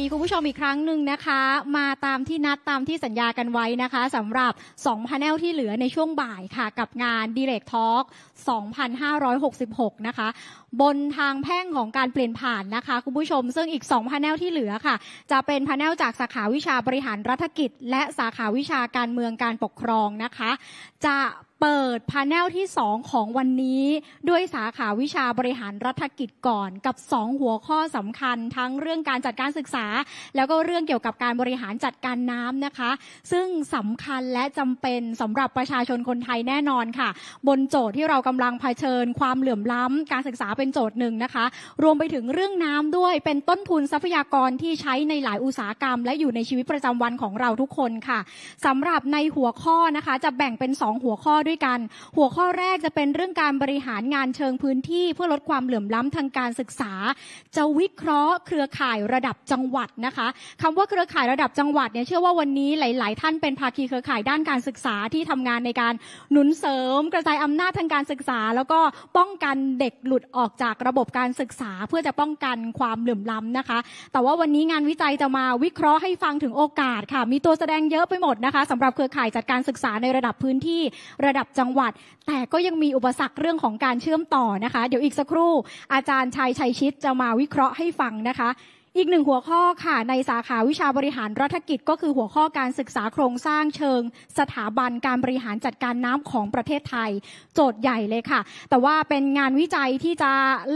ดีคุณผู้ชมอีกครั้งหนึ่งนะคะ มาตามที่นัดตามที่สัญญากันไว้นะคะสำหรับ 2 พาแนลที่เหลือในช่วงบ่ายค่ะกับงาน Direct Talk 2566 นะคะ บนทางแพ่งของการเปลี่ยนผ่านนะคะคุณผู้ชมซึ่งอีก 2 พาแนลที่เหลือค่ะ จะเป็นพาแนลจากสาขาวิชาบริหารรัฐกิจ และสาขาวิชาการเมืองการปกครองนะคะ จะเปิดพาแนลที่ 2 ของวันนี้ ด้วยสาขาวิชาบริหารรัฐกิจก่อนกับ 2 หัวข้อสำคัญ ทั้งเรื่องการจัดการศึกษา แล้วก็เรื่องเกี่ยวกับการบริหารจัดการน้ำนะคะ ซึ่งสำคัญและจำเป็นสำหรับประชาชนคนไทยแน่นอนค่ะ บนโจทย์ที่เรากำลังเผชิญ ความเหลื่อมล้ำการศึกษาเป็นโจทย์หนึ่งนะคะ รวมไปถึงเรื่องน้ำด้วยเป็นต้นทุนทรัพยากรที่ใช้ในหลายอุตสาหกรรม และอยู่ในชีวิตประจำวันของเราทุกคนค่ะสำหรับในหัวข้อนะคะ จะแบ่งเป็น 2 หัวข้อด้วยกันหัวข้อแรกจะเป็นเรื่องการบริหารงานเชิงพื้นที่ เพื่อลดความเหลื่อมล้ำทางการศึกษา จะวิเคราะห์เครือข่ายระดับจังหวัดนะคะ คำว่าเครือข่ายระดับจังหวัดเนี่ยเชื่อว่าวันนี้หลาย ๆ ท่านเป็นภาคีเครือข่ายด้านการศึกษาที่ทำงานในการหนุนเสริม กระจายอำนาจทางการศึกษา แล้วก็ป้องกันเด็กหลุดออกจากระบบการศึกษา เพื่อจะป้องกันความเหลื่อมล้านะคะ แต่ว่าวันนี้งานวิจัยจะมาวิเคราะห์ให้ฟังถึงโอกาส ค่ะ มีตัวแสดงเยอะไปหมดนะคะสำหรับเครือข่ายจัดการศึกษาในระดับพื้นที่ระดับจังหวัด แต่ก็ยังมีอุปสรรคเรื่องของการเชื่อมต่อนะคะ เดี๋ยวอีกสักครู่ อาจารย์ชัยชัยชิดจะมาวิเคราะห์ให้ฟังนะคะอีกหนึ่งหัวข้อค่ะในสาขาวิชาบริหารรัฐกิจ ก็คือหัวข้อการศึกษาโครงสร้างเชิงสถาบันการบริหารจัดการน้ำของประเทศไทย โจทย์ใหญ่เลยค่ะ แต่ว่าเป็นงานวิจัยที่จะ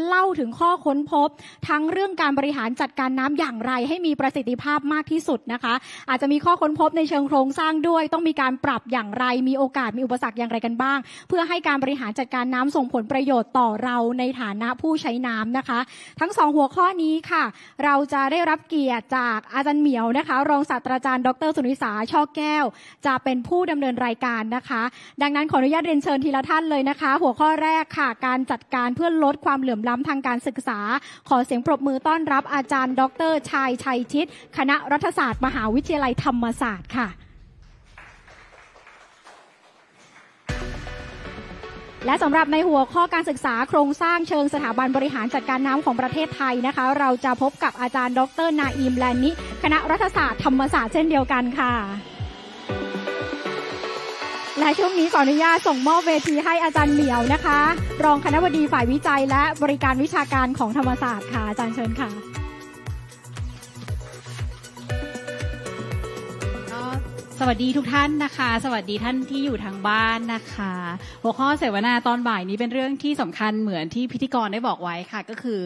เล่าถึงข้อค้นพบทั้งเรื่องการบริหารจัดการน้ำอย่างไรให้มีประสิทธิภาพมากที่สุดนะคะ อาจจะมีข้อค้นพบในเชิงโครงสร้างด้วย ต้องมีการปรับอย่างไร มีโอกาสมีอุปสรรคอย่างไรกันบ้าง เพื่อให้การบริหารจัดการน้ำส่งผลประโยชน์ต่อเราในฐานะผู้ใช้น้ำนะคะ ทั้งสองหัวข้อนี้ค่ะเราจะได้รับเกียรติจากอาจารย์เหมียวนะคะ รองศาสตราจารย์ดรสุนิสาช่อแก้ว จะเป็นผู้ดำเนินรายการนะคะ ดังนั้นขออนุญาตเรียนเชิญทีละท่านเลยนะคะ หัวข้อแรกค่ะการจัดการเพื่อลดความเหลื่อมล้ำทางการศึกษา ขอเสียงปรบมือต้อนรับอาจารย์ ดรชายชัยชิดคณะรัฐศาสตร์มหาวิทยาลัยธรรมศาสตร์ค่ะและสำหรับในหัวข้อการศึกษาโครงสร้างเชิงสถาบันบริหารจัดการน้ำของประเทศไทยนะคะ เราจะพบกับอาจารย์ดรนาอิมแลนนิ คณะรัฐศาสตร์ธรรมศาสตร์เช่นเดียวกันค่ะและช่วงนี้ขออนุญาตส่งมอบเวทีให้อาจารย์เหมียวนะคะ รองคณะบดีฝ่ายวิจัยและบริการวิชาการของธรรมศาสตร์ค่ะ อาจารย์เชิญค่ะสวัสดีทุกท่านนะคะ สวัสดีท่านที่อยู่ทางบ้านนะคะ หัวข้อเสวนาตอนบ่ายนี้เป็นเรื่องที่สำคัญเหมือนที่พิธีกรได้บอกไว้ค่ะก็คือ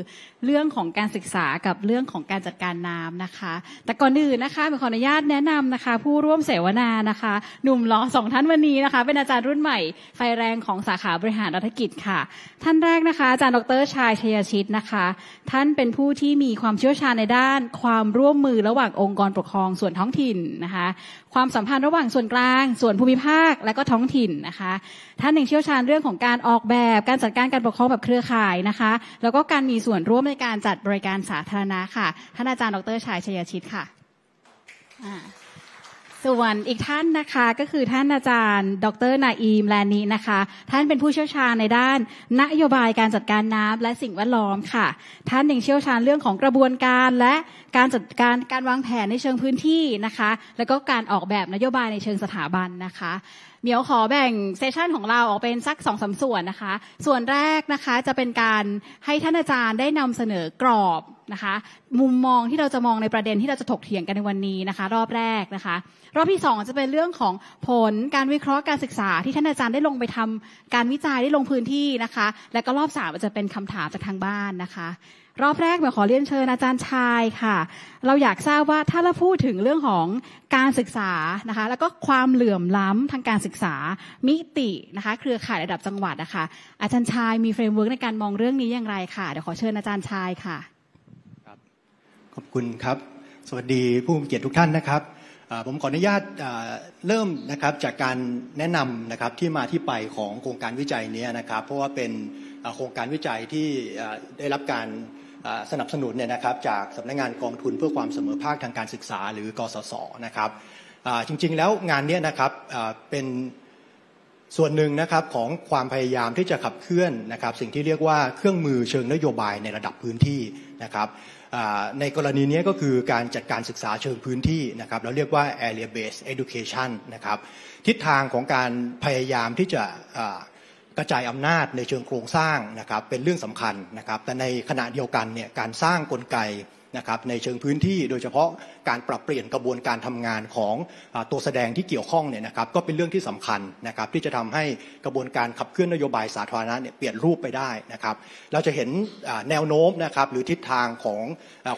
เรื่องของการศึกษากับเรื่องของการจัดการน้ำนะคะ แต่ก่อนอื่นนะคะขออนุญาตแนะนำนะคะ ผู้ร่วมเสวนานะคะ หนุ่มหล่อสองท่านวันนี้นะคะเป็นอาจารย์รุ่นใหม่ไฟแรงของสาขาบริหารรัฐกิจค่ะ ท่านแรกนะคะอาจารย์ดรชายชยชิตนะคะ ท่านเป็นผู้ที่มีความเชี่ยวชาญในด้าน ความร่วมมือระหว่างองค์กรปกครองส่วนท้องถิ่นนะคะ ความสัมพันธ์ระหว่างส่วนกลาง ส่วนภูมิภาคและก็ท้องถิ่นนะคะ ท่านยังเชี่ยวชาญเรื่องของการออกแบบ การจัดการการปกครองแบบเครือข่ายนะคะ แล้วก็การมีส่วนร่วมในนยการจัดบริการสาธารณะค่ะ ท่านอาจารย์ดรชายชยชิตค่ะส่วนอีกท่านนะคะก็คือท่านอาจารย์ดรนาอีมแลนีนะคะ ท่านเป็นผู้เชี่ยวชาญในด้านนโยบายการจัดการน้ำและสิ่งแวดล้อมค่ะ ท่านยังเชี่ยวชาญเรื่องของกระบวนการและการจัดการการวางแผนในเชิงพื้นที่นะคะ แล้วก็การออกแบบนโยบายในเชิงสถาบันนะคะเดี๋ยวขอแบ่งเซสชันของเราออกเป็นสักสองสาส่วนนะคะ ส่วนแรกนะคะจะเป็นการให้ท่านอาจารย์ได้นำเสนอกรอบนะคะ มุมมองที่เราจะมองในประเด็นที่เราจะถกเถียงกันในวันนี้นะคะ รอบแรกนะคะ รอบที่2จะเป็นเรื่องของผลการวิเคราะห์การศึกษาที่ท่านอาจารย์ได้ลงไปทำการวิจัยได้ลงพื้นที่นะคะ และก็รอบสามจะเป็นคำถามจากทางบ้านนะคะรอบแรกเราขอเรียนเชิญอาจารย์ชายค่ะ เราอยากทราบว่าถ้าเราพูดถึงเรื่องของการศึกษานะคะแล้วก็ความเหลื่อมล้ำทางการศึกษามิตินะคะเครือข่ายระดับจังหวัดนะคะอาจารย์ชายมีเฟรมเวิร์กในการมองเรื่องนี้อย่างไรค่ะเดี๋ยวขอเชิญอาจารย์ชายค่ะครับขอบคุณครับ สวัสดีผู้มีเกียรติทุกท่านนะครับผมขออนุญาตเริ่มนะครับจากการแนะนำนะครับที่มาที่ไปของโครงการวิจัยนี้นะครับเพราะว่าเป็นโครงการวิจัยที่ได้รับการสนับสนุนเนี่ยนะครับจากสำนักงานกองทุนเพื่อความเสมอภาคทางการศึกษาหรือกสศนะครับจริงๆแล้วงานนี้นะครับเป็นส่วนหนึ่งนะครับของความพยายามที่จะขับเคลื่อนนะครับ สิ่งที่เรียกว่าเครื่องมือเชิงนโยบายในระดับพื้นที่นะครับในกรณีนี้ก็คือการจัดการศึกษาเชิงพื้นที่นะครับเราเรียกว่า area based education นะครับทิศทางของการพยายามที่จะกระจายอำนาจในเชิงโครงสร้างนะครับเป็นเรื่องสำคัญนะครับแต่ในขณะเดียวกันเนี่ยการสร้างกลไกนะครับในเชิงพื้นที่โดยเฉพาะการปรับเปลี่ยนกระบวนการทำงานของตัวแสดงที่เกี่ยวข้องเนี่ยนะครับก็เป็นเรื่องที่สำคัญนะครับที่จะทำให้กระบวนการขับเคลื่อนนโยบายสาธารณะเนี่ยเปลี่ยนรูปไปได้นะครับ เราจะเห็นแนวโน้มนะครับหรือทิศทางของ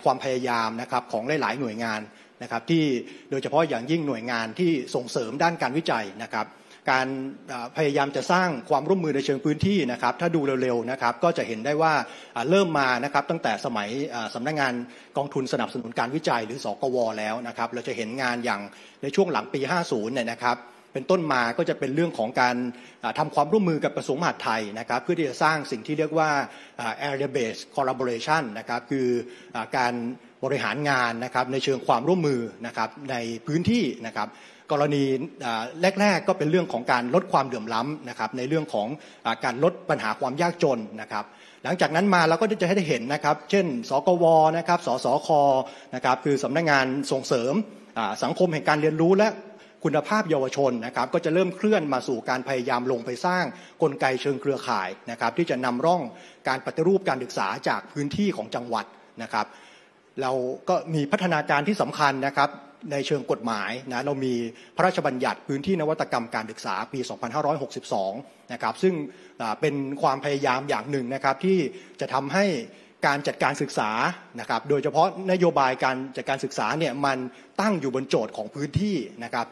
ความพยายามนะครับของหลาย ๆ หน่วยงานนะครับที่โดยเฉพาะอย่างยิ่งหน่วยงานที่ส่งเสริมด้านการวิจัยนะครับการพยายามจะสร้างความร่วมมือในเชิงพื้นที่นะครับ ถ้าดูเร็วๆนะครับ ก็จะเห็นได้ว่าเริ่มมานะครับตั้งแต่สมัยสำนักงานกองทุนสนับสนุนการวิจัยหรือสกว แล้วนะครับ เราจะเห็นงานอย่างในช่วงหลังปี 50 เนี่ยนะครับ เป็นต้นมาก็จะเป็นเรื่องของการทำความร่วมมือกับกระทรวงมหาดไทยนะครับ เพื่อที่จะสร้างสิ่งที่เรียกว่า area based collaboration นะครับ คือการบริหารงานนะครับในเชิงความร่วมมือนะครับในพื้นที่นะครับกรณีแรก ๆก็เป็นเรื่องของการลดความเดือมล้ำนะครับ ในเรื่องของการลดปัญหาความยากจนนะครับ หลังจากนั้นมาเราก็จะได้เห็นนะครับ เช่นสกวนะครับสสคนะครับ คือสำนักงงานส่งเสริมสังคมแห่งการเรียนรู้และคุณภาพเยาวชนนะครับ ก็จะเริ่มเคลื่อนมาสู่การพยายามลงไปสร้างกลไกเชิงเครือข่ายนะครับ ที่จะนำร่องการปฏิรูปการศึกษาจากพื้นที่ของจังหวัดนะครับ เราก็มีพัฒนาการที่สำคัญนะครับในเชิงกฎหมายนะเรามีพระราชบัญญัติพื้นที่นวัตกรรมการศึกษาปี 2562 นะครับซึ่งเป็นความพยายามอย่างหนึ่งนะครับที่จะทำให้การจัดการศึกษานะครับโดยเฉพาะนโยบายการจัดการศึกษาเนี่ยมันตั้งอยู่บนโจทย์ของพื้นที่นะครับ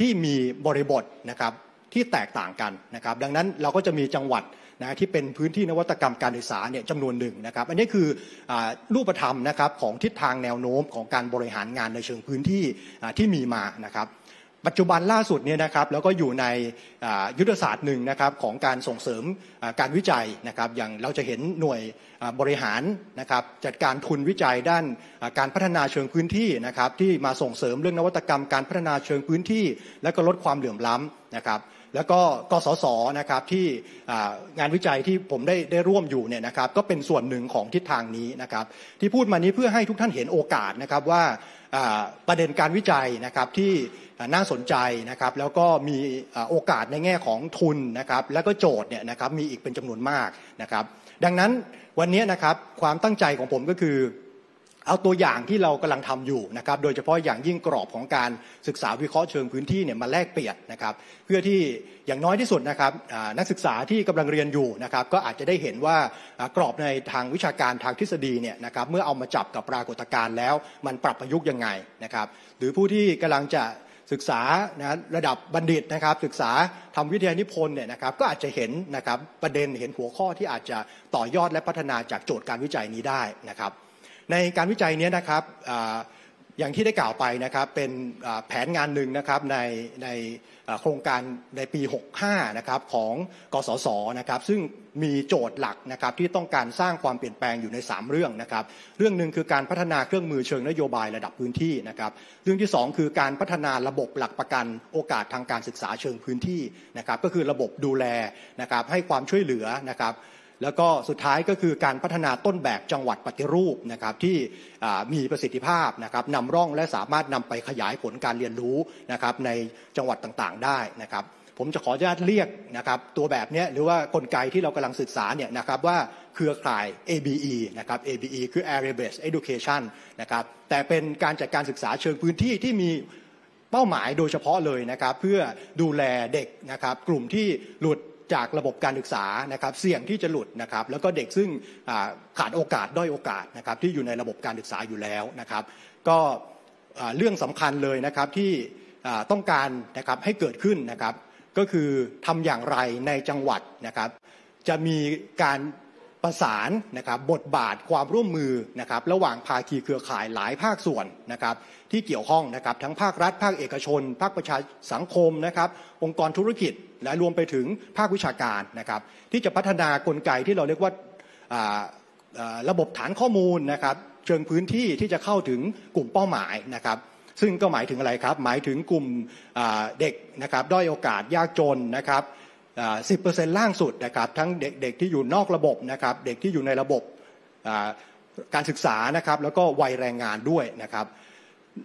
ที่มีบริบทนะครับที่แตกต่างกันนะครับดังนั้นเราก็จะมีจังหวัดนะที่เป็นพื้นที่นวัตกรรมการศึกษาเนี่ยจำนวนหนึ่งนะครับ อันนี้คืออรูปธรรมนะครับของทิศทางแนวโน้มของการบริหารงานในเชิงพื้นที่ที่มีมานะครับ ปัจจุบันล่าสุดเนี่ยนะครับแล้วก็อยู่ในยุทธศาสตร์หนึ่งนะครับ ของการส่งเสริมการวิจัยนะครับอย่างเราจะเห็นหน่วยบริหารนะครับ จัดการทุนวิจัยด้านการพัฒนาเชิงพื้นที่นะครับ ที่มาส่งเสริมเรื่องนวัตกรรมการพัฒนาเชิงพื้นที่ และก็ลดความเหลื่อมล้ำนะครับแล้วก็กสศนะครับที่งานวิจัยที่ผมได้ได้ร่วมอยู่เนี่ยนะครับก็เป็นส่วนหนึ่งของทิศทางนี้นะครับที่พูดมานี้เพื่อให้ทุกท่านเห็นโอกาสนะครับว่าประเด็นการวิจัยนะครับที่น่าสนใจนะครับแล้วก็มีโอกาสในแง่ของทุนนะครับแล้วก็โจทย์เนี่ยนะครับมีอีกเป็นจำนวนมากนะครับ ดังนั้นวันนี้นะครับความตั้งใจของผมก็คือเอาตัวอย่างที่เรากำลังทำอยู่นะครับ โดยเฉพาะอย่างยิ่งกรอบของการศึกษาวิเคราะห์เชิงพื้นที่เนี่ยมาแลกเปลี่ยนนะครับ เพื่อที่อย่างน้อยที่สุดนะครับนักศึกษาที่กำลังเรียนอยู่นะครับก็อาจจะได้เห็นว่ากรอบในทางวิชาการทางทฤษฎีเนี่ยนะครับเมื่อเอามาจับกับปรากฏการณ์แล้ว มันปรับประยุกต์ยังไงนะครับหรือผู้ที่กำลังจะศึกษานะระดับบัณฑิตนะครับศึกษาทำวิทยานิพนธ์เนี่ยนะครับก็อาจจะเห็นนะครับประเด็นเห็นหัวข้อที่อาจจะต่อยอดและพัฒนาจากโจทย์การวิจัยนี้ได้นะครับในการวิจัยนี้นะครับอย่างที่ได้กล่าวไปนะครับเป็นแผนงานหนึ่งนะครับในในโครงการในปี 65 นะครับของกสศนะครับซึ่งมีโจทย์หลักนะครับที่ต้องการสร้างความเปลี่ยนแปลงอยู่ใน 3 เรื่องนะครับ เรื่องหนึ่งคือการพัฒนาเครื่องมือเชิงนโยบายระดับพื้นที่นะครับเรื่องที่ 2 คือการพัฒนาระบบหลักประกันโอกาสทางการศึกษาเชิงพื้นที่นะครับก็คือระบบดูแลนะครับให้ความช่วยเหลือนะครับแล้วก็สุดท้ายก็คือการพัฒนาต้นแบบจังหวัดปฏิรูปนะครับที่มีประสิทธิภาพนะครับนำร่องและสามารถนำไปขยายผลการเรียนรู้นะครับในจังหวัดต่างๆได้นะครับผมจะขออนุญาตเรียกนะครับตัวแบบนี้หรือว่ากลไกที่เรากำลังศึกษาเนี่ยนะครับว่าเครือข่าย ABE นะครับ ABE คือ Area Based Education นะครับแต่เป็นการจัดการศึกษาเชิงพื้นที่ที่มีเป้าหมายโดยเฉพาะเลยนะครับเพื่อดูแลเด็กนะครับกลุ่มที่หลุดจากระบบการศึกษานะครับเสี่ยงที่จะหลุดนะครับแล้วก็เด็กซึ่งขาดโอกาสด้อยโอกาสนะครับที่อยู่ในระบบการศึกษาอยู่แล้วนะครับ ก็เรื่องสำคัญเลยนะครับที่ต้องการนะครับให้เกิดขึ้นนะครับก็คือทำอย่างไรในจังหวัดนะครับจะมีการประสานนะครับบทบาทความร่วมมือนะครับ ระหว่างภาคีเครือข่ายหลายภาคส่วนนะครับ ที่เกี่ยวข้องนะครับ ทั้งภาครัฐ ภาคเอกชน ภาคประชาสังคมนะครับ องค์กรธุรกิจและรวมไปถึงภาควิชาการนะครับ ที่จะพัฒนากลไกที่เราเรียกว่าระบบฐานข้อมูลนะครับเชิงพื้นที่ที่จะเข้าถึงกลุ่มเป้าหมายนะครับ ซึ่งก็หมายถึงอะไรครับ หมายถึงกลุ่มเด็กนะครับ ด้อยโอกาสยากจนนะครับ10%ล่างสุดนะครับ ทั้งเด็กๆที่อยู่นอกระบบนะครับ เด็กที่อยู่ในระบบการศึกษานะครับ แล้วก็วัยแรงงานด้วยนะครับ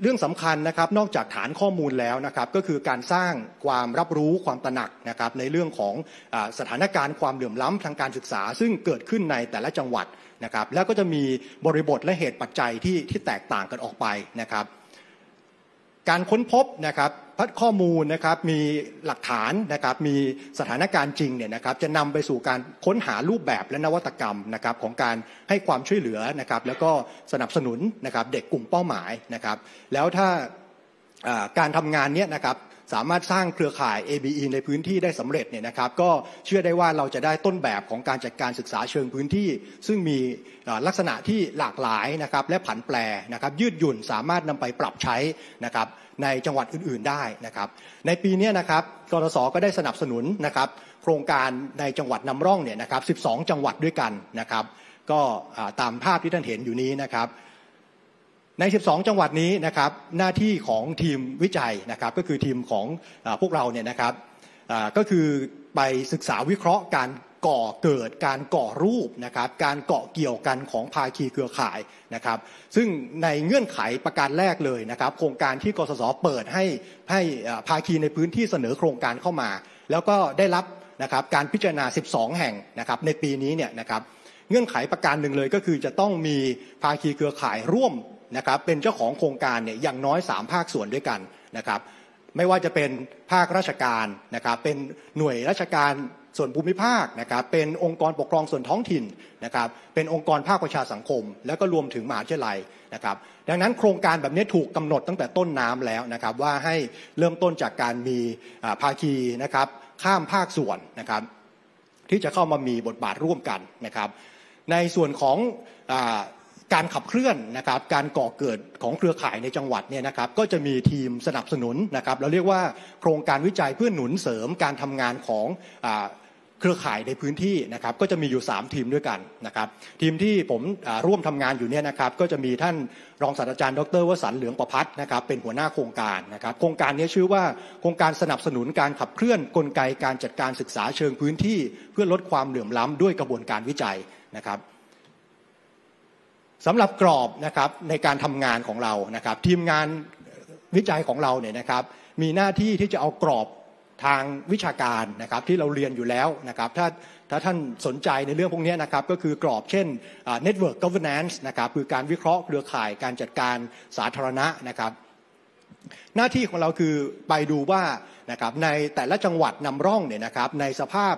เรื่องสำคัญนะครับนอกจากฐานข้อมูลแล้วนะครับ ก็คือการสร้างความรับรู้ความตระหนักนะครับ ในเรื่องของอสถานการณ์ความเหลื่อมล้ำทางการศึกษาซึ่งเกิดขึ้นในแต่ละจังหวัดนะครับ แล้วก็จะมีบริบทและเหตุปัจจัยที่ที่แตกต่างกันออกไปนะครับ การค้นพบนะครับพัดข้อมูลนะครับ มีหลักฐานนะครับ มีสถานการณ์จริงเนี่ยนะครับ จะนำไปสู่การค้นหารูปแบบและนวัตกรรมนะครับของการให้ความช่วยเหลือนะครับ แล้วก็สนับสนุนนะครับเด็กกลุ่มเป้าหมายนะครับ แล้วถ้าการทำงานเนี้ยนะครับสามารถสร้างเครือข่าย ABE ในพื้นที่ได้สำเร็จเนี่ยนะครับ ก็เชื่อได้ว่าเราจะได้ต้นแบบของการจัดการศึกษาเชิงพื้นที่ ซึ่งมีลักษณะที่หลากหลายนะครับ และผันแปรนะครับ ยืดหยุ่นสามารถนำไปปรับใช้นะครับในจังหวัดอื่นๆได้นะครับในปีนี้นะครับกรสก็ได้สนับสนุนนะครับ โครงการในจังหวัดนำร่องเนี่ยนะครับ12 จังหวัดด้วยกันนะครับก็ตามภาพที่ท่านเห็นอยู่นี้นะครับใน 12 จังหวัดนี้นะครับหน้าที่ของทีมวิจัยนะครับก็คือทีมของพวกเราเนี่ยนะครับก็คือไปศึกษาวิเคราะห์การก่อเกิดการก่อรูปนะครับการเกาะเกี่ยวกันของภาคีเครือข่ายนะครับซึ่งในเงื่อนไขประการแรกเลยนะครับ โครงการที่กสศเปิดให้ให้ภาคีในพื้นที่เสนอโครงการเข้ามา แล้วก็ได้รับนะครับการพิจารณา 12 แห่งนะครับในปีนี้เนี่ยนะครับเงื่อนไขประการหนึ่งเลยก็คือจะต้องมีภาคีเครือข่ายร่วมนะครับเป็นเจ้าของโครงการเนี่ยอย่างน้อย 3 ภาคส่วนด้วยกันนะครับไม่ว่าจะเป็นภาคราชการนะครับเป็นหน่วยราชการส่วนภูมิภาคนะครับเป็นองค์กรปกครองส่วนท้องถิ่นนะครับเป็นองค์กรภาคประชาสังคม แล้วก็รวมถึงมหาวิทยาลัยนะครับ ดังนั้นโครงการแบบนี้ถูกกำหนดตั้งแต่ต้นน้ำแล้วนะครับว่าให้เริ่มต้นจากการมีภาคีนะครับข้ามภาคส่วนนะครับที่จะเข้ามามีบทบาทร่วมกันนะครับในส่วนของการขับเคลื่อนนะครับ การก่อเกิดของเครือข่ายในจังหวัดเนี่ยนะครับ ก็จะมีทีมสนับสนุนนะครับ เราเรียกว่า โครงการวิจัยเพื่อหนุนเสริม การทำงานของเครือข่ายในพื้นที่นะครับก็จะมีอยู่3ทีมด้วยกันนะครับทีมที่ผมร่วมทำงานอยู่เนี่ยนะครับ ก็จะมีท่านรองศาสตราจารย์ ดรวสันเหลืองประพัฒนะครับ เป็นหัวหน้าโครงการนะครับ โครงการนี้ชื่อว่า โครงการสนับสนุนการขับเคลื่อนนกลไกการจัดการศึกษาเชิงพื้นที่เพื่อลดความเหลื่อมล้ำด้วยกระบวนการวิจัยนะครับสำหรับกรอบนะครับในการทำงานของเรา นะครับทีมงานวิจัยของเราเนี่ยนะครับมีหน้าที่ที่จะเอากรอบทางวิชาการนะครับที่เราเรียนอยู่แล้วนะครับถ้าถ้าท่านสนใจในเรื่องพวกนี้นะครับก็คือกรอบเช่น network governance นะครับคือการวิเคราะห์เครือข่ายการจัดการสาธารณะนะครับ หน้าที่ของเราคือไปดูว่านะครับในแต่ละจังหวัดนำร่องเนี่ยนะครับในสภาพ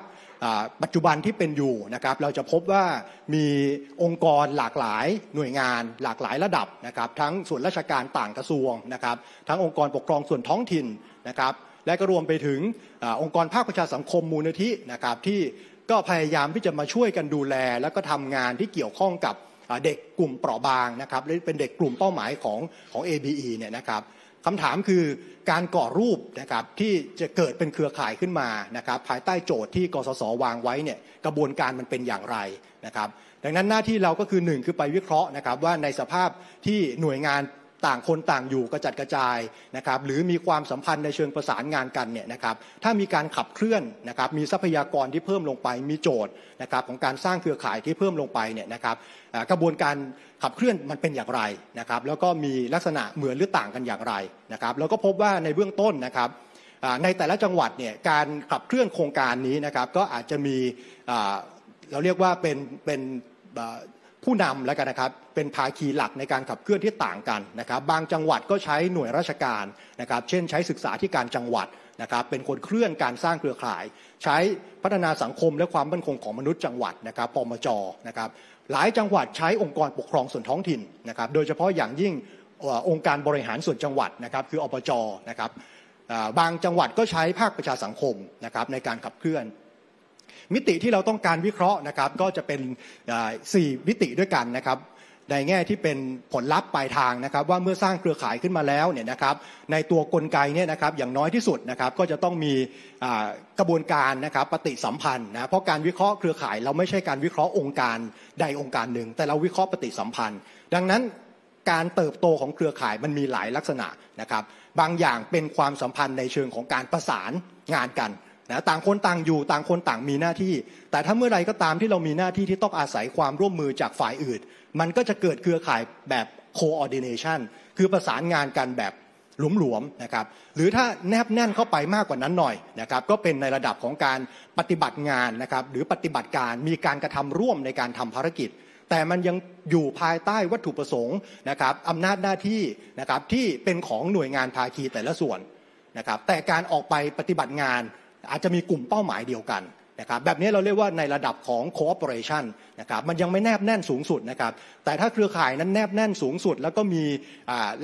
ปัจจุบันที่เป็นอยู่นะครับ เราจะพบว่ามีองค์กรหลากหลาย หน่วยงาน หลากหลายระดับนะครับ ทั้งส่วนราชการต่างกระทรวงนะครับ ทั้งองค์กรปกครองส่วนท้องถิ่นนะครับ และก็รวมไปถึงอองค์กรภาคประชาสังคมมูลนิธินะครับ ที่ก็พยายามที่จะมาช่วยกันดูแล แล้วก็ทำงานที่เกี่ยวข้องกับเด็กกลุ่มเปราะบางนะครับหรือเป็นเด็กกลุ่มเป้าหมายของของ ABE เนี่ยนะครับคำถามคือการก่อรูปนะครับที่จะเกิดเป็นเครือข่ายขึ้นมานะครับภายใต้โจทย์ที่กสศวางไว้เนี่ยกระบวนการมันเป็นอย่างไรนะครับดังนั้นหน้าที่เราก็คือหนึ่งคือไปวิเคราะห์นะครับว่าในสภาพที่หน่วยงานต่างคนต่างอยู่กระจัดกระจายนะครับหรือมีความสัมพันธ์ในเชิงประสานงานกันเนี่ยนะครับถ้ามีการขับเคลื่อนนะครับมีทรัพยากรที่เพิ่มลงไปมีโจทย์นะครับของการสร้างเครือข่ายที่เพิ่มลงไปเนี่ยนะครับกระบวนการขับเคลื่อนมันเป็นอย่างไรนะครับแล้วก็มีลักษณะเหมือนหรือต่างกันอย่างไรนะครับแล้วก็พบว่าในเบื้องต้นนะครับในแต่ละจังหวัดเนี่ยการขับเคลื่อนโครงการนี้นะครับก็อาจจะมีเราเรียกว่าเป็นเป็นผู้นำแล้วกันนะครับเป็นภาคีหลักในการขับเคลื่อนที่ต่างกันนะครับบางจังหวัดก็ใช้หน่วยราชการนะครับเช่น ใช้ศึกษาที่การจังหวัดนะครับเป็นคนเคลื่อนการสร้างเครือข่าย ใช้พัฒนาสังคมและความมั่นคงของมนุษย์จังหวัดนะครับปมจนะครับหลายจังหวัดใช้องค์กรปกครองส่วนท้องถิ่นนะครับโดยเฉพาะอย่างยิ่งองค์การบริหารส่วนจังหวัดนะครับคืออบจนะครับบางจังหวัดก็ใช้ภาคประชาสังคมนะครับในการขับเคลื่อนมิติที่เราต้องการวิเคราะห์นะครับก็จะเป็นสี่มิติด้วยกันนะครับในแง่ที่เป็นผลลัพธ์ปลายทางนะครับว่าเมื่อสร้างเครือข่ายขึ้นมาแล้วเนี่ยนะครับในตัวกลไกเนี่ยนะครับอย่างน้อยที่สุดนะครับก็จะต้องมีกระบวนการนะครับปฏิสัมพันธ์นะเพราะการวิเคราะห์เครือข่ายเราไม่ใช่การวิเคราะห์องค์การ ใดองค์การหนึ่ง แต่เราวิเคราะห์ปฏิสัมพันธ์ ดังนั้นการเติบโตของเครือข่ายมันมีหลายลักษณะนะครับบางอย่างเป็นความสัมพันธ์ในเชิงของการประสานงานกันนะต่างคนต่างอยู่ต่างคนต่างมีหน้าที่ แต่ถ้าเมื่อไรก็ตามที่เรามีหน้าที่ที่ต้องอาศัยความร่วมมือจากฝ่ายอื่น มันก็จะเกิดเครือข่ายแบบ coordination คือประสานงานกันแบบหลวมๆนะครับหรือถ้าแนบแน่นเข้าไปมากกว่านั้นหน่อยนะครับก็เป็นในระดับของการปฏิบัติงานนะครับหรือปฏิบัติการมีการกระทำร่วมในการทำภารกิจ แต่มันยังอยู่ภายใต้วัตถุประสงค์นะครับอำนาจหน้าที่นะครับที่เป็นของหน่วยงานภาคีแต่ละส่วนนะครับแต่การออกไปปฏิบัติงานอาจจะมีกลุ่มเป้าหมายเดียวกันนะครับแบบนี้เราเรียกว่าในระดับของ cooperation นะครับมันยังไม่แนบแน่นสูงสุดนะครับแต่ถ้าเครือข่ายนั้นแนบแน่นสูงสุด แล้วก็มี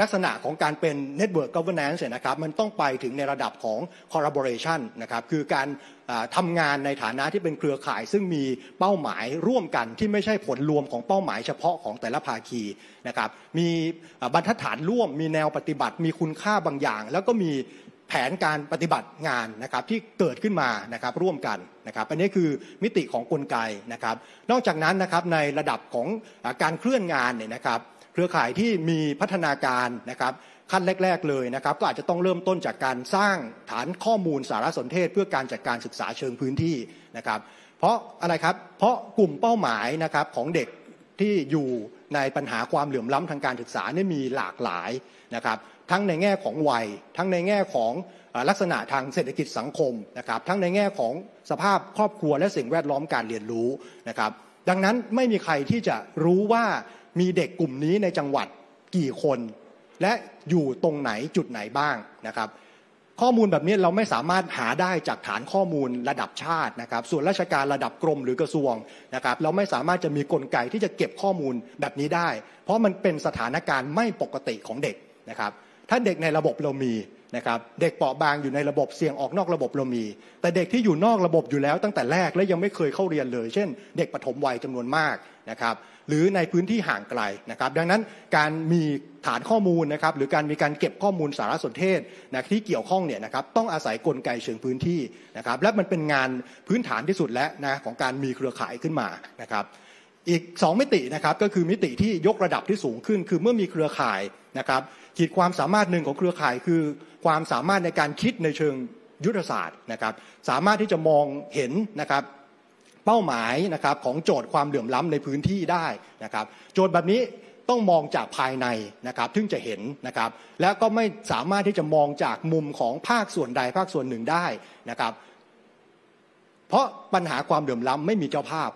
ลักษณะของการเป็น network governance นะครับมันต้องไปถึงในระดับของ collaboration นะครับคือการทำงานในฐานะที่เป็นเครือข่ายซึ่งมีเป้าหมายร่วมกันที่ไม่ใช่ผลรวมของเป้าหมายเฉพาะของแต่ละภาคีนะครับมีบรรทัดฐานร่วม มีแนวปฏิบัติมีคุณค่าบางอย่าง แล้วก็มีแผนการปฏิบัติงานนะครับที่เกิดขึ้นมานะครับร่วมกันนะครับอันนี้คือมิติของกลไกนะครับ นอกจากนั้นนะครับในระดับของการเคลื่อนงานเนี่ยนะครับ เครือข่ายที่มีพัฒนาการนะครับขั้นแรกๆ เลยนะครับ ก็อาจจะต้องเริ่มต้นจากการสร้างฐานข้อมูลสารสนเทศ เพื่อการจัดการศึกษาเชิงพื้นที่นะครับเพราะอะไรครับเพราะกลุ่มเป้าหมายนะครับของเด็กที่อยู่ในปัญหาความเหลื่อมล้ำทางการศึกษาเนี่ยมีหลากหลายนะครับทั้งในแง่ของวัย ทั้งในแง่ของลักษณะทางเศรษฐกิจสังคมนะครับ ทั้งในแง่ของสภาพครอบครัว และสิ่งแวดล้อมการเรียนรู้นะครับ ดังนั้นไม่มีใครที่จะรู้ว่ามีเด็กกลุ่มนี้ในจังหวัดกี่คน และอยู่ตรงไหนจุดไหนบ้างนะครับ ข้อมูลแบบนี้เราไม่สามารถหาได้จากฐานข้อมูลระดับชาตินะครับ ส่วนราชการระดับกรมหรือกระทรวงนะครับ เราไม่สามารถจะมีกลไกที่จะเก็บข้อมูลแบบนี้ได้ เพราะมันเป็นสถานการณ์ไม่ปกติของเด็กนะครับถ้าเด็กในระบบเรามีนะครับ เด็กเปราะบางอยู่ในระบบเสี่ยงออกนอกระบบเรามี แต่เด็กที่อยู่นอกระบบอยู่แล้วตั้งแต่แรกและยังไม่เคยเข้าเรียนเลย เช่น เด็กปฐมวัยจำนวนมากนะครับ หรือในพื้นที่ห่างไกลนะครับ ดังนั้นการมีฐานข้อมูลนะครับ หรือการมีการเก็บข้อมูลสารสนเทศนะที่เกี่ยวข้องเนี่ยนะครับ ต้องอาศัยกลไกเชิงพื้นที่นะครับ และมันเป็นงานพื้นฐานที่สุดแล้วนะของการมีเครือข่ายขึ้นมานะครับ อีก 2 มิตินะครับก็คือมิติที่ยกระดับที่สูงขึ้น คือเมื่อมีเครือข่ายนะครับขีดความสามารถหนึ่งของเครือข่ายคือความสามารถในการคิดในเชิงยุทธศาสตร์นะครับสามารถที่จะมองเห็นนะครับเป้าหมายนะครับของโจทย์ความเหลื่อมล้ำในพื้นที่ได้นะครับโจทย์แบบนี้ต้องมองจากภายในนะครับถึงจะเห็นนะครับและก็ไม่สามารถที่จะมองจากมุมของภาคส่วนใดภาคส่วนหนึ่งได้นะครับเพราะปัญหาความเหลื่อมล้ำไม่มีเจ้าภาพ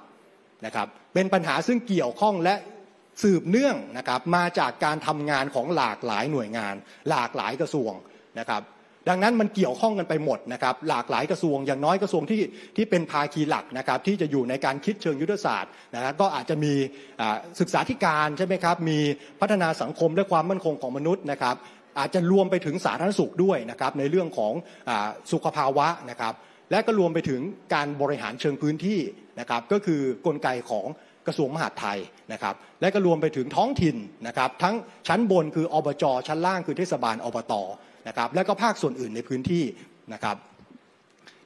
นะครับเป็นปัญหาซึ่งเกี่ยวข้องและสืบเนื่องนะครับ มาจากการทำงานของหลากหลายหน่วยงาน หลากหลายกระทรวงนะครับ ดังนั้นมันเกี่ยวข้องกันไปหมดนะครับหลากหลายกระทรวง อย่างน้อยกระทรวงที่ที่เป็นภาคีหลักนะครับที่จะอยู่ในการคิดเชิงยุทธศาสตร์นะครับก็อาจจะมีศึกษาธิการใช่ไหมครับมีพัฒนาสังคมและความมั่นคงของมนุษย์นะครับ อาจจะรวมไปถึงสาธารณสุขด้วยนะครับในเรื่องของสุขภาวะนะครับและก็รวมไปถึงการบริหารเชิงพื้นที่นะครับก็คือกลไกของกระทรวงมหาดไทยนะครับและก็รวมไปถึงท้องถิ่นนะครับทั้งชั้นบนคืออบจ ชั้นล่างคือเทศบาลอบตนะครับและก็ภาคส่วนอื่นในพื้นที่ นะครับ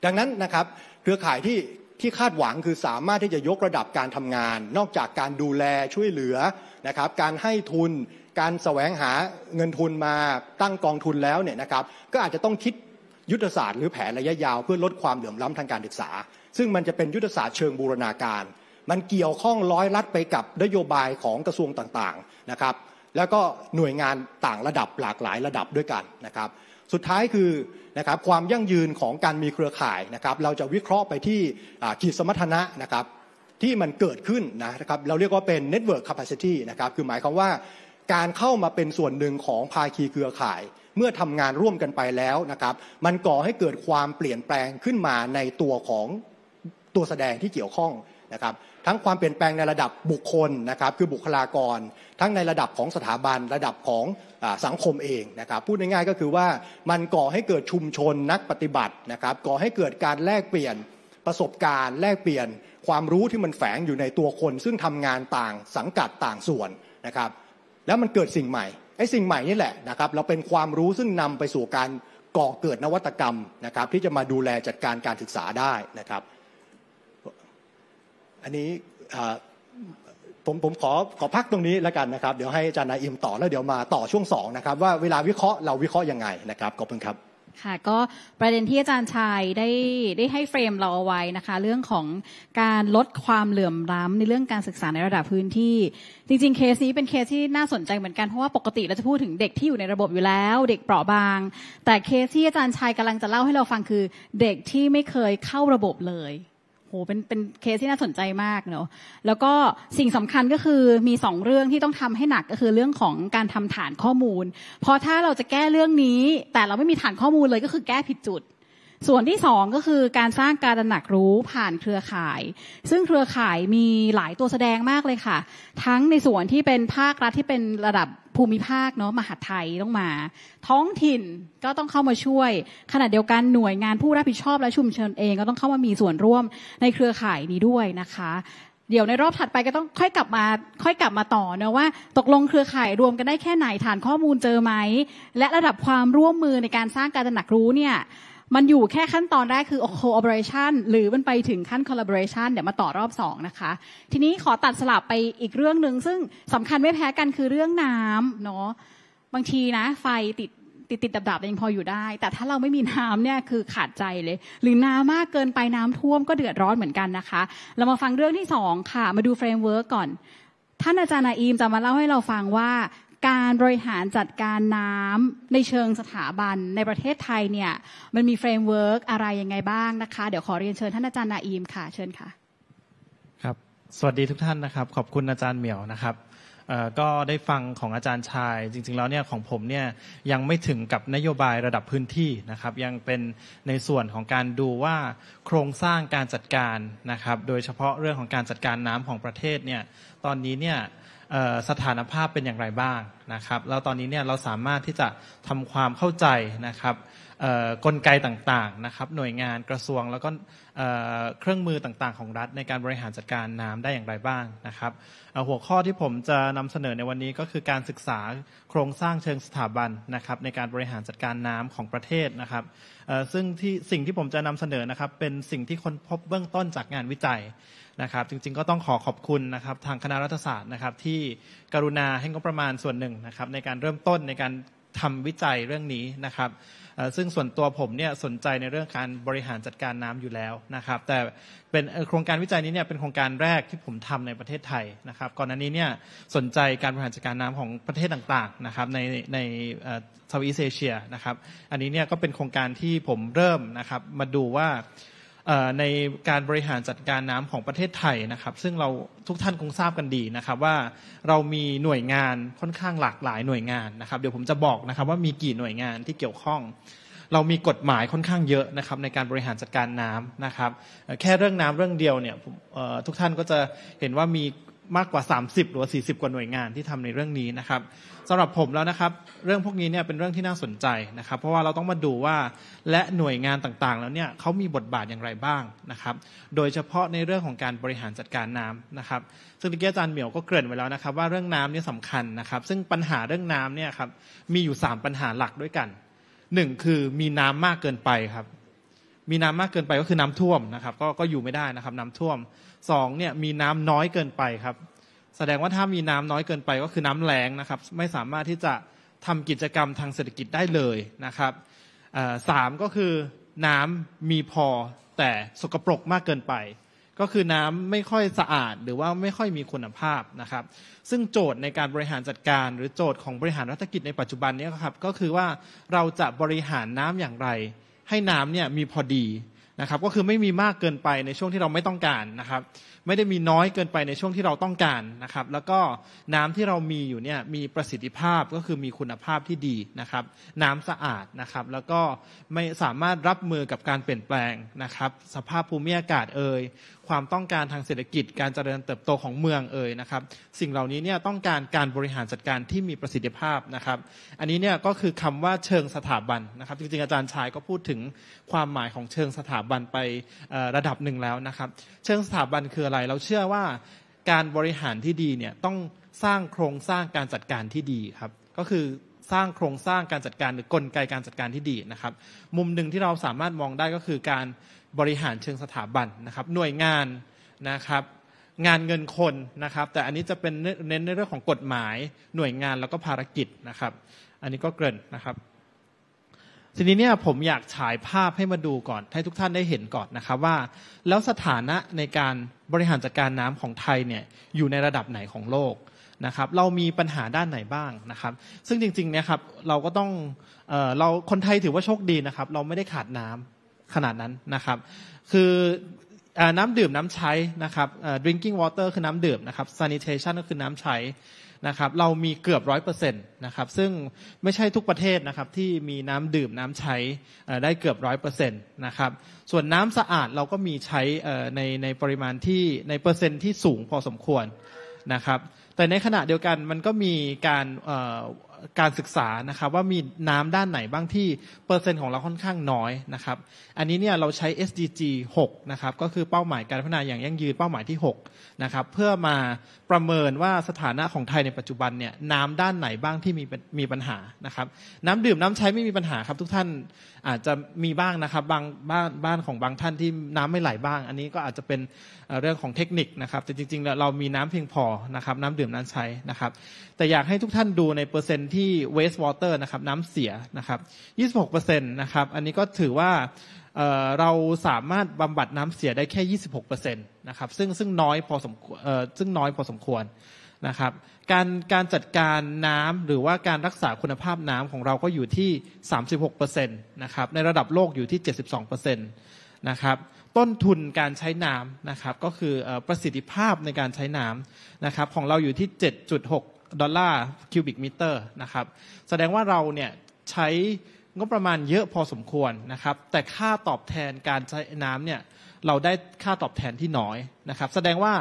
ดังนั้นนะครับเครือข่ายที่ที่คาดหวังคือสามารถที่จะยกระดับการทำงาน นอกจากการดูแลช่วยเหลือนะครับการให้ทุน การแสวงหาเงินทุนมาตั้งกองทุนแล้วเนี่ยนะครับก็อาจจะต้องคิดยุทธศาสตร์หรือแผนระยะยาวเพื่อลดความเหลื่อมล้ำทางการศึกษาซึ่งมันจะเป็นยุทธศาสตร์เชิงบูรณาการมันเกี่ยวข้องร้อยลัดไปกับนโยบายของกระทรวงต่างๆนะครับ แล้วก็หน่วยงานต่างระดับหลากหลายระดับด้วยกันนะครับ สุดท้ายคือนะครับความยั่งยืนของการมีเครือข่ายนะครับ เราจะวิเคราะห์ไปที่ขีดสมรรถนะนะครับ ที่มันเกิดขึ้นนะครับ เราเรียกว่าเป็น Network Capacity นะครับ คือหมายความว่าการเข้ามาเป็นส่วนหนึ่งของภาคีเครือข่าย เมื่อทำงานร่วมกันไปแล้วนะครับ มันก่อให้เกิดความเปลี่ยนแปลงขึ้นมาในตัวของตัวแสดงที่เกี่ยวข้องนะครับทั้งความเปลี่ยนแปลงในระดับบุคคลนะครับ คือบุคลากร ทั้งในระดับของสถาบันระดับของอสังคมเองนะครับ พูดง่ายๆก็คือว่ามันก่อให้เกิดชุมชนนักปฏิบัตินะครับ ก่อให้เกิดการแลกเปลี่ยนประสบการณ์แลกเปลี่ยนความรู้ที่มันแฝงอยู่ในตัวคน ซึ่งทำงานต่างสังกัดต่างส่วนนะครับ แล้วมันเกิดสิ่งใหม่ไอ้สิ่งใหม่นี่แหละนะครับเราเป็นความรู้ซึ่งนำไปสู่การก่อเกิดนวัตกรรมนะครับ ที่จะมาดูแลจัดการการศึกษาได้นะครับอันนี้ผม ผมขอขอพักตรงนี้แล้วกันนะครับเดี๋ยวให้อาจารย์นายอิมต่อแล้วเดี๋ยวมาต่อช่วงสองนะครับว่าเวลาวิเคราะห์เราวิเคราะห์ยังไงนะครับขอบคุณครับค่ะก็ประเด็นที่อาจารย์ชายได้ได้ให้เฟรมเราเอาไว้นะคะ เรื่องของการลดความเหลื่อมล้ำในเรื่องการศึกษาในระดับพื้นที่ จริง ๆเคสนี้เป็นเคสที่น่าสนใจเหมือนกันเพราะว่าปกติเราจะพูดถึงเด็กที่อยู่ในระบบอยู่แล้ว เด็กเปราะบาง แต่เคสที่อาจารย์ชายกำลังจะเล่าให้เราฟังคือเด็กที่ไม่เคยเข้าระบบเลยหเป็นเป็นเคสที่น่าสนใจมากเนอะแล้วก็สิ่งสำคัญก็คือมีสองเรื่องที่ต้องทำให้หนักก็คือเรื่องของการทำฐานข้อมูล เพราะถ้าเราจะแก้เรื่องนี้แต่เราไม่มีฐานข้อมูลเลยก็คือแก้ผิดจุด ส่วนที่สองก็คือการสร้างการตระหนักรู้ผ่านเครือข่าย ซึ่งเครือข่ายมีหลายตัวแสดงมากเลยค่ะ ทั้งในส่วนที่เป็นภาครัฐที่เป็นระดับภูมิภาคเนาะมหาไทยต้องมา ท้องถิ่นก็ต้องเข้ามาช่วยขณะเดียวกันหน่วยงานผู้รับผิดชอบและชุมชนเองก็ต้องเข้ามามีส่วนร่วมในเครือข่ายนี้ด้วยนะคะ เดี๋ยวในรอบถัดไปก็ต้องค่อยกลับมาค่อยกลับมาต่อเนะว่า ตกลงเครือข่ายรวมกันได้แค่ไหนฐานข้อมูลเจอไหมและระดับความร่วมมือในการสร้างการตระหนักรู้เนี่ยมันอยู่แค่ขั้นตอนแรกคือ cooperation หรือมันไปถึงขั้น collaboration เดี๋ยวมาต่อรอบสองนะคะ ทีนี้ขอตัดสลับไปอีกเรื่องหนึ่ง ซึ่งสำคัญไม่แพ้กันคือเรื่องน้ำเนาะบางทีนะ ไฟติดติดติดดับๆยังพออยู่ได้ แต่ถ้าเราไม่มีน้ำเนี่ยคือขาดใจเลย หรือน้ำมากเกินไปน้ำท่วมก็เดือดร้อนเหมือนกันนะคะ เรามาฟังเรื่องที่สองค่ะมาดูเฟรมเวิร์กก่อน ท่านอาจารย์าอีมจะมาเล่าให้เราฟังว่าการบริหารจัดการน้ำในเชิงสถาบันในประเทศไทยเนี่ยมันมีเฟรมเวิร์กอะไรยังไงบ้างนะคะ เดี๋ยวขอเรียนเชิญท่านอาจารย์นาอีมค่ะเชิญค่ะครับสวัสดีทุกท่านนะครับ ขอบคุณอาจารย์เหมียวนะครับก็ได้ฟังของอาจารย์ชาย จริงๆ แล้วเนี่ยของผมเนี่ยยังไม่ถึงกับนโยบายระดับพื้นที่นะครับ ยังเป็นในส่วนของการดูว่าโครงสร้างการจัดการนะครับ โดยเฉพาะเรื่องของการจัดการน้ำของประเทศเนี่ยตอนนี้เนี่ยสถานภาพเป็นอย่างไรบ้างนะครับแล้วตอนนี้เนี่ยเราสามารถที่จะทำความเข้าใจนะครับกลไกต่างๆนะครับหน่วยงานกระทรวง แล้วก็เครื่องมือต่างๆของรัฐในการบริหารจัดการน้ำได้อย่างไรบ้างนะครับหัวข้อที่ผมจะนำเสนอในวันนี้ก็คือการศึกษาโครงสร้างเชิงสถาบันนะครับในการบริหารจัดการน้ำของประเทศนะครับซึ่งที่สิ่งที่ผมจะนำเสนอนะครับเป็นสิ่งที่ค้นพบเบื้องต้นจากงานวิจัยนะครับจริงๆ ก็ต้องขอขอบคุณนะครับทางคณะรัฐศาสตร์นะครับ ที่กรุณาให้งบประมาณส่วนหนึ่งนะครับในการเริ่มต้นในการทำวิจัยเรื่องนี้นะครับซึ่งส่วนตัวผมเนี่ยสนใจในเรื่องการบริหารจัดการน้ำอยู่แล้วนะครับ แต่เป็นโครงการวิจัยนี้เนี่ยเป็นโครงการแรกที่ผมทำในประเทศไทยนะครับ ก่อนหน้านี้เนี่ยสนใจการบริหารจัดการน้ำของประเทศต่างๆนะครับในในทวอีเอเชียนะครับ อันนี้เนี่ยก็เป็นโครงการที่ผมเริ่มนะครับมาดูว่าในการบริหารจัดการน้ำของประเทศไทยนะครับ ซึ่งเราทุกท่านคงทราบกันดีนะครับ ว่าเรามีหน่วยงานค่อนข้างหลากหลายหน่วยงานนะครับเดี๋ยวผมจะบอกนะครับ ว่ามีกี่หน่วยงานที่เกี่ยวข้อง เรามีกฎหมายค่อนข้างเยอะนะครับ ในการบริหารจัดการน้ำนะครับ แค่เรื่องน้ำเรื่องเดียวเนี่ยทุกท่านก็จะเห็นว่ามีมากกว่า30หรือ40กว่าหน่วยงานที่ทำในเรื่องนี้นะครับสำหรับผมแล้วนะครับเรื่องพวกนี้เนี่ยเป็นเรื่องที่น่าสนใจนะครับ เพราะว่าเราต้องมาดูว่า และหน่วยงานต่างๆ แล้วเนี่ยเขามีบทบาทอย่างไรบ้างนะครับ โดยเฉพาะในเรื่องของการบริหารจัดการน้ำนะครับ ซึ่งที่อาจารย์เหมียวก็เกริ่นไว้แล้วนะครับ ว่าเรื่องน้ำนี่สำคัญนะครับ ซึ่งปัญหาเรื่องน้ำเนี่ยครับมีอยู่ 3 ปัญหาหลักด้วยกัน 1 คือมีน้ำมากเกินไปครับ มีน้ำมากเกินไปก็คือน้ำท่วมนะครับ ก็ก็อยู่ไม่ได้นะครับ น้ำท่วม2เนี่ยมีน้ำน้อยเกินไปครับแสดงว่าถ้ามีน้ำน้อยเกินไปก็คือน้ำแรงนะครับ ไม่สามารถที่จะทำกิจกรรมทางเศรษฐกิจได้เลยนะครับสามก็คือน้ำมีพอแต่สกปรกมากเกินไป ก็คือน้ำไม่ค่อยสะอาดหรือว่าไม่ค่อยมีคุณภาพนะครับ ซึ่งโจทย์ในการบริหารจัดการหรือโจทย์ของบริหารรัฐกิจในปัจจุบันนี้ครับก็คือว่าเราจะบริหารน้ำอย่างไร ให้น้ำเนี่ยมีพอดีนะครับ ก็คือไม่มีมากเกินไปในช่วงที่เราไม่ต้องการนะครับไม่ได้มีน้อยเกินไปในช่วงที่เราต้องการนะครับแล้วก็น้ำที่เรามีอยู่เนี่ย มีประสิทธิภาพก็คือมีคุณภาพที่ดีนะครับน้ำสะอาดนะครับแล้วก็ไม่สามารถรับมือกับการเปลี่ยนแปลงนะครับสภาพภูมิอากาศเอ่ยความต้องการทางเศรษฐกิจการเจริญเติบโตของเมืองเอ่ยนะครับสิ่งเหล่านี้เนี่ยต้องการการบริหารจัดการที่มีประสิทธิภาพนะครับอันนี้เนี่ยก็คือคำว่าเชิงสถาบันนะครับ จริงๆอาจารย์ชายก็พูดถึงความหมายของเชิงสถาบันไประดับหนึ่งแล้วนะครับ เชิงสถาบันคืออะไร เราเชื่อว่าการบริหารที่ดีเนี่ยต้องสร้างโครงสร้างการจัดการที่ดีครับก็คือสร้างโครงสร้างการจัดการหรือกลไกการจัดการที่ดีนะครับมุมหนึ่งที่เราสามารถมองได้ก็คือการบริหารเชิงสถาบันนะครับ หน่วยงานนะครับ งานเงินคนนะครับ แต่อันนี้จะเป็นเน้นในเรื่องของกฎหมาย หน่วยงานแล้วก็ภารกิจนะครับ อันนี้ก็เกริ่นนะครับทีนี้เนี่ยผมอยากฉายภาพให้มาดูก่อนให้ทุกท่านได้เห็นก่อนนะครับว่า แล้วสถานะในการบริหารจัดการน้ำของไทยเนี่ยอยู่ในระดับไหนของโลกนะครับเรามีปัญหาด้านไหนบ้างนะครับ ซึ่งจริงๆเนี่ยครับเราก็ต้องเออเราคนไทยถือว่าโชคดีนะครับ เราไม่ได้ขาดน้ำขนาดนั้นนะครับคือน้ำดื่มน้ำใช้นะครับ drinking water คือน้ำดื่มนะครับ sanitation ก็คือน้ำใช้นะครับเรามีเกือบร้อยเปอร์เซ็นต์นะครับซึ่งไม่ใช่ทุกประเทศนะครับที่มีน้ำดื่มน้ำใช้ได้เกือบร้อยเปอร์เซ็นต์นะครับส่วนน้ำสะอาดเราก็มีใช้ในในปริมาณที่ในเปอร์เซ็นต์ที่สูงพอสมควรนะครับแต่ในขณะเดียวกันมันก็มีการการศึกษานะครับว่ามีน้ำด้านไหนบ้างที่เปอร์เซ็นต์ของเราค่อนข้างน้อยนะครับอันนี้เนี่ยเราใช้ SDG 6นะครับก็คือเป้าหมายการพัฒนาอย่างยั่งยืนเป้าหมายที่6นะครับเพื่อมาประเมินว่าสถานะของไทยในปัจจุบันเนี่ยน้ำด้านไหนบ้างที่มีมีปัญหานะครับ น้ำดื่มน้ำใช้ไม่มีปัญหาครับทุกท่านอาจจะมีบ้างนะครับบางบ้านบ้านของบางท่านที่น้ำไม่ไหลบ้าง อันนี้ก็อาจจะเป็นเรื่องของเทคนิคนะครับแต่จริงๆเรามีน้ำเพียงพอนะครับน้ำดื่มน้ำใช้นะครับ แต่อยากให้ทุกท่านดูในเปอร์เซ็นต์ที่ waste water นะครับน้ำเสียนะครับ26%นะครับอันนี้ก็ถือว่าเราสามารถบำบัดน้ำเสียได้แค่ 26%นะครับซึ่งซึ่งน้อยพอสมควรซึ่งน้อยพอสมควรนะครับการการจัดการน้ำหรือว่าการรักษาคุณภาพน้ำของเราก็อยู่ที่ 36%นะครับในระดับโลกอยู่ที่ 72%นะครับต้นทุนการใช้น้ำนะครับก็คือประสิทธิภาพในการใช้น้ำนะครับของเราอยู่ที่ 7.6ดอลลาร์คิวบิกมิเตอร์นะครับแสดงว่าเราเนี่ยใช้งบประมาณเยอะพอสมควรนะครับแต่ค่าตอบแทนการใช้น้ำเนี่ยเราได้ค่าตอบแทนที่น้อยนะครับ แสดงว่า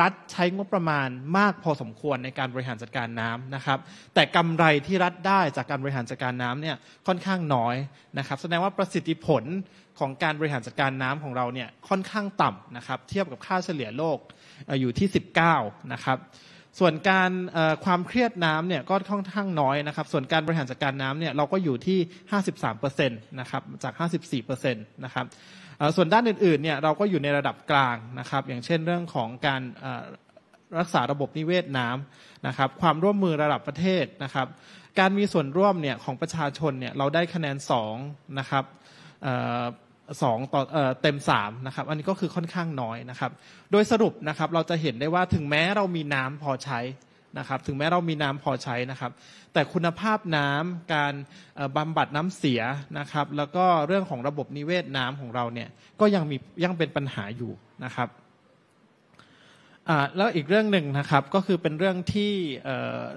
รัฐใช้งบประมาณมากพอสมควรในการบริหารจัดการน้ำนะครับ แต่กำไรที่รัฐได้จากการบริหารจัดการน้ำเนี่ยค่อนข้างน้อยนะครับ แสดงว่าประสิทธิผลของการบริหารจัดการน้ำของเราเนี่ยค่อนข้างต่ำนะครับ เทียบกับค่าเฉลี่ยโลกอยู่ที่ 19นะครับ ส่วนการความเครียดน้ำเนี่ยก็ค่อนข้างน้อยนะครับ ส่วนการบริหารจัดการน้ำเนี่ยเราก็อยู่ที่53%นะครับจาก54%นะครับส่วนด้านอื่นๆ เนี่ยเราก็อยู่ในระดับกลางนะครับ อย่างเช่นเรื่องของการรักษาระบบนิเวศน้ำนะครับความร่วมมือระดับประเทศนะครับการมีส่วนร่วมเนี่ยของประชาชนเนี่ยเราได้คะแนน2นะครับสองต่อเต็ม3นะครับอันนี้ก็คือค่อนข้างน้อยนะครับโดยสรุปนะครับเราจะเห็นได้ว่าถึงแม้เรามีน้ำพอใช้นะครับถึงแม้เรามีน้ำพอใช้นะครับ แต่คุณภาพน้ำการบำบัดน้ำเสียนะครับ แล้วก็เรื่องของระบบนิเวศน้ำของเราเนี่ยก็ยังมียังเป็นปัญหาอยู่นะครับแล้วอีกเรื่องหนึ่งนะครับก็คือเป็นเรื่องที่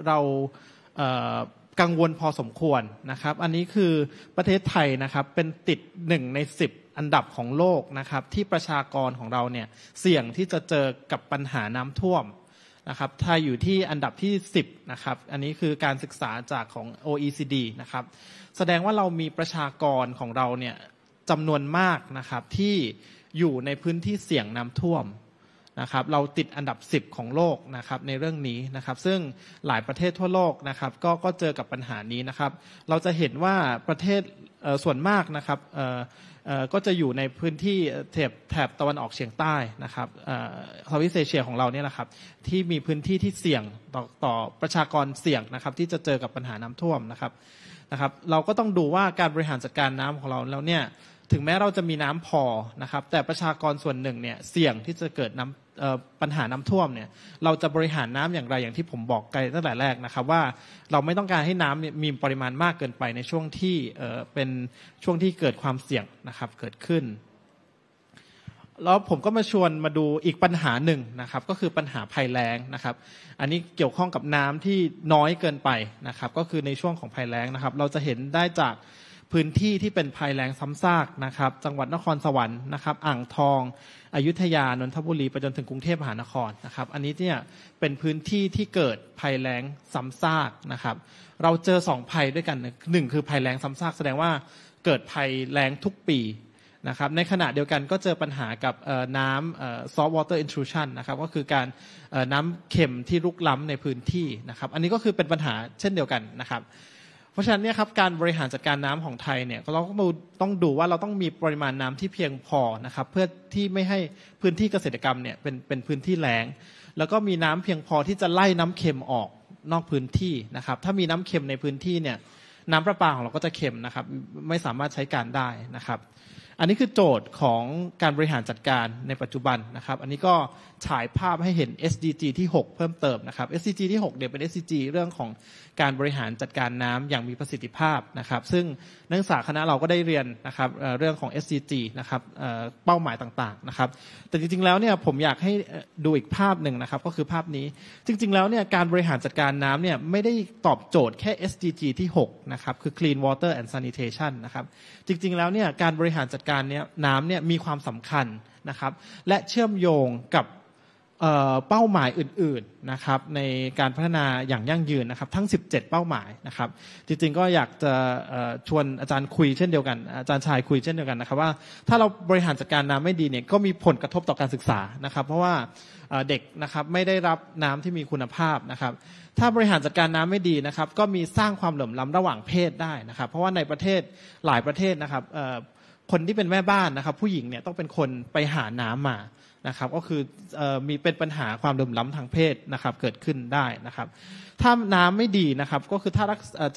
เรากังวลพอสมควรนะครับ อันนี้คือประเทศไทยนะครับเป็นติดหนึ่งในสิบอันดับของโลกนะครับที่ประชากรของเราเนี่ยเสี่ยงที่จะเจอกับปัญหาน้ำท่วมนะครับถ้าอยู่ที่อันดับที่ 10 นะครับ อันนี้คือการศึกษาจากของ OECD นะครับ แสดงว่าเรามีประชากรของเราเนี่ยจำนวนมากนะครับที่อยู่ในพื้นที่เสี่ยงน้ำท่วมนะครับ เราติดอันดับ 10 ของโลกนะครับในเรื่องนี้นะครับซึ่งหลายประเทศทั่วโลกนะครับก็ก็เจอกับปัญหานี้นะครับ เราจะเห็นว่าประเทศส่วนมากนะครับก็จะอยู่ในพื้นที่แถบแถบตะวันออกเฉียงใต้นะครับทวีปเอเชีย ของเราเนี่ยนะครับ ที่มีพื้นที่ที่เสี่ยงต่อตอประชากรเสี่ยงนะครับที่จะเจอกับปัญหาน้ำท่วมนะครับนะครับ เราก็ต้องดูว่าการบริหารจัดการน้ำของเราแล้วเนี่ยถึงแม้เราจะมีน้ำพอนะครับแต่ประชากรส่วนหนึ่งเนี่ยเสี่ยงที่จะเกิดน้ำปัญหาน้ำท่วมเนี่ยเราจะบริหารน้ำอย่างไรอย่างที่ผมบอกไปตั้งแต่แรกนะครับว่าเราไม่ต้องการให้น้ำมีปริมาณมากเกินไปในช่วงที่เป็นช่วงที่เกิดความเสี่ยงนะครับเกิดขึ้นแล้วผมก็มาชวนมาดูอีกปัญหาหนึ่งนะครับก็คือปัญหาภัยแล้งนะครับอันนี้เกี่ยวข้องกับน้ำที่น้อยเกินไปนะครับก็คือในช่วงของภัยแล้งนะครับ เราจะเห็นได้จากพื้นที่ที่เป็นภัยแรงซ้ำซากนะครับ จังหวัดนครสวรรค์นะครับ อ่างทอง อยุธยา นนทบุรีไปจนถึงกรุงเทพมหานครนะครับ อันนี้เนี่ยเป็นพื้นที่ที่เกิดภัยแรงซ้ำซากนะครับ เราเจอสองภัยด้วยกันหนึ่งคือภัยแรงซ้ำซากแสดงว่าเกิดภัยแรงทุกปีนะครับ ในขณะเดียวกันก็เจอปัญหากับน้ำ soft water intrusion นะครับ ก็คือการน้ำเข็มที่ลุกล้ำในพื้นที่นะครับ อันนี้ก็คือเป็นปัญหาเช่นเดียวกันนะครับเพราะฉะนั้นเนี่ยครับการบริหารจัดการน้ำของไทยเนี่ยเราก็ต้องดูว่าเราต้องมีปริมาณน้ำที่เพียงพอนะครับเพื่อที่ไม่ให้พื้นที่เกษตรกรรมเนี่ยเป็นเป็นพื้นที่แล้ง แล้วก็มีน้ำเพียงพอที่จะไล่น้ำเค็มออกนอกพื้นที่นะครับถ้ามีน้ำเค็มในพื้นที่เนี่ยน้ำประปาของเราก็จะเค็มนะครับไม่สามารถใช้การได้นะครับอันนี้คือโจทย์ของการบริหารจัดการในปัจจุบันนะครับ อันนี้ก็ฉายภาพให้เห็น SDG ที่ 6 เพิ่มเติมนะครับ SDG ที่6เดี๋ยวเป็น SDG เรื่องของการบริหารจัดการน้ำอย่างมีประสิทธิภาพนะครับซึ่งนักศึกษาคณะเราก็ได้เรียนนะครับเรื่องของ SDG นะครับเป้าหมายต่างๆนะครับแต่จริง ๆแล้วเนี่ยผมอยากให้ดูอีกภาพหนึ่งนะครับ ก็คือภาพนี้ จริง ๆแล้วเนี่ยการบริหารจัดการน้ำเนี่ยไม่ได้ตอบโจทย์แค่ SDG ที่6นะครับคือ Clean Water and Sanitation นะครับจริง ๆ แล้วเนี่ยการบริหารจัดการเนี่ยน้ำเนี่ยมีความสำคัญนะครับและเชื่อมโยงกับเป้าหมายอื่นๆ นะครับในการพัฒนาอย่างยั่งยืนนะครับทั้ง 17 เป้าหมายนะครับจริงๆ ก็อยากจะชวนอาจารย์คุยเช่นเดียวกัน อาจารย์ชายคุยเช่นเดียวกันนะครับว่าถ้าเราบริหารจัดการน้ำไม่ดีเนี่ยก็มีผลกระทบต่อการศึกษานะครับเพราะว่าเด็กนะครับไม่ได้รับน้ำที่มีคุณภาพนะครับถ้าบริหารจัดการน้ำไม่ดีนะครับก็มีสร้างความเหลื่อมล้าระหว่างเพศได้นะครับ เพราะว่าในประเทศหลายประเทศนะครับคนที่เป็นแม่บ้านนะครับผู้หญิงเนี่ยต้องเป็นคนไปหาน้ำมานะครับก็คือมีเป็นปัญหาความเหลื่อมล้ำทางเพศนะครับเกิดขึ้นได้นะครับถ้าน้ำไม่ดีนะครับก็คือถ้า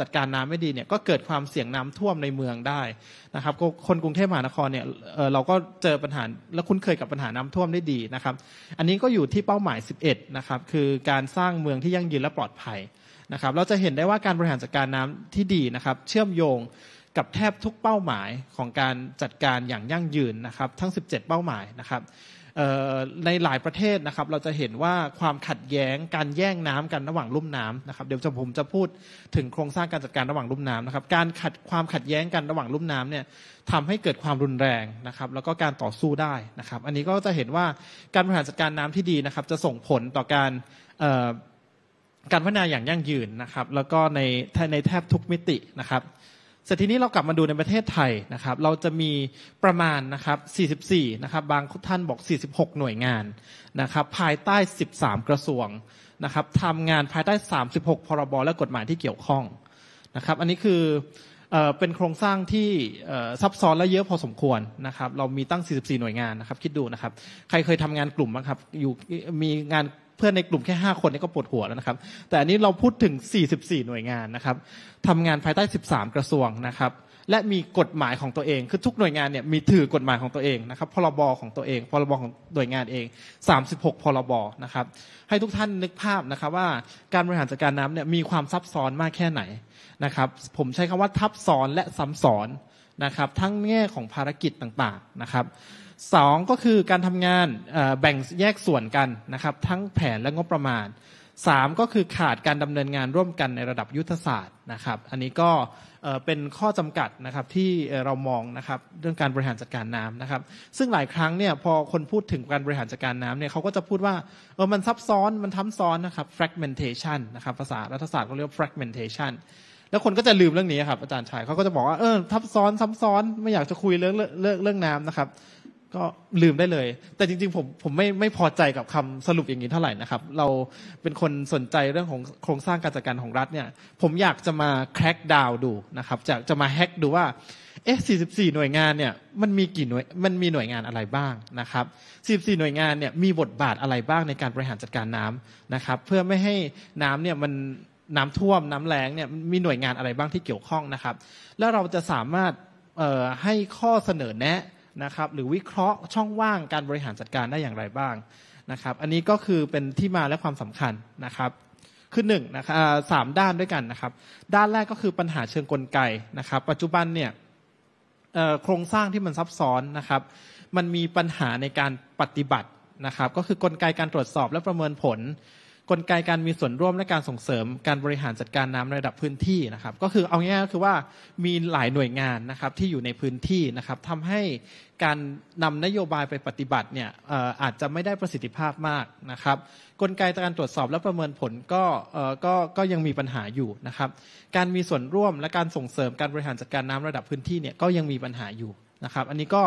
จัดการน้ำไม่ดีเนี่ยก็เกิดความเสี่ยงน้ำท่วมในเมืองได้นะครับคนกรุงเทพมหานครเนี่ยเราก็เจอปัญหาและคุ้นเคยกับปัญหาน้ำท่วมได้ดีนะครับอันนี้ก็อยู่ที่เป้าหมาย 11นะครับคือการสร้างเมืองที่ยั่งยืนและปลอดภัยนะครับเราจะเห็นได้ว่าการบริหารจัดการน้ำที่ดีนะครับเชื่อมโยงกับแทบทุกเป้าหมายของการจัดการอย่างยั่งยืนนะครับทั้ง 17 เป้าหมายนะครับในหลายประเทศนะครับ เราจะเห็นว่าความขัดแย้งการแย่งน้ำกันระหว่างลุ่มน้ำนะครับเดี๋ยวจะผมจะพูดถึงโครงสร้างการจัดการระหว่างลุ่มน้ำนะครับ การขัดความขัดแย้งกันระหว่างลุ่มน้ำเนี่ยทำให้เกิดความรุนแรงนะครับ แล้วก็การต่อสู้ได้นะครับ อันนี้ก็จะเห็นว่าการบริหารจัดการน้ำที่ดีนะครับ จะส่งผลต่อการการพัฒนาอย่างยั่งยืนนะครับ แล้วก็ในในแทบทุกมิตินะครับสร็จทีนี้เรากลับมาดูในประเทศไทยนะครับเราจะมีประมาณนะครับ 44 นะครับบางท่านบอก 46 หน่วยงานนะครับภายใต้ 13 กระทรวงนะครับทำงานภายใต้ 36 พรบ และกฎหมายที่เกี่ยวข้องนะครับอันนี้คือเป็นโครงสร้างที่ซับซ้อนและเยอะพอสมควรนะครับ เรามีตั้ง 44 หน่วยงานนะครับ คิดดูนะครับ ใครเคยทำงานกลุ่มบ้างครับอยู่มีงานเพื่อนในกลุ่มแค่ 5 คนนี่ก็ปวดหัวแล้วนะครับ แต่อันนี้เราพูดถึง 44 หน่วยงานนะครับทำงานภายใต้ 13 กระทรวงนะครับและมีกฎหมายของตัวเองคือทุกหน่วยงานเนี่ยมีถือกฎหมายของตัวเองนะครับพรบของตัวเองพรบของหน่วยงานเอง 36 พรบนะครับให้ทุกท่านนึกภาพนะครับว่า การบริหารจัดการน้ำเนี่ยมีความซับซ้อนมากแค่ไหนนะครับผมใช้คำว่าทับซ้อนและซ้ำซ้อนนะครับทั้งแง่ของภารกิจต่างๆนะครับสองก็คือการทำงานแบ่งแยกส่วนกันนะครับทั้งแผนและงบประมาณสามก็คือขาดการดำเนินงานร่วมกันในระดับยุทธศาสตร์นะครับอันนี้ก็เป็นข้อจำกัดนะครับที่เรามองนะครับเรื่องการบริหารจัดการน้ำนะครับซึ่งหลายครั้งเนี่ยพอคนพูดถึงการบริหารจัดการน้ำเนี่ยเขาก็จะพูดว่าเออมันซับซ้อนมันทับซ้อนนะครับ fragmentation นะครับภาษารัฐศาสตร์เขาเรียก fragmentation แล้วคนก็จะลืมเรื่องนี้ครับอาจารย์ชายเขาก็จะบอกว่าเออทับซ้อนซับซ้อน ไม่อยากจะคุยเรื่องเรื่องเรื่องน้ำนะครับก็ลืมได้เลย แต่จริงๆผมผมไม่ไม่พอใจกับคำสรุปอย่างนี้เท่าไหร่นะครับ เราเป็นคนสนใจเรื่องของโครงสร้างการจัดการของรัฐเนี่ยผมอยากจะมาแคร็กดาวดูนะครับ จะจะมาแฮกดูว่าเอ๊ะ44หน่วยงานเนี่ยมันมีกี่หน่วยมันมีหน่วยงานอะไรบ้างนะครับ44หน่วยงานเนี่ยมีบทบาทอะไรบ้างในการบริหารจัดการน้ำนะครับ เพื่อไม่ให้น้ำเนี่ยมันน้ำท่วมน้ำแรงเนี่ยมีหน่วยงานอะไรบ้างที่เกี่ยวข้องนะครับ แล้วเราจะสามารถให้ข้อเสนอแนะนะครับหรือวิเคราะห์ช่องว่างการบริหารจัดการได้อย่างไรบ้างนะครับอันนี้ก็คือเป็นที่มาและความสำคัญนะครับคือหนึ่งนะครับสามด้านด้วยกันนะครับด้านแรกก็คือปัญหาเชิงกลไกนะครับ ปัจจุบันเนี่ยโครงสร้างที่มันซับซ้อนนะครับมันมีปัญหาในการปฏิบัตินะครับก็คือกลไกการตรวจสอบและประเมินผลกลไกการมีส่วนร่วมและการส่งเสริมการบริหารจัดการน้ำระดับพื้นที่นะครับก็คือเอาง่ายๆก็คือว่า มีหลายหน่วยงานนะครับ ที่อยู่ในพื้นที่นะครับทำให้การนำนโยบายไปปฏิบัติ เนี่ยอาจจะไม่ได้ประสิทธิภาพมากนะครับกลไกการตรวจสอบและประเมินผล ก็ก็ก็ยังมีปัญหาอยู่นะครับการมีส่วนร่วม และการส่งเสริมการบริหารจัดการน้ำระดับพื้นที่เนี่ยก็ยังมีปัญหาอยู่นะครับ อันนี้ก็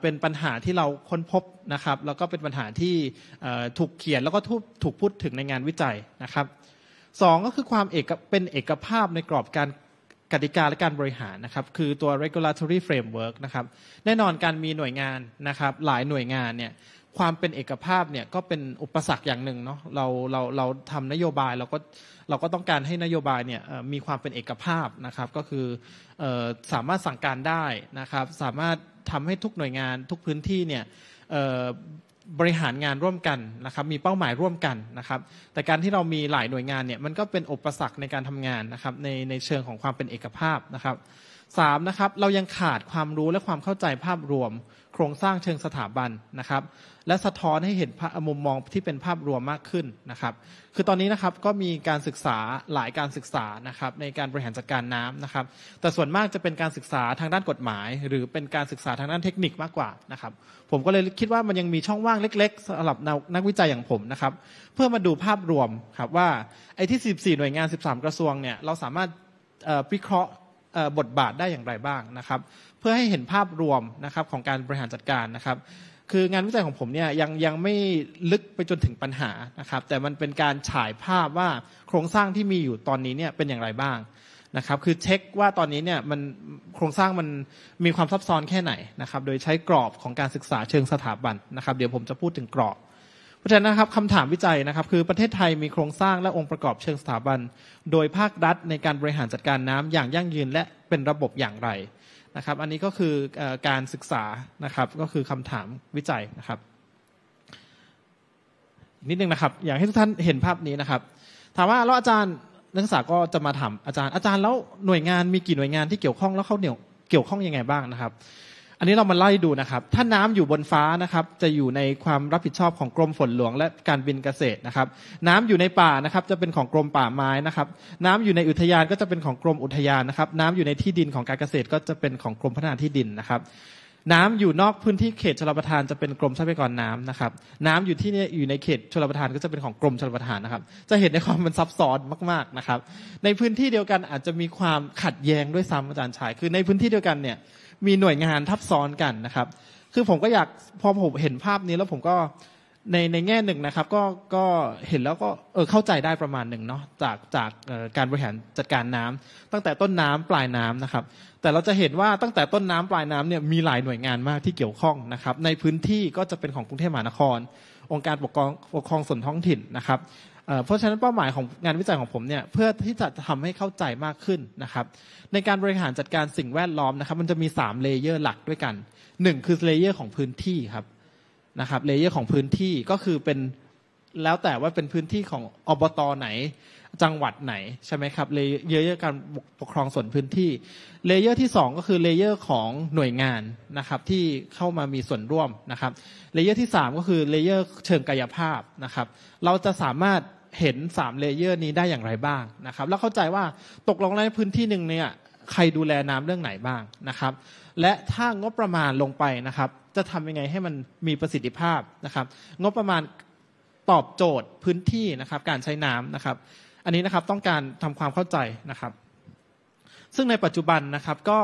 เป็นปัญหาที่เราค้นพบนะครับ แล้วก็เป็นปัญหาที่ถูกเขียนแล้วก็ถูกพูดถึงในงานวิจัยนะครับสองก็คือความเอกเป็นเอกภาพในกรอบการกติกาและการบริหารนะครับ คือตัว regulatory framework นะครับ แน่นอนการมีหน่วยงานนะครับหลายหน่วยงานเนี่ยความเป็นเอกภาพเนี่ยก็เป็นอุปสรรคอย่างหนึ่งเนาะเราเราเราทำนโยบายเราก็เราก็ต้องการให้นโยบายเนี่ยมีความเป็นเอกภาพนะครับก็คือสามารถสั่งการได้นะครับสามารถทำให้ทุกหน่วยงาน ทุกพื้นที่เนี่ยบริหารงานร่วมกันนะครับมีเป้าหมายร่วมกันนะครับแต่การที่เรามีหลายหน่วยงานเนี่ยมันก็เป็นอุปสรรคในการทำงานนะครับในในเชิงของความเป็นเอกภาพนะครับสามนะครับเรายังขาดความรู้และความเข้าใจภาพรวมโครงสร้างเชิงสถาบันนะครับ และสะท้อนให้เห็นมุมมองที่เป็นภาพรวมมากขึ้นนะครับคือตอนนี้นะครับก็มีการศึกษาหลายการศึกษานะครับในการบริหารจัดการน้ำนะครับ แต่ส่วนมากจะเป็นการศึกษาทางด้านกฎหมาย หรือเป็นการศึกษาทางด้านเทคนิคมากกว่านะครับ ผมก็เลยคิดว่ามันยังมีช่องว่างเล็กๆสำหรับนักวิจัยอย่างผมนะครับ เพื่อมาดูภาพรวมครับว่าไอ้ที่ 14 หน่วยงาน 13 กระทรวงเนี่ยเราสามารถวิเคราะห์บทบาทได้อย่างไรบ้างนะครับพื่อให้เห็นภาพรวมนะครับของการบริหารจัดการนะครับคืองานวิจัยของผมเนี่ยยังยังไม่ลึกไปจนถึงปัญหานะครับ แต่มันเป็นการฉายภาพว่าโครงสร้างที่มีอยู่ตอนนี้เนี่ยเป็นอย่างไรบ้างนะครับคือเช็คว่าตอนนี้เนี่ยมันโครงสร้างมันมีความซับซ้อนแค่ไหนนะครับโดยใช้กรอบของการศึกษาเชิงสถาบันนะครับเดี๋ยวผมจะพูดถึงกรอบ เพราะฉะนั้นนะครับคำถามวิจัยนะครับ คือประเทศไทย มีโครงสร้างและองค์ประกอบเชิงสถาบัน โดยภาครัฐในการบริหารจัดการน้ำอย่างยั่งยืนและเป็นระบบอย่างไรนะครับ อันนี้ก็คือการศึกษานะครับ ก็คือคำถามวิจัยนะครับ นิดนึงนะครับ อยากให้ทุกท่านเห็นภาพนี้นะครับ ถามว่าแล้วอาจารย์นักศึกษาก็จะมาถามอาจารย์ อาจารย์แล้วหน่วยงานมีกี่หน่วยงานที่เกี่ยวข้องแล้วเขาเี่ยเกี่ยวข้องยังไงบ้างนะครับอันนี้เรามาไล่ดูนะครับถ้าน้ำอยู่บนฟ้านะครับจะอยู่ในความรับผิดชอบของกรมฝนหลวงและการบินเกษตรนะครับ น้ำอยู่ในป่านะครับจะเป็นของกรมป่าไม้นะครับน้ำอยู่ในอุทยานก็จะเป็นของกรมอุทยานนะครับ น้ำอยู่ในที่ดินของการเกษตรก็จะเป็นของกรมพัฒนาที่ดินนะครับ น้ำอยู่นอกพื้นที่เขตชลประทานจะเป็นกรมทรัพยากรน้ำนะครับน้ำอยู่ที่นี่อยู่ในเขตชลประทานก็จะเป็นของกรมชลประทานนะครับ จะเห็นในความมันซับซ้อนมากๆนะครับ ในพื้นที่เดียวกันอาจจะมีความขัดแย้งด้วยซ้ำอาจารย์ชาย คือในพื้นที่เดียวกันเนี่ยมีหน่วยงานทับซ้อนกันนะครับ คือผมก็อยาก พอผมเห็นภาพนี้แล้วผมก็ในในแง่หนึ่งนะครับก็ก็เห็นแล้วก็เออเข้าใจได้ประมาณหนึ่งเนาะจากจากการบริหารจัดการน้ำ ตั้งแต่ต้นน้ำปลายน้ำนะครับ แต่เราจะเห็นว่าตั้งแต่ต้นน้ำปลายน้ำเนี่ยมีหลายหน่วยงานมากที่เกี่ยวข้องนะครับ ในพื้นที่ก็จะเป็นของกรุงเทพมหานคร องค์การปกครองปกครองส่วนท้องถิ่นนะครับเพราะฉะนั้นเป้าหมายของงานวิจัยของผมเนี่ยเพื่อที่จะทำให้เข้าใจมากขึ้นนะครับ ในการบริหารจัดการสิ่งแวดล้อมนะครับ มันจะมี3เลเยอร์หลักด้วยกัน1คือเลเยอร์ของพื้นที่ครับนะครับ เลเยอร์ของพื้นที่ก็คือเป็นแล้วแต่ว่าเป็นพื้นที่ของ อบตอไหนจังหวัดไหน ใช่ไหมครับเลเยอร์การปกครองส่วนพื้นที่ เลเยอร์ที่ 2 ก็คือเลเยอร์ของหน่วยงานนะครับที่เข้ามามีส่วนร่วมนะครับ เลเยอร์ที่3ก็คือเลเยอร์เชิงกายภาพนะครับ เราจะสามารถเห็นสามเลเยอร์นี้ได้อย่างไรบ้างนะครับ แล้วเข้าใจว่าตกลงในพื้นที่หนึ่งเนี่ยใครดูแลน้ำเรื่องไหนบ้างนะครับ และถ้างบประมาณลงไปนะครับ จะทำยังไงให้มันมีประสิทธิภาพนะครับ งบประมาณตอบโจทย์พื้นที่นะครับ การใช้น้ำนะครับ อันนี้นะครับต้องการทำความเข้าใจนะครับ ซึ่งในปัจจุบันนะครับก็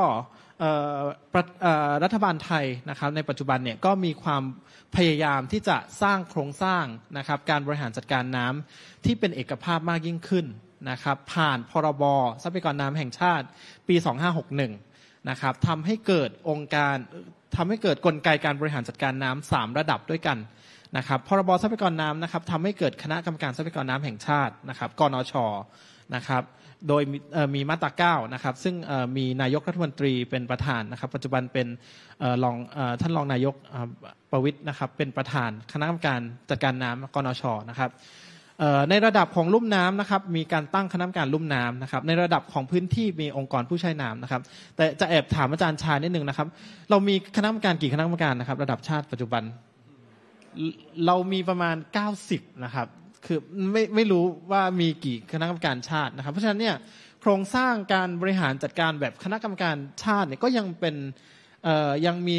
รัฐบาลไทยนะครับ ในปัจจุบันเนี่ยก็มีความพยายามที่จะสร้างโครงสร้างนะครับ การบริหารจัดการน้ำที่เป็นเอกภาพมากยิ่งขึ้นนะครับ ผ่านพรบทรัพยากรน้ำแห่งชาติปี2561นะครับทำให้เกิดองค์การทำให้เกิดกลไกการบริหารจัดการน้ำ 3 ระดับด้วยกันนะครับพรบทรัพยากรน้ำนะครับทำให้เกิดคณะกรรมการทรัพยากรน้ำแห่งชาตินะครับกนชนะครับโดยมีมาตรา9นะครับซึ่งมีนายกรัฐมนตรีเป็นประธานนะครับ ปัจจุบันเป็นรองท่านรองนายกประวิทย์นะครับ เป็นประธานคณะกรรมการจัดการน้ำกนชนะครับในระดับของลุ่มน้ำนะครับมีการตั้งคณะกรรมการลุ่มน้ำนะครับ ในระดับของพื้นที่มีองค์กรผู้ใช้น้ำนะครับ แต่จะแอบถามอาจารย์ชานิดนึงนะครับ เรามีคณะกรรมการกี่คณะกรรมการนะครับ ระดับชาติปัจจุบันเรามีประมาณ90นะครับคือไม่ไม่รู้ว่ามีกี่คณะกรรมการชาตินะครับเพราะฉะนั้นเนี่ยโครงสร้างการบริหารจัดการแบบคณะกรรมการชาติเนี่ยก็ยังเป็นยังมี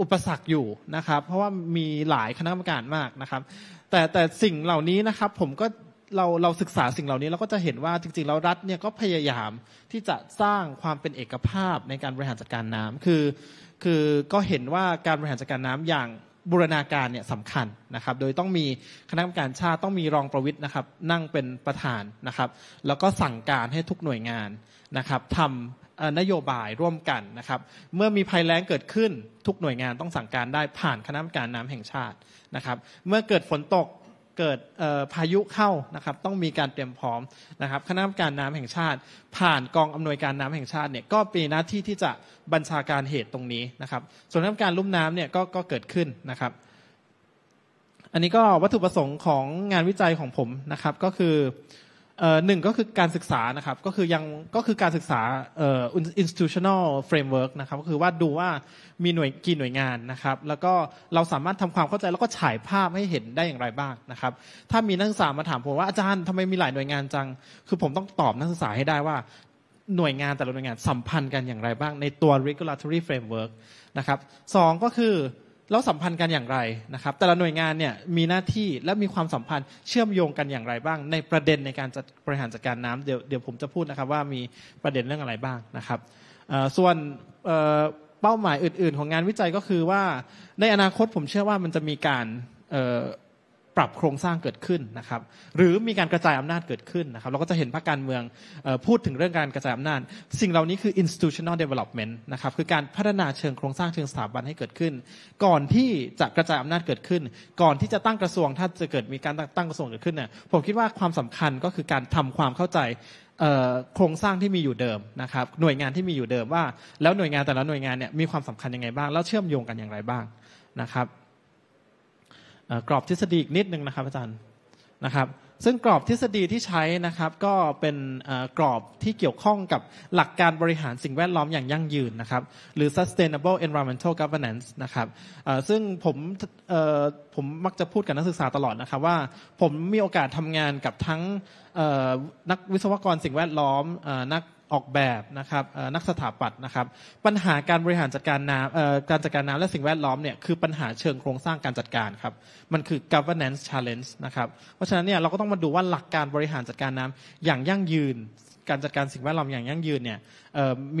อุปสรรคอยู่นะครับเพราะว่ามีหลายคณะกรรมการมากนะครับ แต่แต่สิ่งเหล่านี้นะครับผมก็เราเราศึกษาสิ่งเหล่านี้เราก็จะเห็นว่าจริงๆแล้วรัฐเนี่ยก็พยายามที่จะสร้างความเป็นเอกภาพในการบริหารจัดการน้ำคือ คือก็เห็นว่าการบริหารจัดการน้ำอย่างบูรณาการเนี่ยสำคัญนะครับ โดยต้องมีคณะกรรมการชาติ ต้องมีรองประวิทย์นะครับนั่งเป็นประธานนะครับแล้วก็สั่งการให้ทุกหน่วยงานนะครับทำนโยบายร่วมกันนะครับเมื่อมีภัยแล้งเกิดขึ้น ทุกหน่วยงานต้องสั่งการได้ผ่านคณะกรรมการน้ำแห่งชาตินะครับเมื่อเกิดฝนตกเกิดพายุเข้านะครับต้องมีการเตรียมพร้อมนะครับคณะกรรมการน้ำแห่งชาติ ผ่านกองอำนวยการน้ำแห่งชาติเนี่ยก็มปนหน้าที่ที่จะบัญชาการเหตุตรงนี้นะครับ ส่วนคณะกรรการลุ่มน้ำเนี่ยก็เกิดขึ้นนะครับ อันนี้ก็วัตถุประสงค์ของงานวิจัยของผมนะครับก็คือหนึ่งก็คือการศึกษานะครับก็คือยังก็คือการศึกษาอ institutional framework นะครับ ก็คือว่าดูว่ามีหน่วยกี่หน่วยงานนะครับ แล้วก็เราสามารถทำความเข้าใจ แล้วก็ฉายภาพให้เห็นได้อย่างไรบ้างนะครับ ถ้ามีนักศึกษามาถามผมว่าอาจารย์ทำไมมีหลายหน่วยงานจัง คือผมต้องตอบนักศึกษาให้ได้ว่าหน่วยงานแต่ละหน่วยงานสัมพันธ์กันอย่างไรบ้างในตัว regulatory framework นะครับสองก็คือแล้วสัมพันธ์กันอย่างไรนะครับ แต่ละหน่วยงานเนี่ยมีหน้าที่และมีความสัมพันธ์เชื่อมโยงกันอย่างไรบ้าง ในประเด็นในการจัดบริหารจัดการน้ำเดี๋ยวเดี๋ยวผมจะพูดนะครับว่ามีประเด็นเรื่องอะไรบ้างนะครับส่วนเป้าหมายอื่น ๆของงานวิจัยก็คือว่าในอนาคตผมเชื่อว่ามันจะมีการปรับโครงสร้างเกิดขึ้นนะครับ หรือมีการกระจายอำนาจเกิดขึ้นนะครับ เราก็จะเห็นภาคการเมืองพูดถึงเรื่องการกระจายอำนาจสิ่งเหล่านี้คือ institutional development นะครับ คือการพัฒนาเชิงโครงสร้างเชิงสถาบันให้เกิดขึ้น ก่อนที่จะกระจายอำนาจเกิดขึ้น ก่อนที่จะตั้งกระทรวง ถ้าจะเกิดมีการตั้งกระทรวงเกิดขึ้นเนี่ยผมคิดว่าความสำคัญก็คือการทำความเข้าใจโครงสร้างที่มีอยู่เดิมนะครับ หน่วยงานที่มีอยู่เดิมว่า แล้วหน่วยงานแต่ละหน่วยงานเนี่ยมีความสำคัญยังไงบ้างแล้วเชื่อมโยงกันอย่างไรบ้างนะครับกรอบทฤษฎีอีกนิดนึงนะครับอาจารย์นะครับซึ่งกรอบทฤษฎีที่ใช้นะครับก็เป็นกรอบที่เกี่ยวข้องกับหลักการบริหารสิ่งแวดล้อมอย่างยั่งยืนนะครับหรือ sustainable environmental governance นะครับซึ่งผมผมมักจะพูดกับนักศึกษาตลอดนะครับว่าผมมีโอกาสทำงานกับทั้งนักวิศวกรสิ่งแวดล้อมนักออกแบบนะครับนักสถาปัตย์นะครับปัญหาการบริหารจัดการน้ำการจัดการน้ำและสิ่งแวดล้อมเนี่ยคือปัญหาเชิงโครงสร้างการจัดการครับมันคือ governance challenge นะครับเพราะฉะนั้นเนี่ยเราก็ต้องมาดูว่าหลักการบริหารจัดการน้ำอย่างยั่งยืน การจัดการสิ่งแวดล้อมอย่างยั่งยืนเนี่ย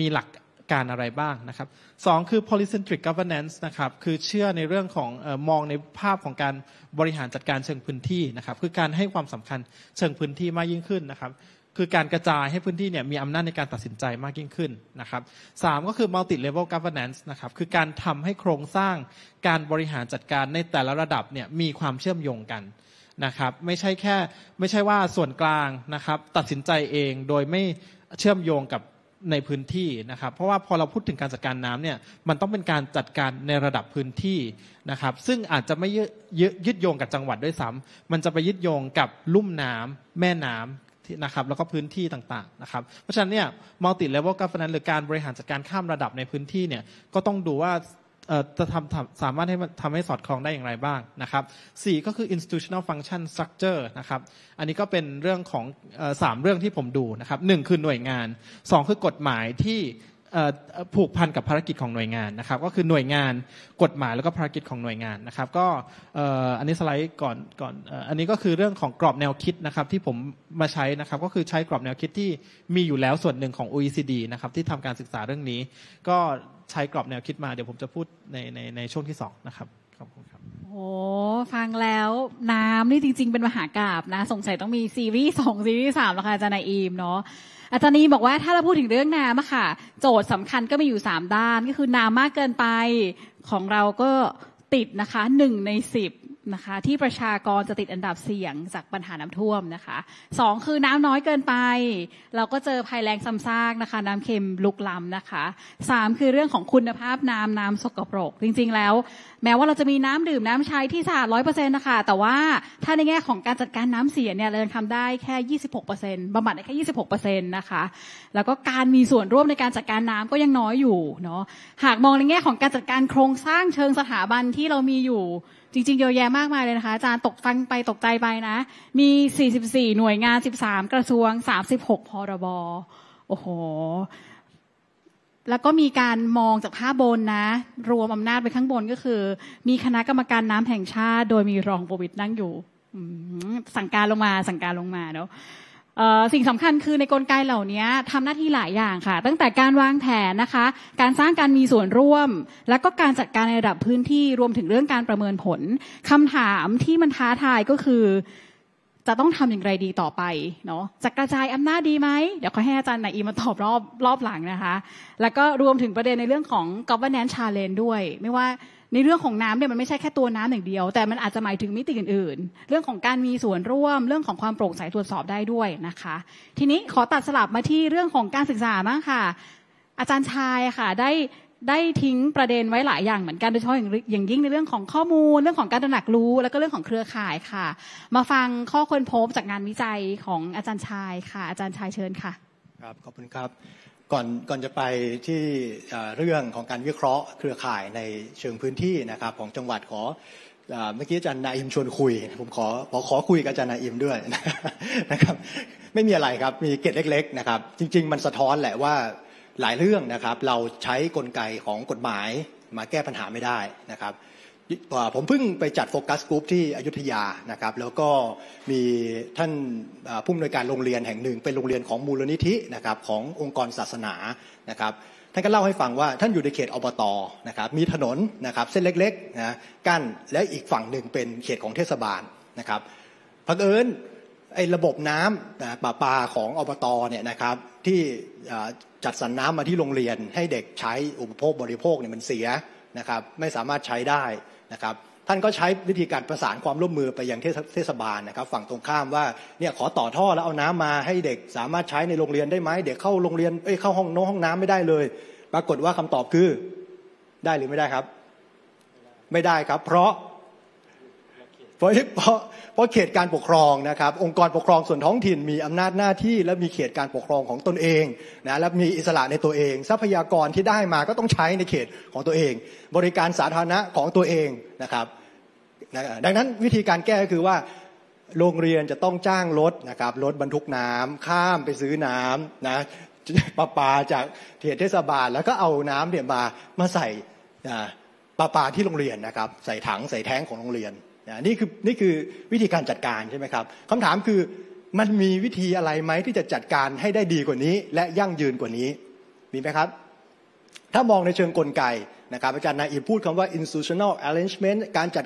มีหลักการอะไรบ้างนะครับสองคือ polycentric governance นะครับคือเชื่อในเรื่องของมองในภาพของการบริหารจัดการเชิงพื้นที่นะครับคือการให้ความสำคัญเชิงพื้นที่มากยิ่งขึ้นนะครับคือการกระจายให้พื้นที่เนี่ยมีอำนาจในการตัดสินใจมากยิ่งขึ้นนะครับสามก็คือ multi level governance นะครับคือการทำให้โครงสร้างการบริหารจัดการในแต่ละระดับเนี่ยมีความเชื่อมโยงกันนะครับไม่ใช่แค่ไม่ใช่ว่าส่วนกลางนะครับตัดสินใจเองโดยไม่เชื่อมโยงกับในพื้นที่นะครับ เพราะว่าพอเราพูดถึงการจัดการน้ำเนี่ยมันต้องเป็นการจัดการในระดับพื้นที่นะครับซึ่งอาจจะไม่ยึดยดโยงกับจังหวัดด้วยซ้ำ มันจะไปยึดโยงกับลุ่มน้ำ แม่น้ำนะครับแล้วก็พื้นที่ต่าง ๆ นะครับ เพราะฉะนั้นเนี่ยมัลติเลเวลการเนันหรือการบริหารจัดการข้ามระดับในพื้นที่เนี่ยก็ต้องดูว่าจะทำสามารถให้ทำให้สอดคล้องได้อย่างไรบ้างนะครับสี่ก็คือ institutional function structure นะครับอันนี้ก็เป็นเรื่องของสามเรื่องที่ผมดูนะครับหนึ่งคือหน่วยงานสองคือกฎหมายที่ผูกพันกับภารกิจของหน่วยงานนะครับ ก็คือหน่วยงานกฎหมายแล้วก็ภารกิจของหน่วยงานนะครับ ก็อันนี้สไลด์ก่อนก่อนอันนี้ก็คือเรื่องของกรอบแนวคิดนะครับที่ผมมาใช้นะครับก็คือใช้กรอบแนวคิดที่มีอยู่แล้วส่วนหนึ่งของ OECD นะครับที่ทำการศึกษาเรื่องนี้ ก็ใช้กรอบแนวคิดมาเดี๋ยวผมจะพูดในในในช่วงที่2นะครับขอบคุณครับโอ้ฟังแล้วน้ำนี่จริง ๆ เป็นมหากราบนะสงสัยต้องมีซีรีส์สองซีรีส์สามแล้วค่ะอาจารย์นายอีมเนาะอาจารย์นีบอกว่าถ้าเราพูดถึงเรื่องนามอะค่ะโจทย์สำคัญก็มีอยู่สามด้านก็คือนามมากเกินไปของเราก็ติดนะคะหนึ่งในสิบนะคะที่ประชากรจะติดอันดับเสี่ยงจากปัญหาน้ำท่วมนะคะสองคือน้ำน้อยเกินไป เราก็เจอภัยแรงซ้ำซากนะคะน้ำเค็มลุกล้ำนะคะสามคือเรื่องของคุณภาพน้ำน้ำสกปรก จริงๆแล้ว แม้ว่าเราจะมีน้ำดื่มน้ำใช้ที่สะอาดร้อยเปอร์เซ็นต์นะคะแต่ว่าถ้าในแง่ของการจัดการน้ำเสียเนี่ยเราทำได้แค่ยี่สิบหกเปอร์เซ็นต์บำบัดได้แค่ยี่สิบหกเปอร์เซ็นต์นะคะแล้วก็การมีส่วนร่วมในการจัดการน้ำก็ยังน้อยอยู่เนาะหากมองในแง่ของการจัดการโครงสร้างเชิงสถาบันที่เรามีอยู่จริงๆเยอะแยะมากมายเลยนะคะ อาจารย์ตกฟังไปตกใจไปนะ มี 44 หน่วยงาน 13 กระทรวง 36 พรบ โอ้โห แล้วก็มีการมองจากภาพบนนะ รวมอำนาจไปข้างบนก็คือ มีคณะกรรมการน้ำแห่งชาติโดยมีรองโควิดนั่งอยู่ สั่งการลงมา สั่งการลงมาเนาะสิ่งสำคัญคือในกลไกเหล่านี้ทำหน้าที่หลายอย่างค่ะ ตั้งแต่การวางแผนนะคะ การสร้างการมีส่วนร่วม และก็การจัดการในระดับพื้นที่รวมถึงเรื่องการประเมินผล คำถามที่มันท้าทายก็คือ จะต้องทำอย่างไรดีต่อไปเนาะจะกระจายอำนาจดีไหม เดี๋ยวขอให้อาจารย์นายอีมาตอบรอบรอบหลังนะคะ แล้วก็รวมถึงประเด็นในเรื่องของ governance challenge ด้วย ไม่ว่าในเรื่องของน้ำเนี่ยมันไม่ใช่แค่ตัวน้ำอย่างเดียวแต่มันอาจจะหมายถึงมิติอื่น ๆ เรื่องของการมีส่วนร่วม เรื่องของความโปร่งใสตรวจสอบได้ด้วยนะคะ ทีนี้ขอตัดสลับมาที่เรื่องของการศึกษาบ้างค่ะ อาจารย์ชายค่ะได้ได้ทิ้งประเด็นไว้หลายอย่าง เหมือนกันโดยเฉพาะอย่างยิ่งในเรื่องของข้อมูล เรื่องของการตระหนักรู้ แล้วก็เรื่องของเครือข่ายค่ะ มาฟังข้อค้นพบจากงานวิจัยของอาจารย์ชายค่ะ อาจารย์ชายเชิญค่ะ ครับขอบคุณครับก่อนก่อนจะไปที่เรื่องของการวิเคราะห์เครือข่ายในเชิงพื้นที่นะครับ ของจังหวัดขอเมื่อกี้อาจารย์นาอิมชวนคุย ผมขอขอคุยกับอาจารย์นาอิมด้วยนะครับ ไม่มีอะไรครับมีเกตเล็กๆนะครับ จริง ๆมันสะท้อนแหละว่าหลายเรื่องนะครับเราใช้กลไกของกฎหมายมาแก้ปัญหาไม่ได้นะครับผมเพิ่งไปจัดโฟกัสกลุ่มที่อยุธยานะครับแล้วก็มีท่านผู้อำนวยการโรงเรียนแห่งหนึ่งเป็นโรงเรียนของมูลนิธินะครับขององค์กรศาสนานะครับท่านก็เล่าให้ฟังว่าท่านอยู่ในเขตอบตนะครับมีถนนนะครับเส้นเล็กๆนะกั้นและอีกฝั่งหนึ่งเป็นเขตของเทศบาลนะครับพักเอิญไอ้ระบบน้ำป่าปาของอบตเนี่ยนะครับที่จัดสรรน้ำมาที่โรงเรียนให้เด็กใช้อุปโภคบริโภคเนี่ยมันเสียนะครับไม่สามารถใช้ได้นะครับท่านก็ใช้วิธีการประสานความร่วมมือไปยังเทศบาลนะครับ ฝั่งตรงข้ามว่าเนี่ยขอต่อท่อแล้วเอาน้ำมาให้เด็กสามารถใช้ในโรงเรียนได้ไหมเด็กเข้าโรงเรียนเอ้ยเข้าห้องน้องห้องน้ำไม่ได้เลย ปรากฏว่าคำตอบคือ ได้หรือไม่ได้ครับ ไม่ได้ครับเพราะราะเพราะเขตการปกครองนะครับ องค์กรปกครองส่วนท้องถิ่น มีอำนาจหน้าที่ และมีเขตการปกครองของตนเองนะและมีอิสระในตัวเอง ทรัพยากรที่ได้มาก็ต้องใช้ในเขตของตัวเอง บริการสาธารณะของตัวเองนะครับดังนั้นวิธีการแก้ก็คือว่าโรงเรียนจะต้องจ้างรถนะครับรถบรรทุกน้ำ ข้ามไปซื้อน้ำนะปละปาจากเขตเทศบาลแล้วก็เอาน้ำเนี่ยมามาใส่ปละปาที่โรงเรียนนะครับใส่ถังใส่แท้งของโรงเรียนนี่คือนี่คือวิธีการจัดการใช่ไหมครับคำถามคือมันมีวิธีอะไรไหมที่จะจัดการให้ได้ดีกว่านี้และยั่งยืนกว่านี้มีไหมครับ ถ้ามองในเชิงกลไกนะครับ อาจารย์นายอีพูดคำว่า institutional arrangement การจัด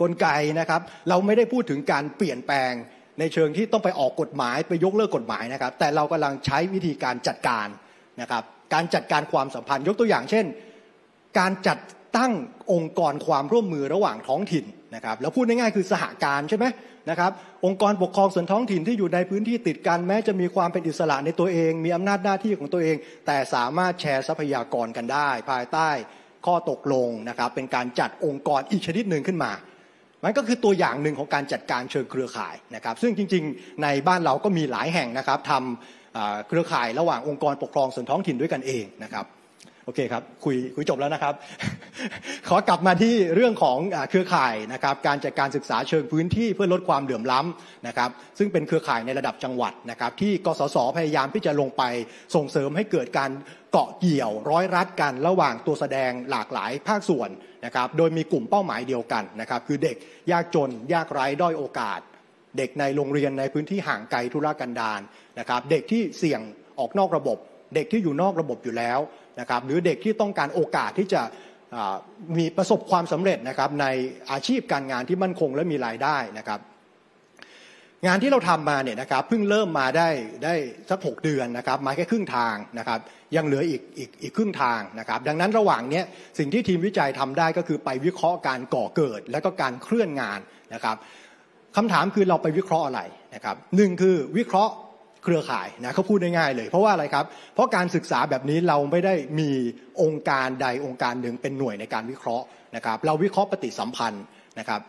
กลไกนะครับ เราไม่ได้พูดถึงการเปลี่ยนแปลงในเชิงที่ต้องไปออกกฎหมายไปยกเลิกกฎหมายนะครับ แต่เรากำลังใช้วิธีการจัดการนะครับ การจัดการความสัมพันธ์ยกตัวอย่างเช่น การจัดตั้งองค์กรความร่วมมือระหว่างท้องถิ่นนะครับแล้วพูดง่ายๆคือสหการใช่ไหมนะครับองค์กรปกครองส่วนท้องถิ่นที่อยู่ในพื้นที่ติดกันแม้จะมีความเป็นอิสระในตัวเอง มีอำนาจหน้าที่ของตัวเอง แต่สามารถแชร์ทรัพยากรกันได้ ภายใต้ข้อตกลงนะครับเป็นการจัดองค์กรอีกชนิดหนึ่งขึ้นมามันก็คือตัวอย่างหนึ่งของการจัดการเชิงเครือข่ายนะครับ ซึ่งจริงๆ ในบ้านเราก็มีหลายแห่งนะครับทำเครือข่ายระหว่างองค์กรปกครองส่วนท้องถิ่นด้วยกันเองนะครับโอเคครับ คุย คุย จบแล้วนะครับ ขอกลับมาที่เรื่องของเครือข่ายนะครับการจัดการศึกษาเชิงพื้นที่เพื่อลดความเหลื่อมล้ำนะครับ ซึ่งเป็นเครือข่ายในระดับจังหวัดนะครับ ที่กสศพยายามที่จะลงไปส่งเสริมให้เกิดการเกาะเกี่ยวร้อยรัดกันระหว่างตัวแสดงหลากหลายภาคส่วนนะครับโดยมีกลุ่มเป้าหมายเดียวกันนะครับคือเด็กยากจนยากไร้ด้อยโอกาส เด็กในโรงเรียนในพื้นที่ห่างไกลธุรกันดารนะครับ เด็กที่เสี่ยงออกนอกระบบ เด็กที่อยู่นอกระบบอยู่แล้วนะครับหรือเด็กที่ต้องการโอกาสที่จะมีประสบความสำเร็จนะครับในอาชีพการงานที่มั่นคงและมีรายได้นะครับงานที่เราทำมาเนี่ยนะครับเพิ่งเริ่มมาได้ได้สักหกเดือนนะครับมาแค่ครึ่งทางนะครับยังเหลืออีกอีกอีกครึ่งทางนะครับดังนั้นระหว่างนี้สิ่งที่ทีมวิจัยทำได้ก็คือไปวิเคราะห์การก่อเกิด และก็การเคลื่อนงานนะครับคำถามคือเราไปวิเคราะห์อะไรนะครับหนึ่งคือวิเคราะห์เครือข่ายนะเขาพูดได้ง่ายเลย เพราะว่าอะไรครับ เพราะการศึกษาแบบนี้เราไม่ได้มีองค์การใดองค์การหนึ่งเป็นหน่วยในการวิเคราะห์นะครับเราวิเคราะห์ปฏิสัมพันธ์นะครับ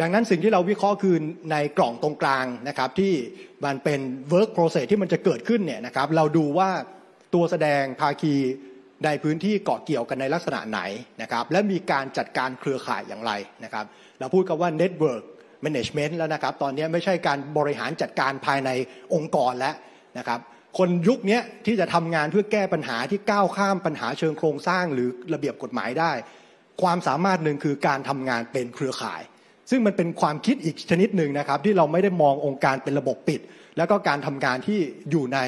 ดังนั้นสิ่งที่เราวิเคราะห์คือในกล่องตรงกลางนะครับที่มันเป็น work process ที่มันจะเกิดขึ้นเนี่ยนะครับเราดูว่าตัวแสดงภาคีในพื้นที่เกาะเกี่ยวกันในลักษณะไหนนะครับและมีการจัดการเครือข่ายอย่างไรนะครับเราพูดกันว่า network management แล้วนะครับตอนนี้ไม่ใช่การบริหารจัดการภายในองค์กรแล้วนะครับคนยุคนี้ที่จะทำงานเพื่อแก้ปัญหาที่ก้าวข้ามปัญหาเชิงโครงสร้าง หรือระเบียบกฎหมายได้ ความสามารถหนึ่งคือการทำงานเป็นเครือข่าย ซึ่งมันเป็นความคิดอีกชนิดหนึ่งนะครับที่เราไม่ได้มององค์การเป็นระบบปิด แล้วก็การทำงานที่อยู่ใน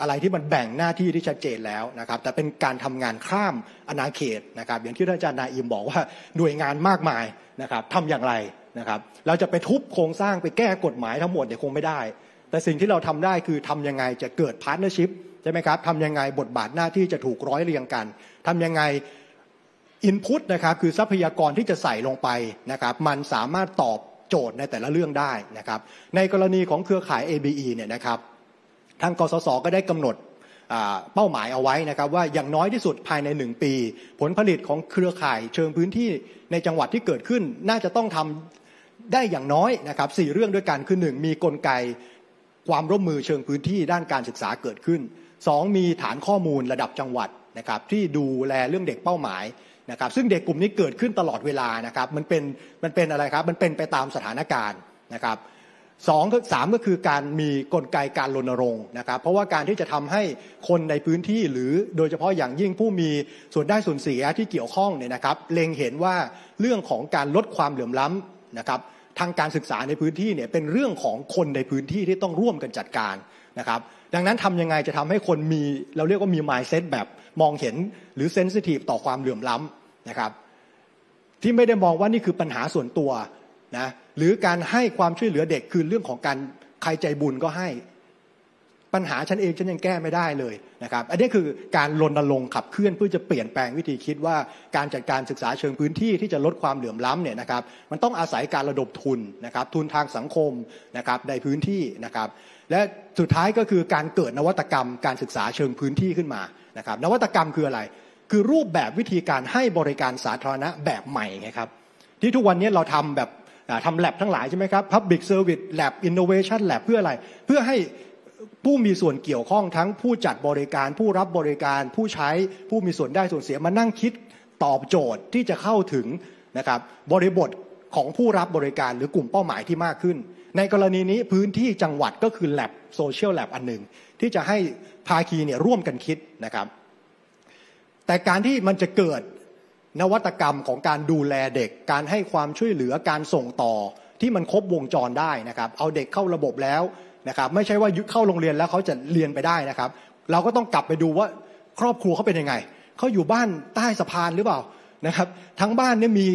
อะไรที่มันแบ่งหน้าที่ที่ชัดเจนแล้วนะครับแต่เป็นการทำงานข้ามอาณาเขตนะครับอย่างที่อาจารย์นาอิมบอกว่าหน่วยงานมากมายนะครับทำอย่างไรนะครับ เราจะไปทุบโครงสร้างไปแก้กฎหมายทั้งหมดเนี่ยคงไม่ได้ แต่สิ่งที่เราทำได้คือทํำยังไงจะเกิดพาร์ทเนอร์ชิพใช่ไหมครับ ทำยังไงบทบาทหน้าที่จะถูกร้อยเรียงกัน ทํำยังไงอินพุตนะครับคือทรัพยากรที่จะใส่ลงไปนะครับ มันสามารถตอบโจทย์ในแต่ละเรื่องได้นะครับ ในกรณีของเครือข่าย ABE เนี่ยนะครับทางกสศก็ได้กำหนดเป้าหมายเอาไว้นะครับว่าอย่างน้อยที่สุดภายใน 1 ปี ผลผลิตของเครือข่ายเชิงพื้นที่ในจังหวัดที่เกิดขึ้นน่าจะต้องทำได้อย่างน้อยนะครับสเรื่องด้วยกันคือหนึ่งมีกลไกความร่วมมือเชิงพื้นที่ด้านการศึกษาเกิดขึ้น 2. มีฐานข้อมูลระดับจังหวัดนะครับ ที่ดูแลเรื่องเด็กเป้าหมายนะครับ ซึ่งเด็กกลุ่มนี้เกิดขึ้นตลอดเวลานะครับมันเป็นมันเป็นอะไรครับมันเป็นไปตามสถานการณ์นะครับสองสามก็คือการมีกลไกการรณรงค์นะครับ เพราะว่าการที่จะทำให้คนในพื้นที่หรือโดยเฉพาะอย่างยิ่งผู้มีส่วนได้ส่วนเสียที่เกี่ยวข้องเนี่ยนะครับเล็งเห็นว่าเรื่องของการลดความเหลื่อมล้ำนะครับทางการศึกษาในพื้นที่เนี่ยเป็นเรื่องของคนในพื้นที่ที่ต้องร่วมกันจัดการนะครับดังนั้นทำยังไงจะทำให้คนมีเราเรียกว่ามีมายเซ็ตแบบมองเห็นหรือเซนซิทีฟต่อความเหลื่อมล้ำนะครับที่ไม่ได้มองว่านี่คือปัญหาส่วนตัวนะหรือการให้ความช่วยเหลือเด็ก คือเรื่องของการใครใจบุญก็ให้ปัญหาฉันเองฉันยังแก้ไม่ได้เลยนะครับอันนี้คือการรณรงค์ขับเคลื่อนเพื่อจะเปลี่ยนแปลงวิธีคิดว่า การจัดการศึกษาเชิงพื้นที่ที่จะลดความเหลื่อมล้ำเนี่ยนะครับมันต้องอาศัยการระดมทุนนะครับทุนทางสังคมนะครับในพื้นที่นะครับและสุดท้ายก็คือการเกิดนวัตกรรมการศึกษาเชิงพื้นที่ขึ้นมานะครับนวัตกรรมคืออะไร คือรูปแบบวิธีการให้บริการสาธารณะแบบใหม่ไงครับที่ทุกวันนี้เราทำแบบทำแลบทั้งหลายใช่ไหมครับ Public Service Lab Innovation Lab เพื่ออะไร เพื่อให้ผู้มีส่วนเกี่ยวข้องทั้งผู้จัดบริการผู้รับบริการผู้ใช้ผู้มีส่วนได้ส่วนเสียมานั่งคิดตอบโจทย์ที่จะเข้าถึงนะครับบริบทของผู้รับบริการหรือกลุ่มเป้าหมายที่มากขึ้น ในกรณีนี้พื้นที่จังหวัดก็คือแลบโซเชียลแลบอันหนึ่งที่จะให้ภาคีเนี่ยร่วมกันคิดนะครับแต่การที่มันจะเกิดนวัตกรรมของการดูแลเด็ก การให้ความช่วยเหลือ การส่งต่อที่มันครบวงจรได้นะครับ เอาเด็กเข้าระบบแล้วนะครับ ไม่ใช่ว่ายุเข้าโรงเรียนแล้วเขาจะเรียนไปได้นะครับ เราก็ต้องกลับไปดูว่าครอบครัวเขาเป็นยังไงเขาอยู่บ้านใต้สะพานหรือเปล่านะครับทั้งบ้านเนี่ยมี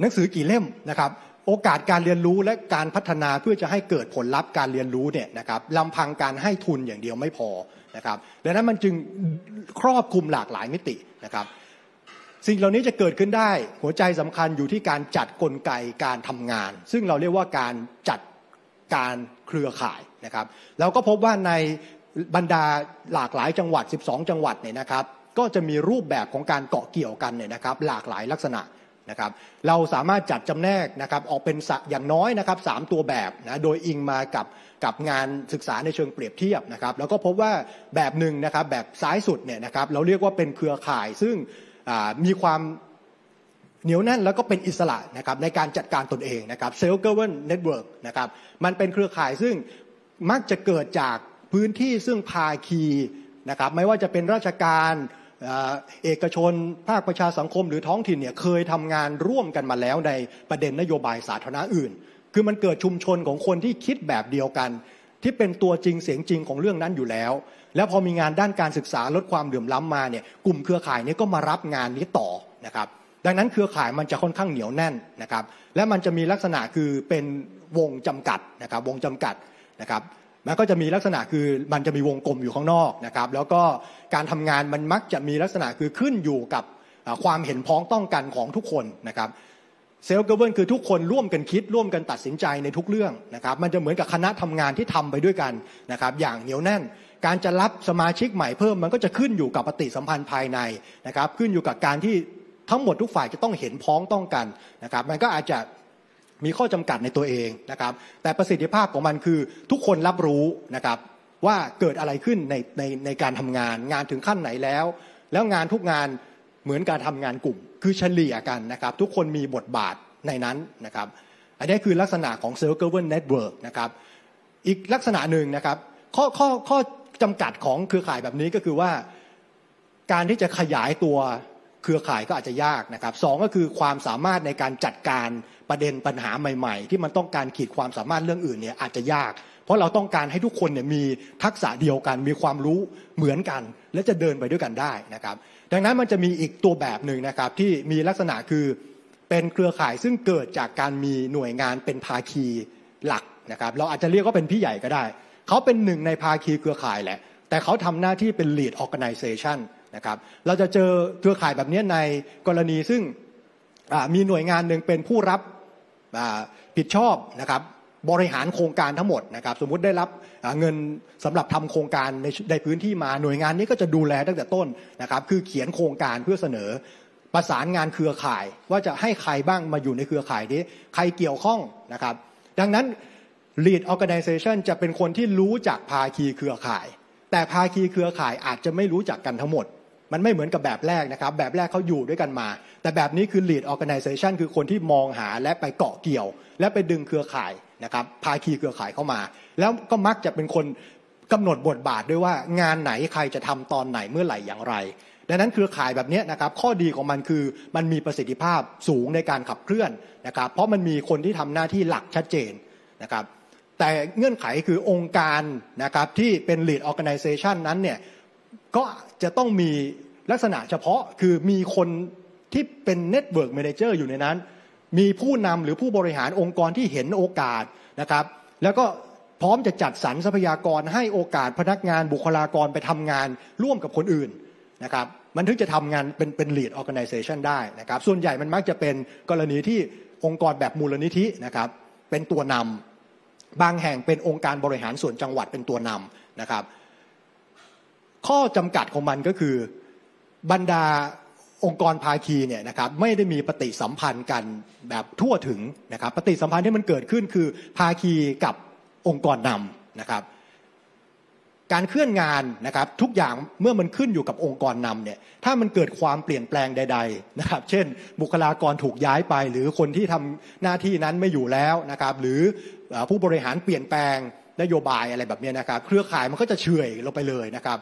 หนังสือกี่เล่มนะครับโอกาสการเรียนรู้และการพัฒนาเพื่อจะให้เกิดผลลัพธ์การเรียนรู้เนี่ยนะครับลำพังการให้ทุนอย่างเดียวไม่พอนะครับดังนั้นมันจึงครอบคลุมหลากหลายมิตินะครับสิ่งเหล่านี้จะเกิดขึ้นได้หัวใจสำคัญอยู่ที่การจัดกลไกการทำงาน ซึ่งเราเรียกว่าการจัดการเครือข่ายนะครับเราก็พบว่าในบรรดาหลากหลายจังหวัด 12 จังหวัดเนี่ยนะครับก็จะมีรูปแบบของการเกาะเกี่ยวกันเนี่ยนะครับหลากหลายลักษณะนะครับเราสามารถจัดจำแนกนะครับออกเป็นอย่างน้อยนะครับสตัวแบบนะโดยอิงมากับกับงานศึกษาในเชิงเปรียบเทียบนะครับแล้วก็พบว่าแบบหนึ่งนะครับแบบซ้ายสุดเนี่ยนะครับเราเรียกว่าเป็นเครือข่ายซึ่งมีความเหนียวแน่นแล้วก็เป็นอิสระนะครับในการจัดการตนเองนะครับเซลล์เกอร์เวนเน็ตเวิร์กนะครับมันเป็นเครือข่ายซึ่งมักจะเกิดจากพื้นที่ซึ่งภาคีนะครับไม่ว่าจะเป็นราชการเอกชนภาคประชาสังคมหรือท้องถิ่นเนี่ย เคยทำงานร่วมกันมาแล้วในประเด็นนโยบายสาธารณะอื่น คือมันเกิดชุมชนของคนที่คิดแบบเดียวกัน ที่เป็นตัวจริงเสียงจริงของเรื่องนั้นอยู่แล้วแล้วพอมีงานด้านการศึกษาลดความเดือมล้ำมาเนี่ยกลุ่มเครือข่ายนี้ก็มารับงานนี้ต่อนะครับดังนั้นเครือข่ายมันจะค่อนข้างเหนียวแน่นนะครับและมันจะมีลักษณะคือเป็นวงจำกัดนะครับวงจำกัดนะครับมันก็จะมีลักษณะคือมันจะมีวงกลมอยู่ข้างนอกนะครับแล้วก็การทำงานมันมักจะมีลักษณะคือขึ้นอยู่กับความเห็นพ้องต้องกันของทุกคนนะครับเซลล์เกเบิลคือทุกคนร่วมกันคิดร่วมกันตัดสินใจในทุกเรื่องนะครับมันจะเหมือนกับคณะทำงานที่ทำไปด้วยกันนะครับอย่างเหนียวแน่นการจะรับสมาชิกใหม่เพิ่มมันก็จะขึ้นอยู่กับปฏิสัมพันธ์ภายในนะครับขึ้นอยู่กับการที่ทั้งหมดทุกฝ่ายจะต้องเห็นพ้องต้องกันนะครับมันก็อาจจะมีข้อจำกัดในตัวเองนะครับแต่ประสิทธิภาพของมันคือทุกคนรับรู้นะครับว่าเกิดอะไรขึ้นในในในการทำงานงานถึงขั้นไหนแล้ว แล้วงานทุกงานเหมือนการทำงานกลุ่ม คือเฉลี่ยกันนะครับทุกคนมีบทบาทในนั้นนะครับอันนี้คือลักษณะของ Circle g เว e ร์ a n c e n e t w o r นะครับอีกลักษณะหนึ่งนะครับข้อข้อข้อจำกัดของเครือข่ายแบบนี้ก็คือว่าการที่จะขยายตัวเครือข่ายก็อาจจะยากนะครับสองก็คือความสามารถในการจัดการประเด็นปัญหาใหม่ๆ ที่มันต้องการขีดความสามารถเรื่องอื่นเนี่ยอาจจะยาก เพราะเราต้องการให้ทุกคนเนี่ยมีทักษะเดียวกันมีความรู้เหมือนกัน และจะเดินไปด้วยกันได้นะครับดังนั้นมันจะมีอีกตัวแบบหนึ่งนะครับที่มีลักษณะคือเป็นเครือข่ายซึ่งเกิดจากการมีหน่วยงานเป็นภาคีหลักนะครับเราอาจจะเรียกว่าเป็นพี่ใหญ่ก็ได้เขาเป็นหนึ่งในภาคีเครือข่ายแหละ แต่เขาทำหน้าที่เป็น lead organization นะครับเราจะเจอเครือข่ายแบบนี้ในกรณีซึ่งมีหน่วยงานหนึ่งเป็นผู้รับผิดชอบนะครับบริหารโครงการทั้งหมดนะครับสมมุติได้รับเงินสำหรับทำโครงการในในพื้นที่มาหน่วยงานนี้ก็จะดูแลตั้งแต่ต้นนะครับ คือเขียนโครงการเพื่อเสนอประสานงานเครือข่ายว่าจะให้ใครบ้างมาอยู่ในเครือข่ายนี้ใครเกี่ยวข้องนะครับ ดังนั้น lead organization จะเป็นคนที่รู้จักภาคีเครือข่าย แต่ภาคีเครือข่ายอาจจะไม่รู้จักกันทั้งหมด มันไม่เหมือนกับแบบแรกนะครับ แบบแรกเขาอยู่ด้วยกันมา แต่แบบนี้คือ lead organization คือคนที่มองหาและไปเกาะเกี่ยว และไปดึงเครือข่ายนะครับภาคีเครือข่ายเข้ามา แล้วก็มักจะเป็นคนกำหนดบทบาทด้วยว่า งานไหนใครจะทำตอนไหนเมื่อไหร่อย่างไร ดังนั้นเครือข่ายแบบนี้นะครับข้อดีของมันคือมันมีประสิทธิภาพสูงในการขับเคลื่อนนะครับ เพราะมันมีคนที่ทำหน้าที่หลักชัดเจนนะครับแต่เงื่อนไขคือองค์การนะครับที่เป็น lead organization นั้นเนี่ยก็จะต้องมีลักษณะเฉพาะคือมีคนที่เป็น network manager อยู่ในนั้น มีผู้นำหรือผู้บริหารองค์กรที่เห็นโอกาสนะครับแล้วก็พร้อมจะจัดสรรทรัพยากรให้โอกาสพนักงานบุคลากรไปทำงานร่วมกับคนอื่นนะครับมันถึงจะทำงานเป็นเป็น lead organization ได้นะครับส่วนใหญ่มันมักจะเป็นกรณีที่องค์กรแบบมูลนิธินะครับเป็นตัวนำบางแห่งเป็นองค์การบริหารส่วนจังหวัดเป็นตัวนำนะครับ ข้อจำกัดของมันก็คือบรรดาองค์กรภาคีเนี่ยนะครับไม่ได้มีปฏิสัมพันธ์กันแบบทั่วถึงนะครับปฏิสัมพันธ์ที่มันเกิดขึ้นคือภาคีกับองค์กรนำนะครับการเคลื่อนงานนะครับทุกอย่างเมื่อมันขึ้นอยู่กับองค์กรนำเนี่ยถ้ามันเกิดความเปลี่ยนแปลงใดๆนะครับเช่น บุคลากรถูกย้ายไปหรือคนที่ทำหน้าที่นั้นไม่อยู่แล้วนะครับหรือผู้บริหารเปลี่ยนแปลงนโยบายอะไรแบบนี้นะครับเครือข่ายมันก็จะเฉื่อยลงไปเลยนะครับ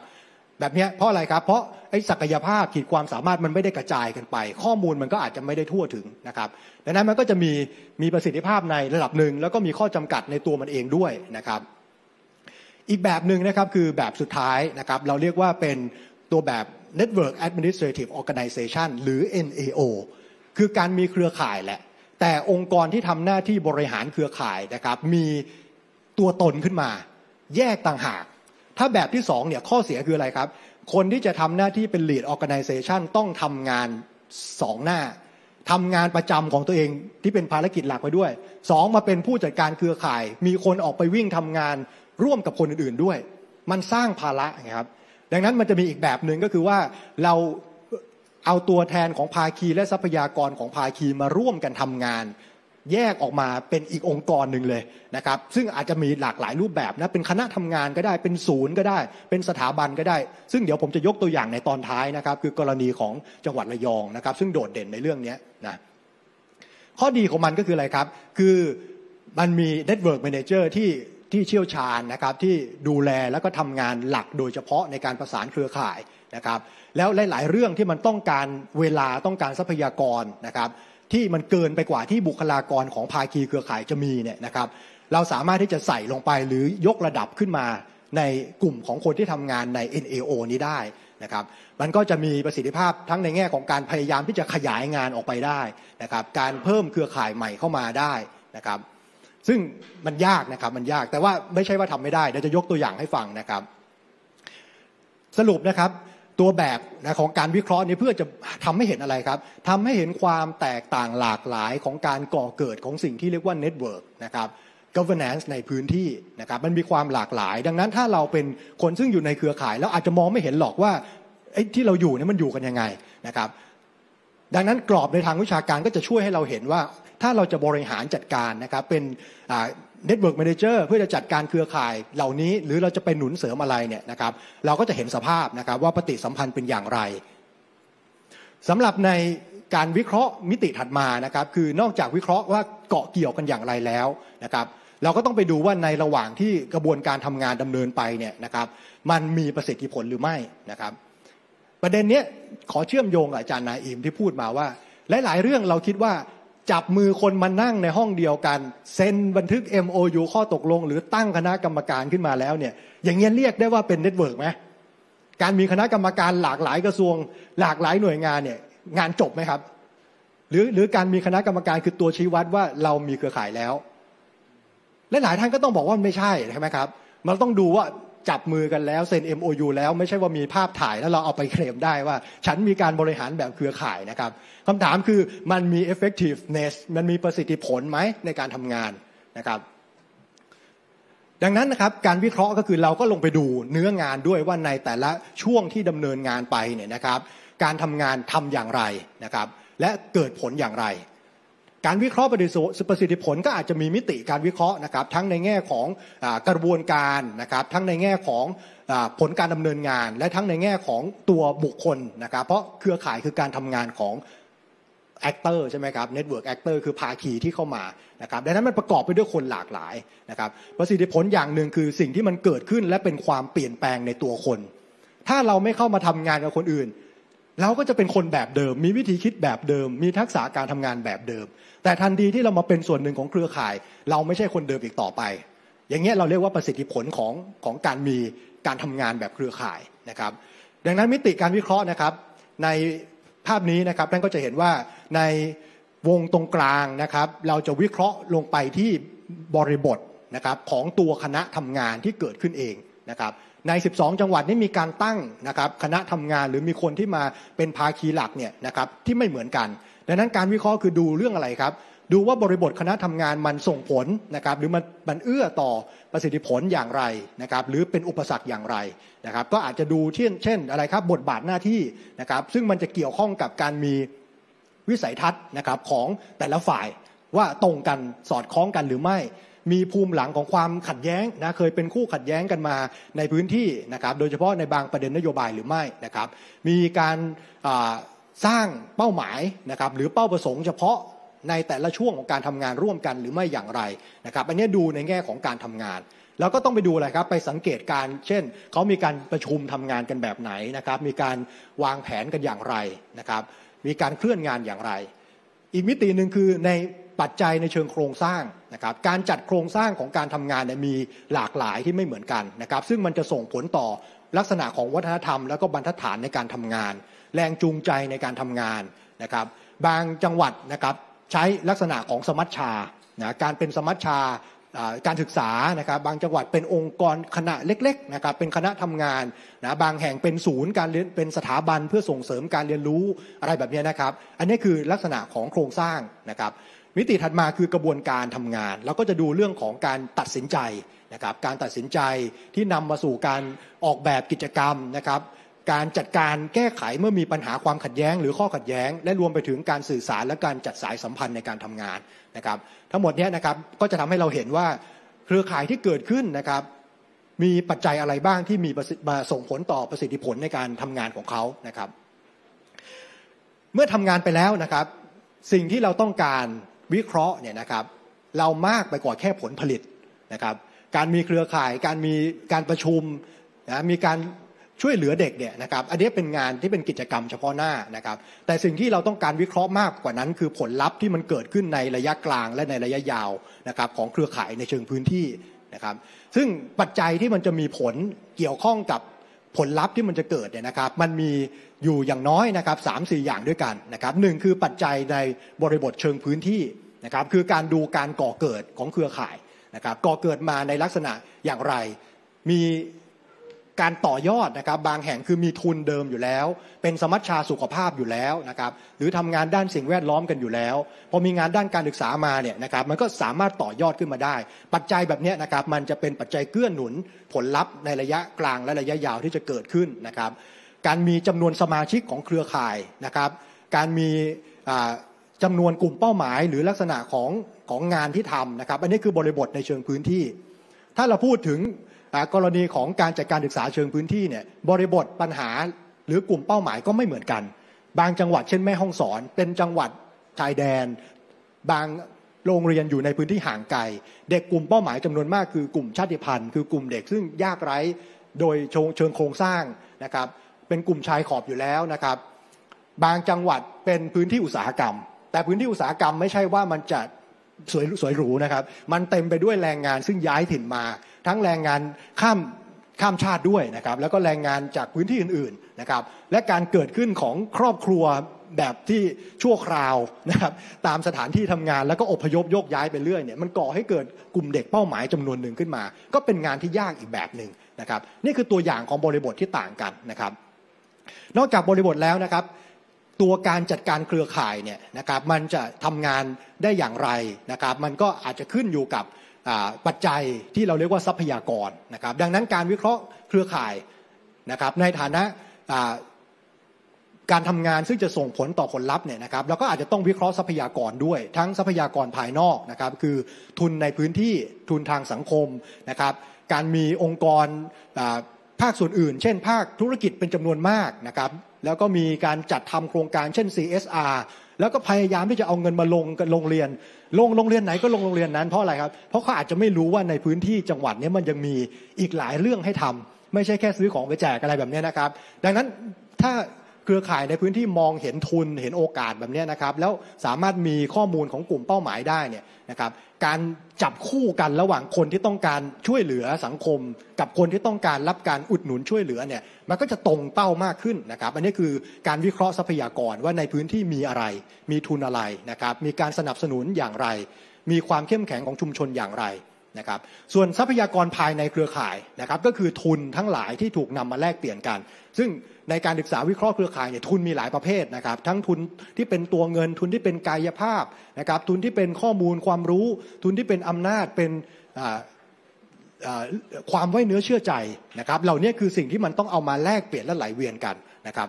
แบบนี้เพราะอะไรครับเพราะไอ้ศักยภาพขีดความสามารถมันไม่ได้กระจายกันไป ข้อมูลมันก็อาจจะไม่ได้ทั่วถึงนะครับดังนั้นมันก็จะมีมีประสิทธิภาพในระดับหนึ่ง แล้วก็มีข้อจำกัดในตัวมันเองด้วยนะครับอีกแบบหนึ่งนะครับคือแบบสุดท้ายนะครับเราเรียกว่าเป็นตัวแบบ Network Administrative Organization หรือ NAO คือการมีเครือข่ายแหละแต่องค์กรที่ทำหน้าที่บริหารเครือข่ายนะครับ มีตัวตนขึ้นมา แยกต่างหาก ถ้าแบบที่สองเนี่ยข้อเสียคืออะไรครับ คนที่จะทำหน้าที่เป็น lead organization ต้องทำงานสองหน้าทำงานประจำของตัวเองที่เป็นภารกิจหลักไปด้วยสองมาเป็นผู้จัดการเครือข่าย มีคนออกไปวิ่งทำงานร่วมกับคนอื่นๆด้วย มันสร้างภาระนะครับ ดังนั้นมันจะมีอีกแบบหนึ่งก็คือว่าเราเอาตัวแทนของภาคีและทรัพยากรของภาคีมาร่วมกันทำงาน แยกออกมาเป็นอีกองค์กรหนึ่งเลยนะครับซึ่งอาจจะมีหลากหลายรูปแบบนะเป็นคณะทำงานก็ได้เป็นศูนย์ก็ได้ เป็นสถาบันก็ได้ ซึ่งเดี๋ยวผมจะยกตัวอย่างในตอนท้ายนะครับคือกรณีของจังหวัดระยองนะครับ ซึ่งโดดเด่นในเรื่องนี้นะข้อดีของมันก็คืออะไรครับคือมันมีเเน็ติร์กแมเนจเจอร์ที่ที่เชี่ยวชาญนะครับที่ดูแลแล้วก็ทำงานหลักโดยเฉพาะในการประสานเครือข่ายนะครับแล้วหลาย ๆ เรื่องที่มันต้องการเวลาต้องการทรัพยากรนะครับ ที่มันเกินไปกว่าที่บุคลากรของภาคีเครือข่ายจะมีเนี่ยนะครับ เราสามารถที่จะใส่ลงไปหรือยกระดับขึ้นมา ในกลุ่มของคนที่ทำงานใน NAO นี้ได้นะครับ มันก็จะมีประสิทธิภาพทั้งในแง่ของการพยายามที่จะขยายงานออกไปได้นะครับ การเพิ่มเครือข่ายใหม่เข้ามาได้นะครับ ซึ่งมันยากนะครับมันยากแต่ว่าไม่ใช่ว่าทำไม่ได้เดี๋ยวจะยกตัวอย่างให้ฟังนะครับ สรุปนะครับตัวแบบนะของการวิเคราะห์นี้เพื่อจะทำให้เห็นอะไรครับทำให้เห็นความแตกต่างหลากหลายของการก่อเกิดของสิ่งที่เรียกว่าเน็ตเวิร์กนะครับ governance ในพื้นที่นะครับมันมีความหลากหลาย ดังนั้นถ้าเราเป็นคนซึ่งอยู่ในเครือข่าย แล้วอาจจะมองไม่เห็นหรอกว่าที่เราอยู่นี่มันอยู่กันยังไงนะครับดังนั้นกรอบในทางวิชาการก็จะช่วยให้เราเห็นว่าถ้าเราจะบริหารจัดการนะครับเป็นเน็ตเวิร์กแมเนจเพื่อจะจัดการเครือข่ายเหล่านี้หรือเราจะไปหนุนเสริมอะไรเนี่ยนะครับเราก็จะเห็นสภาพนะครับว่าปฏิสัมพันธ์เป็นอย่างไรสำหรับในการวิเคราะห์มิติถัดมานะครับคือนอกจากวิเคราะห์ว่าเกาะเกี่ยวกันอย่างไรแล้วนะครับเราก็ต้องไปดูว่าในระหว่างที่กระบวนการทำงานดำเนินไปเนี่ยนะครับมันมีประสิทธิผลหรือไม่นะครับประเด็นเนี้ยขอเชื่อมโยงกับอาจารย์นาอิมที่พูดมาว่า หลายๆเรื่องเราคิดว่าจับมือคนมานั่งในห้องเดียวกันเซ็นบันทึก MOU ข้อตกลง หรือตั้งคณะกรรมการขึ้นมาแล้วเนี่ย อย่างเงี้ยเรียกได้ว่าเป็นเน็ตเวิร์กไหมการมีคณะกรรมการหลากหลายกระทรวงหลากหลายหน่วยงานเนี่ยงานจบไหมครับหรือหรือการมีคณะกรรมการคือตัวชี้วัดว่าเรามีเครือข่ายแล้วและหลายท่านก็ต้องบอกว่าไม่ใช่ใช่ไหมครับมันต้องดูว่าจับมือกันแล้วเซ็น MOU แล้วไม่ใช่ว่ามีภาพถ่ายแล้วเราเอาไปเคลมได้ว่าฉันมีการบริหารแบบเครือข่ายนะครับคำถามคือมันมี effectiveness มันมีประสิทธิผลไหมในการทำงานนะครับดังนั้นนะครับการวิเคราะห์ก็คือเราก็ลงไปดูเนื้องานด้วยว่าในแต่ละช่วงที่ดำเนินงานไปเนี่ยนะครับการทำงานทำอย่างไรนะครับและเกิดผลอย่างไร การวิเคราะห์ประสิทธิผลก็อาจจะมีมิติการวิเคราะห์นะครับทั้งในแง่ของกระบวนการนะครับทั้งในแง่ของผลการดำเนินงาน และทั้งในแง่ของตัวบุคคลนะครับเพราะเครือข่ายคือการทำงานของแอคเตอร์ใช่ไหมครับเน็ตเวิร์กแอคเตอร์คือภาคีที่เข้ามานะครับดังนั้นมันประกอบไปด้วยคนหลากหลายนะครับประสิทธิผลอย่างหนึ่งคือสิ่งที่มันเกิดขึ้นและเป็นความเปลี่ยนแปลงในตัวคน ถ้าเราไม่เข้ามาทำงานกับคนอื่น เราก็จะเป็นคนแบบเดิม มีวิธีคิดแบบเดิม มีทักษะการทำงานแบบเดิม แต่ทันทีที่เรามาเป็นส่วนหนึ่งของเครือข่าย เราไม่ใช่คนเดิมอีกต่อไป อย่างเงี้ยเราเรียกว่าประสิทธิผลของของการมีการทำงานแบบเครือข่ายนะครับดังนั้นมิติการวิเคราะห์นะครับในภาพนี้นะครับท่านก็จะเห็นว่าในวงตรงกลางนะครับเราจะวิเคราะห์ลงไปที่บริบทนะครับของตัวคณะทำงานที่เกิดขึ้นเองนะครับใน 12 จังหวัดนี้มีการตั้งนะครับ คณะทำงานหรือมีคนที่มาเป็นภาคีหลักเนี่ยนะครับที่ไม่เหมือนกัน ดังนั้นการวิเคราะห์คือดูเรื่องอะไรครับดูว่าบริบทคณะทำงานมันส่งผลนะครับหรือมันมันเอื้อต่อประสิทธิผลอย่างไรนะครับหรือเป็นอุปสรรคอย่างไรนะครับก็อาจจะดูเช่นเช่นอะไรครับบทบาทหน้าที่นะครับซึ่งมันจะเกี่ยวข้องกับการมีวิสัยทัศน์นะครับของแต่ละฝ่ายว่าตรงกันสอดคล้องกันหรือไม่ มีภูมิหลังของความขัดแย้งนะเคยเป็นคู่ขัดแย้งกันมาในพื้นที่นะครับโดยเฉพาะในบางประเด็นนโยบายหรือไม่นะครับ มีการสร้างเป้าหมายนะครับหรือเป้าประสงค์เฉพาะในแต่ละช่วงของการทำงานร่วมกันหรือไม่อย่างไรนะครับอันนี้ดูในแง่ของการทำงาน แล้วก็ต้องไปดูอะไรครับ ไปสังเกตการเช่นเขามีการประชุมทำงานกันแบบไหนนะครับ มีการวางแผนกันอย่างไรนะครับ มีการเคลื่อนงานอย่างไร อีกมิติหนึ่งคือในปัจจัยในเชิงโครงสร้างนะครับ การจัดโครงสร้างของการทำงานมีหลากหลายที่ไม่เหมือนกันนะครับ ซึ่งมันจะส่งผลต่อลักษณะของวัฒนธรรมแล้วก็บรรทัดฐานในการทำงาน แรงจูงใจในการทำงานนะครับ บางจังหวัดนะครับใช้ลักษณะของสมัชชานะการเป็นสมัชชาการศึกษานะครับ บางจังหวัดเป็นองค์กรคณะเล็ก ๆนะครับ เป็นคณะทำงานนะบางแห่งเป็นศูนย์การเรียนเป็นสถาบันเพื่อส่งเสริมการเรียนรู้อะไรแบบนี้นะครับ อันนี้คือลักษณะของโครงสร้างนะครับมิติถัดมาคือกระบวนการทำงาน เราก็จะดูเรื่องของการตัดสินใจนะครับ การตัดสินใจที่นำมาสู่การออกแบบกิจกรรมนะครับการจัดการแก้ไขเมื่อมีปัญหาความขัดแย้ง หรือข้อขัดแย้ง และรวมไปถึงการสื่อสารและการจัดสายสัมพันธ์ในการทำงานนะครับ ทั้งหมดนี้นะครับก็จะทำให้เราเห็นว่าเครือข่ายที่เกิดขึ้นนะครับมีปัจจัยอะไรบ้างที่มีมาส่งผลต่อประสิทธิผลในการทำงานของเขานะครับ เมื่อทำงานไปแล้วนะครับ สิ่งที่เราต้องการวิเคราะห์เนี่ยนะครับ เรามากไปกว่าแค่ผลผลิตนะครับ การมีเครือข่ายการมีการประชุมนะมีการช่วยเหลือเด็กเนี่ยนะครับ อันนี้เป็นงานที่เป็นกิจกรรมเฉพาะหน้านะครับ แต่สิ่งที่เราต้องการวิเคราะห์มากกว่านั้น คือผลลัพธ์ที่มันเกิดขึ้นในระยะกลาง และในระยะยาวนะครับของเครือข่ายในเชิงพื้นที่นะครับ ซึ่งปัจจัยที่มันจะมีผลเกี่ยวข้องกับผลลัพธ์ที่มันจะเกิดเนี่ยนะครับมันมีอยู่อย่างน้อยนะครับสามสี่อย่างด้วยกันนะครับหนึ่งคือปัจจัยในบริบทเชิงพื้นที่นะครับคือการดูการก่อเกิดของเครือข่ายนะครับก่อเกิดมาในลักษณะอย่างไรมีการต่อยอดนะครับบางแห่งคือมีทุนเดิมอยู่แล้ว เป็นสมัชชาสุขภาพอยู่แล้วนะครับหรือทำงานด้านสิ่งแวดล้อมกันอยู่แล้วพอมีงานด้านการศึกษามาเนี่ยนะครับมันก็สามารถต่อยอดขึ้นมาได้ ปัจจัยแบบนี้นะครับมันจะเป็นปัจจัยเกื้อหนุนผลลัพธ์ในระยะกลางและระยะยาวที่จะเกิดขึ้นนะครับการมีจำนวนสมาชิกของเครือข่ายนะครับการมีจำนวนกลุ่มเป้าหมายหรือลักษณะของของงานที่ทำนะครับ อันนี้คือบริบทในเชิงพื้นที่ ถ้าเราพูดถึงกรณีของการจัดการศึกษาเชิงพื้นที่เนี่ยบริบทปัญหาหรือกลุ่มเป้าหมายก็ไม่เหมือนกัน บางจังหวัดเช่นแม่ฮ่องสอน เป็นจังหวัดชายแดน บางโรงเรียนอยู่ในพื้นที่ห่างไกล เด็กกลุ่มเป้าหมายจำนวนมากคือกลุ่มชาติพันธุ์คือกลุ่มเด็กซึ่งยากไร้ โดยเชิงโครงสร้างนะครับเป็นกลุ่มชายขอบอยู่แล้วนะครับบางจังหวัดเป็นพื้นที่อุตสาหกรรม แต่พื้นที่อุตสาหกรรมไม่ใช่ว่ามันจะสวยสวยหรูนะครับ มันเต็มไปด้วยแรงงานซึ่งย้ายถิ่นมา ทั้งแรงงานข้ามข้ามชาติด้วยนะครับ แล้วก็แรงงานจากพื้นที่อื่นๆนะครับ และการเกิดขึ้นของครอบครัวแบบที่ชั่วคราวนะครับ ตามสถานที่ทำงานแล้วก็อพยพโยกย้ายไปเรื่อยเนี่ย มันก่อให้เกิดกลุ่มเด็กเป้าหมายจำนวนหนึ่งขึ้นมา ก็เป็นงานที่ยากอีกแบบหนึ่งนะครับ นี่คือตัวอย่างของบริบทที่ต่างกันนะครับ นอกจากบริบทแล้วนะครับตัวการจัดการเครือข่ายเนี่ยนะครับ มันจะทำงานได้อย่างไรนะครับ มันก็อาจจะขึ้นอยู่กับปัจจัยที่เราเรียกว่าทรัพยากรนะครับ ดังนั้นการวิเคราะห์เครือข่ายนะครับ ในฐานะการทำงานซึ่งจะส่งผลต่อผลลัพธ์เนี่ยนะครับเราก็อาจจะต้องวิเคราะห์ทรัพยากรด้วย ทั้งทรัพยากรภายนอกนะครับ คือทุนในพื้นที่ทุนทางสังคมนะครับ การมีองค์กรภาคส่วนอื่น เช่น ภาคธุรกิจเป็นจำนวนมากนะครับแล้วก็มีการจัดทำโครงการเช่น CSR แล้วก็พยายามที่จะเอาเงินมาลงกับโรงเรียน ลงโรงเรียนไหนก็ลงโรงเรียนนั้นเพราะอะไรครับ เพราะเขาอาจจะไม่รู้ว่าในพื้นที่จังหวัดนี้มันยังมีอีกหลายเรื่องให้ทำ ไม่ใช่แค่ซื้อของไปแจกอะไรแบบนี้นะครับ ดังนั้นถ้าเครือข่ายในพื้นที่มองเห็นทุนเห็นโอกาสแบบนี้นะครับแล้วสามารถมีข้อมูลของกลุ่มเป้าหมายได้เนี่ยนะครับการจับคู่กันระหว่างคนที่ต้องการช่วยเหลือสังคม กับคนที่ต้องการรับการอุดหนุนช่วยเหลือเนี่ยมันก็จะตรงเป้ามากขึ้นนะครับอันนี้คือการวิเคราะห์ทรัพยากรว่าในพื้นที่มีอะไรมีทุนอะไรนะครับมีการสนับสนุนอย่างไร มีความเข้มแข็งของชุมชนอย่างไรนะครับส่วนทรัพยากรภายในเครือข่ายนะครับก็คือทุนทั้งหลายที่ถูกนำมาแลกเปลี่ยนกันซึ่งในการศึกษาวิเคราะห์เครือข่ายเนี่ยทุนมีหลายประเภทนะครับ ทั้งทุนที่เป็นตัวเงิน ทุนที่เป็นกายภาพนะครับ ทุนที่เป็นข้อมูลความรู้ ทุนที่เป็นอำนาจเป็นความไว้เนื้อเชื่อใจนะครับเหล่านี้คือสิ่งที่มันต้องเอามาแลกเปลี่ยนและไหลเวียนกันนะครับ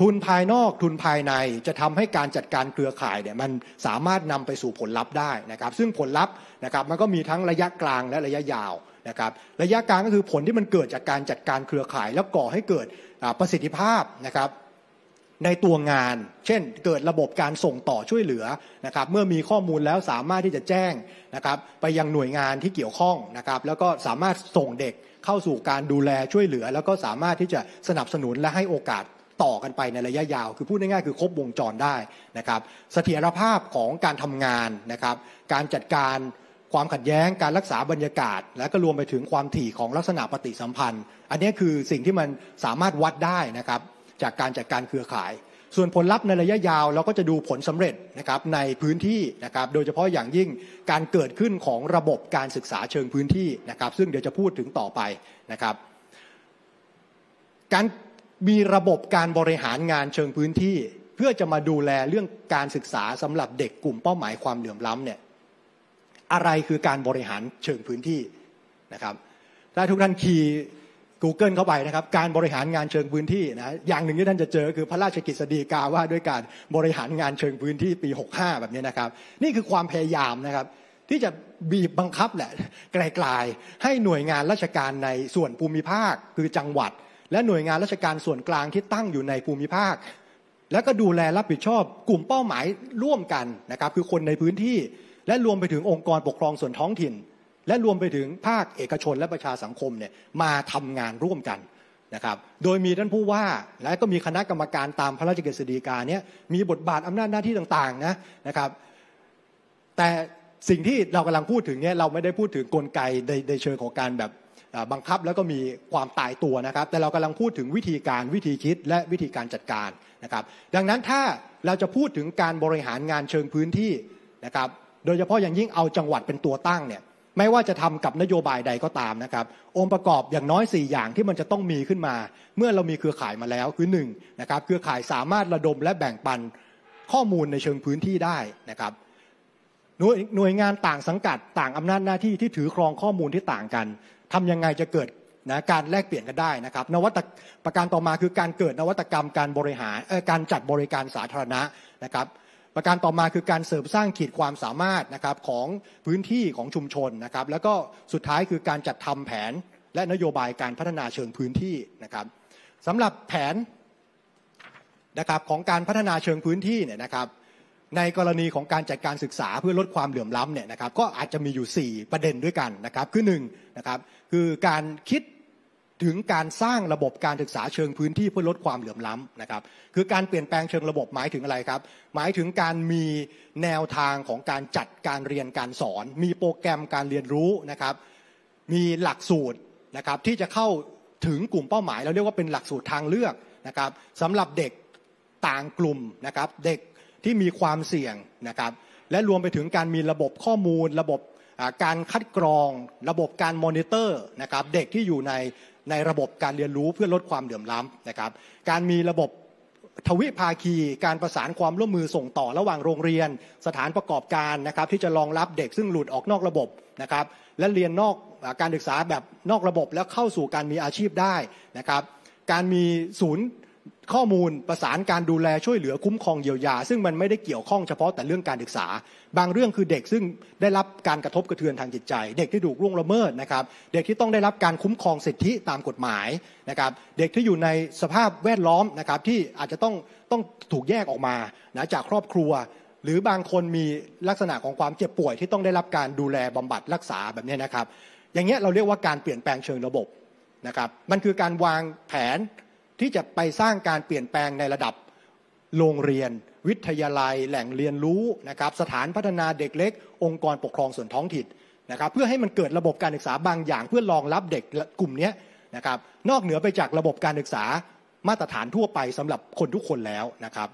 ทุนภายนอกทุนภายในจะทำให้การจัดการเครือข่ายเนี่ยมันสามารถนำไปสู่ผลลัพธ์ได้นะครับซึ่งผลลัพธ์นะครับมันก็มีทั้งระยะกลางและระยะยาวนะครับระยะกลางก็คือผลที่มันเกิดจากการจัดการเครือข่าย แล้วก่อให้เกิดประสิทธิภาพนะครับในตัวงาน เช่น เกิดระบบการส่งต่อช่วยเหลือนะครับเมื่อมีข้อมูลแล้วสามารถที่จะแจ้งนะครับไปยังหน่วยงานที่เกี่ยวข้องนะครับแล้วก็สามารถส่งเด็กเข้าสู่การดูแลช่วยเหลือ แล้วก็สามารถที่จะสนับสนุนและให้โอกาสต่อกันไปในระยะยาวคือพูดง่ายๆคือครบวงจรได้นะครับเสถียรภาพของการทำงานนะครับการจัดการความขัดแย้ง การรักษาบรรยากาศ และก็รวมไปถึงความถี่ของลักษณะปฏิสัมพันธ์ อันนี้คือสิ่งที่มันสามารถวัดได้นะครับจากการจัดการเครือข่าย ส่วนผลลัพธ์ในระยะยาวเราก็จะดูผลสำเร็จนะครับในพื้นที่นะครับโดยเฉพาะอย่างยิ่งการเกิดขึ้นของระบบการศึกษาเชิงพื้นที่นะครับ ซึ่งเดี๋ยวจะพูดถึงต่อไปนะครับการมีระบบการบริหารงานเชิงพื้นที่ เพื่อจะมาดูแลเรื่องการศึกษาสำหรับเด็กกลุ่มเป้าหมายความเหลื่อมล้ำเนี่ยอะไรคือการบริหารเชิงพื้นที่นะครับถ้าทุกท่านคีย์ Google เข้าไปนะครับการบริหารงานเชิงพื้นที่นะอย่างหนึ่งที่ท่านจะเจอคือพระราชกิจฎีกาว่า ด้วยการบริหารงานเชิงพื้นที่ปี 65 แบบนี้นะครับนี่คือความพยายามนะครับที่จะบีบบังคับแหละไกลๆให้หน่วยงานราชการในส่วนภูมิภาคคือจังหวัดและหน่วยงานราชการส่วนกลางที่ตั้งอยู่ในภูมิภาค และก็ดูแลรับผิดชอบกลุ่มเป้าหมายร่วมกันนะครับคือคนในพื้นที่และรวมไปถึงองค์กรปกครองส่วนท้องถิ่น และรวมไปถึงภาคเอกชนและประชาสังคมเนี่ยมาทำงานร่วมกันนะครับโดยมีท่านผู้ว่า และก็มีคณะกรรมการตามพระราชกฤษฎีกาเนี่ยมีบทบาทอำนาจหน้าที่ต่างๆนะนะครับแต่สิ่งที่เรากำลังพูดถึงเนี่ยเราไม่ได้พูดถึงกลไกในเชิงของการแบบบังคับแล้วก็มีความตายตัวนะครับ แต่เรากำลังพูดถึงวิธีการวิธีคิดและวิธีการจัดการนะครับดังนั้นถ้าเราจะพูดถึงการบริหารงานเชิงพื้นที่นะครับโดยเฉพาะอย่างยิ่งเอาจังหวัดเป็นตัวตั้งเนี่ยไม่ว่าจะทำกับนโยบายใดก็ตามนะครับองค์ประกอบอย่างน้อย 4 อย่างที่มันจะต้องมีขึ้นมา เมื่อเรามีเครือข่ายมาแล้วคือ1นะครับเครือข่ายสามารถระดมและแบ่งปันข้อมูลในเชิงพื้นที่ได้นะครับหน่วยหน่วยงานต่างสังกัดต่างอำนาจหน้าที่ที่ถือครองข้อมูลที่ต่างกันทำยังไงจะเกิดนะการแลกเปลี่ยนกันได้นะครับนวัตประการต่อมาคือการเกิดนวัตกรรมการบริหารการจัดบริการสาธารณะนะครับ ประการต่อมาคือการเสริมสร้างขีดความสามารถนะครับของพื้นที่ของชุมชนนะครับแล้วก็สุดท้ายคือการจัดทำแผนและนโยบายการพัฒนาเชิงพื้นที่นะครับสำหรับแผนนะครับของการพัฒนาเชิงพื้นที่เนี่ยนะครับในกรณีของการจัดการศึกษาเพื่อลดความเหลื่อมล้ำเนี่ยนะครับก็อาจจะมีอยู่ 4 ประเด็นด้วยกันนะครับคือ1นะครับคือการคิดถึงการสร้างระบบการศึกษาเชิงพื้นที่เพื่อลดความเหลื่อมล้ำนะครับคือการเปลี่ยนแปลงเชิงระบบหมายถึงอะไรครับ หมายถึงการมีแนวทางของการจัดการเรียนการสอน มีโปรแกรมการเรียนรู้นะครับมีหลักสูตรนะครับที่จะเข้าถึงกลุ่มเป้าหมาย เราเรียกว่าเป็นหลักสูตรทางเลือกนะครับสำหรับเด็กต่างกลุ่มนะครับเด็กที่มีความเสี่ยงนะครับและรวมไปถึงการมีระบบข้อมูล ระบบการคัดกรองระบบการมอนิเตอร์นะครับเด็กที่อยู่ในในระบบการเรียนรู้เพื่อลดความเดือมล้ำนะครับการมีระบบทวิภาคี การประสานความร่วมมือส่งต่อระหว่างโรงเรียนสถานประกอบการนะครับที่จะรองรับเด็กซึ่งหลุดออกนอกระบบนะครับและเรียนนอก การศึกษาแบบนอกระบบแล้วเข้าสู่การมีอาชีพได้นะครับการมีศูนย์ข้อมูลประสานการดูแลช่วยเหลือคุ้มครองเยียวยาซึ่งมันไม่ได้เกี่ยวข้องเฉพาะแต่เรื่องการศึกษาบางเรื่องคือเด็กซึ่งได้รับการกระทบกระเทือนทางจิตใจ เด็กที่ถูกล่วงละเมิดนะครับเด็กที่ต้องได้รับการคุ้มครองสิทธิตามกฎหมายนะครับเด็กที่อยู่ในสภาพแวดล้อมนะครับที่อาจจะต้องต้องถูกแยกออกมานะจากครอบครัว หรือบางคนมีลักษณะของความเจ็บป่วย ที่ต้องได้รับการดูแลบำบัดรักษาแบบนี้นะครับอย่างเงี้ยเราเรียกว่าการเปลี่ยนแปลงเชิงระบบนะครับมันคือการวางแผนที่จะไปสร้างการเปลี่ยนแปลงในระดับโรงเรียน วิทยาลัยแหล่งเรียนรู้นะครับ สถานพัฒนาเด็กเล็ก องค์กรปกครองส่วนท้องถิ่นนะครับเพื่อให้มันเกิดระบบการศึกษาบางอย่างเพื่อรองรับเด็กกลุ่มนี้นะครับนอกเหนือไปจากระบบการศึกษามาตรฐานทั่วไปสำหรับคนทุกคนแล้วนะครับ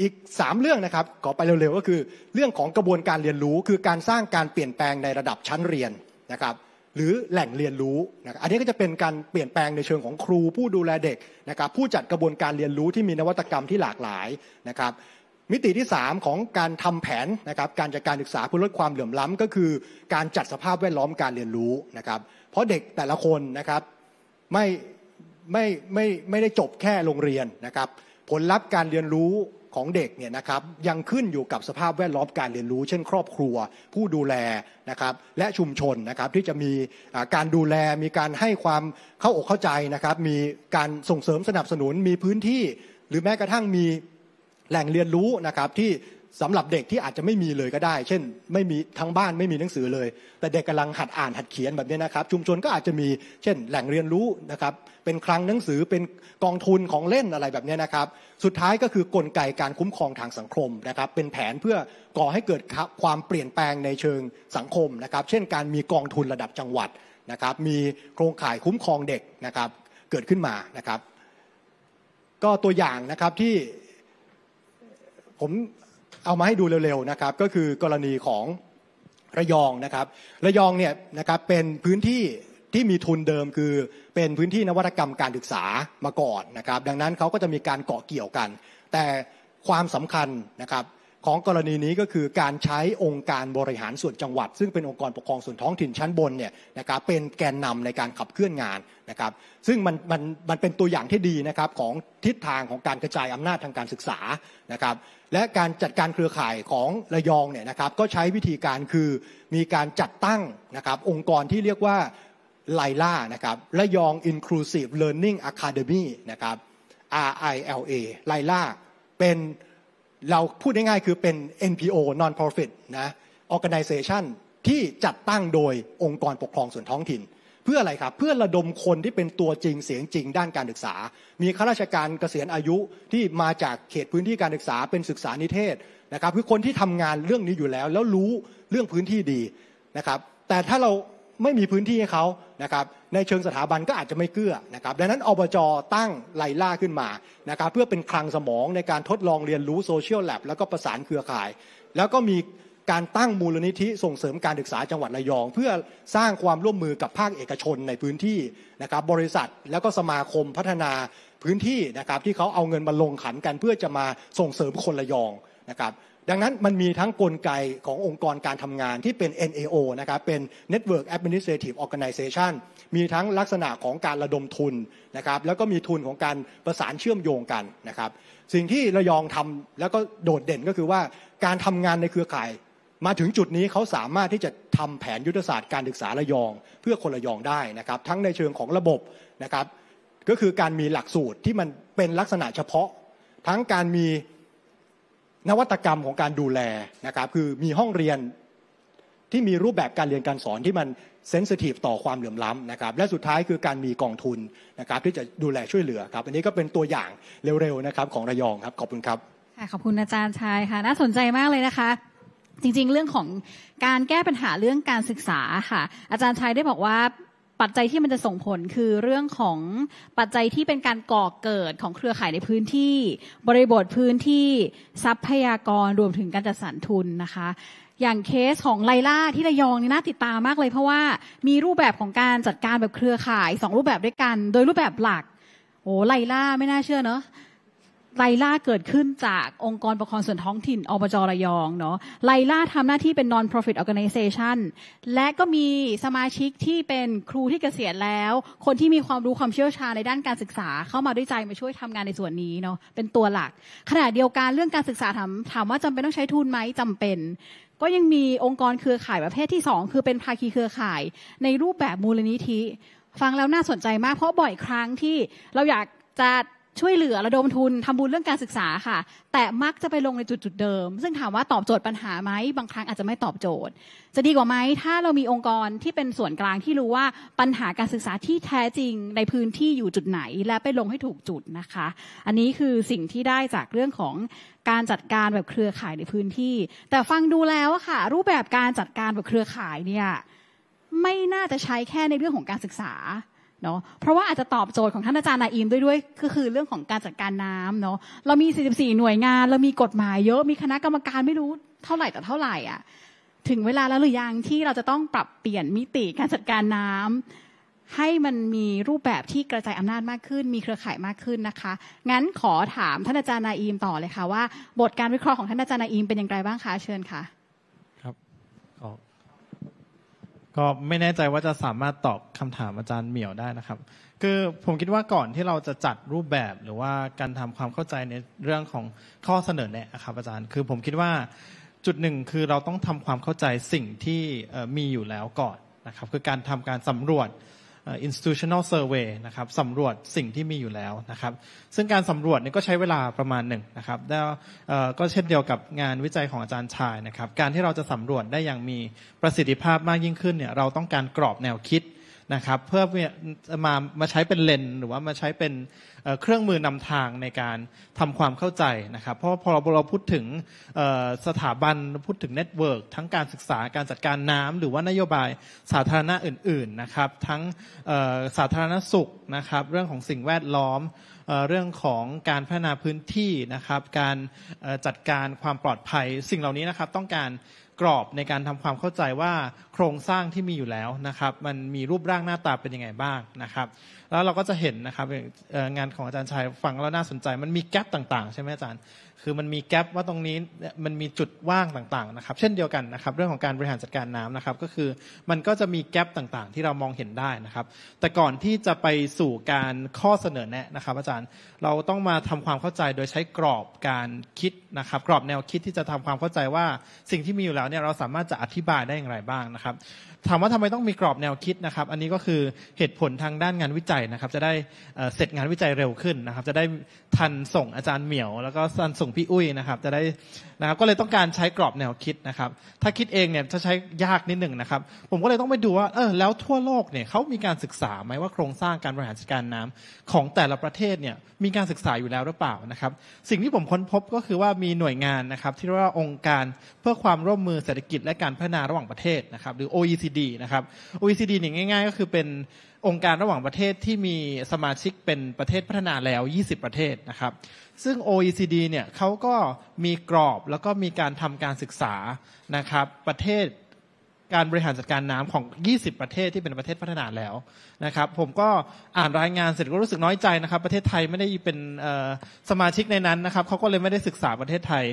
อีก 3 เรื่องนะครับขอไปเร็วๆก็คือ เรื่องของกระบวนการเรียนรู้คือการสร้างการเปลี่ยนแปลงในระดับชั้นเรียนนะครับหรือแหล่งเรียนรู้นะครับอันนี้ก็จะเป็นการเปลี่ยนแปลงในเชิงของครูผู้ดูแลเด็กนะครับผู้จัดกระบวนการเรียนรู้ที่มีนวัตกรรมที่หลากหลายนะครับมิติที่ 3 ของการทำแผนนะครับการจัดการศึกษาเพื่อลดความเหลื่อมล้ำก็คือการจัดสภาพแวดล้อมการเรียนรู้นะครับเพราะเด็กแต่ละคนนะครับไม่ไม่ไม่ไม่ได้จบแค่โรงเรียนนะครับผลลัพธ์การเรียนรู้ของเด็กเนี่ยนะครับยังขึ้นอยู่กับสภาพแวดล้อมการเรียนรู้ เช่นครอบครัวผู้ดูแลนะครับและชุมชนนะครับที่จะมีการดูแลมีการให้ความเข้าอกเข้าใจนะครับมีการส่งเสริมสนับสนุนมีพื้นที่ หรือแม้กระทั่งมีแหล่งเรียนรู้นะครับที่สำหรับเด็กที่อาจจะไม่มีเลยก็ได้ เช่น ไม่มีทั้งบ้านไม่มีหนังสือเลย แต่เด็กกาลังหัดอ่านหัดเขียนแบบนี้นะครับ ชุมชนก็อาจจะมี เช่น แหล่งเรียนรู้นะครับ เป็นคลังหนังสือ เป็นกองทุนของเล่นอะไรแบบนี้นะครับ สุดท้ายก็คือกลไกการคุ้มครองทางสังคมนะครับ เป็นแผนเพื่อก่อให้เกิดความเปลี่ยนแปลงในเชิงสังคมนะครับ เช่นการมีกองทุนระดับจังหวัดนะครับ มีโครงข่ายคุ้มครองเด็กนะครับ เกิดขึ้นมา นะครับ ก็ตัวอย่างนะครับที่ผมเอามาให้ดูเร็วๆนะครับก็คือกรณีของระยองนะครับระยองเนี่ยนะครับเป็นพื้นที่ที่มีทุนเดิมคือเป็นพื้นที่นวัตกรรมการศึกษามาก่อนนะครับดังนั้นเขาก็จะมีการเกาะเกี่ยวกัน แต่ความสำคัญนะครับของกรณีนี้ก็คือการใช้องค์การบริหารส่วนจังหวัด ซึ่งเป็นองค์กรปกครองส่วนท้องถิ่นชั้นบนเนี่ยนะครับเป็นแกนนำในการขับเคลื่อนงานนะครับ ซึ่งมันมันมันเป็นตัวอย่างที่ดีนะครับของทิศทางของการกระจายอำนาจทางการศึกษานะครับและการจัดการเครือข่ายของระยองเนี่ยนะครับก็ใช้วิธีการคือมีการจัดตั้งนะครับองค์กรที่เรียกว่าไลล่านะครับระยอง Inclusive Learning Academy นะครับ RILA ไลล่าเป็นเราพูดง่ายๆคือเป็น NPO non-profit นะ organization ที่จัดตั้งโดยองค์กรปกครองส่วนท้องถิ่นพื่ออะไรครับ เพื่อระดมคนที่เป็นตัวจริงเสียงจริงด้านการศึกษา มีข้าราชการเกษียณอายุที่มาจากเขตพื้นที่การศึกษาเป็นศึกษานิเทศนะครับคือคนที่ทำงานเรื่องนี้อยู่แล้วแล้วรู้เรื่องพื้นที่ดีนะครับแต่ถ้าเราไม่มีพื้นที่ให้เขานะครับในเชิงสถาบันก็อาจจะไม่เกื้อนะครับดังนั้นอบจตั้งไลล่าขึ้นมานะครับเพื่อเป็นคลังสมองในการทดลองเรียนรู้โซเชียลแลบแล้วก็ประสานเครือข่ายแล้วก็มีการตั้งมูลนิธิส่งเสริมการศึกษาจังหวัดระยอง เพื่อสร้างความร่วมมือกับภาคเอกชนในพื้นที่นะครับบริษัทแล้วก็สมาคมพัฒนาพื้นที่นะครับที่เขาเอาเงินมาลงขันกันเพื่อจะมาส่งเสริมคนระยองนะครับดังนั้นมันมีทั้งกลไกขององค์กรการทำงานที่เป็น NAO นะครับเป็น Network Administrative Organization มีทั้งลักษณะของการระดมทุนนะครับแล้วก็มีทุนของการประสานเชื่อมโยงกันนะครับสิ่งที่ระยองทำแล้วก็โดดเด่นก็คือว่าการทำงานในเครือข่ายมาถึงจุดนี้เขาสามารถที่จะทำแผนยุทธศาสตร์การศึกษาระยองเพื่อคนระยองได้นะครับ ทั้งในเชิงของระบบนะครับ ก็คือการมีหลักสูตรที่มันเป็นลักษณะเฉพาะ ทั้งการมีนวัตกรรมของการดูแลนะครับ คือมีห้องเรียนที่มีรูปแบบการเรียนการสอนที่มันเซนซิทีฟต่อความเหลื่อมล้ำนะครับและสุดท้ายคือการมีกองทุนนะครับ ที่จะดูแลช่วยเหลือครับอันนี้ก็เป็นตัวอย่างเร็วๆนะครับของระยองครับขอบคุณครับขอบคุณอาจารย์ชายค่ะน่าสนใจมากเลยนะคะจริง ๆ เรื่องของการแก้ปัญหาเรื่องการศึกษาค่ะ อาจารย์ชัยได้บอกว่าปัจจัยที่มันจะส่งผลคือเรื่องของปัจจัยที่เป็นการก่อเกิดของเครือข่ายในพื้นที่ บริบทพื้นที่ทรัพยากรรวมถึงการจัดสรรทุนนะคะ อย่างเคสของไลล่าที่ระยองนี่น่าติดตามมากเลย เพราะว่ามีรูปแบบของการจัดการแบบเครือข่ายสองรูปแบบด้วยกัน โดยรูปแบบหลัก โอ้ไลล่าไม่น่าเชื่อเนาะไลล่าเกิดขึ้นจากองค์กรปกครองส่วนท้องถิ่นอบจระยองเนาะไลล่าทำหน้าที่เป็น non-profit organization และก็มีสมาชิกที่เป็นครูที่เกษียณแล้ว คนที่มีความรู้ความเชี่ยวชาญในด้านการศึกษาเข้ามาด้วยใจมาช่วยทำงานในส่วนนี้เนาะเป็นตัวหลัก ขณะเดียวกันเรื่องการศึกษา ถามถามว่าจำเป็นต้องใช้ทุนไหมจำเป็น ก็ยังมีองค์กรเครือข่ายประเภทที่2คือเป็นภาคีเครือข่ายในรูปแบบมูลนิธิ ฟังแล้วน่าสนใจมากเพราะบ่อยครั้งที่เราอยากจะช่วยเหลือระดมทุนทำบุญเรื่องการศึกษาค่ะ แต่มักจะไปลงในจุดๆเดิม ซึ่งถามว่าตอบโจทย์ปัญหาไหมบางครั้งอาจจะไม่ตอบโจทย์ จะดีกว่าไหมถ้าเรามีองค์กรที่เป็นส่วนกลางที่รู้ว่าปัญหาการศึกษาที่แท้จริงในพื้นที่อยู่จุดไหนและไปลงให้ถูกจุดนะคะ อันนี้คือสิ่งที่ได้จากเรื่องของการจัดการแบบเครือข่ายในพื้นที่ แต่ฟังดูแล้วค่ะ รูปแบบการจัดการแบบเครือข่ายเนี่ยไม่น่าจะใช้แค่ในเรื่องของการศึกษาเนาะเพราะว่าอาจจะตอบโจทย์ของท่านอาจารย์นาอิมด้วยด้วยก็คือเรื่องของการจัดการน้ำเนาะเรามี 44 หน่วยงานเรามีกฎหมายเยอะมีคณะกรรมการไม่รู้เท่าไหร่แต่เท่าไหร่อ่ะถึงเวลาแล้วหรือยังที่เราจะต้องปรับเปลี่ยนมิติการจัดการน้ำ ให้มันมีรูปแบบที่กระจายอำนาจมากขึ้น มีเครือข่ายมากขึ้นนะคะ งั้นขอถามท่านอาจารย์นาอิมต่อเลยค่ะว่า บทการวิเคราะห์ของท่านอาจารย์นาอิมเป็นอย่างไรบ้างคะเชิญค่ะก็ไม่แน่ใจว่าจะสามารถตอบคำถามอาจารย์เหมียวได้นะครับ คือผมคิดว่าก่อนที่เราจะจัดรูปแบบหรือว่าการทำความเข้าใจในเรื่องของข้อเสนอแนะครับอาจารย์คือผมคิดว่าจุดหนึ่งคือเราต้องทำความเข้าใจสิ่งที่มีอยู่แล้วก่อนนะครับคือการทำการสำรวจ institutional survey นะครับสำรวจสิ่งที่มีอยู่แล้วนะครับซึ่งการสำรวจนี่ก็ใช้เวลาประมาณหนึ่งนะครับแล้วก็เช่นเดียวกับงานวิจัยของอาจารย์ชายนะครับการที่เราจะสำรวจได้อย่างมีประสิทธิภาพมากยิ่งขึ้นเนี่ยเราต้องการกรอบแนวคิดนะครับเพื่อมามาใช้เป็นเลนหรือว่ามาใช้เป็นเครื่องมือนำทางในการทำความเข้าใจนะครับเพราะพอเราพูดถึงสถาบัน พูดถึงเน็ตเวิร์กทั้งการศึกษาการจัดการน้ำหรือว่า นโยบายสาธารณะอื่นๆนะครับทั้งสาธารณสุขนะครับเรื่องของสิ่งแวดล้อมเรื่องของการพัฒนาพื้นที่นะครับการจัดการความปลอดภัยสิ่งเหล่านี้นะครับต้องการกรอบในการทำความเข้าใจว่าโครงสร้างที่มีอยู่แล้วนะครับมันมีรูปร่างหน้าตาเป็นยังไงบ้างนะครับแล้วเราก็จะเห็นนะครับงานของอาจารย์ชายฟังแล้วน่าสนใจ มันมีแกลบต่างๆ ใช่ไหมอาจารย์คือมันมีแกลบว่าตรงนี้มันมีจุดว่างต่างๆนะครับ เช่นเดียวกันนะครับ เรื่องของการบริหารจัดการน้ำนะครับก็คือมันก็จะมีแกลบต่างๆ ที่เรามองเห็นได้นะครับ แต่ก่อนที่จะไปสู่การข้อเสนอแนะนะครับ อาจารย์ เราต้องมาทำความเข้าใจโดยใช้กรอบการคิดนะครับ กรอบแนวคิดที่จะทำความเข้าใจว่าสิ่งที่มีอยู่แล้วเนี่ยเราสามารถจะอธิบายได้อย่างไรบ้างนะครับถามว่าทำไมต้องมีกรอบแนวคิดนะครับอันนี้ก็คือเหตุผลทางด้านงานวิจัยนะครับ จะได้เสร็จงานวิจัยเร็วขึ้นนะครับจะได้ทันส่งอาจารย์เหมียวแล้วก็ทันส่งพี่อุ้ยนะครับจะได้นะครับก็เลยต้องการใช้กรอบแนวคิดนะครับถ้าคิดเองเนี่ยจะใช้ยากนิดหนึ่งนะครับ ผมก็เลยต้องไปดูว่าเออแล้วทั่วโลกเนี่ยเขามีการศึกษาไหมว่าโครงสร้างการบริหารจัดการน้ำของแต่ละประเทศเนี่ยมีการศึกษาอยู่แล้วหรือเปล่านะครับ สิ่งที่ผมค้นพบก็คือว่ามีหน่วยงานนะครับที่เรียกว่าองค์การเพื่อความร่วมมือเศรษฐกิจและการพัฒนาระหว่างประเทศนะครับหรือ o e c OECD นะครับ OECD นี่ง่าย ๆ ก็คือเป็นองค์การระหว่างประเทศที่มีสมาชิกเป็นประเทศพัฒนาแล้ว 20 ประเทศนะครับ ซึ่ง OECD เนี่ยเขาก็มีกรอบแล้วก็มีการทำการศึกษานะครับประเทศการบริหารจัดการน้ำของ 20 ประเทศที่เป็นประเทศพัฒนาแล้วนะครับผมก็อ่านรายงานเสร็จก็รู้สึกน้อยใจนะครับ ประเทศไทยไม่ได้เป็นสมาชิกในนั้นนะครับเขาก็เลยไม่ได้ศึกษาประเทศไทย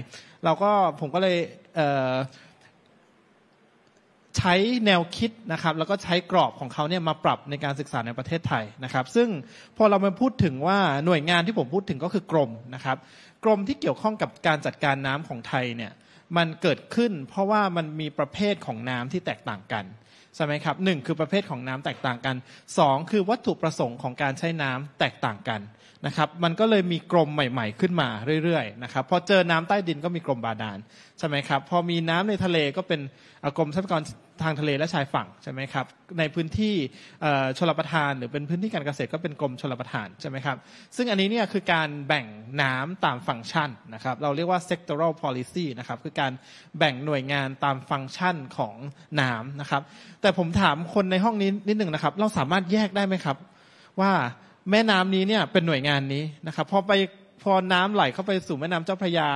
เราก็ผมก็เลยใช้แนวคิดนะครับแล้วก็ใช้กรอบของเขาเนี่ยมาปรับในการศึกษาในประเทศไทยนะครับ ซึ่งพอเรามาพูดถึงว่าหน่วยงานที่ผมพูดถึงก็คือกรมนะครับกรมที่เกี่ยวข้องกับการจัดการน้ำของไทยเนี่ยมันเกิดขึ้นเพราะว่ามันมีประเภทของน้ำที่แตกต่างกันใช่ไหมครับหนึ่งคือประเภทของน้ำแตกต่างกัน 2 คือวัตถุประสงค์ของการใช้น้ำแตกต่างกันนะครับมันก็เลยมีกรมใหม่ๆขึ้นมาเรื่อยๆนะครับพอเจอน้ำใต้ดินก็มีกรมบาดาลใช่ไหมครับ พอมีน้ำในทะเลก็เป็นกรมทรัพยากรทางทะเลและชายฝั่งใช่ไหมครับ ในพื้นที่ชลประทาน หรือเป็นพื้นที่การเกษตรก็เป็นกรมชลประทานใช่ไหมครับ ซึ่งอันนี้เนี่ยคือการแบ่งน้ำตามฟังก์ชันนะครับ เราเรียกว่า sectoral policy นะครับคือการแบ่งหน่วยงานตามฟังก์ชันของน้ำนะครับแต่ผมถามคนในห้องนี้นิดหนึ่งนะครับเราสามารถแยกได้ไหมครับ ว่าแม่น้ำนี้เนี่ยเป็นหน่วยงานนี้นะครับพอไปพอน้ำไหลเข้าไปสู่แม่น้ำเจ้าพระยา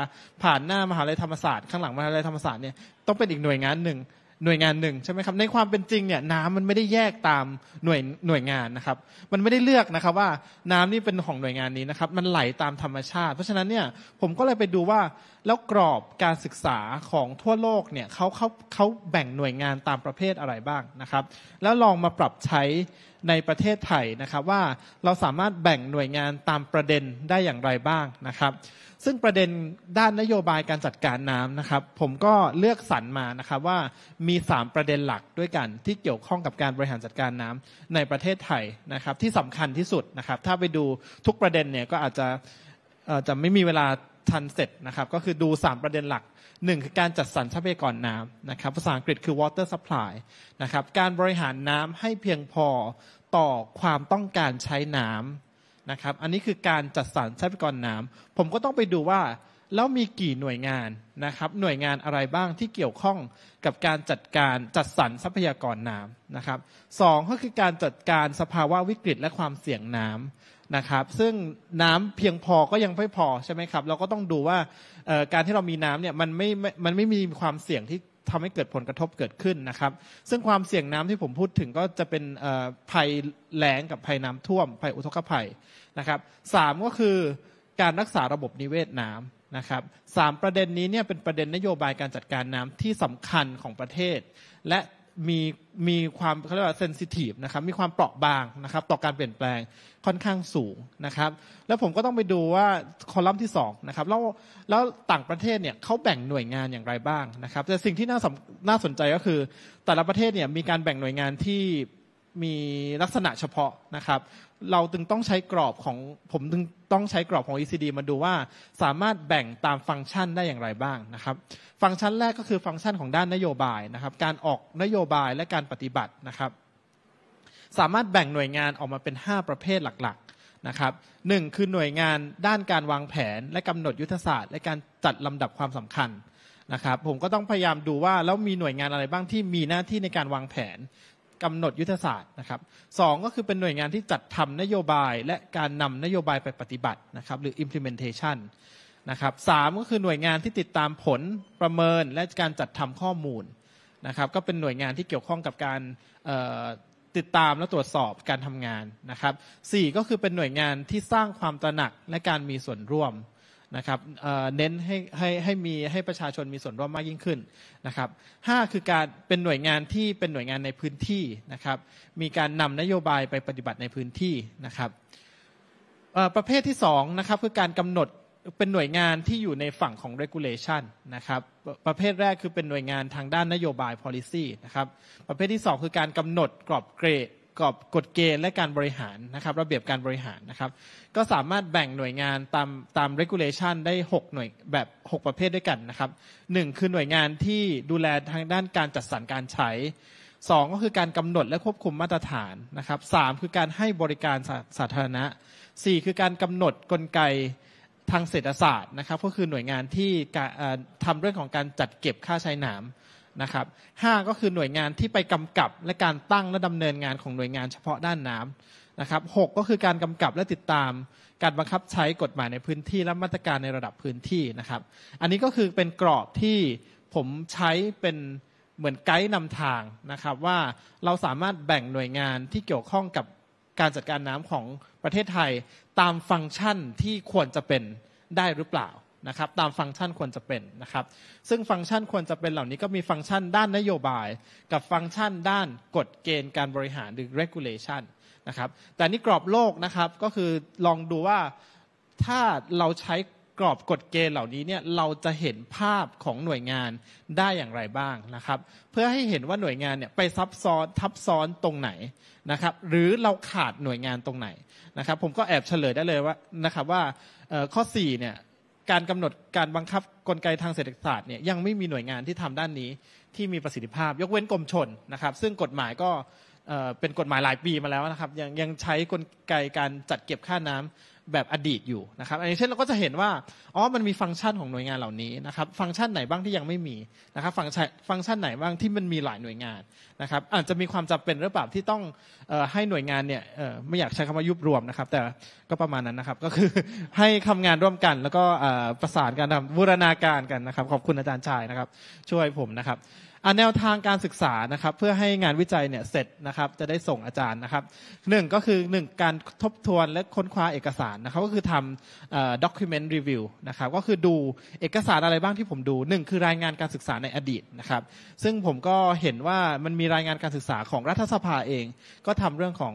ผ่านหน้ามหาลัยธรรมศาสตร์ข้างหลังมหาลัยธรรมศาสตร์เนี่ยต้องเป็นอีกหน่วยงานหนึ่งหน่วยงานหนึ่ง ใช่ไหมครับ ในความเป็นจริงเนี่ยน้ำมันไม่ได้แยกตามหน่วยหน่วยงานนะครับ มันไม่ได้เลือกนะครับว่าน้ำนี่เป็นของหน่วยงานนี้นะครับมันไหลตามธรรมชาติ เพราะฉะนั้นเนี่ยผมก็เลยไปดูว่าแล้วกรอบการศึกษาของทั่วโลกเนี่ยเขาเขาเขาแบ่งหน่วยงานตามประเภทอะไรบ้างนะครับ แล้วลองมาปรับใช้ในประเทศไทยนะครับว่าเราสามารถแบ่งหน่วยงานตามประเด็นได้อย่างไรบ้างนะครับ ซึ่งประเด็นด้านนโยบายการจัดการน้ำนะครับ ผมก็เลือกสรรมานะครับว่ามี 3 ประเด็นหลักด้วยกันที่เกี่ยวข้องกับการบริหารจัดการน้ำในประเทศไทยนะครับที่สำคัญที่สุดนะครับถ้าไปดูทุกประเด็นเนี่ยก็อาจจะจะไม่มีเวลาทันเสร็จนะครับก็คือดู3ประเด็นหลัก 1 คือการจัดสรรทรัพยากรน้ำนะครับภาษาอังกฤษคือ water supply นะครับการบริหารน้ำให้เพียงพอต่อความต้องการใช้น้ำนะครับอันนี้คือการจัดสรรทรัพยากรน้ำผมก็ต้องไปดูว่าแล้วมีกี่หน่วยงานนะครับหน่วยงานอะไรบ้างที่เกี่ยวข้องกับการจัดการจัดสรรทรัพยากรน้ำนะครับสองก็คือการจัดการสภาวะวิกฤตและความเสี่ยงน้ำนะครับ ซึ่งน้ำเพียงพอก็ยังไม่พอใช่ไหมครับ เราก็ต้องดูว่าการที่เรามีน้ำเนี่ยมันไม่มันไม่มีความเสี่ยงที่ทำให้เกิดผลกระทบเกิดขึ้นนะครับ ซึ่งความเสี่ยงน้ำที่ผมพูดถึงก็จะเป็นภัยแล้งกับภัยน้ำท่วม ภัยอุทกภัยนะครับสก็คือการรักษาระบบนิเวศน้ำนะครับสประเด็นนี้เนี่ยเป็นประเด็นนโยบายการจัดการน้ำที่สำคัญของประเทศ และมีมีความเขาเรียกว่าเซนซิทีฟนะครับมีความเปราะบางนะครับต่อการเปลี่ยนแปลงค่อนข้างสูงนะครับแล้วผมก็ต้องไปดูว่าคอลัมน์ที่2นะครับแล้วแล้วต่างประเทศเนี่ยเขาแบ่งหน่วยงานอย่างไรบ้างนะครับ แต่สิ่งที่น่าน่าสนใจก็คือ แต่ละประเทศเนี่ยมีการแบ่งหน่วยงานที่มีลักษณะเฉพาะนะครับเราจึงต้องใช้กรอบของผมจึงต้องใช้กรอบของ ECD มาดูว่าสามารถแบ่งตามฟังก์ชันได้อย่างไรบ้างนะครับ ฟังก์ชันแรกก็คือฟังก์ชันของด้านนโยบายนะครับการออกนโยบายและการปฏิบัตินะครับสามารถแบ่งหน่วยงานออกมาเป็น 5 ประเภทหลักๆนะครับหคือหน่วยงานด้านการวางแผน และกำหนดยุทธศาสตร์และการจัดลำดับความสำคัญนะครับผมก็ต้องพยายามดูว่าแล้วมีหน่วยงานอะไรบ้าง ที่มีหน้าที่ในการวางแผนกำหนดยุทธศาสตร์นะครับสก็คือเป็นหน่วยงานที่จัดทำนโยบาย และการนำนโยบายไปปฏิบัตินะครับหรือ implementation นะครับสก็คือหน่วยงานที่ติดตามผลประเมิน และการจัดทำข้อมูลนะครับก็เป็นหน่วยงานที่เกี่ยวข้องกับการติดตามและตรวจสอบการทำงานนะครับสก็คือเป็นหน่วยงานที่สร้างความตระหนักและการมีส่วนร่วมนะครับเน้นให้ให้ให้มีให้ประชาชนมีส่วนร่วมมากยิ่งขึ้นนะครับหคือการเป็นหน่วยงานที่เป็นหน่วยงานในพื้นที่นะครับมีการนำนโยบายไปปฏิบัติในพื้นที่นะครับประเภทที่2นะครับคือการกำหนดเป็นหน่วยงานที่อยู่ในฝั่งของ regulation นะครับประเภทแรกคือเป็นหน่วยงานทางด้านนโยบาย policy นะครับประเภทที่ 2 คือการกำหนดกรอบเกรดกอบกฎเกณฑ์และการบริหารนะครับระเบียบการบริหารนะครับก็สามารถแบ่งหน่วยงานตามตาม regulation ได้ 6 หน่วยแบบ 6 ประเภทด้วยกันนะครับ1คือหน่วยงานที่ดูแลทางด้านการจัดสรรการใช้ 2 ก็คือการกำหนดและควบคุมมาตรฐานนะครับสคือการให้บริการสาสาธารณะ 4 คือการกำหนดกลไกทางเศรษฐศาสตร์นะครับก็คือหน่วยงานที่ทำเรื่องของการจัดเก็บค่าใช้หนานะครับห้าก็คือหน่วยงานที่ไปกำกับและการตั้งและดำเนินงานของหน่วยงานเฉพาะด้านน้ำนะครับหก็คือการกำกับและติดตามการบังคับใช้กฎหมายในพื้นที่และมาตรการในระดับพื้นที่นะครับอันนี้ก็คือเป็นกรอบที่ผมใช้เป็นเหมือนไกด์นำทางนะครับว่าเราสามารถแบ่งหน่วยงานที่เกี่ยวข้องกับการจัดการน้ำของประเทศไทย ตามฟังก์ชันที่ควรจะเป็นได้หรือเปล่านะครับตามฟังก์ชันควรจะเป็นนะครับซึ่งฟังก์ชันควรจะเป็นเหล่านี้ก็มีฟังก์ชันด้านนโยบายกับฟังก์ชันด้านกฎเกณฑ์การบริหารหรือ regulation นะครับแต่นี่กรอบโลกนะครับก็คือลองดูว่าถ้าเราใช้กรอบกฎเกณฑ์เหล่านี้เนี่ยเราจะเห็นภาพของหน่วยงานได้อย่างไรบ้างนะครับเพื่อให้เห็นว่าหน่วยงานเนี่ยไปซับซ้อนทับซ้อนตรงไหนนะครับหรือเราขาดหน่วยงานตรงไหนนะครับ ผมก็แอบเฉลยได้เลยว่านะครับว่าข้อ4เนี่ยการกำหนดการบังคับกลไกทางเศรษฐศาสตร์เนี่ยยังไม่มีหน่วยงานที่ทำด้านนี้ที่มีประสิทธิภาพ ยกเว้นกรมชนนะครับ ซึ่งกฎหมายก็เป็นกฎหมายหลายปีมาแล้วนะครับ ยังยังใช้กลไกการจัดเก็บค่าน้ำแบบอดีตอยู่นะครับอันนี้เช่นเราก็จะเห็นว่าอ๋อมันมีฟังก์ชันของหน่วยงานเหล่านี้นะครับฟังก์ชันไหนบ้างที่ยังไม่มีนะครับฟังก์ชันฟังก์ชันไหนบ้างที่มันมีหลายหน่วยงานนะครับอาจจะมีความจำเป็นหรือเปล่าที่ต้องให้หน่วยงานเนี่ยไม่อยากใช้คำว่ายุบรวมนะครับ แต่ก็ประมาณนั้นนะครับก็คือให้ทำางานร่วมกัน แล้วก็ประสานการทำบูรณาการกันนะครับขอบคุณอาจารย์ชายนะครับ ช่วยผมนะครับอแนวทางการศึกษานะครับเพื่อให้งานวิจัยเนี่ยเสร็จนะครับจะได้ส่งอาจารย์นะครับหนึ่งก็คือหนึ่งการทบทวนและค้นคว้าเอกสารนะครับก็คือทำ document review นะครับก็คือดูเอกสารอะไรบ้างที่ผมดูหนึ่งคือรายงานการศึกษาในอดีตนะครับซึ่งผมก็เห็นว่ามันมีรายงานการศึกษาของรัฐสภาเอง ก็ทำเรื่องของ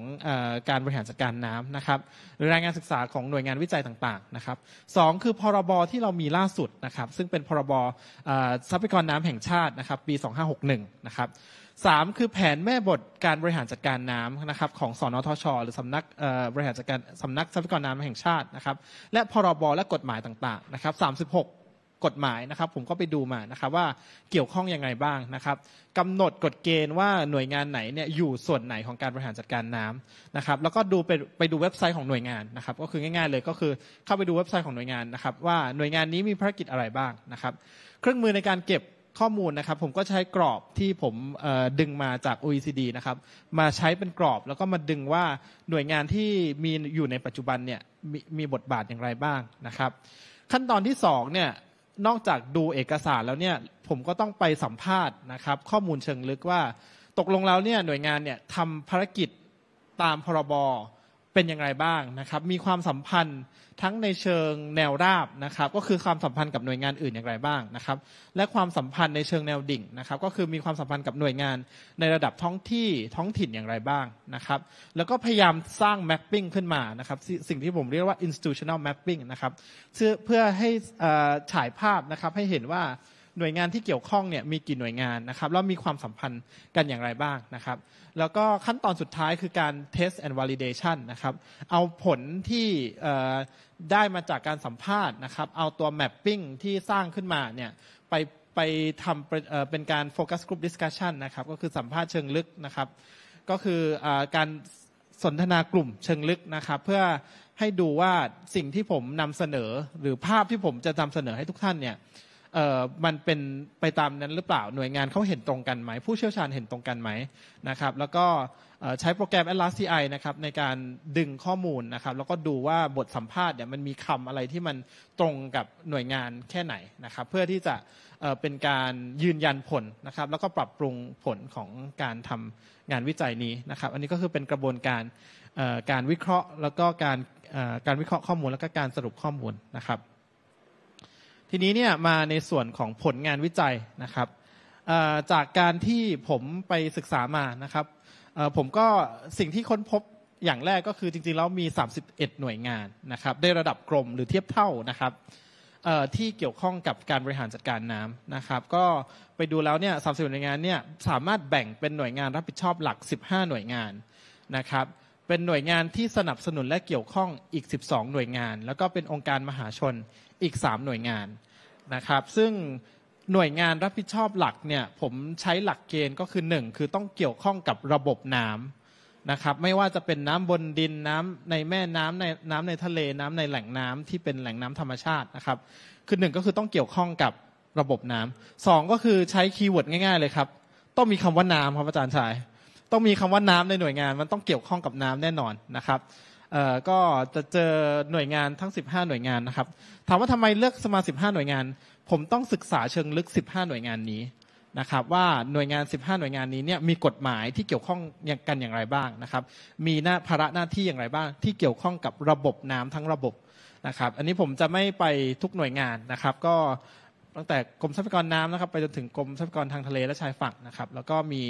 การบริหารจัดการน้ำนะครับหรือรายงานศึกษาของหน่วยงานวิจัยต่างๆนะครับสองคือพรบที่เรามีล่าสุดนะครับซึ่งเป็นพรบทรัพยากรน้ำแห่งชาตินะครับปี2า5 6 1 นะครับสามคือแผนแม่บทการบริหารจัดการน้ำนะครับของสอนทช หรือสำนักบริหารจัดการสำนักทรัพยากรน้ำแห่งชาตินะครับ และพรบและกฎหมายต่างๆนะครับสสามิบหกฎหมายนะครับผมก็ไปดูมานะครับว่าเกี่ยวข้องยังไงบ้างนะครับกำหนดกฎเกณฑ์ว่าหน่วยงานไหนเนี่ยอยู่ส่วนไหนของการบริหารจัดการน้ำนะครับแล้วก็ดูไปไปดูเว็บไซต์ของหน่วยงานนะครับก็คือง่ายๆเลยก็คือเข้าไปดูเว็บไซต์ของหน่วยงานนะครับ ว่าหน่วยงานนี้มีภารกิจอะไรบ้างนะครับเครื่องมือในการเก็บข้อมูลนะครับผมก็ใช้กรอบที่ผมดึงมาจาก OECD นะครับ มาใช้เป็นกรอบแล้วก็มาดึงว่าหน่วยงานที่มีอยู่ในปัจจุบันเนี่ยมมีบทบาทอย่างไรบ้างนะครับ ขั้นตอนที่2เนี่ยนอกจากดูเอกสารแล้วเนี่ยผมก็ต้องไปสัมภาษณ์นะครับข้อมูลเชิงลึกว่า ตกลงแล้วเนี่ยหน่วยงานเนี่ยทำภารกิจตามพรบเป็นอย่างไรบ้างนะครับ มีความสัมพันธ์ทั้งในเชิงแนวราบนะครับ ก็คือความสัมพันธ์กับหน่วยงานอื่นอย่างไรบ้างนะครับ และความสัมพันธ์ในเชิงแนวดิ่งนะครับ ก็คือมีความสัมพันธ์กับหน่วยงานในระดับท้องที่ท้องถิ่นอย่างไรบ้างนะครับ แล้วก็พยายามสร้าง mapping ขึ้นมานะครับ สิ่งที่ผมเรียกว่า institutional mapping นะครับ เพื่อให้ฉายภาพนะครับ ให้เห็นว่าหน่วยงานที่เกี่ยวข้องเนี่ยมีกี่หน่วยงานนะครับแล้วมีความสัมพันธ์กันอย่างไรบ้างนะครับแล้วก็ขั้นตอนสุดท้ายคือการ test and validation นะครับเอาผลที่ได้มาจากการสัมภาษณ์นะครับเอาตัว mapping ที่สร้างขึ้นมาเนี่ยไปไปทำเป็นการโฟกัสกลุ่มดิสคัชชันนะครับก็คือสัมภาษณ์เชิงลึกนะครับก็คืออการสนทนากลุ่มเชิงลึกนะครับเพื่อให้ดูว่าสิ่งที่ผมนำเสนอ หรือภาพที่ผมจะนำเสนอให้ทุกท่านเนี่ยเอ่อมันเป็นไปตามนั้นหรือเปล่าหน่วยงานเขาเห็นตรงกันไหมผู้เชี่ยวชาญเห็นตรงกันไหมนะครับ แล้วก็ใช้โปรแกรม Atlas CI นะครับ ในการดึงข้อมูลนะครับ แล้วก็ดูว่าบทสัมภาษณ์เนี่ยมันมีคำอะไรที่มันตรงกับหน่วยงานแค่ไหนนะครับ เพื่อที่จะเป็นการยืนยันผลนะครับ แล้วก็ปรับปรุงผลของการทำงานวิจัยนี้นะครับอันนี้ก็คือเป็นกระบวนการการวิเคราะห์ แล้วก็การการวิเคราะห์ข้อมูลแล้วก็การสรุปข้อมูลนะครับทีนี้เนี่ยมาในส่วนของผลงานวิจัยนะครับ จากการที่ผมไปศึกษามานะครับ ผมก็สิ่งที่ค้นพบอย่างแรกก็คือจริงๆแล้วมี 31 หน่วยงานนะครับ ได้ระดับกรมหรือเทียบเท่านะครับที่เกี่ยวข้องกับการบริหารจัดการน้ำนะครับ ก็ไปดูแล้วเนี่ยสามสิบหน่วยงานเนี่ยสามารถแบ่งเป็นหน่วยงานรับผิดชอบหลัก 15 หน่วยงานนะครับเป็นหน่วยงานที่สนับสนุนและเกี่ยวข้องอีก 12 หน่วยงาน แล้วก็เป็นองค์การมหาชนอีก 3 หน่วยงานนะครับซึ่งหน่วยงานรับผิดชอบหลักเนี่ยผมใช้หลักเกณฑ์ก็คือ 1 คือต้องเกี่ยวข้องกับระบบน้ำนะครับไม่ว่าจะเป็นน้ำบนดินน้ำในแม่น้ำในน้ำในทะเลน้ำในแหล่งน้ำที่เป็นแหล่งน้ำธรรมชาตินะครับคือ 1 ก็คือต้องเกี่ยวข้องกับระบบน้ำสองก็คือใช้คีย์เวิร์ดง่ายๆเลยครับต้องมีคำว่าน้ำครับอาจารย์ชายต้องมีคำว่าน้ำในหน่วยงานมันต้องเกี่ยวข้องกับน้ำแน่นอนนะครับก็จะเจอหน่วยงานทั้ง 15 หน่วยงานนะครับ ถามว่าทำไมเลือกสมา 15 หน่วยงาน ผมต้องศึกษาเชิงลึก 15 หน่วยงานนี้นะครับ ว่าหน่วยงาน 15 หน่วยงานนี้เนี่ยมีกฎหมายที่เกี่ยวข้องกันอย่างไรบ้างนะครับ มีหน้าภาระหน้าที่อย่างไรบ้างที่เกี่ยวข้องกับระบบน้ำทั้งระบบนะครับ อันนี้ผมจะไม่ไปทุกหน่วยงานนะครับ ก็ตั้งแต่กรมทรัพยากรน้ำนะครับไปจนถึงกรมทรัพยากรทางทะเลและชายฝั่งนะครับแล้วก็มี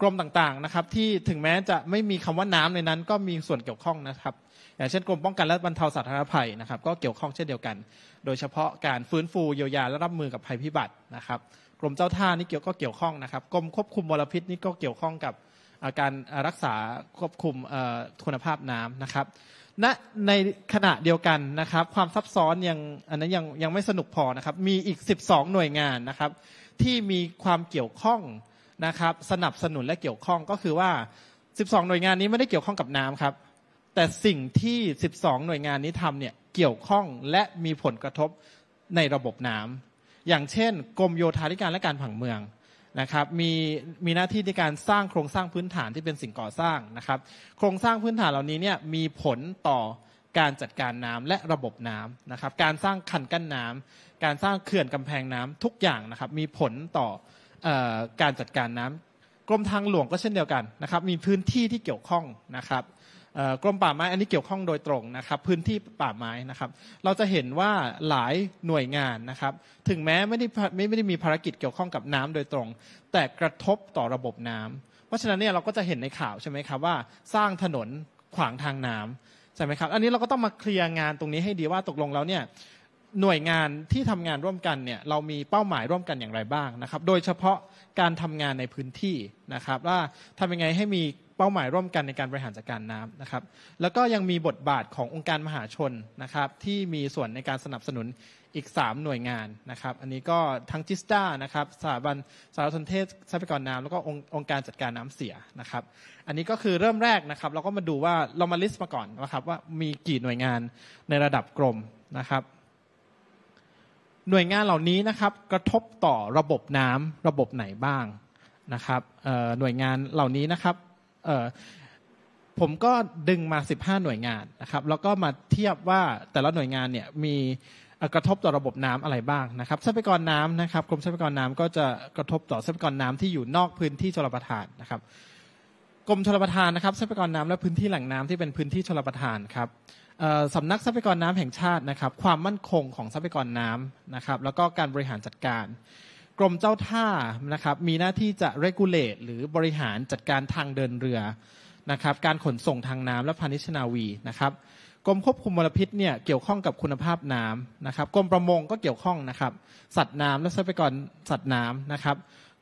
กรมต่างๆนะครับที่ถึงแม้จะไม่มีคำว่าน้ำในนั้นก็มีส่วนเกี่ยวข้องนะครับอย่างเช่น กรมป้องกันและบรรเทาสาธารณภัยนะครับก็เกี่ยวข้องเช่นเดียวกัน โดยเฉพาะการฟื้นฟูเยียวยาและรับมือกับภัยพิบัตินะครับกรมเจ้าท่านี่เกี่ยวก็เกี่ยวข้องนะครับกรมควบคุมมลพิษนี่ก็เกี่ยวข้องกับการรักษาควบคุมคุณภาพน้ำนะครับณในขณะเดียวกันนะครับความซับซ้อนยังอันนั้นยังยังไม่สนุกพอนะครับมีอีก 12 หน่วยงานนะครับที่มีความเกี่ยวข้องนะครับสนับสนุนและเกี่ยวข้องก็คือว่า 12 หน่วยงานนี้ไม่ได้เกี่ยวข้องกับน้ำครับแต่สิ่งที่ 12หน่วยงานนี้ทำเนี่ยเกี่ยวข้องและมีผลกระทบในระบบน้ำ อย่างเช่น กรมโยธาธิการและการผังเมืองนะครับมี มีหน้าที่ในการสร้างโครงสร้างพื้นฐานที่เป็นสิ่งก่อสร้างนะครับ โครงสร้างพื้นฐานเหล่านี้เนี่ยมีผลต่อการจัดการน้ำและระบบน้ำนะครับ การสร้างคันกั้นน้ำ การสร้างเขื่อนกำแพงน้ำทุกอย่างนะครับ มีผลต่ออการจัดการน้ำ กรมทางหลวงก็เช่นเดียวกันนะครับ มีพื้นที่ที่เกี่ยวข้องนะครับกรมป่าไม้อันนี้เกี่ยวข้องโดยตรงนะครับ พื้นที่ป่าไม้นะครับเราจะเห็นว่าหลายหน่วยงานนะครับถึงแม้ไม่ได้ไม่ได้มีภารกิจเกี่ยวข้องกับน้ำโดยตรง แต่กระทบต่อระบบน้ำ เพราะฉะนั้นเนี่ยเราก็จะเห็นในข่าวใช่ไหมครับว่าสร้างถนนขวางทางน้ำใช่ไหมครับ อันนี้เราก็ต้องมาเคลียร์งานตรงนี้ให้ดีว่าตกลงแล้วเนี่ยหน่วยงานที่ทำงานร่วมกันเนี่ยเรามีเป้าหมายร่วมกันอย่างไรบ้างนะครับ โดยเฉพาะการทำงานในพื้นที่นะครับ ว่าทำยังไงให้มีเป้าหมายร่วมกันในการบริหารจัดการน้ำนะครับ แล้วก็ยังมีบทบาทขององค์การมหาชนนะครับ ที่มีส่วนในการสนับสนุนอีก 3 หน่วยงานนะครับ อันนี้ก็ทั้งจิสตานะครับ สถาบันสารสนเทศทรัพยากรน้ำแล้วก็องค์การจัดการน้ำเสียนะครับ อันนี้ก็คือเริ่มแรกนะครับ เราก็มาดูว่าเรามาลิสต์มาก่อนนะครับ ว่ามีกี่หน่วยงานในระดับ กรมนะครับ หน่วยงานเหล่านี้นะครับกระทบต่อระบบน้ำระบบไหนบ้างนะครับ หน่วยงานเหล่านี้นะครับผมก็ดึงมา 15 หน่วยงานนะครับ แล้วก็มาเทียบว่าแต่ละหน่วยงานเนี่ยมีกระทบต่อระบบน้ำอะไรบ้างนะครับทรัพยากรน้ำนะครับกรมทรัพยากรน้ำก็จะกระทบต่อทรัพยากรน้ำที่อยู่นอกพื้นที่ชลประทานนะครับกรมชลประทานนะครับ ทรัพยากรน้ำและพื้นที่แหล่งน้ำที่เป็นพื้นที่ชลประทานครับสำนักทรัพยากรน้ำแห่งชาตินะครับ ความมั่นคงของทรัพยากรน้ำนะครับแล้วก็การบริหารจัดการกรมเจ้าท่านะครับมีหน้าที่จะ r e g u l a t หรือบริหารจัดการทางเดินเรือนะครับการขนส่งทางน้ำและพาณิชนาวีนะครับกรมควบคุมมลพิษเนี่ยเกี่ยวข้องกับคุณภาพน้ำนะครับกรมประมงก็เกี่ยวข้องนะครับสัตว์น้ำและทรัพยากรสัตว์น้ำนะครับ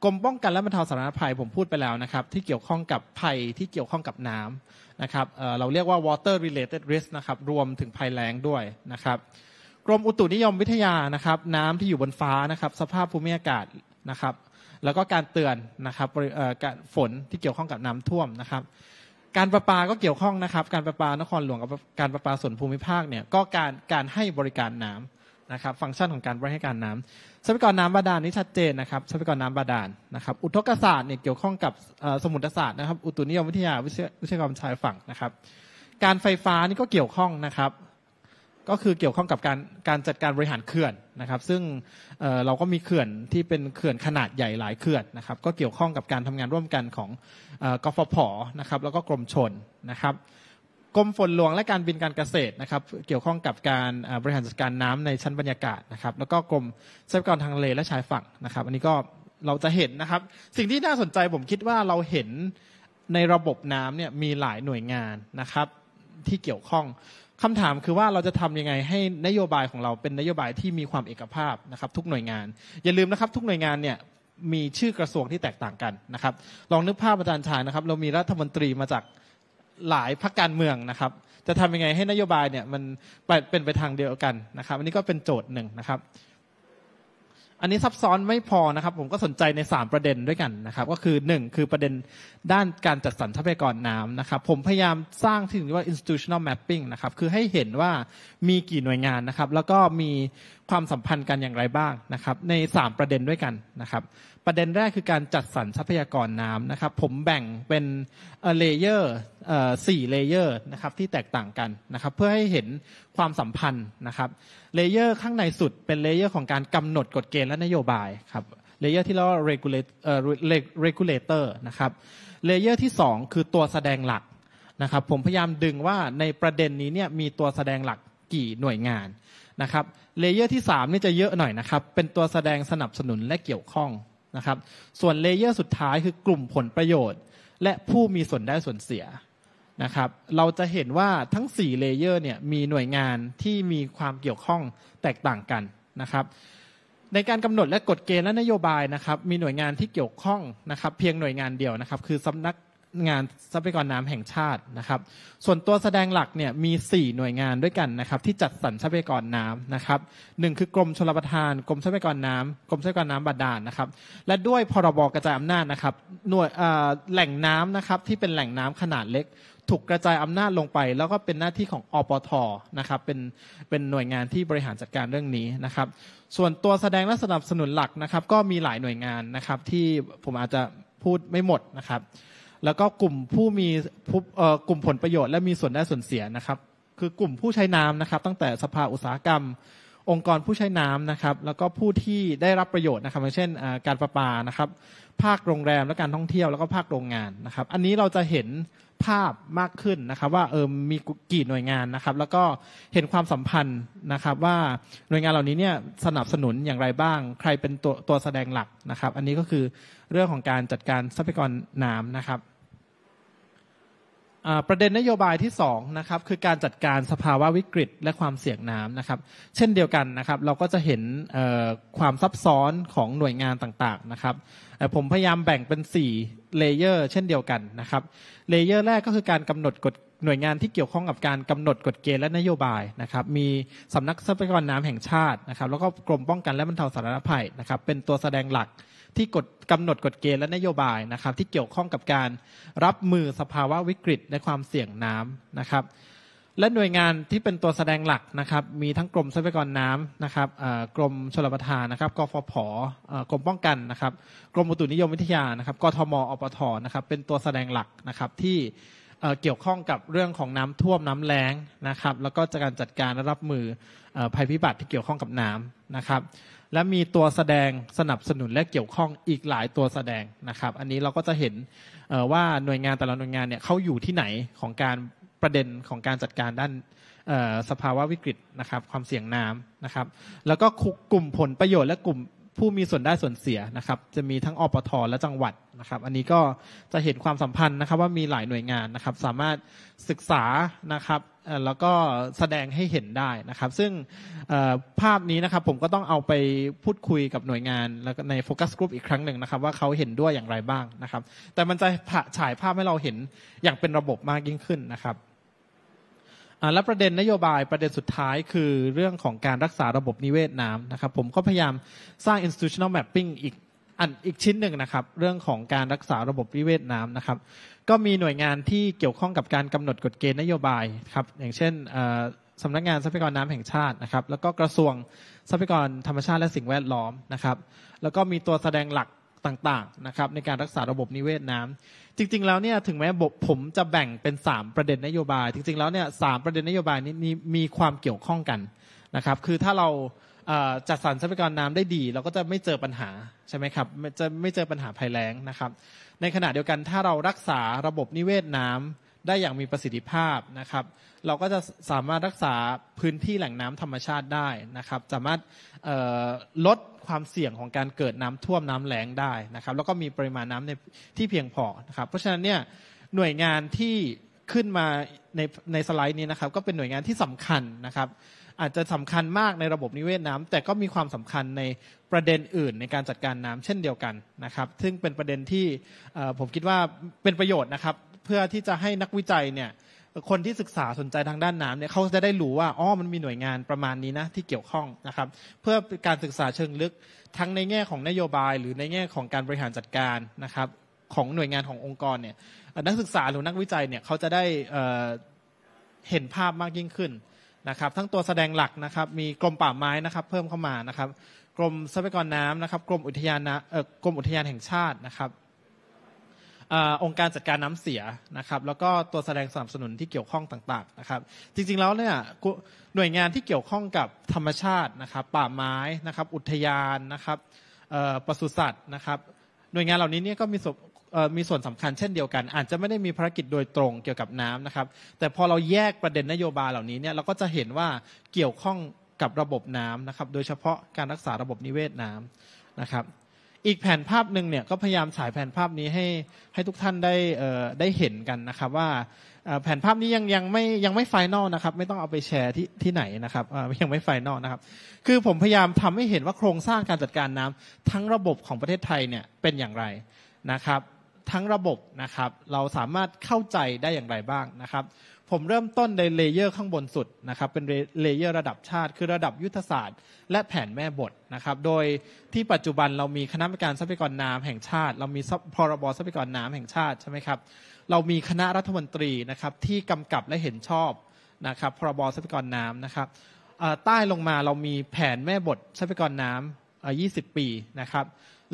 กรมป้องกันและบรรเทาสาธารณภัยผมพูดไปแล้วนะครับที่เกี่ยวข้องกับภัยที่เกี่ยวข้องกับน้ำนะครับเเราเรียกว่า water related risk นะครับรวมถึงภัยแล้งด้วยนะครับกรมอุตุนิยมวิทยา นะครับ น้ำที่อยู่บนฟ้า นะครับ สภาพภูมิอากาศ นะครับ แล้วก็การเตือน นะครับฝนที่เกี่ยวข้องกับน้ำท่วม นะครับ การประปา ก็เกี่ยวข้อง นะครับ การประปา นครหลวงกับการประปาส่วนภูมิภาค เนี่ย ก็การ การให้บริการน้ำนะครับ ฟังก์ชันของการบริการน้ำทรัพยากรน้ำบาดาลนี่ชัดเจน นะครับทรัพยากรน้ำบาดาล นะครับ อุทกศาสตร์เนี่ยเกี่ยวข้องกับสมุทรศาสตร์ นะครับ อุตุนิยมวิทยา วิทยากรชายฝั่ง นะครับ การไฟฟ้านี่ก็เกี่ยวข้อง นะครับก็คือเกี่ยวข้องกับการการจัดการบริหารเขื่อนนะครับ ซึ่งเเราก็มีเขื่อนที่เป็นเขื่อนขนาดใหญ่หลายเขื่อนนะครับ ก็เกี่ยวข้องกับการทำงานร่วมกันของกฟผนะครับแล้วก็กรมชนนะครับกรมฝนหลวงและการบินการเกษตรนะครับเกี่ยวข้องกับการบริหารจัดการน้ำ ในชั้นบรรยากาศนะครับแล้วก็กรมทรัพยากรทางทะเลและชายฝั่งนะครับ อันนี้ก็เราจะเห็นนะครับสิ่งที่น่าสนใจผมคิดว่าเราเห็นในระบบน้ำเนี่ยมีหลายหน่วยงานนะครับ ที่เกี่ยวข้องคำถามคือว่าเราจะทำยังไงให้นโยบายของเราเป็นนโยบายที่มีความเอกภาพนะครับ ทุกหน่วยงาน อย่าลืมนะครับทุกหน่วยงานเนี่ยมีชื่อกระทรวงที่แตกต่างกันนะครับ ลองนึกภาพอาจารย์ชายนะครับเรามีรัฐมนตรีมาจากหลายพรรคการเมืองนะครับจะทำยังไงให้นโยบายเนี่ยมันเป็นไปทางเดียวกันนะครับอันนี้ก็เป็นโจทย์หนึ่งนะครับอันนี้ซับซ้อนไม่พอนะครับ ผมก็สนใจใน 3 ประเด็นด้วยกันนะครับ ก็คือ 1 คือประเด็นด้านการจัดสรรทรัพยากรน้ำนะครับ ผมพยายามสร้างที่เรียกว่า institutional mapping นะครับ คือให้เห็นว่ามีกี่หน่วยงานนะครับ แล้วก็มีความสัมพันธ์กันอย่างไรบ้างนะครับใน 3 ประเด็นด้วยกันนะครับ ประเด็นแรกคือการจัดสรรทรัพยากรน้ำนะครับ ผมแบ่งเป็นเลเยอร์สี่เลเยอร์นะครับที่แตกต่างกันนะครับเพื่อให้เห็นความสัมพันธ์นะครับ เลเยอร์ข้างในสุดเป็นเลเยอร์ของการกำหนดกฎเกณฑ์และนโยบายครับเลเยอร์ที่เราเรกว่า regulator นะครับเลเยอร์ที่ 2 คือตัวแสดงหลักนะครับ ผมพยายามดึงว่าในประเด็นนี้เนี่ยมีตัวแสดงหลักกี่หน่วยงานนะครับเลเยอร์ที่3นี่จะเยอะหน่อยนะครับ เป็นตัวแสดงสนับสนุนและเกี่ยวข้องนะครับ ส่วนเลเยอร์ สุดท้ายคือกลุ่มผลประโยชน์ และผู้มีส่วนได้ส่วนเสียนะครับ เราจะเห็นว่าทั้ง 4 เลเยอร์เนี่ยมีหน่วยงานที่มีความเกี่ยวข้องแตกต่างกันนะครับ ในการกำหนดและกฎเกณฑ์และนโยบายนะครับมีหน่วยงานที่เกี่ยวข้องนะครับเพียงหน่วยงานเดียวนะครับคือสำนักงานทรัพยากรน้ำแห่งชาตินะครับ ส่วนตัวแสดงหลักเนี่ยมี 4 หน่วยงานด้วยกันนะครับที่จัดสรรทรัพยากรน้ำนะครับหคือกรมชลประทาน กรมทรัพยากรน้ำ กรมทรัพยากรน้ำบาดาลนะครับและด้วยพรบกระจายอำนาจนะครับหน่วยแหล่งน้ำนะครับที่เป็นแหล่งน้ำขนาดเล็ก ถูกกระจายอำนาจลงไป แล้วก็เป็นหน้าที่ของ อปทนะครับเป็นเป็นหน่วยงานที่บริหารจัดการเรื่องนี้นะครับส่วนตัวแสดงและสนับสนุนหลักนะครับก็มีหลายหน่วยงานนะครับที่ผมอาจจะพูดไม่หมดนะครับแล้วก็กลุ่มผู้มีกลุ่มผลประโยชน์ และมีส่วนได้ส่วนเสียนะครับ คือกลุ่มผู้ใช้น้ำนะครับ ตั้งแต่สภาอุตสาหกรรม องค์กรผู้ใช้น้ำนะครับแล้วก็ผู้ที่ได้รับประโยชน์นะครับเช่นการประปานะครับ ภาคโรงแรมและการท่องเที่ยวแล้วก็ภาคโรงงานนะครับ อันนี้เราจะเห็นภาพมากขึ้นนะครับ ว่าเออมีกี่หน่วยงานนะครับ แล้วก็เห็นความสัมพันธ์นะครับ ว่าหน่วยงานเหล่านี้เนี่ยสนับสนุนอย่างไรบ้าง ใครเป็นตัวตัวแสดงหลักนะครับ อันนี้ก็คือเรื่องของการจัดการทรัพยากรน้ำนะครับประเด็นนโยบายที่2นะครับคือการจัดการสภาวะวิกฤต และความเสี่ยงน้ำนะครับเช่นเดียวกันนะครับเราก็จะเห็นความซับซ้อนของหน่วยงานต่างๆนะครับผมพยายามแบ่งเป็น 4 เลเยอร์ เช่นเดียวกันนะครับเลเยอร์ แรกก็คือการกำหนดกฎหน่วยงานที่เกี่ยวข้องกับการกำหนดกฎเกณฑ์และนโยบายนะครับมีสำนักทรัพยากรน้ำแห่งชาตินะครับแล้วก็กรมป้องกันและบรรเทาสาธารณภัยนะครับเป็นตัวแสดงหลักที่กดกำหนดกฎเกณฑ์และนโยบายนะครับ ที่เกี่ยวข้องกับการรับมือสภาวะวิกฤตและความเสี่ยงน้ำนะครับ และหน่วยงานที่เป็นตัวแสดงหลักนะครับ มีทั้งกรมทรัพยากรน้ำนะครับกรมชลประทานนะครับกฟผกรมป้องกันนะครับ กรมอุตุนิยมวิทยานะครับกทมอปทนะครับเป็นตัวแสดงหลักนะครับที่เกี่ยวข้องกับเรื่องของน้ำท่วมน้ำแล้งนะครับแล้วก็จากการจัดการและรับมือภัยพิบัติที่เกี่ยวข้องกับน้ำนะครับและมีตัวแสดงสนับสนุนและเกี่ยวข้องอีกหลายตัวแสดงนะครับอันนี้เราก็จะเห็นว่าหน่วยงานแต่ละหน่วยงานเนี่ยเขาอยู่ที่ไหนของการประเด็นของการจัดการด้านสภาวะวิกฤตนะครับความเสี่ยงน้ำนะครับแล้วก็กลุ่มผลประโยชน์และกลุ่มผู้มีส่วนได้ส่วนเสียนะครับ จะมีทั้งอปทและจังหวัดนะครับ อันนี้ก็จะเห็นความสัมพันธ์นะครับว่ามีหลายหน่วยงานนะครับ สามารถศึกษานะครับแล้วก็แสดงให้เห็นได้นะครับ ซึ่งภาพนี้นะครับผมก็ต้องเอาไปพูดคุยกับหน่วยงาน แล้วในโฟกัสกลุ่มอีกครั้งหนึ่งนะครับ ว่าเขาเห็นด้วยอย่างไรบ้างนะครับ แต่มันจะฉายภาพให้เราเห็นอย่างเป็นระบบมากยิ่งขึ้นนะครับและประเด็นนโยบายประเด็นสุดท้ายคือเรื่องของการรักษาระบบนิเวศน้ำนะครับ ผมก็พยายามสร้าง institutional mapping อีกอันอีกชิ้นหนึ่งนะครับเรื่องของการรักษาระบบนิเวศน้ำนะครับก็มีหน่วยงานที่เกี่ยวข้องกับการกำหนดกฎเกณฑ์นโยบายครับอย่างเช่นสำนักงานทรัพยากรน้ำแห่งชาตินะครับแล้วก็กระทรวงทรัพยากรธรรมชาติ และสิ่งแวดล้อมนะครับแล้วก็มีตัวแสดงหลักต่างๆนะครับในการรักษาระบบนิเวศน้ำ จริง ๆ แล้วเนี่ยถึงแม้บผมจะแบ่งเป็น 3 ประเด็นนโยบาย จริง ๆแล้วเนี่ยสประเด็นนโยบายนี้มีความเกี่ยวข้องกันนะครับคือถ้าเราจัดสรรทรัพยากรน้ำได้ดี เราก็จะไม่เจอปัญหา ใช่ไหมครับจะไม่เจอปัญหาภัยแล้งนะครับในขณะเดียวกันถ้าเรารักษาระบบนิเวศน้ำได้อย่างมีประสิทธิภาพนะครับ เราก็จะสามารถรักษาพื้นที่แหล่งน้ำธรรมชาติได้นะครับ สามารถลดความเสี่ยงของการเกิดน้ำท่วมน้ำแล้งได้นะครับ แล้วก็มีปริมาณน้ำในที่เพียงพอนะครับ เพราะฉะนั้นเนี่ยหน่วยงานที่ขึ้นมาในในสไลด์นี้นะครับ ก็เป็นหน่วยงานที่สำคัญนะครับ อาจจะสำคัญมากในระบบนิเวศน้ำ แต่ก็มีความสำคัญในประเด็นอื่นในการจัดการน้ำเช่นเดียวกันนะครับ ซึ่งเป็นประเด็นที่ผมคิดว่าเป็นประโยชน์นะครับเพื่อที่จะให้นักวิจัยเนี่ย คนที่ศึกษาสนใจทางด้านน้ำเนี่ยเขาจะได้รู้ว่าอ๋อมันมีหน่วยงานประมาณนี้นะที่เกี่ยวข้องนะครับ เพื่อการศึกษาเชิงลึก ทั้งในแง่ของนโยบาย หรือในแง่ของการบริหารจัดการนะครับ ของหน่วยงานขององค์กรเนี่ย นักศึกษาหรือนักวิจัยเนี่ยเขาจะได้เห็นภาพมากยิ่งขึ้นนะครับ ทั้งตัวแสดงหลักนะครับ มีกรมป่าไม้นะครับ เพิ่มเข้ามานะครับ กรมทรัพยากรน้ำนะครับกรมอุทยานนะกรมอุทยานแห่งชาตินะครับองค์การจัดการน้ำเสียนะครับแล้วก็ตัวแสดงสนับสนุนที่เกี่ยวข้องต่างๆนะครับ จริงๆแล้วเนี่ยหน่วยงานที่เกี่ยวข้องกับธรรมชาตินะครับ ป่าไม้นะครับ อุทยานนะครับปศุสัตว์นะครับ หน่วยงานเหล่านี้เนี่ยก็มีมีส่วนสำคัญเช่นเดียวกัน อาจจะไม่ได้มีภารกิจโดยตรงเกี่ยวกับน้ำนะครับ แต่พอเราแยกประเด็นนโยบายเหล่านี้เนี่ยเราก็จะเห็นว่าเกี่ยวข้องกับระบบน้ำนะครับ โดยเฉพาะการรักษาระบบนิเวศน้ำนะครับอีกแผนภาพหนึ่งเนี่ยก็พยายามฉายแผนภาพนี้ให้ให้ทุกท่านได้ได้เห็นกันนะครับว่าแผนภาพนี้ยังยังไม่ยังไม่ไฟแนลนะครับไม่ต้องเอาไปแชร์ที่ที่ไหนนะครับยังไม่ไฟแนลนะครับคือผมพยายามทำให้เห็นว่าโครงสร้างการจัดการน้ำ ทั้งระบบของประเทศไทยเนี่ยเป็นอย่างไรนะครับ ทั้งระบบนะครับเราสามารถเข้าใจได้อย่างไรบ้างนะครับผมเริ่มต้นในเลเยอร์ข้างบนสุดนะครับเป็นเลเยอร์ระดับชาติ คือระดับยุทธศาสตร์และแผนแม่บทนะครับโดยที่ปัจจุบันเรามีคณะกรรมการทรัพยากรน้ำแห่งชาติ เรามีพรบทรัพยากรน้ำแห่งชาติใช่ไหมครับเรามีคณะรัฐมนตรีนะครับที่กำกับและเห็นชอบนะครับพรบทรัพยากรน้ำนะครับใต้ลงมาเรามีแผนแม่บททรัพยากรน้ำ20 ปีนะครับ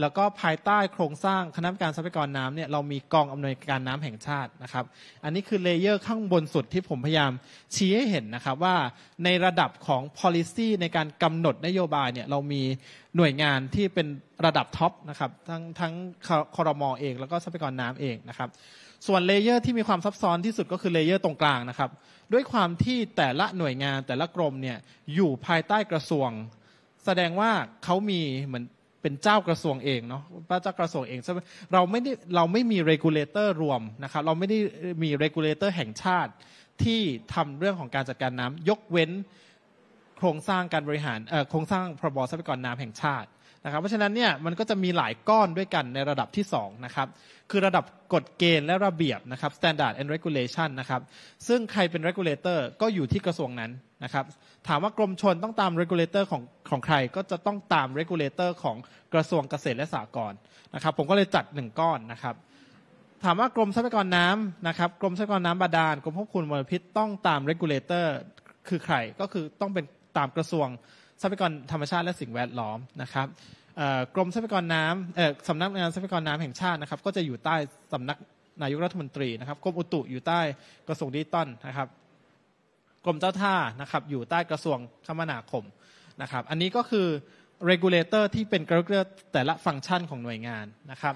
แล้วก็ภายใต้โครงสร้างคณะกรรมการทรัพยากรน้ำเนี่ยเรามีกองอำนวยการน้ำแห่งชาตินะครับ อันนี้คือเลเยอร์ข้างบนสุดที่ผมพยายามชี้ให้เห็นนะครับว่า ในระดับของ policy ในการกำหนดนโยบายเนี่ยเรามีหน่วยงานที่เป็นระดับท็อปนะครับทั้งทั้งคอรมอเอง แล้วก็ทรัพยากรน้ำเองนะครับส่วนเลเยอร์ ที่มีความซับซ้อนที่สุดก็คือเลเยอร์ตรงกลางนะครับด้วยความที่แต่ละหน่วยงานแต่ละกรมเนี่ยอยู่ภายใต้กระทรวง แสดงว่าเขามีเหมือนเป็นเจ้ากระทรวงเองเนาะพระเจ้ากระทรวงเองเราไม่ได้ เราไม่มีเรกูลเลเตอร์รวมนะครับ เราไม่ได้มีเรกูลเลเตอร์แห่งชาติ ที่ทำเรื่องของการจัดการน้ำ ยกเว้น โครงสร้างการบริหารโครงสร้างพรบทรัพยากรน้ำแห่งชาตินะครับ เพราะฉะนั้นเนี่ยมันก็จะมีหลายก้อนด้วยกันในระดับที่2นะครับคือระดับกฎเกณฑ์และระเบียบนะครับ standard and regulation นะครับ ซึ่งใครเป็น regulator ก็อยู่ที่กระทรวงนั้นนะครับ ถามว่ากรมชนต้องตาม regulator ของของใคร ก็จะต้องตาม regulator ของกระทรวงเกษตรและสหกรณ์นะครับ ผมก็เลยจัดหนึ่งก้อนนะครับ ถามว่ากรมทรัพยากรน้ำนะครับ กรมทรัพยากรน้ำบาดาล กรมควบคุมมลพิษต้องตาม regulator คือใคร ก็คือต้องเป็นตามกระทรวงทรัพยากรธรรมชาติและสิ่งแวดล้อมนะครับกรมทรัพยากรน้ำสำนักงานทรัพยากรน้ำแห่งชาตินะครับ ก็จะอยู่ใต้สำนักนายกรัฐมนตรีนะครับกรมอุตุอยู่ใต้กระทรวงดิจิตอลนะครับกรมเจ้าท่านะครับอยู่ใต้กระทรวงคมนาคมนะครับ อันนี้ก็คือเก e เลเตอร์ที่เป็นกระเ l แต่ละฟังก์ชันของหน่วยงานนะครับ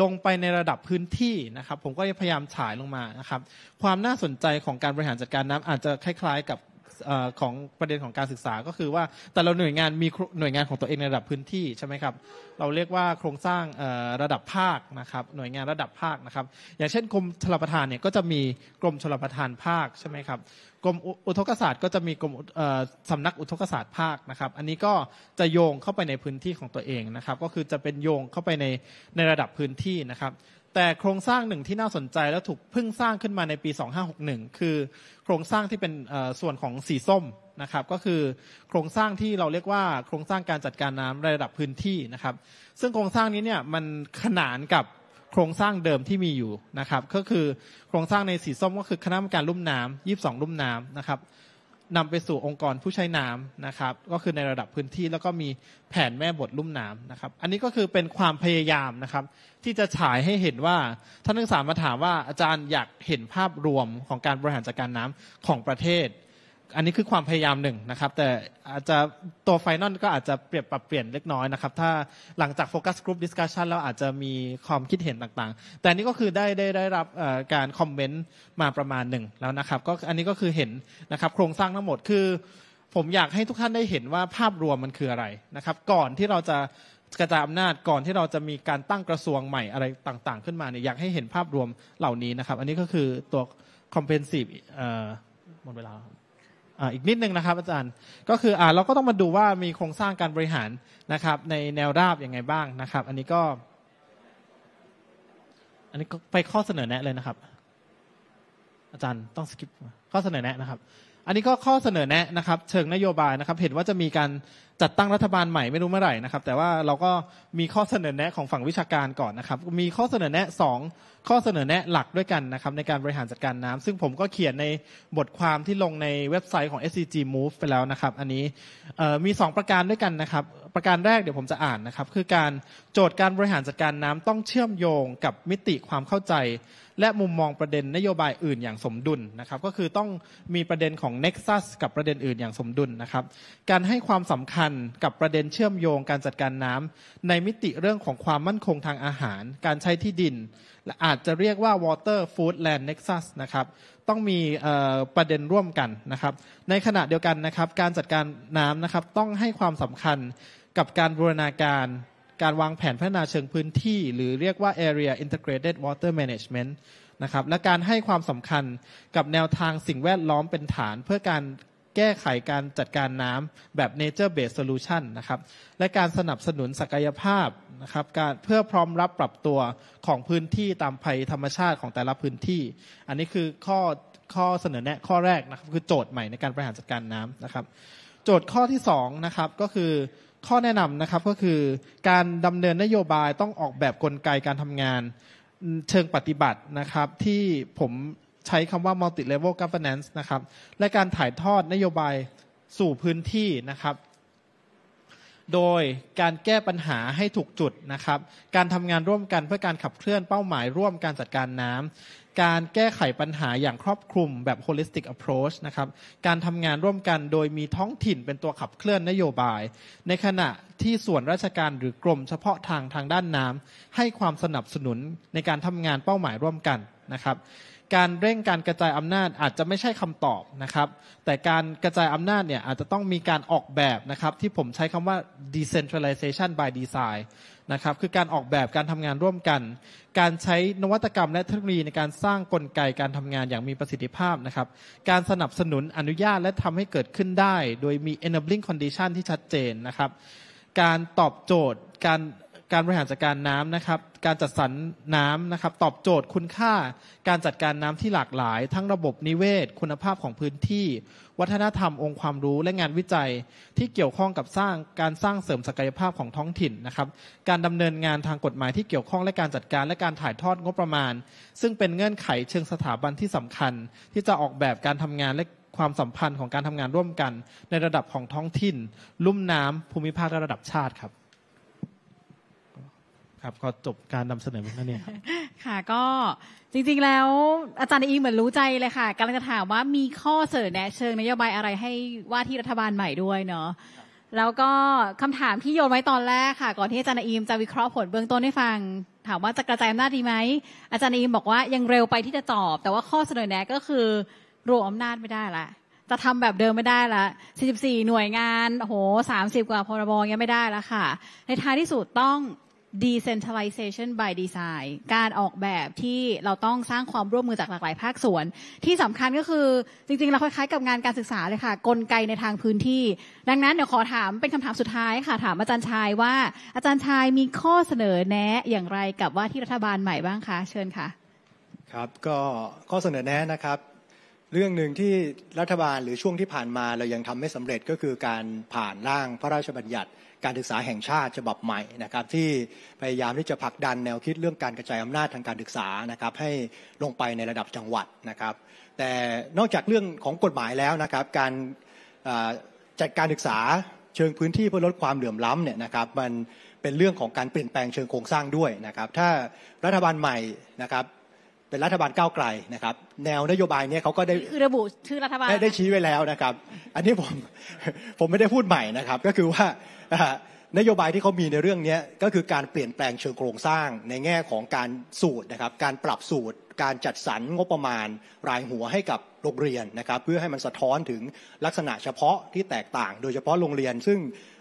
ลงไปในระดับพื้นที่นะครับ ผมก็พยายามฉายลงมานะครับ ความน่าสนใจของการบริหารจัดการน้ำอาจจะคล้ายๆกับของประเด็นของการศึกษาก็คือว่าแต่ละหน่วยงานมีหน่วยงานของตัวเองในระดับพื้นที่ใช่ไหมครับเราเรียกว่าโครงสร้างระดับภาคนะครับหน่วยงานระดับภาคนะครับอย่างเช่นกรมชลประทานเนี่ยก็จะมีกรมชลประทานภาคใช่ไหมครับกรมอุทกศาสตร์ ก็จะมีกรมสำนักอุทกศาสตร์ภาคนะครับอันนี้ก็จะโยงเข้าไปในพื้นที่ของตัวเองนะครับก็คือจะเป็นโยงเข้าไปในในระดับพื้นที่นะครับแต่โครงสร้างหนึ่งที่น่าสนใจและถูกเพิ่งสร้างขึ้นมาในปี 2561 คือ โครงสร้างที่เป็นส่วนของสีส้มนะครับ ก็คือโครงสร้างที่เราเรียกว่า โครงสร้างการจัดการน้ำระดับพื้นที่นะครับ ซึ่งโครงสร้างนี้เนี่ยมันขนานกับโครงสร้างเดิมที่มีอยู่นะครับก็คือโครงสร้างในสีส้มก็คือคณะกรรมการลุ่มน้ำ22 ลุ่มน้ำนะครับนำไปสู่องค์กรผู้ใช้น้ำนะครับก็คือในระดับพื้นที่แล้วก็มีแผนแม่บทลุ่มน้ำนะครับอันนี้ก็คือเป็นความพยายามนะครับที่จะฉายให้เห็นว่าท่านนักศึกษามาถามว่าอาจารย์อยากเห็นภาพรวมของการบริหารจัดการน้ำของประเทศอันนี้คือความพยายามหนึ่งนะครับ แต่อาจจะตัวไฟนอลก็อาจจะเปลี่ยนปรับเปลี่ยนเล็กน้อยนะครับ ถ้าหลังจากโฟกัสกลุ่มดิสคัชชันแล้วอาจจะมีความคิดเห็นต่างๆแต่นี้ก็คือได้ได้ได้รับการคอมเมนต์มาประมาณหนึ่งแล้วนะครับก็อันนี้ก็คือเห็นนะครับ โครงสร้างทั้งหมดคือ ผมอยากให้ทุกท่านได้เห็นว่าภาพรวมมันคืออะไรนะครับ ก่อนที่เราจะกระจายอำนาจก่อนที่เราจะมีการตั้งกระทรวงใหม่อะไรต่างๆ ขึ้นมาเนี่ยอยากให้เห็นภาพรวมเหล่านี้นะครับ อันนี้ก็คือตัว comprehensive หมดเวลาอีกนิดนึงนะครับ อาจารย์ก็คืออ่าเราก็ต้องมาดูว่ามีโครงสร้างการบริหารนะครับ ในแนวราบอย่างไงบ้างนะครับ อันนี้ก็ อันนี้ก็ไปข้อเสนอแนะเลยนะครับ อาจารย์ต้องสกิปข้อเสนอแนะนะครับอันนี้ก็ข้อเสนอแนะนะครับเชิงนโยบายนะครับเห็นว่าจะมีการจัดตั้งรัฐบาลใหม่ ไม่รู้เมื่อไหร่นะครับ แต่ว่าเราก็มีข้อเสนอแนะของฝั่งวิชาการก่อนนะครับ มีข้อเสนอแนะ 2 ข้อเสนอแนะหลักด้วยกันนะครับ ในการบริหารจัดการน้ำ ซึ่งผมก็เขียนในบทความที่ลงในเว็บไซต์ของ SCG Move ไปแล้วนะครับ อันนี้มี 2 ประการด้วยกันนะครับประการแรกเดี๋ยวผมจะอ่านนะครับคือการโจทย์การบริหารจัดการน้ำต้องเชื่อมโยง กับมิติความเข้าใจ และมุมมองประเด็นนโยบายอื่นอย่างสมดุลนะครับก็คือต้องมีประเด็นของ Nexus กับประเด็นอื่นอย่างสมดุลนะครับ การให้ความสำคัญกับประเด็นเชื่อมโยงการจัดการน้ำในมิติเรื่องของความมั่นคงทางอาหาร การใช้ที่ดิน และอาจจะเรียกว่า water food land nexus นะครับต้องมีประเด็นร่วมกันนะครับ ในขณะเดียวกันนะครับการจัดการน้ำนะครับต้องให้ความสำคัญกับการบูรณาการการวางแผนพัฒนาเชิงพื้นที่ หรือเรียกว่า area integrated water management นะครับ และการให้ความสำคัญกับแนวทางสิ่งแวดล้อมเป็นฐาน เพื่อการแก้ไขการจัดการน้ำแบบ nature based solution นะครับ และการสนับสนุนศักยภาพนะครับ การเพื่อพร้อมรับปรับตัวของพื้นที่ตามภัยธรรมชาติของแต่ละพื้นที่ อันนี้คือข้อข้อเสนอแนะข้อแรกนะครับคือโจทย์ใหม่ในการบริหารจัดการน้ำนะครับ โจทย์ข้อที่2นะครับก็คือข้อแนะนำนะครับก็คือการดำเนินนโยบายต้องออกแบบกลไกการทำงานเชิงปฏิบัตินะครับที่ผมใช้คำว่า multi level governance นะครับและการถ่ายทอดนโยบายสู่พื้นที่นะครับโดยการแก้ปัญหาให้ถูกจุดนะครับการทำงานร่วมกันเพื่อการขับเคลื่อนเป้าหมายร่วมการจัดการน้ำการแก้ไขปัญหาอย่างครอบคลุมแบบ holistic approach นะครับ การทำงานร่วมกันโดยมีท้องถิ่นเป็นตัวขับเคลื่อนนโยบาย ในขณะที่ส่วนราชการหรือกรมเฉพาะทางทางด้านน้ำให้ความสนับสนุนในการทำงานเป้าหมายร่วมกันนะครับ การเร่งการกระจายอำนาจอาจจะไม่ใช่คำตอบนะครับ แต่การกระจายอำนาจเนี่ยอาจจะต้องมีการออกแบบนะครับที่ผมใช้คำว่า decentralization by design นะครับคือการออกแบบการทำงานร่วมกัน การใช้นวัตกรรมและเทคโนโลยีในการสร้างกลไกการทำงานอย่างมีประสิทธิภาพนะครับการสนับสนุนอนุญาตและทำให้เกิดขึ้นได้ โดยมี enabling condition ที่ชัดเจนนะครับการตอบโจทย์การการบริหารจัดการน้ำนะครับ การจัดสรรน้ำนะครับ ตอบโจทย์คุณค่า การจัดการน้ำที่หลากหลาย ทั้งระบบนิเวศ คุณภาพของพื้นที่ วัฒนธรรมองค์ความรู้และงานวิจัย ที่เกี่ยวข้องกับสร้างการสร้างเสริมศักยภาพของท้องถิ่นนะครับการดำเนินงานทางกฎหมายที่เกี่ยวข้องและการจัดการและการถ่ายทอดงบประมาณ ซึ่งเป็นเงื่อนไขเชิงสถาบันที่สำคัญที่จะออกแบบการทำงานและความสัมพันธ์ของการทำงานร่วมกัน ในระดับของท้องถิ่น ลุ่มน้ำ ภูมิภาคและระดับชาติครับครับก็จบการนำเสนอนั่นเองครับค่ะ ก็จริงๆแล้ว อาจารย์อีเหมือนรู้ใจเลยค่ะกำลังจะถามว่ามีข้อเสนอแนะ เชิงนโยบายอะไรให้ว่าที่รัฐบาลใหม่ด้วยเนาะแล้วก็คำถามที่โยนไว้ตอนแรกค่ะก่อนที่อาจารย์อิมจะวิเคราะห์ผลเบื้องต้นให้ฟัง ถามว่าจะกระจายอำนาจดีไหมอาจารย์อิมบอกว่ายังเร็วไปที่จะตอบ แต่ว่าข้อเสนอแนะก็คือรวมอำนาจไม่ได้ละ จะทำแบบเดิมไม่ได้ละ44หน่วยงานโห30กว่าพรบยังไม่ได้ละค่ะ ในท้ายที่สุดต้อง decentralization by design การออกแบบที่เราต้องสร้างความร่วมมือจากหลากหลายภาคส่วน ที่สำคัญก็คือจริง ๆ เราคล้ายๆ กับงานการศึกษาเลยค่ะกลไกในทางพื้นที่ ดังนั้นเดี๋ยวขอถามเป็นคำถามสุดท้ายค่ะถามอาจารย์ชายว่า อาจารย์ชายมีข้อเสนอแนะอย่างไรกับว่าที่รัฐบาลใหม่บ้างคะเชิญค่ะ ครับก็ข้อเสนอแนะนะครับ เรื่องหนึ่งที่รัฐบาลหรือช่วงที่ผ่านมาเรายังทำไม่สำเร็จก็คือการผ่านร่างพระราชบัญญัติการศึกษาแห่งชาติฉบับใหม่นะครับที่พยายามที่จะผลักดันแนวคิดเรื่องการกระจายอำนาจทางการศึกษานะครับให้ลงไปในระดับจังหวัดนะครับ แต่นอกจากเรื่องของกฎหมายแล้วนะครับการจัดการศึกษาเชิงพื้นที่เพื่อลดความเหลื่อมล้ำเนี่ยนะครับมันเป็นเรื่องของการเปลี่ยนแปลงเชิงโครงสร้างด้วยนะครับถ้ารัฐบาลใหม่นะครับเป็นรัฐบาลก้าวไกลนะครับแนวนโยบายเนี่ยเขาก็ได้คือระบุชื่อรัฐบาลได้ชี้ไว้แล้วนะครับอันนี้ผมผมไม่ได้พูดใหม่นะครับก็คือว่านโยบายที่เขา มี ในเรื่องนี้ก็คือ การเปลี่ยนแปลงเชิงโครงสร้าง ในแง่ของ การสูตรนะครับ การปรับสูตร การจัดสรรงบประมาณ รายหัวให้กับโรงเรียนนะครับ เพื่อให้มันสะท้อนถึงลักษณะเฉพาะที่แตกต่าง โดยเฉพาะโรงเรียนซึ่ง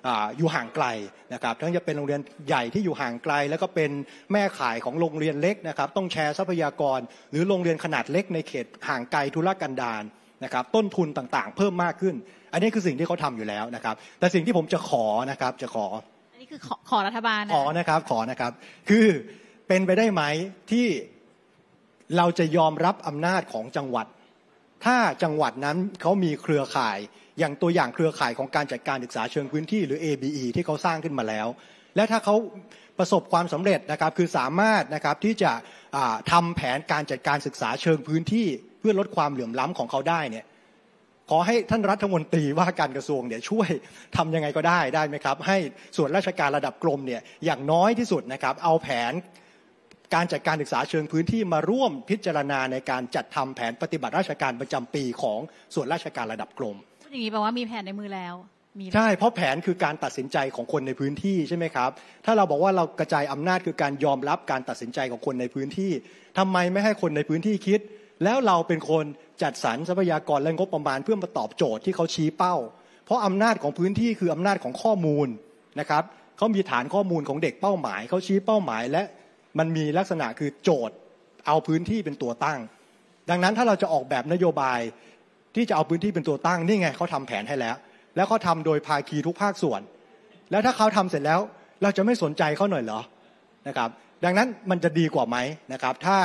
ออยู่ห่างไกลนะครับ ทั้งจะเป็นโรงเรียนใหญ่ที่อยู่ห่างไกล แล้วก็เป็นแม่ขายของโรงเรียนเล็กนะครับ ต้องแชร์ทรัพยากร หรือโรงเรียนขนาดเล็กในเขตห่างไกลทุรกันดารนะครับ ต้นทุนต่างๆ เพิ่มมากขึ้นอันนี้คือสิ่งที่เขาทำอยู่แล้วนะครับ แต่สิ่งที่ผมจะขอ นะครับ จะขออันนี้คือ ขอขอรัฐบาลขอนะครับ ขอนะครับ คือเป็นไปได้ไหมที่เราจะยอมรับอำนาจของจังหวัด ถ้าจังหวัดนั้นเขามีเครือข่ายอย่างตัวอย่างเครือข่ายของการจัดการศึกษาเชิงพื้นที่ หรือ ABE ที่เขาสร้างขึ้นมาแล้ว และถ้าเขาประสบความสำเร็จนะครับคือสามารถนะครับที่จะทำแผนการจัดการศึกษาเชิงพื้นที่เพื่อลดความเหลื่อมล้ำของเขาได้เนี่ยขอให้ท่านรัฐมนตรีว่าการกระทรวงเนี่ยช่วยทำยังไงก็ได้ได้ไหมครับ ให้ส่วนราชการระดับกรมเนี่ยอย่างน้อยที่สุดนะครับเอาแผนการจัดการศึกษาเชิงพื้นที่มาร่วมพิจารณาในการจัดทำแผนปฏิบัติราชการประจำปีของส่วนราชการระดับกรมอย่างนี้แปลว่ามีแผนในมือแล้วใช่ เพราะแผนคือการตัดสินใจของคนในพื้นที่ใช่ไหมครับถ้าเราบอกว่าเรากระจายอำนาจคือการยอมรับการตัดสินใจของคนในพื้นที่ ทำไมไม่ให้คนในพื้นที่คิดแล้วเราเป็นคนจัดสรรทรัพยากรและงบประมาณ เพื่อมาตอบโจทย์ที่เขาชี้เป้า เพราะอำนาจของพื้นที่คืออำนาจของข้อมูลนะครับเขามีฐานข้อมูลของเด็กเป้าหมาย เขาชี้เป้าหมาย และมันมีลักษณะคือโจทย์ เอาพื้นที่เป็นตัวตั้ง ดังนั้นถ้าเราจะออกแบบนโยบายที่จะเอาพื้นที่เป็นตัวตั้งนี่ไง เขาทำแผนให้แล้ว แล้วเขาทาโดยภาคีทุกภาคส่วน แล้วถ้าเขาทำเสร็จแล้วเราจะไม่สนใจเขาหน่อยเหรอ นะครับ ดังนั้นมันจะดีกว่าไหมนะครับ ถ้า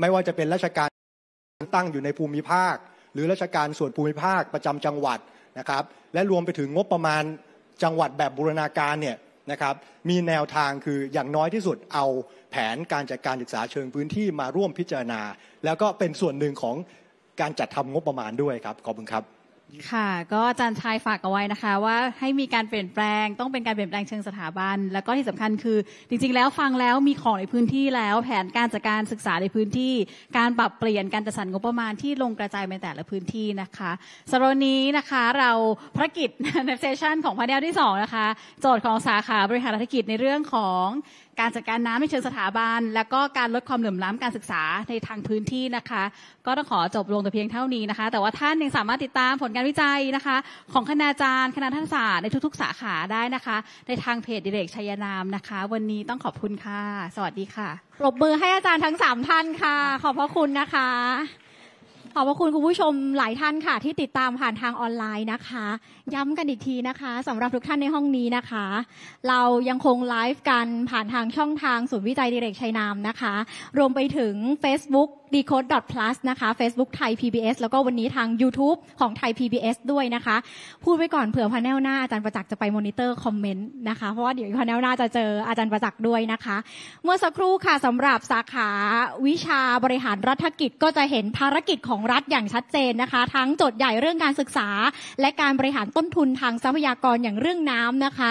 ไม่ว่าจะเป็นราชการตั้งอยู่ในภูมิภาค หรือราชการส่วนภูมิภาคประจำจังหวัดนะครับและรวมไปถึงงบประมาณจังหวัดแบบบูรณาการเนี่ยนะครับมีแนวทางคืออย่างน้อยที่สุดเอาแผนการจัดการศึกษาเชิงพื้นที่มาร่วมพิจารณา แล้วก็เป็นส่วนหนึ่งของการจัดทำงบประมาณด้วยครับ ขอบคุณครับค่ะก็อาจารย์ชายฝากเอาไว้นะคะว่าให้มีการเปลี่ยนแปลงต้องเป็นการเปลี่ยนแปลงเชิงสถาบันแล้วก็ที่สำคัญคือ จริงๆแล้วฟังแล้วมีของในพื้นที่แล้วแผนการจัดการศึกษาในพื้นที่ การปรับเปลี่ยนการจัดสรรงบประมาณที่ลงกระจายไปแต่ละพื้นที่นะคะสหรนี้นะคะเราภารกิจในเซสชันของพาร์ทที่2นะคะโจทย์ของสาขาบริหารธุรกิจในเรื่องของการจัดการน้ำในเชิงสถาบัน และก็การลดความเหลื่อมล้ำการศึกษาในทางพื้นที่นะคะ ก็ต้องขอจบลงแต่เพียงเท่านี้นะคะ แต่ว่าท่านยังสามารถติดตามผลการวิจัยนะคะ ของคณาจารย์คณะท่านศาสตร์ในทุกๆ สาขาได้นะคะ ในทางเพจดิเรกชัยนามนะคะ วันนี้ต้องขอบคุณค่ะ สวัสดีค่ะปรบมือให้อาจารย์ทั้ง3ท่านค่ะ ขอบพระคุณนะคะขอบพระคุณคุณผู้ชมหลายท่านค่ะ ที่ติดตามผ่านทางออนไลน์นะคะ ย้ำกันอีกทีนะคะ สำหรับทุกท่านในห้องนี้นะคะ เรายังคงไลฟ์กัน ผ่านทางช่องทางศูนย์วิจัยดิเรกชัยนามนะคะ รวมไปถึง Facebook decode plus นะคะ Facebook ไทย PBS แล้วก็วันนี้ทาง YouTube ของไทย PBS ด้วยนะคะ พูดไว้ก่อนเผื่อพาแนลหน้าอาจารย์ประจักษ์จะไปมอนิเตอร์คอมเมนต์นะคะ เพราะว่าเดี๋ยวพาแนลหน้าจะเจออาจารย์ประจักษ์ด้วยนะคะ เมื่อสักครู่ค่ะสำหรับสาขาวิชาบริหารรัฐกิจก็จะเห็นภารกิจของรัฐอย่างชัดเจนนะคะ ทั้งจดใหญ่เรื่องการศึกษา และการบริหารต้นทุนทางทรัพยากรอย่างเรื่องน้ำนะคะ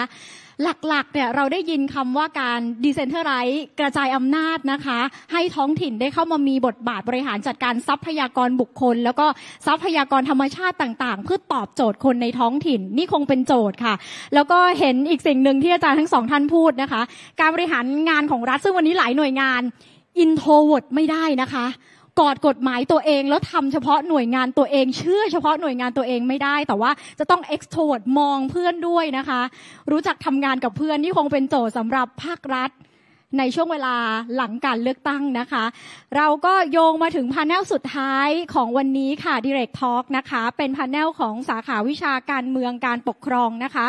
หลักๆ เนี่ยเราได้ยินคำว่าการดิเซนเทอร์ไรส์กระจายอำนาจนะคะ ให้ท้องถิ่นได้เข้ามามีบทบาทบริหารจัดการทรัพยากรบุคคล แล้วก็ทรัพยากรธรรมชาติต่างๆ เพื่อตอบโจทย์คนในท้องถิ่น นี่คงเป็นโจทย์ค่ะ แล้วก็เห็นอีกสิ่งหนึ่งที่อาจารย์ทั้งสองท่านพูดนะคะ การบริหารงานของรัฐซึ่งวันนี้หลายหน่วยงาน อินโทรเวิร์ดไม่ได้นะคะกอดกฎหมายตัวเองแล้วทำเฉพาะหน่วยงานตัวเอง เชื่อเฉพาะหน่วยงานตัวเองไม่ได้ แต่ว่าจะต้อง extrovert มองเพื่อนด้วยนะคะ รู้จักทำงานกับเพื่อนนี่คงเป็นโจทย์สำหรับภาครัฐในช่วงเวลาหลังการเลือกตั้งนะคะ เราก็โยงมาถึงพาร์เนลสุดท้ายของวันนี้ค่ะ Direct Talk นะคะ เป็นพาร์เนลของสาขาวิชาการเมืองการปกครองนะคะ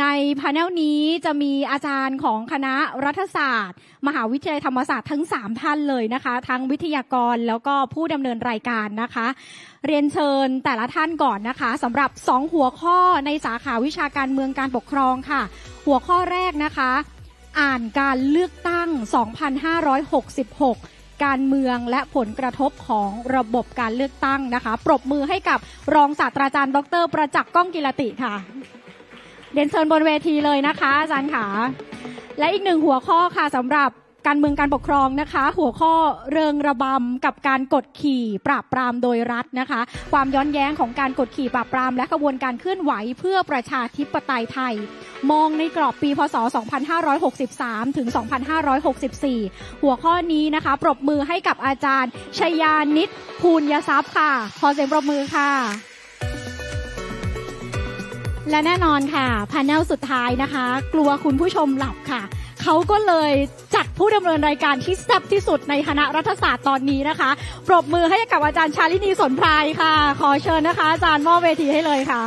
ในพาเนลนี้จะมีอาจารย์ของคณะรัฐศาสตร์ มหาวิทยาลัยธรรมศาสตร์ทั้ง3ท่านเลยนะคะ ทั้งวิทยากรแล้วก็ผู้ดำเนินรายการนะคะ เรียนเชิญแต่ละท่านก่อนนะคะสำหรับ 2 หัวข้อในสาขาวิชาการเมืองการปกครองค่ะ หัวข้อแรกนะคะ อ่านการเลือกตั้ง 2566 การเมืองและผลกระทบของระบบการเลือกตั้งนะคะปรบมือให้กับรองศาสตราจารย์ ดรประจักษ์ก้องกิรติค่ะเรียนเชิญบนเวทีเลยนะคะอาจารย์ขาและอีกหนึ่งหัวข้อค่ะสำหรับการเมืองการปกครองนะคะ หัวข้อเริงระบำกับการกดขี่ปราบปรามโดยรัฐนะคะ ความย้อนแย้งของการกดขี่ปราบปราม และกระบวนการเคลื่อนไหวเพื่อประชาธิปไตยไทย มองในกรอบปี พศ 2563 ถึง 2564 หัวข้อนี้นะคะปรบมือให้กับอาจารย์ชยานิตภูนยทรัพย์ค่ะขอเสียงปรบมือค่ะและแน่นอนค่ะพาแนลสุดท้ายนะคะ กลัวคุณผู้ชมหลับค่ะเขาก็เลยจัดผู้ดำเนินรายการที่แซ่บที่สุดในคณะรัฐศาสตร์ตอนนี้นะคะ ปรบมือให้กับอาจารย์ชาลินีสนพรายค่ะขอเชิญนะคะอาจารย์มอบเวทีให้เลยค่ะ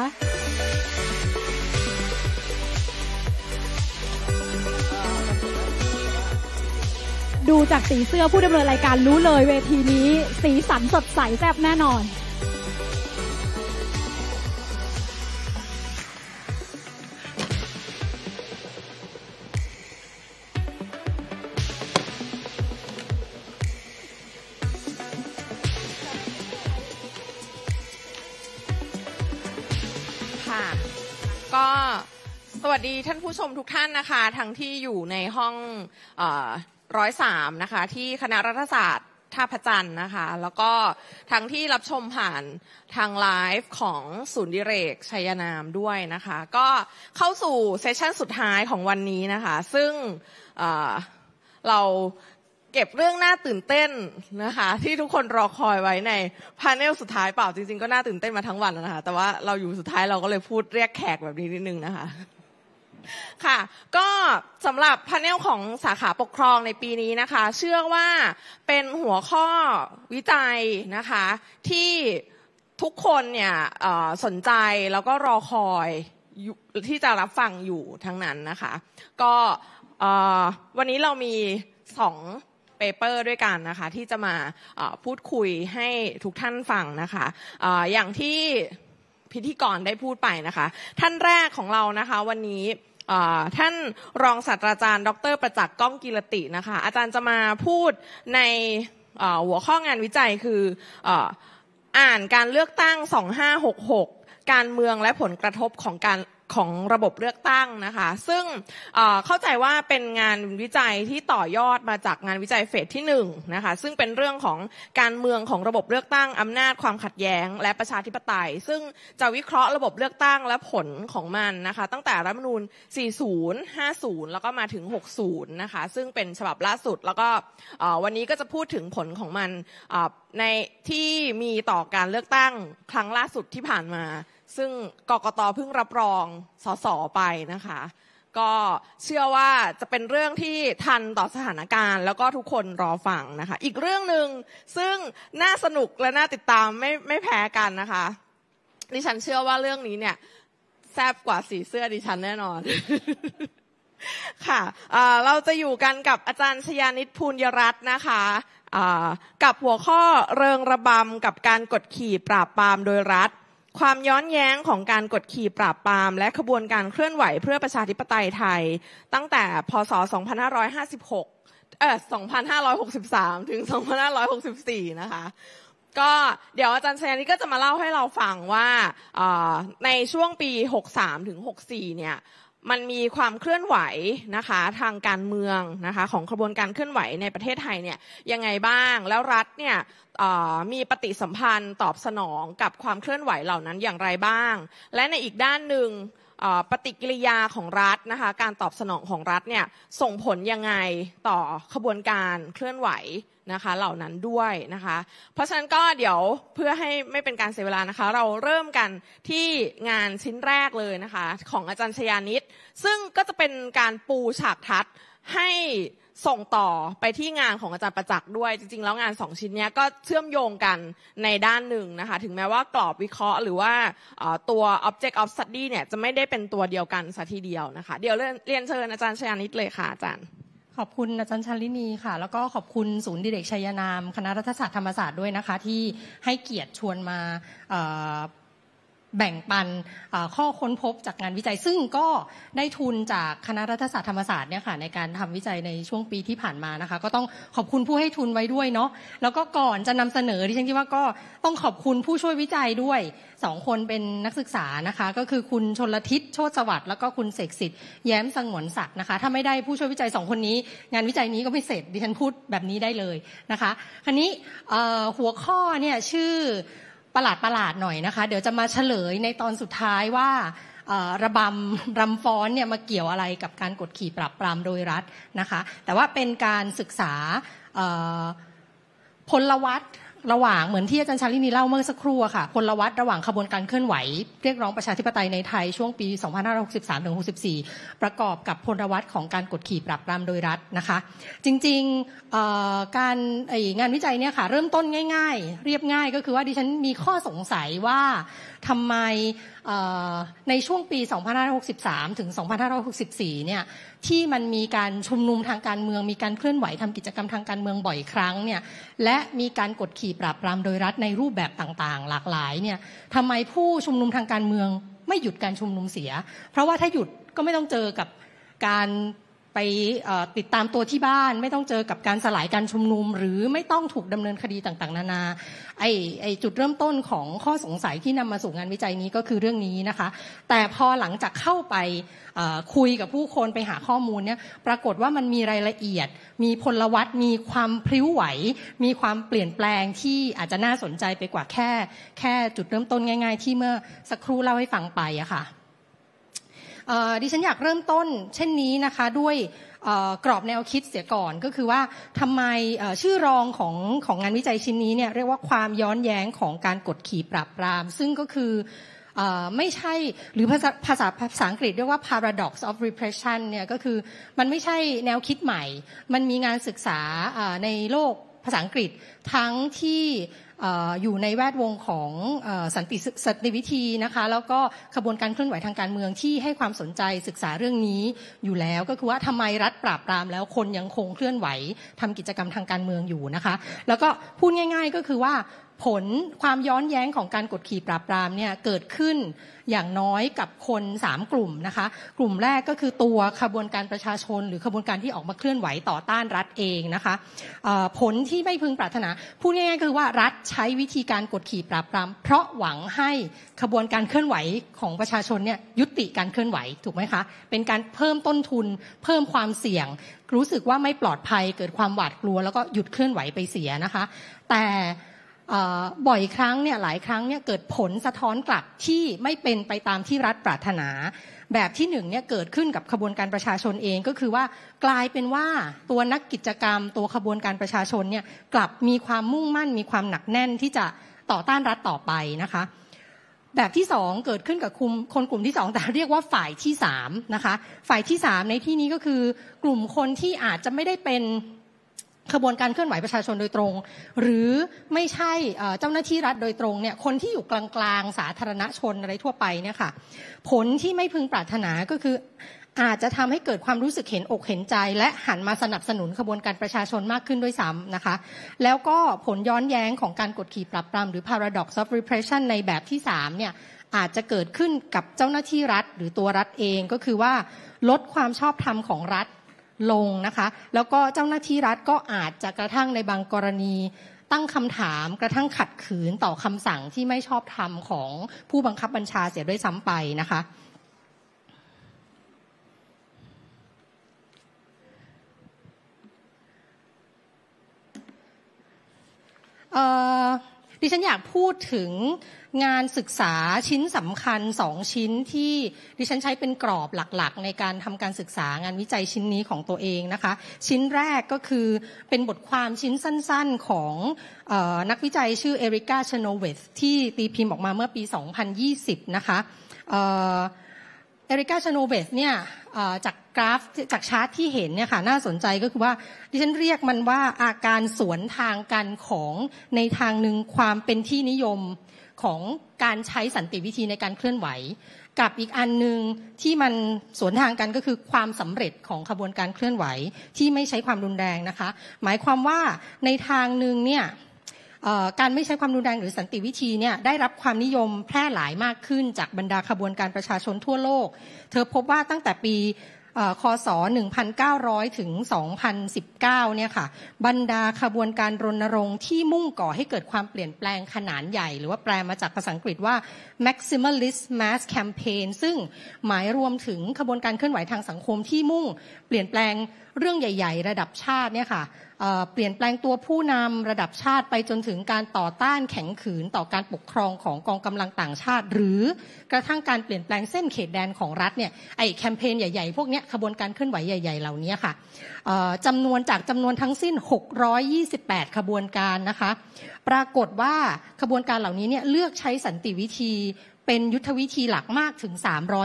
ดูจากสีเสื้อผู้ดำเนินรายการรู้เลยเวทีนี้ สีสันสดใสแซ่บแน่นอน็สวัสดีท่านผู้ชมทุกท่านนะคะทั้งที่อยู่ในห้องร้อยสามนะคะที่คณะรัฐศาสตร์ท่าพระจันทร์นะคะแล้วก็ทั้งที่รับชมผ่านทางไลฟ์ของศูนย์ดิเรก ชัยนามด้วยนะคะก็เข้าสู่เซสชันสุดท้ายของวันนี้นะคะซึ่งเราเก็บเรื่องน่าตื่นเต้นนะคะที่ทุกคนรอคอยไว้ในพาเนลสุดท้ายเปล่าจริงๆ ก็น่าตื่นเต้นมาทั้งวันแล้วนะคะแต่ว่าเราอยู่สุดท้ายเราก็เลยพูดเรียกแขกแบบนี้นิดนึงนะคะค่ะก็สำหรับพาเนลของสาขาปกครองในปีนี้นะคะ เชื่อว่าเป็นหัวข้อวิจัยนะคะที่ทุกคนเนี่ยสนใจ แล้วก็รอคอยที่จะรับฟังอยู่ทั้งนั้นนะคะก็วันนี้เรามีสองเปเปอร์ด้วยกันนะคะที่จะมาพูดคุยให้ทุกท่านฟังนะคะอะอย่างที่พิธีกรได้พูดไปนะคะท่านแรกของเรานะคะวันนี้ท่านรองศาสตราจารย์ ดร ประจักษ์ก้องกิรตินะคะอาจารย์จะมาพูดในหัวข้องานวิจัยคืออ่านการเลือกตั้ง 2566 การเมืองและผลกระทบของการของระบบเลือกตั้งนะคะ ซึ่งเข้าใจว่าเป็นงานวิจัยที่ต่อยอดมาจากงานวิจัยเฟสที่1นะคะซึ่งเป็นเรื่องของการเมืองของระบบเลือกตั้งอำนาจความขัดแย้ง และประชาธิปไตย ซึ่งจะวิเคราะห์ระบบเลือกตั้งและผลของมันนะคะตั้งแต่รัฐมนูญ 40 50 แล้วก็มาถึง 60 นะคะซึ่งเป็นฉบับล่าสุด แล้วก็วันนี้ก็จะพูดถึงผลของมันในที่มีต่อการเลือกตั้งครั้งล่าสุดที่ผ่านมาซึ่งกกตเพิ่งรับรองสสไปนะคะ ก็เชื่อว่าจะเป็นเรื่องที่ทันต่อสถานการณ์ แล้วก็ทุกคนรอฟังนะคะ อีกเรื่องหนึ่งซึ่งน่าสนุกและน่าติดตามไม่ไม่แพ้กันนะคะดิฉันเชื่อว่าเรื่องนี้เนี่ยแซบกว่าสีเสื้อดิฉันแน่นอน ค่ะเราจะอยู่กันกับอาจารย์ชยานิตภูลยรัตน์นะคะกับหัวข้อเริงระบำกับการกดขี่ปราบปรามโดยรัฐความย้อนแย้งของการกดขี่ปราบปราม และขบวนการเคลื่อนไหวเพื่อประชาธิปไตยไทยตั้งแต่พศ 2556 เอ่อ 2563 ถึง 2564 นะคะ ก็เดี๋ยวอาจารย์ชยนี่ก็จะมาเล่าให้เราฟังว่าในช่วงปี 63 ถึง 64 เนี่ยมันมีความเคลื่อนไหวนะคะทางการเมืองนะคะของกระบวนการเคลื่อนไหวในประเทศไทยเนี่ยยังไงบ้าง แล้วรัฐเนี่ยมีปฏิสัมพันธ์ตอบสนองกับความเคลื่อนไหวเหล่านั้นอย่างไรบ้าง และในอีกด้านหนึ่งปฏิกิริยาของรัฐนะคะการตอบสนองของรัฐเนี่ยส่งผลยังไงต่อขบวนการเคลื่อนไหวนะคะเหล่านั้นด้วยนะคะเพราะฉะนั้นก็เดี๋ยวเพื่อให้ไม่เป็นการเสียเวลานะคะเราเริ่มกันที่งานชิ้นแรกเลยนะคะของอาจารย์ชยานิตซึ่งก็จะเป็นการปูฉากทัดให้ส่งต่อไปที่งานของอาจารย์ประจักษ์ด้วย จริงๆแล้วงานสองชิ้นนี้ก็เชื่อมโยงกันในด้านหนึ่งนะคะถึงแม้ว่ากรอบวิเคราะห์หรือว่าตัว object of study เนี่ยจะไม่ได้เป็นตัวเดียวกันสัทีเดียวนะคะเดี๋ยว เรียนเชิญอาจารย์ชยานิตเลยค่ะอาจารย์ขอบคุณอาจารย์ชาลินีค่ะ แล้วก็ขอบคุณศูนย์ดิเรกชัยนามคณะรัฐศาสตร์ธรรมศาสตร์ด้วยนะคะ ที่ให้เกียรติชวนมาแบ่งปันข้อค้นพบจากงานวิจัย ซึ่งก็ได้ทุนจากคณะรัฐศาสตร์ธรรมศาสตร์เนี่ยค่ะในการทำวิจัยในช่วงปีที่ผ่านมานะคะ ก็ต้องขอบคุณผู้ให้ทุนไว้ด้วยเนาะแล้วก็ก่อนจะนำเสนอที่ฉันคิดว่าก็ต้องขอบคุณผู้ช่วยวิจัยด้วยสองคนเป็นนักศึกษานะคะ ก็คือคุณชนลทิศโชติสวัสดิ์แล้วก็คุณเสกสิทธิ์แย้มสงวนศักดิ์นะคะถ้าไม่ได้ผู้ช่วยวิจัยสองคนนี้ งานวิจัยนี้ก็ไม่เสร็จดิฉันพูดแบบนี้ได้เลยนะคะคันนี้หัวข้อเนี่ยชื่อประหลาดประหลาดหน่อยนะคะเดี๋ยวจะมาเฉลยในตอนสุดท้ายว่าระบำรำฟ้อนเนี่ยมาเกี่ยวอะไรกับการกดขี่ปรับปรามโดยรัฐนะคะแต่ว่าเป็นการศึกษาพลวัตระหว่าง เหมือนที่อาจารย์ชาลินีเล่าเมื่อสักครู่ค่ะพลวัตระหว่างขบวนการเคลื่อนไหว เรียกร้องประชาธิปไตยในไทยช่วงปี 2563-64 ประกอบกับพลวัตของการกดขี่ปราบปรามโดยรัฐนะคะ จริงๆการงานวิจัยเนี่ยค่ะเริ่มต้นง่าย ๆ เรียบง่ายก็คือว่าดิฉันมีข้อสงสัยว่าทำไมในช่วงปี 2563 ถึง 2564 เนี่ยที่มันมีการชุมนุมทางการเมืองมีการเคลื่อนไหวทำกิจกรรมทางการเมืองบ่อยครั้งเนี่ยและมีการกดขี่ปราบปรามโดยรัฐในรูปแบบต่าง ๆ หลากหลายเนี่ยทำไมผู้ชุมนุมทางการเมือง ไม่หยุดการชุมนุมเสีย เพราะว่าถ้าหยุดก็ไม่ต้องเจอกับการไปติดตามตัวที่บ้านไม่ต้องเจอกับการสลายการชุมนุม หรือไม่ต้องถูกดำเนินคดีต่างๆ นานาไอไอจุดเริ่มต้นของข้อสงสัยที่นำมาสู่งานวิจัยนี้ก็คือเรื่องนี้นะคะ แต่พอหลังจากเข้าไปคุยกับผู้คนไปหาข้อมูลเนี่ยปรากฏว่ามันมีรายละเอียด มีพลวัตมีความพลิ้วไหว มีความเปลี่ยนแปลงที่อาจจะน่าสนใจไปกว่าแค่ แค่จุดเริ่มต้นง่าย ๆ ที่เมื่อสักครู่เล่าให้ฟังไปอะค่ะดิฉันอยากเริ่มต้นเช่นนี้นะคะด้วยกรอบแนวคิดเสียก่อนก็คือว่าทำไมชื่อรองของของงานวิจัยชิ้นนี้เนี่ยเรียกว่าความย้อนแย้งของการกดขี่ปราบปรามซึ่งก็คือไม่ใช่หรือภาษาภาษาภาษาอังกฤษเรียกว่า paradox of repression เนี่ยก็คือมันไม่ใช่แนวคิดใหม่ มันมีงานศึกษาในโลกภาษาอังกฤษทั้งที่อยู่ในแวดวงของสันติสันติวิธีนะคะ แล้วก็ขบวนการเคลื่อนไหวทางการเมืองที่ให้ความสนใจศึกษาเรื่องนี้อยู่แล้ว ก็คือว่าทำไมรัฐปราบปรามแล้วคนยังคงเคลื่อนไหวทำกิจกรรมทางการเมืองอยู่นะคะ แล้วก็พูดง่าย ๆ ก็คือว่าผลความย้อนแย้งของการกดขี่ปราบปรามเนี่ยเกิดขึ้นอย่างน้อยกับคน3กลุ่มนะคะ กลุ่มแรกก็คือตัวขบวนการประชาชน หรือขบวนการที่ออกมาเคลื่อนไหวต่อต้านรัฐเองนะคะผลที่ไม่พึงปรารถนาพูดง่ายๆคือว่ารัฐใช้วิธีการกดขี่ปราบปราม เพราะหวังให้ขบวนการเคลื่อนไหวของประชาชนเนี่ยยุติการเคลื่อนไหวถูกไหมคะเป็นการเพิ่มต้นทุนเพิ่มความเสี่ยง รู้สึกว่าไม่ปลอดภัยเกิดความหวาดกลัวแล้วก็หยุดเคลื่อนไหวไปเสียนะคะ แต่บ่อยครั้งเนี่ยหลายครั้งเนี่ยเกิดผลสะท้อนกลับที่ไม่เป็นไปตามที่รัฐปรารถนา แบบที่หนึ่งเนี่ยเกิดขึ้นกับขบวนการประชาชนเองก็คือว่ากลายเป็นว่าตัวนักกิจกรรม ตัวขบวนการประชาชนเนี่ยกลับมีความมุ่งมั่น มีความหนักแน่นที่จะต่อต้านรัฐต่อไปนะคะ แบบที่สองเกิดขึ้นกับคุมคนกลุ่มที่สองแต่เรียกว่าฝ่ายที่สามนะคะ ฝ่ายที่สามในที่นี้ก็คือกลุ่มคนที่อาจจะไม่ได้เป็นขบวนการเคลื่อนไหวประชาชนโดยตรง หรือไม่ใช่เจ้าหน้าที่รัฐโดยตรงเนี่ยคนที่อยู่กลางๆ สาธารณชนอะไรทั่วไปเนี่ยค่ะผลที่ไม่พึงปรารถนาก็คืออาจจะทำให้เกิดความรู้สึกเห็นอกเห็นใจ และหันมาสนับสนุนขบวนการประชาชนมากขึ้นด้วยซ้ำนะคะแล้วก็ผลย้อนแย้งของการกดขี่ปรับปรามหรือ paradox of repression ในแบบที่3เนี่ยอาจจะเกิดขึ้นกับเจ้าหน้าที่รัฐ หรือตัวรัฐเองก็คือว่าลดความชอบธรรมของรัฐลงนะคะ แล้วก็เจ้าหน้าที่รัฐก็อาจจะกระทั่งในบางกรณี ตั้งคำถามกระทั่งขัดขืนต่อคำสั่งที่ไม่ชอบธรรมของผู้บังคับบัญชาเสียด้วยซ้ำไปนะคะ เอ่อดิฉันอยากพูดถึงงานศึกษาชิ้นสำคัญสองชิ้นที่ดิฉันใช้เป็นกรอบหลักๆ ในการทำการศึกษางานวิจัยชิ้นนี้ของตัวเองนะคะชิ้นแรกก็คือเป็นบทความชิ้นสั้น ๆของออนักวิจัยชื่อเอริกาชโนเวสที่ตีพิมพ์ออกมาเมื่อปี 2020 นะคะเอริกาชโนเบสเนี่ยจากกราฟจากชาร์ตที่เห็นเนี่ยค่ะน่าสนใจก็คือว่าดิฉัน เรียกมันว่าอาการสวนทางกันของในทางหนึ่งความเป็นที่นิยมของการใช้สันติวิธีในการเคลื่อนไหว กับอีกอันหนึ่งที่มันสวนทางกันก็คือความสำเร็จของขบวนการเคลื่อนไหวที่ไม่ใช้ความรุนแรงนะคะ หมายความว่าในทางหนึ่งเนี่ยการไม่ใช้ความรุนแรงหรือสันติวิธีเนี่ยได้รับความนิยมแพร่หลายมากขึ้นจากบรรดาขบวนการประชาชนทั่วโลก เธอพบว่าตั้งแต่ปี คศ 1900 ถึง 2019 เนี่ยค่ะบรรดาขบวนการรณรงค์ที่มุ่งก่อให้เกิดความเปลี่ยนแปลงขนาดใหญ่หรือว่าแปลมาจากภาษาอังกฤษว่า maximalist mass campaign ซึ่งหมายรวมถึงขบวนการเคลื่อนไหวทางสังคมที่มุ่งเปลี่ยนแปลงเรื่องใหญ่ ๆ ระดับชาติเนี่ยค่ะเปลี่ยนแปลงตัวผู้นำระดับชาติไปจนถึงการต่อต้านแข็งขืนต่อการปกครองของกองกำลังต่างชาติ หรือกระทั่งการเปลี่ยนแปลงเส้นเขตแดนของรัฐเนี่ย ไอแคมเปญใหญ่ๆพวกนี้ขบวนการเคลื่อนไหวใหญ่ๆเหล่านี้ค่ะจำนวนจากจำนวนทั้งสิ้น628ขบวนการนะคะ ปรากฏว่าขบวนการเหล่านี้เนี่ยเลือกใช้สันติวิธีเป็นยุทธวิธีหลักมากถึง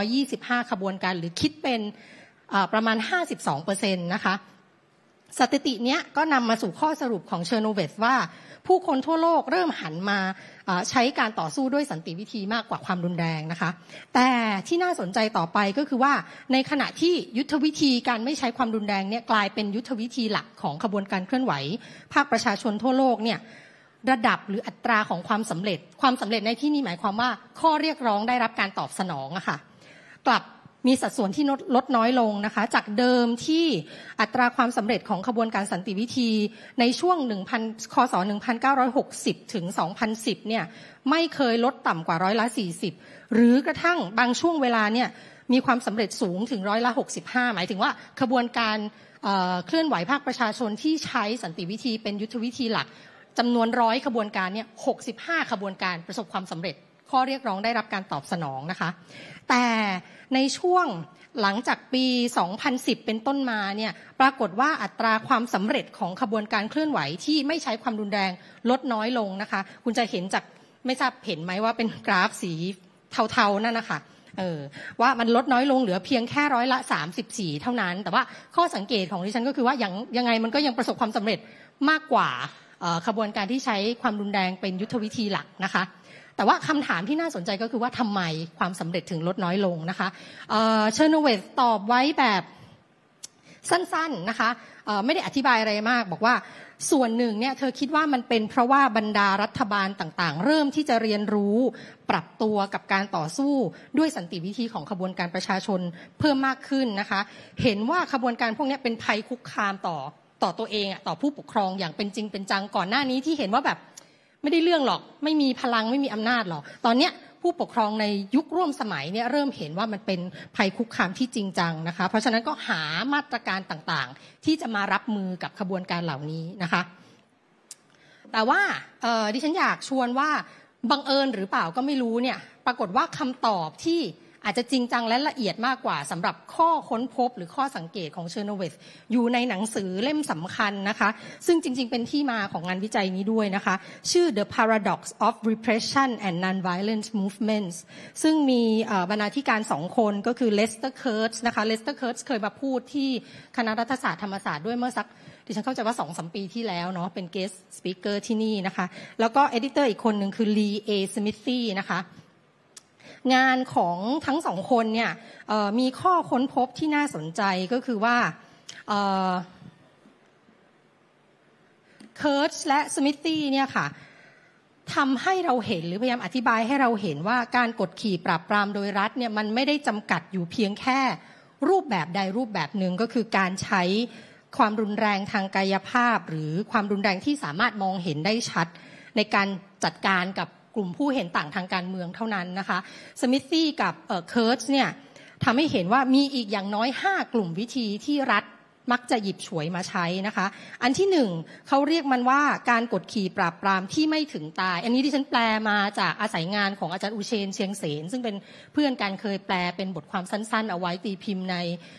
325ขบวนการหรือคิดเป็นประมาณ 52%นะคะสถิตินี้ยก็นำมาสู่ข้อสรุปของเชอร์โนเวสว่า ผู้คนทั่วโลกเริ่มหันมาใช้การต่อสู้ด้วยสันติวิธีมากกว่าความรุนแรงนะคะ แต่ที่น่าสนใจต่อไปก็คือว่าในขณะที่ยุทธวิธีการไม่ใช้ความรุนแรงเนี่ยกลายเป็นยุทธวิธีหลักของขบวนการเคลื่อนไหว ภาคประชาชนทั่วโลกเนี่ยระดับหรืออัตราของความสำเร็จ ความสำเร็จในที่นี้หมายความว่าข้อเรียกร้องได้รับการตอบสนองอะค่ะกลับมีสัดส่วนที่ลดน้อยลงนะคะจากเดิมที่อัตราความสำเร็จของขบวนการสันติวิธีในช่วง1,000คศ1960 ถึง2010 เนี่ยไม่เคยลดต่ำกว่าร้อยละ40 หรือกระทั่งบางช่วงเวลาเนี่ยมีความสำเร็จสูงถึงร้อยละ65 หมายถึงว่าขบวนการเคลื่อนไหวภาคประชาชนที่ใช้สันติวิธีเป็นยุทธวิธีหลักจำนวนร้อยขบวนการเนี่ย65 ขบวนการประสบความสำเร็จข้อเรียกร้องได้รับการตอบสนองนะคะ แต่ในช่วงหลังจากปี 2010 เป็นต้นมาเนี่ย ปรากฏว่าอัตราความสำเร็จของขบวนการเคลื่อนไหวที่ไม่ใช้ความรุนแรงลดน้อยลงนะคะ คุณจะเห็นจาก ไม่ทราบเห็นไหมว่าเป็นกราฟสีเทาๆ นั่นนะคะเออว่ามันลดน้อยลงเหลือเพียงแค่ร้อยละ 34 เท่านั้น แต่ว่าข้อสังเกตของดิฉันก็คือว่าอย่างยังไงมันก็ยังประสบความสำเร็จมากกว่าขบวนการที่ใช้ความรุนแรงเป็นยุทธวิธีหลักนะคะแต่ว่าคำถามที่น่าสนใจก็คือว่าทำไมความสำเร็จถึงลดน้อยลงนะคะเชอร์โนเวตตอบไว้แบบสั้นๆนะคะไม่ได้อธิบายอะไรมาก บอกว่าส่วนหนึ่งเนี่ยเธอคิดว่ามันเป็นเพราะว่าบรรดารัฐบาลต่างๆ เริ่มที่จะเรียนรู้ปรับตัวกับการต่อสู้ด้วยสันติวิธีของขบวนการประชาชนเพิ่มมากขึ้นนะคะเห็นว่าขบวนการพวกนี้เป็นภัยคุกคามต่อต่อตัวเองอ่ะต่อผู้ปกครองอย่างเป็นจริงเป็นจังก่อนหน้านี้ที่เห็นว่าแบบไม่ได้เรื่องหรอก ไม่มีพลังไม่มีอำนาจหรอก ตอนเนี้ยผู้ปกครองในยุคร่วมสมัยเนี่ยเริ่มเห็นว่ามันเป็นภัยคุกคามที่จริงจังนะคะเพราะฉะนั้นก็หามาตรการต่างๆ ที่จะมารับมือกับขบวนการเหล่านี้นะคะแต่ว่าดิฉันอยากชวนว่าบังเอิญหรือเปล่าก็ไม่รู้เนี่ยปรากฏว่าคำตอบที่อาจจะจริงจังและละเอียดมากกว่าสำหรับข้อค้นพบหรือข้อสังเกตของเชอร์โนเวสอยู่ในหนังสือเล่มสำคัญนะคะ ซึ่งจริง ๆเป็นที่มาของงานวิจัยนี้ด้วยนะคะ ชื่อ The Paradox of Repression and Nonviolent Movements ซึ่งมีบรรณาธิการสองคนก็คือเลสเตอร์เคิร์ตนะคะเลสเตอร์เคิร์ตเคยมาพูดที่คณะรัฐศาสตร์ธรรมศาสตร์ด้วยเมื่อสักดิฉันเข้าใจว่าสองสมปีที่แล้วเนาะเป็นเกสต์สปิเกอร์ที่นี่นะคะ แล้วก็เอดิเตอร์อีกคนหนึ่งคือลีเอสมิธซี่นะคะงานของทั้งสองคนเนี่ยมีข้อค้นพบที่น่าสนใจก็คือว่าเคิร์ชและสมิธตี้เนี่ยค่ะทำให้เราเห็นหรือพยายามอธิบายให้เราเห็นว่าการกดขี่ปราบปรามโดยรัฐเนี่ยมันไม่ได้จำกัดอยู่เพียงแค่รูปแบบใดรูปแบบหนึ่งก็คือการใช้ความรุนแรงทางกายภาพหรือความรุนแรงที่สามารถมองเห็นได้ชัดในการจัดการกับกลุ่มผู้เห็นต่างทางการเมืองเท่านั้นนะคะ สมิธซี่กับเคิร์ชเนี่ยทำให้เห็นว่ามีอีกอย่างน้อย 5 กลุ่มวิธีที่รัฐมักจะหยิบฉวยมาใช้นะคะ อันที่หนึ่งเขาเรียกมันว่าการกดขี่ปราบปรามที่ไม่ถึงตาย อันนี้ที่ฉันแปลมาจากอาศัยงานของอาจารย์อุเชนเชียงเสนซึ่งเป็นเพื่อนการเคยแปลเป็นบทความสั้น ๆ เอาไว้ตีพิมพ์ใน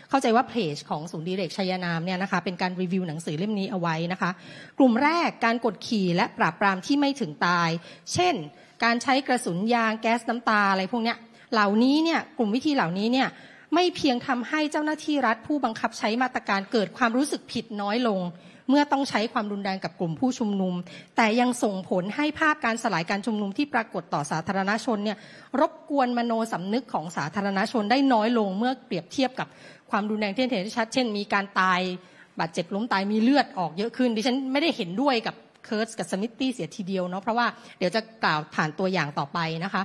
เข้าใจว่าเพจของศูนย์ดีเรกชัยนามเนี่ยนะคะเป็นการรีวิวหนังสือเล่มนี้เอาไว้นะคะ กลุ่มแรกการกดขี่และปราบปรามที่ไม่ถึงตาย เช่นการใช้กระสุนยางแก๊สน้ำตาอะไรพวกเนี้ยเหล่านี้เนี่ยกลุ่มวิธีเหล่านี้เนี่ยไม่เพียงทำให้เจ้าหน้าที่รัฐผู้บังคับใช้มาตรการเกิดความรู้สึกผิดน้อยลง เมื่อต้องใช้ความรุนแรงกับกลุ่มผู้ชุมนุม แต่ยังส่งผลให้ภาพการสลายการชุมนุมที่ปรากฏต่อสาธารณชนเนี่ยรบกวนมโนสำนึกของสาธารณชนได้น้อยลงเมื่อเปรียบเทียบกับความรุนแรงที่เห็นชัดเช่นมีการตายบาดเจ็บล้มตายมีเลือดออกเยอะขึ้น ดิฉันไม่ได้เห็นด้วยกับเคิร์สกับสมิธตี้เสียทีเดียวเนาะเพราะว่าเดี๋ยวจะกล่าวผ่านตัวอย่างต่อไปนะคะ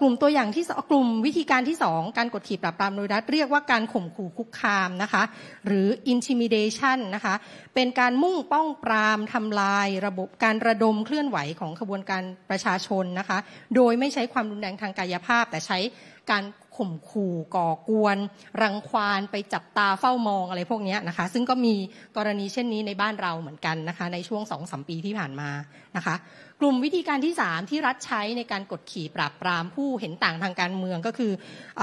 กลุ่มตัวอย่างที่กลุ่มวิธีการที่ 2 การกดขี่ปราบปรามโดยรัฐ เรียกว่าการข่มขู่คุกคามนะคะหรือ intimidation นะคะเป็นการมุ่งป้องปรามทำลายระบบการระดมเคลื่อนไหวของขบวนการประชาชนนะคะโดยไม่ใช้ความรุนแรงทางกายภาพแต่ใช้การข่มขู่ก่อกวนรังควานไปจับตาเฝ้ามองอะไรพวกนี้นะคะ ซึ่งก็มีกรณีเช่นนี้ในบ้านเราเหมือนกันนะคะ ในช่วงสองสมปีที่ผ่านมานะคะ กลุ่มวิธีการที่ 3 ที่รัฐใช้ในการกดขี่ปราบปรามผู้เห็นต่างทางการเมืองก็คืออ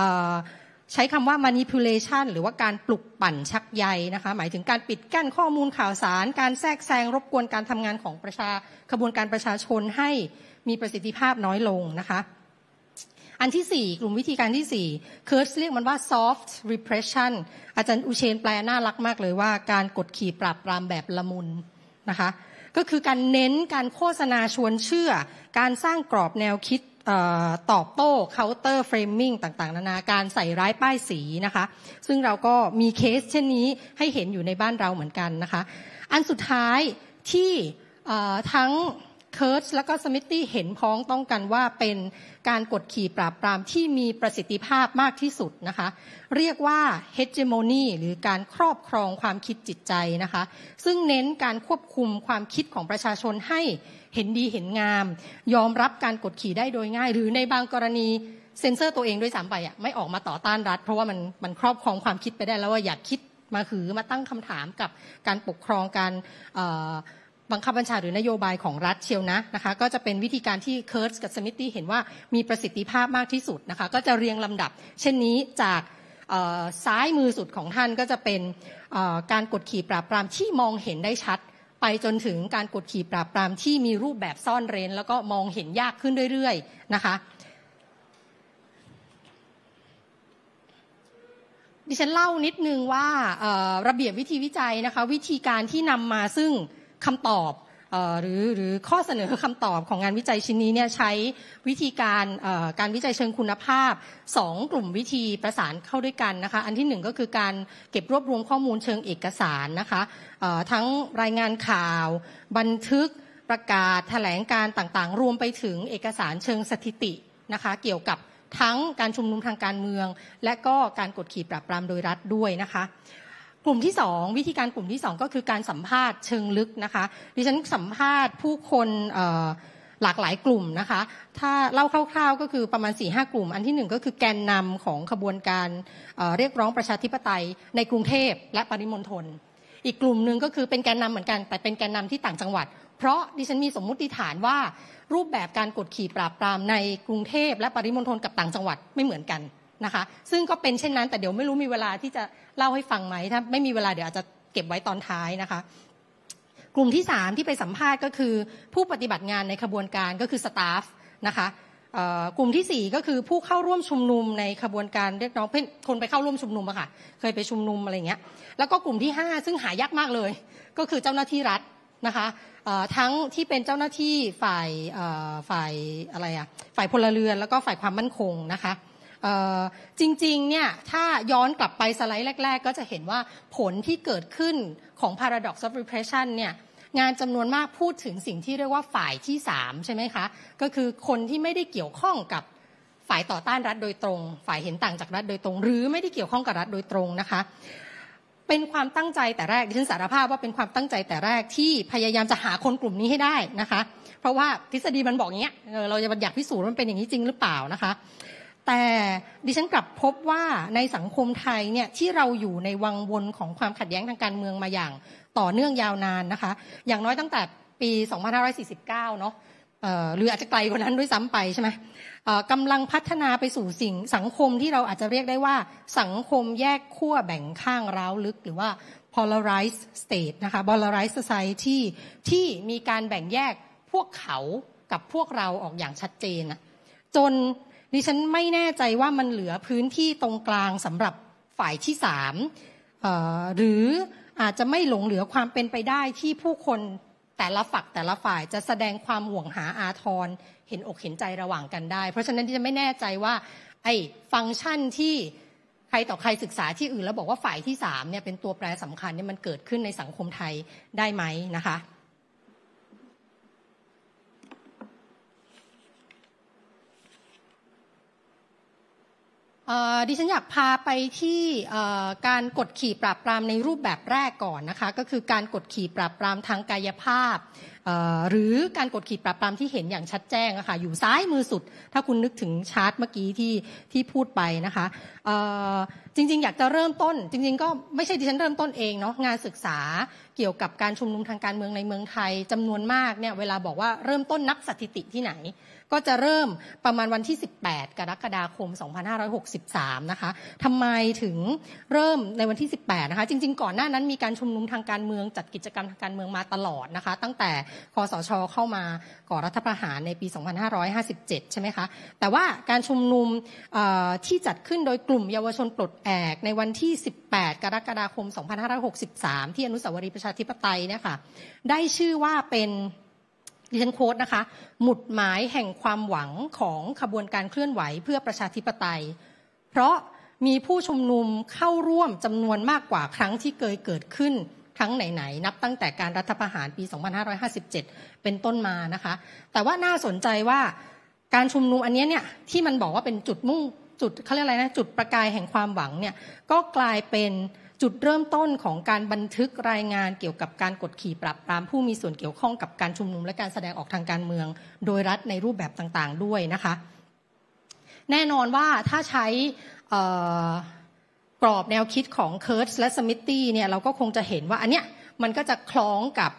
ใช้คำว่า manipulation หรือว่าการปลุกปั่นชักใยนะคะ หมายถึงการปิดกั้นข้อมูลข่าวสารการแทรกแซงรบกวนการทำงานของประชาขบวนการประชาชนให้มีประสิทธิภาพน้อยลงนะคะอันที่ 4 กลุ่มวิธีการที่4ิร์สเรียกมันว่า soft repression อาจารย์อุเชนแปลน่ารักมากเลยว่าการกดขี่ปราบปรามแบบละมุนนะคะก็คือการเน้นการโฆษณาชวนเชื่อการสร้างกรอบแนวคิดตอบโต้ counter framing ต่าง ๆ นานาการใส่ร้ายป้ายสีนะคะซึ่งเราก็มีเคสเช่นนี้ให้เห็นอยู่ในบ้านเราเหมือนกันนะคะอันสุดท้ายที่ทั้งเคิร์ชและก็สมิธตี้เห็นพ้องต้องกันว่าเป็นการกดขี่ปราบปรามที่มีประสิทธิภาพมากที่สุดนะคะเรียกว่าเฮจิโมนีหรือการครอบครองความคิดจิตใจนะคะ ซึ่งเน้นการควบคุมความคิดของประชาชนให้เห็นดีเห็นงาม ยอมรับการกดขี่ได้โดยง่าย หรือในบางกรณีเซ็นเซอร์ตัวเองด้วยซ้ำไปอ่ะไม่ออกมาต่อต้านรัฐเพราะว่ามันมันครอบครองความคิดไปได้แล้วว่าอยากคิดมาหือมาตั้งคำถามกับการปกครองการบังคับบัญชาหรือ นโยบายของรัฐเชียวนะนะคะก็จะเป็นวิธีการที่เคิร์สกับสมิธตี้เห็นว่ามีประสิทธิภาพมากที่สุดนะคะก็จะเรียงลำดับ เช่นนี้จากซ้ายมือสุดของท่านก็จะเป็นการกดขี่ปราบปรามที่มองเห็นได้ชัด ไปจนถึงการกดขี่ปราบปรามที่มีรูปแบบซ่อนเร้นแล้วก็มองเห็นยากขึ้นเรื่อยๆนะคะดิฉันเล่านิดนึงว่าระเบียบวิธีวิจัยนะคะวิธีการที่นำมาซึ่งคำตอบหรือหรือข้อเสนอคำตอบของงานวิจัยชิ้นนี้เนี่ยใช้วิธีการการวิจัยเชิงคุณภาพ 2 กลุ่มวิธีประสานเข้าด้วยกันนะคะ อันที่1ก็คือการเก็บรวบรวมข้อมูลเชิงเอกสารนะคะทั้งรายงานข่าว บันทึกประกาศแถลงการต่างๆ รวมไปถึงเอกสารเชิงสถิตินะคะเกี่ยวกับทั้งการชุมนุมทางการเมือง และก็การกดขี่ปราบปรามโดยรัฐด้วยนะคะกลุ่มที่ 2 วิธีการกลุ่มที่ 2 ก็คือการสัมภาษณ์เชิงลึกนะคะดิฉันสัมภาษณ์ผู้คนหลากหลายกลุ่มนะคะถ้าเล่าคร่าวๆก็คือประมาณ4ีหกลุ่ม อันที่ 1 ก็คือแกนนำของขบวนการเเรียกร้องประชาธิปไตยในกรุงเทพและปริมณฑลอีกกลุ่มหนึ่งก็คือเป็นแกนนำเหมือนกันแต่เป็นแกนนำที่ต่างจังหวัดเพราะดิฉันมีสมมุติฐานว่า รูปแบบการกดขี่ปราบปรามในกรุงเทพและปริมณฑลกับต่างจังหวัดไม่เหมือนกันนะคะซึ่งก็เป็นเช่นนั้นแต่เดี๋ยวไม่รู้มีเวลาที่จะเล่าให้ฟังไหมถ้าไม่มีเวลาเดี๋ยวอาจจะเก็บไว้ตอนท้ายนะคะ กลุ่มที่ 3 ที่ไปสัมภาษณ์ก็คือผู้ปฏิบัติงานในขบวนการก็คือสตาฟนะคะกลุ่มที่ 4 ก็คือผู้เข้าร่วมชุมนุมในขบวนการเรียกน้องเพื่อนคนไปเข้าร่วมชุมนุมอะค่ะเคยไปชุมนุมอะไรเงี้ยแล้วก็กลุ่มที่ 5 ซึ่งหายากมากเลย ก็คือเจ้าหน้าที่รัฐนะคะทั้งที่เป็นเจ้าหน้าที่ฝ่ายฝ่ายอะไรอะฝ่ายพลเรือนแล้วก็ฝ่ายความมั่นคงนะคะจริงๆเนี่ยถ้าย้อนกลับไปสไลด์แรก ๆ ก็จะเห็นว่าผลที่เกิดขึ้นของ paradox of repression เนี่ยงานจำนวนมากพูดถึงสิ่งที่เรียกว่าฝ่ายที่ 3ใช่ไหมคะก็คือคนที่ไม่ได้เกี่ยวข้องกับฝ่ายต่อต้านรัฐโดยตรง ฝ่ายเห็นต่างจากรัฐโดยตรง หรือไม่ได้เกี่ยวข้องกับรัฐโดยตรงนะคะ เป็นความตั้งใจแต่แรกดิฉันสารภาพว่าเป็นความตั้งใจแต่แรกที่พยายามจะหาคนกลุ่มนี้ให้ได้นะคะ เพราะว่าทฤษฎีมันบอกอย่างเงี้ยเราจะอยากพิสูจน์มันเป็นอย่างนี้จริงหรือเปล่านะคะแต่ดิฉันกลับพบว่าในสังคมไทยเนี่ยที่เราอยู่ในวังวนของความขัดแย้งทางการเมืองมาอย่างต่อเนื่องยาวนานนะคะอย่างน้อยตั้งแต่ปี 2549 เนาะหรืออาจจะไกลกว่านั้นด้วยซ้ำไปใช่ไหมกำลังพัฒนาไปสู่สิ่งสังคมที่เราอาจจะเรียกได้ว่าสังคมแยกขั้วแบ่งข้างร้าวลึกหรือว่า polarized state นะคะ polarized society ที่ที่มีการแบ่งแยกพวกเขากับพวกเราออกอย่างชัดเจนจนดิฉันไม่แน่ใจว่ามันเหลือพื้นที่ตรงกลางสำหรับฝ่ายที่สามหรืออาจจะไม่หลงเหลือความเป็นไปได้ที่ผู้คนแต่ละฝักแต่ละฝ่ายจะแสดงความห่วงหาอาทร เห็นอกเห็นใจระหว่างกันได้ เพราะฉะนั้นที่จะไม่แน่ใจว่าไอ้ฟังก์ชันที่ใครต่อใครศึกษาที่อื่น แล้วบอกว่าฝ่ายที่สามเนี่ยเป็นตัวแปรสำคัญเนี่ยมันเกิดขึ้นในสังคมไทยได้ไหมนะคะดิฉันอยากพาไปที่การกดขี่ปราบปรามในรูปแบบแรกก่อนนะคะก็คือการกดขี่ปราบปรามทางกายภาพหรือการกดขี่ปราบปรามที่เห็นอย่างชัดแจ้งะคะ่ะอยู่ซ้ายมือสุด ถ้าคุณนึกถึงชาร์ตเมื่อกี้ที่ที่พูดไปนะคะจริงๆ อยากจะเริ่มต้น จริงๆก็ไม่ใช่ดิฉันเริ่มต้นเองเนาะงานศึกษาเกี่ยวกับการชุมนุมทางการเมืองในเมืองไทยจำนวนมากเนี่ยเวลาบอกว่าเริ่มต้นนับสถิติที่ไหนก็จะเริ่มประมาณวันที่ 18 กรกฎาคม 2563 นะคะทำไมถึงเริ่มในวันที่ 18 นะคะ จริง ๆ ก่อนหน้านั้นมีการชุมนุมทางการเมืองจัดกิจกรรมทางการเมืองมาตลอดนะคะ ตั้งแต่คอสชเข้ามาก่อรัฐประหารในปี 2557 ใช่ไหมคะ แต่ว่าการชุมนุมที่จัดขึ้นโดยกลุ่มเยาวชนปลดแอกในวันที่ 18 กรกฎาคม 2563 ที่อนุสาวรีย์ประชาธิปไตยเนี่ยค่ะ ได้ชื่อว่าเป็นดิฉันโค้ดนะคะ หมุดหมายแห่งความหวังของขบวนการเคลื่อนไหวเพื่อประชาธิปไตย เพราะมีผู้ชุมนุมเข้าร่วมจำนวนมากกว่าครั้งที่เคยเกิดขึ้น ครั้งไหนๆ นับตั้งแต่การรัฐประหารปี 2557 เป็นต้นมา นะคะ แต่ว่าน่าสนใจว่าการชุมนุมอันนี้เนี่ย ที่มันบอกว่าเป็นจุดมุ่ง จุดเขาเรียกอะไรนะ จุดประกายแห่งความหวังเนี่ย ก็กลายเป็นจุดเริ่มต้นของการบันทึกรายงานเกี่ยวกับการกดขี่ปรับปรามผู้มีส่วนเกี่ยวข้องกับการชุมนุม และการแสดงออกทางการเมืองโดยรัฐในรูปแบบต่างๆด้วยนะคะ แน่นอนว่าถ้าใช้กรอบแนวคิดของเคิร์ชและสมิธตี้เนี่ยเราก็คงจะเห็นว่าอันเนี้ยมันก็จะคล้องกับ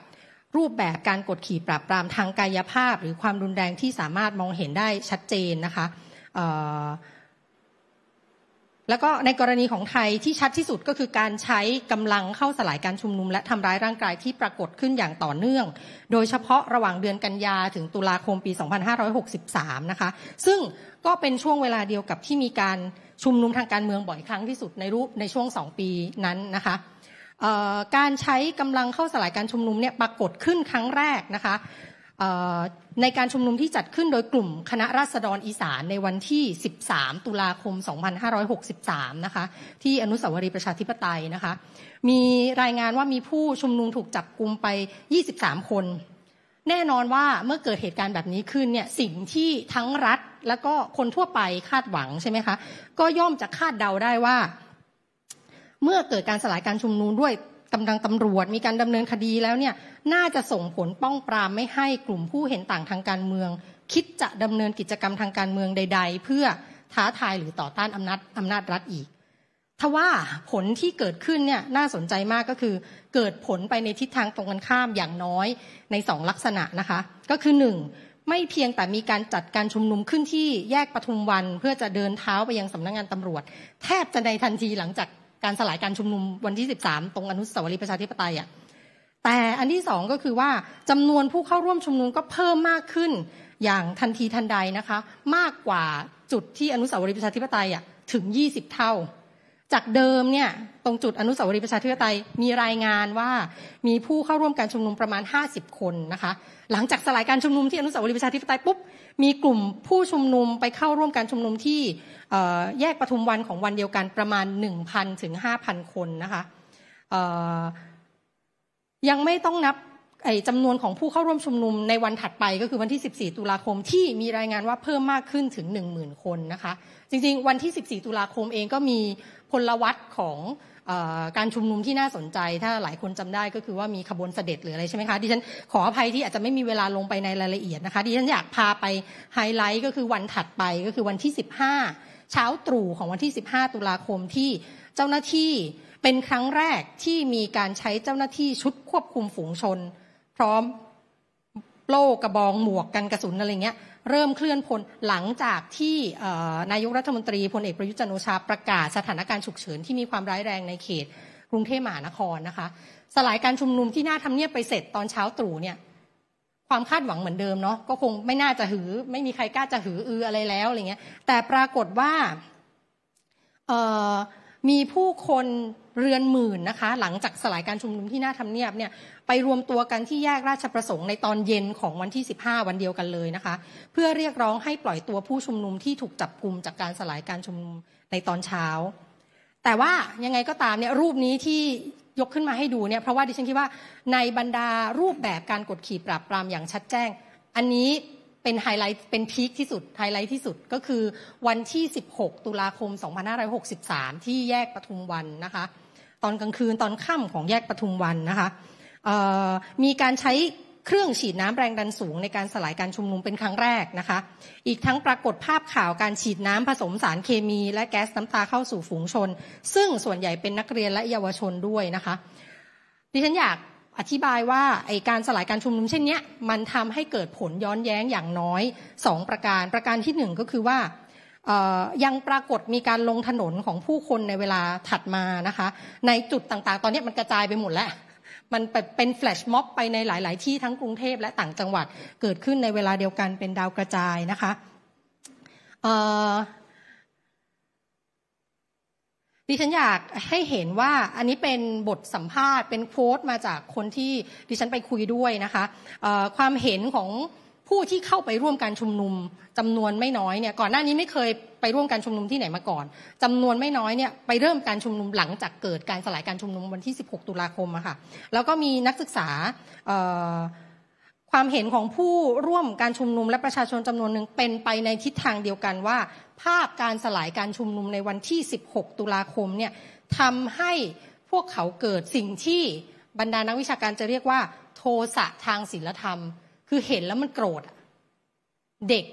รูปแบบการกดขี่ปราบปรามทางกายภาพ หรือความรุนแรงที่สามารถมองเห็นได้ชัดเจนนะคะแล้วก็ในกรณีของไทยที่ชัดที่สุดก็คือการใช้กำลังเข้าสลายการชุมนุม และทำร้ายร่างกายที่ปรากฏขึ้นอย่างต่อเนื่อง โดยเฉพาะระหว่างเดือนกันยาถึงตุลาคมปี 2563 นะคะซึ่งก็เป็นช่วงเวลาเดียวกับที่มีการชุมนุมทางการเมืองบ่อยครั้งที่สุดในรูปในช่วง 2 ปีนั้นนะคะการใช้กำลังเข้าสลายการชุมนุมเนี่ยปรากฏขึ้นครั้งแรกนะคะในการชุมนุมที่จัดขึ้นโดยกลุ่มคณะราษฎรอีสานในวันที่ 13 ตุลาคม 2563 นะคะที่อนุสาวรีย์ประชาธิปไตยนะคะ มีรายงานว่ามีผู้ชุมนุมถูกจับกลุมไป 23 คน แน่นอนว่าเมื่อเกิดเหตุการณ์แบบนี้ขึ้นเนี่ยสิ่งที่ทั้งรัฐและก็คนทั่วไปคาดหวังใช่ไหมคะ ก็ย่อมจะคาดเดาได้ว่า เมื่อเกิดการสลายการชุมนุมด้วยกำลังตำรวจมีการดำเนินคดีแล้วเนี่ยน่าจะส่งผลป้องปรามไม่ให้กลุ่มผู้เห็นต่างทางการเมือง คิดจะดำเนินกิจกรรมทางการเมืองใดๆ เพื่อท้าทายหรือต่อต้านอำนาจอำนาจรัฐอีกทว่าผลที่เกิดขึ้นเนี่ยน่าสนใจมากก็คือเกิดผลไปในทิศทางตรงกันข้ามอย่างน้อยในสองลักษณะนะคะก็คือหนึ่งไม่เพียงแต่มีการจัดการชุมนุมขึ้นที่แยกปทุมวัน เพื่อจะเดินเท้าไปยังสำนักงงานตำรวจ แทบจะในทันทีหลังจากการสลายการชุมนุมวันที่ 13 ตรงอนุสาวรีย์ประชาธิปไตยอ่ะแต่อันที่สองก็คือว่าจำนวนผู้เข้าร่วมชุมนุมก็เพิ่มมากขึ้นอย่างทันทีทันใดนะคะมากกว่าจุดที่อนุสาวรีย์ประชาธิปไตยอ่ะถึง 20 เท่าจากเดิมเนี่ยตรงจุดอนุสาวรีย์ประชาธิปไตย มีรายงานว่ามีผู้เข้าร่วมการชุมนุมประมาณ 50 คนนะคะหลังจากสลายการชุมนุมที่อนุสาวรีย์ประชาธิปไตยปุ๊บมีกลุ่มผู้ชุมนุมไปเข้าร่วมการชุมนุมที่แยกปทุมวันของวันเดียวกันประมาณ1,000ถึง5,000 คนนะคะยังไม่ต้องนับจำนวนของผู้เข้าร่วมชุมนุมในวันถัดไปก็คือวันที่14ตุลาคมที่มีรายงานว่าเพิ่มมากขึ้นถึง 10,000 คนนะคะจริงๆ วันที่ 14 ตุลาคมเองก็มีพลวัตของการชุมนุมที่น่าสนใจถ้าหลายคนจำได้ก็คือว่ามีขบวนเสด็จหรืออะไรใช่ไหมคะดิฉันขออภัยที่อาจจะไม่มีเวลาลงไปในรายละเอียดนะคะดิฉันอยากพาไปไฮไลท์ก็คือวันถัดไปก็คือวันที่ 15 เช้าตรู่ของวันที่ 15 ตุลาคมที่เจ้าหน้าที่เป็นครั้งแรกที่มีการใช้เจ้าหน้าที่ชุดควบคุมฝูงชน พร้อมโล่กระบอง หมวกกันกระสุนอะไรเงี้ยเริ่มเคลื่อนพลหลังจากที่นายกรัฐมนตรีพลเอกประยุจันโอชาประกาศสถานการณ์ฉุกเฉินที่มีความร้ายแรงในเขตกรุงเทพมหานครนะคะสลายการชุมนุมที่หน้าทำเนียบ ไปเสร็จตอนเช้าตรู่เนี่ยความคาดหวังเหมือนเดิมเนาะก็คงไม่น่าจะหือไม่มีใครกล้าจะหืออืออะไรแล้วอะไรเงี้ยแต่ปรากฏว่ามีผู้คนเรือนหมื่นนะคะหลังจากสลายการชุมนุมที่หน้าทำเนียบเนี่ยไปรวมตัวกันที่แยกราชประสงค์ในตอนเย็นของวันที่ 15 วันเดียวกันเลยนะคะ เพื่อเรียกร้องให้ปล่อยตัวผู้ชุมนุมที่ถูกจับกลุ่มจากการสลายการชุมนุมในตอนเช้า แต่ว่ายังไงก็ตามเนี่ยรูปนี้ที่ยกขึ้นมาให้ดูเนี่ยเพราะว่าดิฉันคิดว่าในบรรดารูปแบบการกดขี่ปราบปรามอย่างชัดแจ้ง อันนี้เป็นไฮไลท์เป็นพีคที่สุดไฮไลท์ที่สุดก็คือวันที่ 16 ตุลาคม 2563 ที่แยกปทุมวันนะคะ ตอนกลางคืนตอนค่ำของแยกปทุมวันนะคะมีการใช้เครื่องฉีดน้ำแรงดันสูงในการสลายการชุมนุมเป็นครั้งแรกนะคะ อีกทั้งปรากฏภาพข่าวการฉีดน้ำผสมสารเคมี และแก๊สน้ำตาเข้าสู่ฝูงชน ซึ่งส่วนใหญ่เป็นนักเรียนและเยาวชนด้วยนะคะ ดิฉันอยากอธิบายว่าไอการสลายการชุมนุมเช่นนี้มันทำให้เกิดผลย้อนแย้งอย่างน้อย 2 ประการ ประการที่1ก็คือว่ายังปรากฏมีการลงถนนของผู้คนในเวลาถัดมานะคะ ในจุดต่างๆตอนนี้มันกระจายไปหมดแล้วมันเป็นแฟลชม็อบไปในหลาย ๆที่ทั้งกรุงเทพและต่างจังหวัดเกิดขึ้นในเวลาเดียวกันเป็นดาวกระจายนะคะดิฉันอยากให้เห็นว่าอันนี้เป็นบทสัมภาษณ์ เป็นโค้ดมาจากคนที่ดิฉันไปคุยด้วยนะคะความเห็นของผู้ที่เข้าไปร่วมการชุมนุมจำนวนไม่น้อยเนี่ยก่อนหน้านี้ไม่เคยไปร่วมการชุมนุมที่ไหนมาก่อน จำนวนไม่น้อยเนี่ยไปเริ่มการชุมนุมหลังจากเกิดการสลายการชุมนุมวันที่ 16 ตุลาคมอะค่ะแล้วก็มีนักศึกษาความเห็นของผู้ร่วมการชุมนุม และประชาชนจำนวนหนึ่งเป็นไปในทิศทางเดียวกันว่า ภาพการสลายการชุมนุมในวันที่ 16 ตุลาคมเนี่ยทำให้พวกเขาเกิดสิ่งที่บรรดานักวิชาการจะเรียกว่าโทสะทางศีลธรรมคือเห็นแล้วมันโกรธเด็ก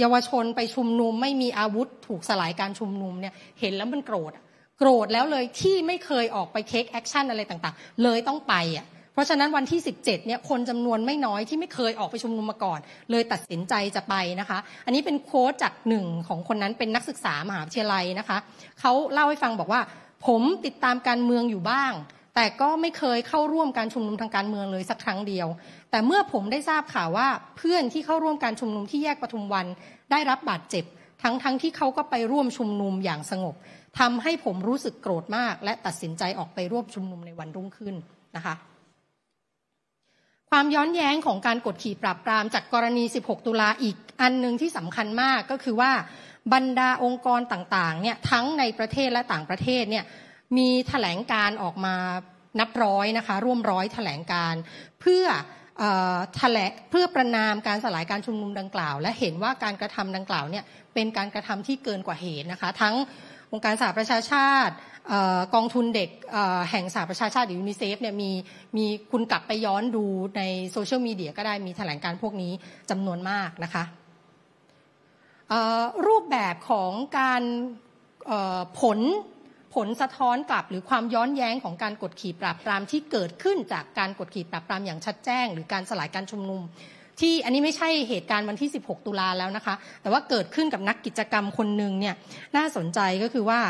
เยาวชนไปชุมนุมไม่มีอาวุธถูกสลายการชุมนุมเนี่ยเห็นแล้วมันโกรธโกรธแล้วเลยที่ไม่เคยออกไปเทคแอคชั่นอะไรต่างๆ เลยต้องไปอ่ะเพราะฉะนั้นวันที่ 17เนี่ยคนจำนวนไม่น้อยที่ไม่เคยออกไปชุมนุมมาก่อน เลยตัดสินใจจะไปนะคะอันนี้เป็นโค้ดจากหนึ่งของคนนั้นเป็นนักศึกษามหาวิทยาลัยนะคะเขาเล่าให้ฟังบอกว่า ผมติดตามการเมืองอยู่บ้างแต่ก็ไม่เคยเข้าร่วมการชุมนุมทางการเมืองเลยสักครั้งเดียว แต่เมื่อผมได้ทราบข่าวว่าเพื่อนที่เข้าร่วมการชุมนุมที่แยกปทุมวันได้รับบาดเจ็บ ทั้งๆทที่เขาก็ไปร่วมชุมนุมอย่างสงบทำให้ผมรู้สึกโกรธมาก และตัดสินใจออกไปร่วมชุมนุมในวันรุ่งขึ้นนะคะ ความย้อนแย้งของการกดขี่ปราบปรามจากกรณี 16 ตุลาอีกอันหนึ่งที่สำคัญมากก็คือว่าบรรดาองค์กรต่างๆเนี่ยทั้งในประเทศและต่างประเทศเนี่ยมีถแถลงการออกมานับร้อยนะคะ ร่วมร้อยถแถลงการเพื่อแถลงเพื่อประนามการสลายการชุมนุมดังกล่าว และเห็นว่าการกระทำ ดังกล่าวเนี่ยเป็นการกระทำที่เกินกว่าเหตุนะคะทั้งองค์การสหประชาชาติกองทุนเด็กแห่งสหประชาชาติหรือยูนิเซฟเนี่ยมีมีคุณกลับไปย้อนดูในโซเชียลมีเดียก็ได้มีถแถลงการพวกนี้จำนวนมากนะคะรูปแบบของการผลผลสะท้อนกลับหรือความย้อนแย้งของการกดขี่ปราบปราม ที่เกิดขึ้นจากการกดขี่ปราบปรามอย่างชัดแจ้งหรือการสลายการชุมนุม ที่อันนี้ไม่ใช่เหตุการณ์วันที่ 16 ตุลาแล้วนะคะ แต่ว่าเกิดขึ้นกับนักกิจกรรมคนหนึ่งเนี่ยน่าสนใจก็คือว่า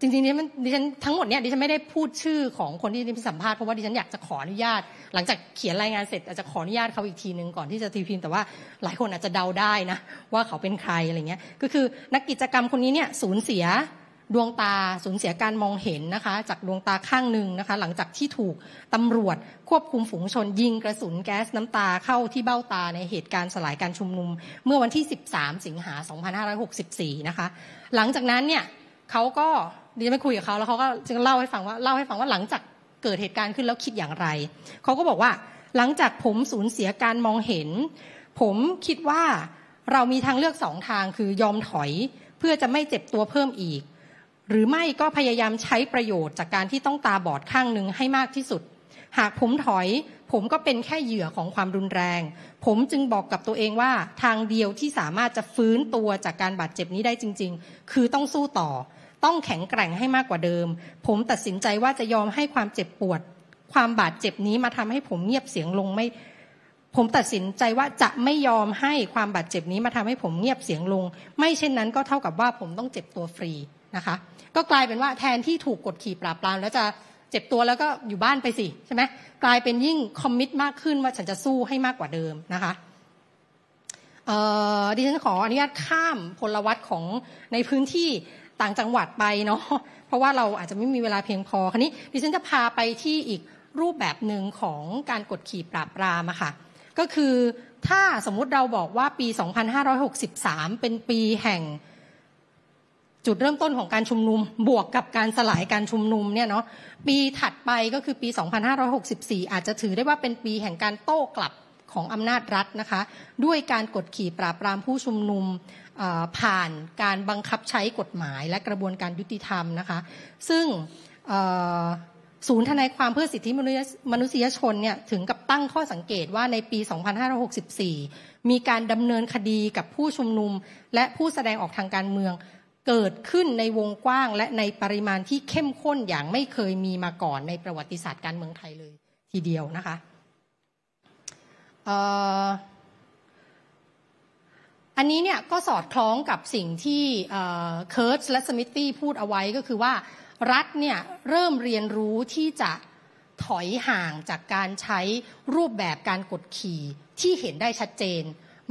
จริงๆนี่มันดิฉันทั้งหมดเนี่ยดิฉันไม่ได้พูดชื่อของคนที่ดิฉันสัมภาษณ์เพราะว่าดิฉันอยากจะขออนุญาต หลังจากเขียนรายงานเสร็จอาจจะขออนุญาตเขาอีกทีหนึ่งก่อนที่จะทีพิมพ์แต่ว่าหลายคนอาจจะเดาได้นะว่าเขาเป็นใครอะไรเงี้ย ก็คือนักกิจกรรมคนนี้เนี่ยสูญเสียดวงตาสูญเสียการมองเห็นนะคะจากดวงตาข้างหนึ่งนะคะหลังจากที่ถูกตำรวจควบคุมฝูงชน ยิงกระสุนแก๊สน้ำตาเข้าที่เบ้าตาในเหตุการณ์สลายการชุมนุม เมื่อวันที่ 13 สิงหา2564นะคะหลังจากนั้นเนี่ยเขาก็ดิฉันไปคุยกับเขาแล้วเขาก็จึงเล่าให้ฟังว่าเล่าให้ฟังว่าหลังจากเกิดเหตุการณ์ขึ้นแล้วคิดอย่างไร เขาก็บอกว่าหลังจากผมสูญเสียการมองเห็น ผมคิดว่าเรามีทางเลือกสองทางคือยอมถอยเพื่อจะไม่เจ็บตัวเพิ่มอีกหรือไม่ก็พยายามใช้ประโยชน์จากการที่ต้องตาบอดข้างหนึ่งให้มากที่สุด หากผมถอย ผมก็เป็นแค่เหยื่อของความรุนแรง ผมจึงบอกกับตัวเองว่าทางเดียวที่สามารถจะฟื้นตัวจากการบาดเจ็บนี้ได้จริง ๆ คือต้องสู้ต่อ ต้องแข็งแกร่งให้มากกว่าเดิม ผมตัดสินใจว่าจะยอมให้ความเจ็บปวด ความบาดเจ็บนี้มาทำให้ผมเงียบเสียงลงไม่ ผมตัดสินใจว่าจะไม่ยอมให้ความบาดเจ็บนี้มาทำให้ผมเงียบเสียงลง ไม่เช่นนั้นก็เท่ากับว่าผมต้องเจ็บตัวฟรีนะคะก็กลายเป็นว่าแทนที่ถูกกดขี่ปราบปรามแล้วจะเจ็บตัวแล้วก็อยู่บ้านไปสิใช่ไหมกลายเป็นยิ่งคอมมิตมากขึ้นว่าฉันจะสู้ให้มากกว่าเดิมนะคะดิฉันขออนุญาตข้ามพลวัตของในพื้นที่ต่างจังหวัดไปเนาะเพราะว่าเราอาจจะไม่มีเวลาเพียงพอคันนี้ดิฉันจะพาไปที่อีกรูปแบบหนึ่งของการกดขี่ปราบปรามอะค่ะก็คือถ้าสมมุติเราบอกว่าปี 2563 เป็นปีแห่งจุดเริ่มต้นของการชุมนุมบวกกับการสลายการชุมนุมเนี่ยเนาะปีถัดไปก็คือปี 2564 อาจจะถือได้ว่าเป็นปีแห่งการโต้กลับของอำนาจรัฐนะคะ ด้วยการกดขี่ปราบปรามผู้ชุมนุมผ่านการบังคับใช้กฎหมายและกระบวนการยุติธรรมนะคะซึ่งศูนย์ทนายความเพื่อสิทธิมนุษยชนเนี่ยถึงกับตั้งข้อสังเกตว่าในปี2564 มีการดำเนินคดีกับผู้ชุมนุมและผู้แสดงออกทางการเมืองเกิดขึ้นในวงกว้างและในปริมาณที่เข้มข้นอย่างไม่เคยมีมาก่อนในประวัติศาสตร์การเมืองไทยเลยทีเดียวนะคะ อันนี้เนี่ยก็สอดคล้องกับสิ่งที่เคิร์ชและสมิธตี้พูดเอาไว้ก็คือว่า รัฐเนี่ยเริ่มเรียนรู้ที่จะถอยห่างจากการใช้รูปแบบการกดขี่ที่เห็นได้ชัดเจน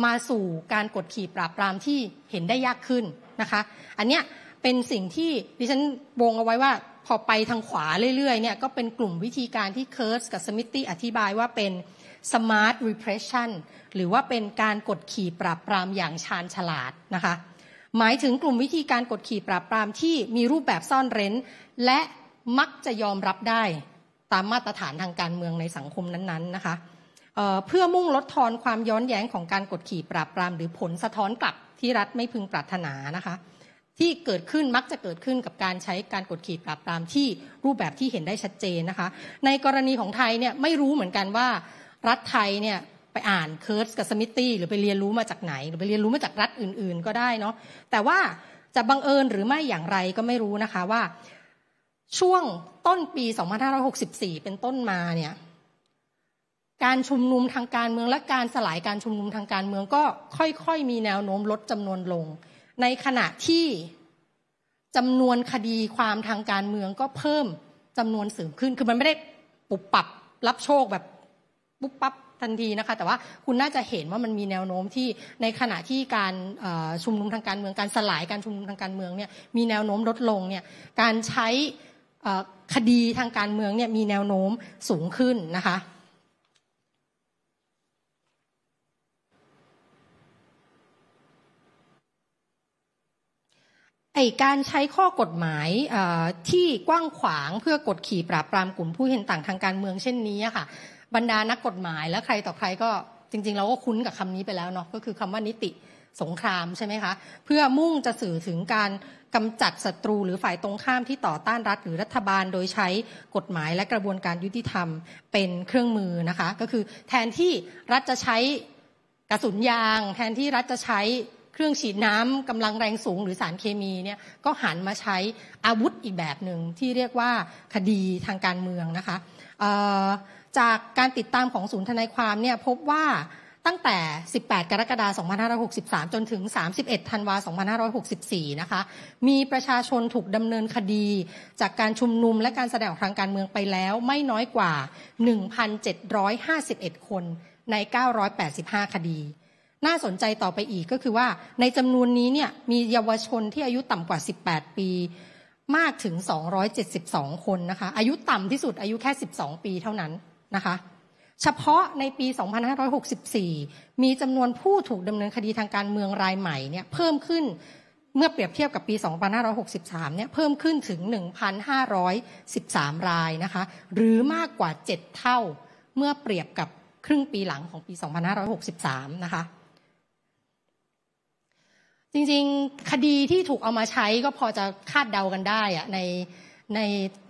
มาสู่การกดขี่ปราบปรามที่เห็นได้ยากขึ้นนะคะอันเนี้ยเป็นสิ่งที่ดิฉันวงเอาไว้ว่าพอไปทางขวาเรื่อยๆเนี่ยก็เป็นกลุ่มวิธีการที่เคิร์สกับสมิธตี้อธิบายว่าเป็น smart repression หรือว่าเป็นการกดขี่ปราบปรามอย่างชาญฉลาดนะคะ หมายถึงกลุ่มวิธีการกดขี่ปราบปรามที่มีรูปแบบซ่อนเร้น และมักจะยอมรับได้ตามมาตรฐานทางการเมืองในสังคมนั้นๆนะคะเพื่อมุ่งลดทอนความย้อนแย้งของการกดขี่ปราบปรามหรือผลสะท้อนกลับที่รัฐไม่พึงปรารถนานะคะ ที่เกิดขึ้นมักจะเกิดขึ้นกับการใช้การกดขี่ปราบปรามที่รูปแบบที่เห็นได้ชัดเจนนะคะในกรณีของไทยเนี่ยไม่รู้เหมือนกันว่ารัฐไทยเนี่ยไปอ่านเคิร์สกับสมิตตี้หรือไปเรียนรู้มาจากไหน หรือไปเรียนรู้มาจากรัฐอื่นๆก็ได้เนาะแต่ว่าจะบังเอิญหรือไม่อย่างไรก็ไม่รู้นะคะว่าช่วงต้นปี 2564 เป็นต้นมาเนี่ยการชุมนุมทางการเมืองและการสลายการชุมนุมทางการเมืองก็ค่อย ๆ มีแนวโน้มลดจำนวนลง ในขณะที่จำนวนคดีความทางการเมืองก็เพิ่มจำนวนเสริมขึ้น คือมันไม่ได้ปุบปับรับโชคแบบปุ๊บปั๊บทันทีนะคะ แต่ว่าคุณน่าจะเห็นว่ามันมีแนวโน้มที่ในขณะที่การชุมนุมทางการเมือง การสลายการชุมนุมทางการเมืองเนี่ยมีแนวโน้มลดลงเนี่ย การใช้คดีทางการเมืองเนี่ยมีแนวโน้มสูงขึ้นนะคะไอการใช้ข้อกฎหมายที่กว้างขวางเพื่อกดขี่ปราบปรามกลุ่มผู้เห็นต่างทางการเมืองเช่นนี้ค่ะบรรดานักกฎหมายและใครต่อใครก็จริงๆเราก็คุ้นกับคำนี้ไปแล้วเนาะก็คือคำว่านิติสงครามใช่ไหมคะเพื่อมุ่งจะสื่อถึงการกำจัดศัตรูหรือฝ่ายตรงข้ามที่ต่อต้านรัฐ หรือรัฐบาล โดยใช้กฎหมายและกระบวนการยุติธรรมเป็นเครื่องมือนะคะก็คือแทนที่รัฐจะใช้กระสุนยางแทนที่รัฐจะใช้เครื่องฉีดน้ำกำลังแรงสูง หรือสารเคมีเนี่ยก็หันมาใช้อาวุธอีกแบบหนึ่งที่เรียกว่าคดีทางการเมืองนะคะจากการติดตามของศูนย์ทนายความเนี่ยพบว่าตั้งแต่ 18 กรกฎาคม 2563 จนถึง 31 ธันวาคม 2564 นะคะมีประชาชนถูกดำเนินคดี จากการชุมนุมและการแสดงออกทางการเมืองไปแล้ว ไม่น้อยกว่า 1,751 คนใน 985 คดีน่าสนใจต่อไปอีกก็คือว่าในจำนวนนี้เนี่ยมีเยาวชนที่อายุต่ำกว่า 18 ปีมากถึง 272 คนนะคะ อายุต่ำที่สุดอายุแค่ 12 ปีเท่านั้นนะคะ เฉพาะในปี 2564 มีจำนวนผู้ถูกดำเนินคดีทางการเมืองรายใหม่เนี่ยเพิ่มขึ้นเมื่อเปรียบเทียบกับปี 2563 เนี่ยเพิ่มขึ้นถึง 1,513 รายนะคะ หรือมากกว่า 7 เท่าเมื่อเปรียบกับครึ่งปีหลังของปี 2563 นะคะจริงๆ คดีที่ถูกเอามาใช้ก็พอจะคาดเดากันได้อะในใน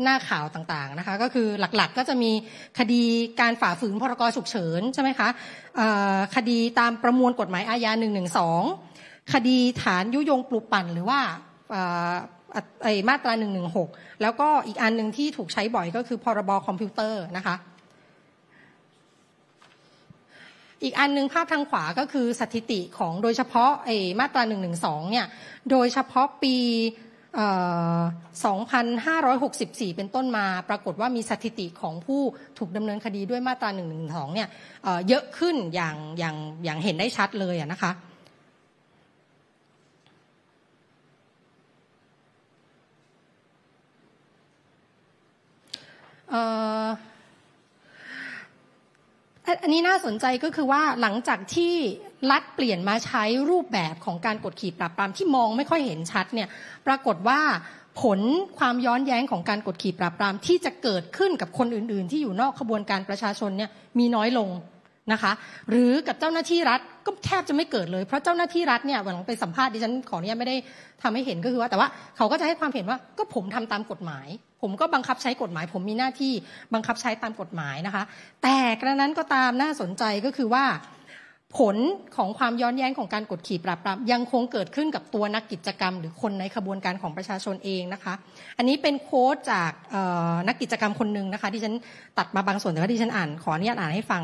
หน้าข่าวต่างๆนะคะก็คือหลักๆก็จะมีคดีการฝ่าฝืนพรกฉุกเฉิน ใช่ไหมคะคดีตามประมวลกฎหมายอาญา1นึคดีฐานยุยงปลุกปั่นหรือว่าไอมาตรา1หกแล้วก็อีกอันหนึ่งที่ถูกใช้บ่อยก็คือพรบอคอมพิวเตอร์นะคะอีกอันนึงภาพทางขวาก็คือสถิติของโดยเฉพาะไอมาตรา1นึเนี่ย โดยเฉพาะปี2,564 เป็นต้นมาปรากฏว่ามีสถิติของผู้ถูกดำเนินคดีด้วยมาตรา1นึเนี่ยเยอะขึ้นอย่างอย่างอย่างเห็นได้ชัดเลยนะคะเอ่ออันนี้น่าสนใจก็คือว่าหลังจากที่รัฐเปลี่ยนมาใช้รูปแบบของการกดขี่ปราบปรามที่มองไม่ค่อยเห็นชัดเนี่ยปรากฏว่าผลความย้อนแย้งของการกดขี่ปราบปรามที่จะเกิดขึ้นกับคนอื่นๆ ที่อยู่นอกขบวนการประชาชนเนี่ยมีน้อยลงนะคะหรือกับเจ้าหน้าที่รัฐก็แทบจะไม่เกิดเลย เพราะเจ้าหน้าที่รัฐเนี่ยวันหลังไปสัมภาษณ์ดิฉันขอเนี่ยไม่ได้ทำให้เห็นก็คือว่าแต่ว่าเขาก็จะให้ความเห็นว่าก็ผมทำตามกฎหมาย ผมก็บังคับใช้กฎหมาย ผมมีหน้าที่บังคับใช้ตามกฎหมายนะคะแต่กระนั้นก็ตามน่าสนใจก็คือว่า ผลของความย้อนแย้งของการกดขี่ปราบปรามยังคงเกิดขึ้นกับตัวนักกิจกรรม หรือคนในขบวนการของประชาชนเองนะคะอันนี้เป็นโค้ดจากนักกิจกรรมคนหนึ่งนะคะที่ฉันตัดมาบางส่วนแต่ว่าที่ฉันอ่านขออนุญาตอ่านให้ฟัง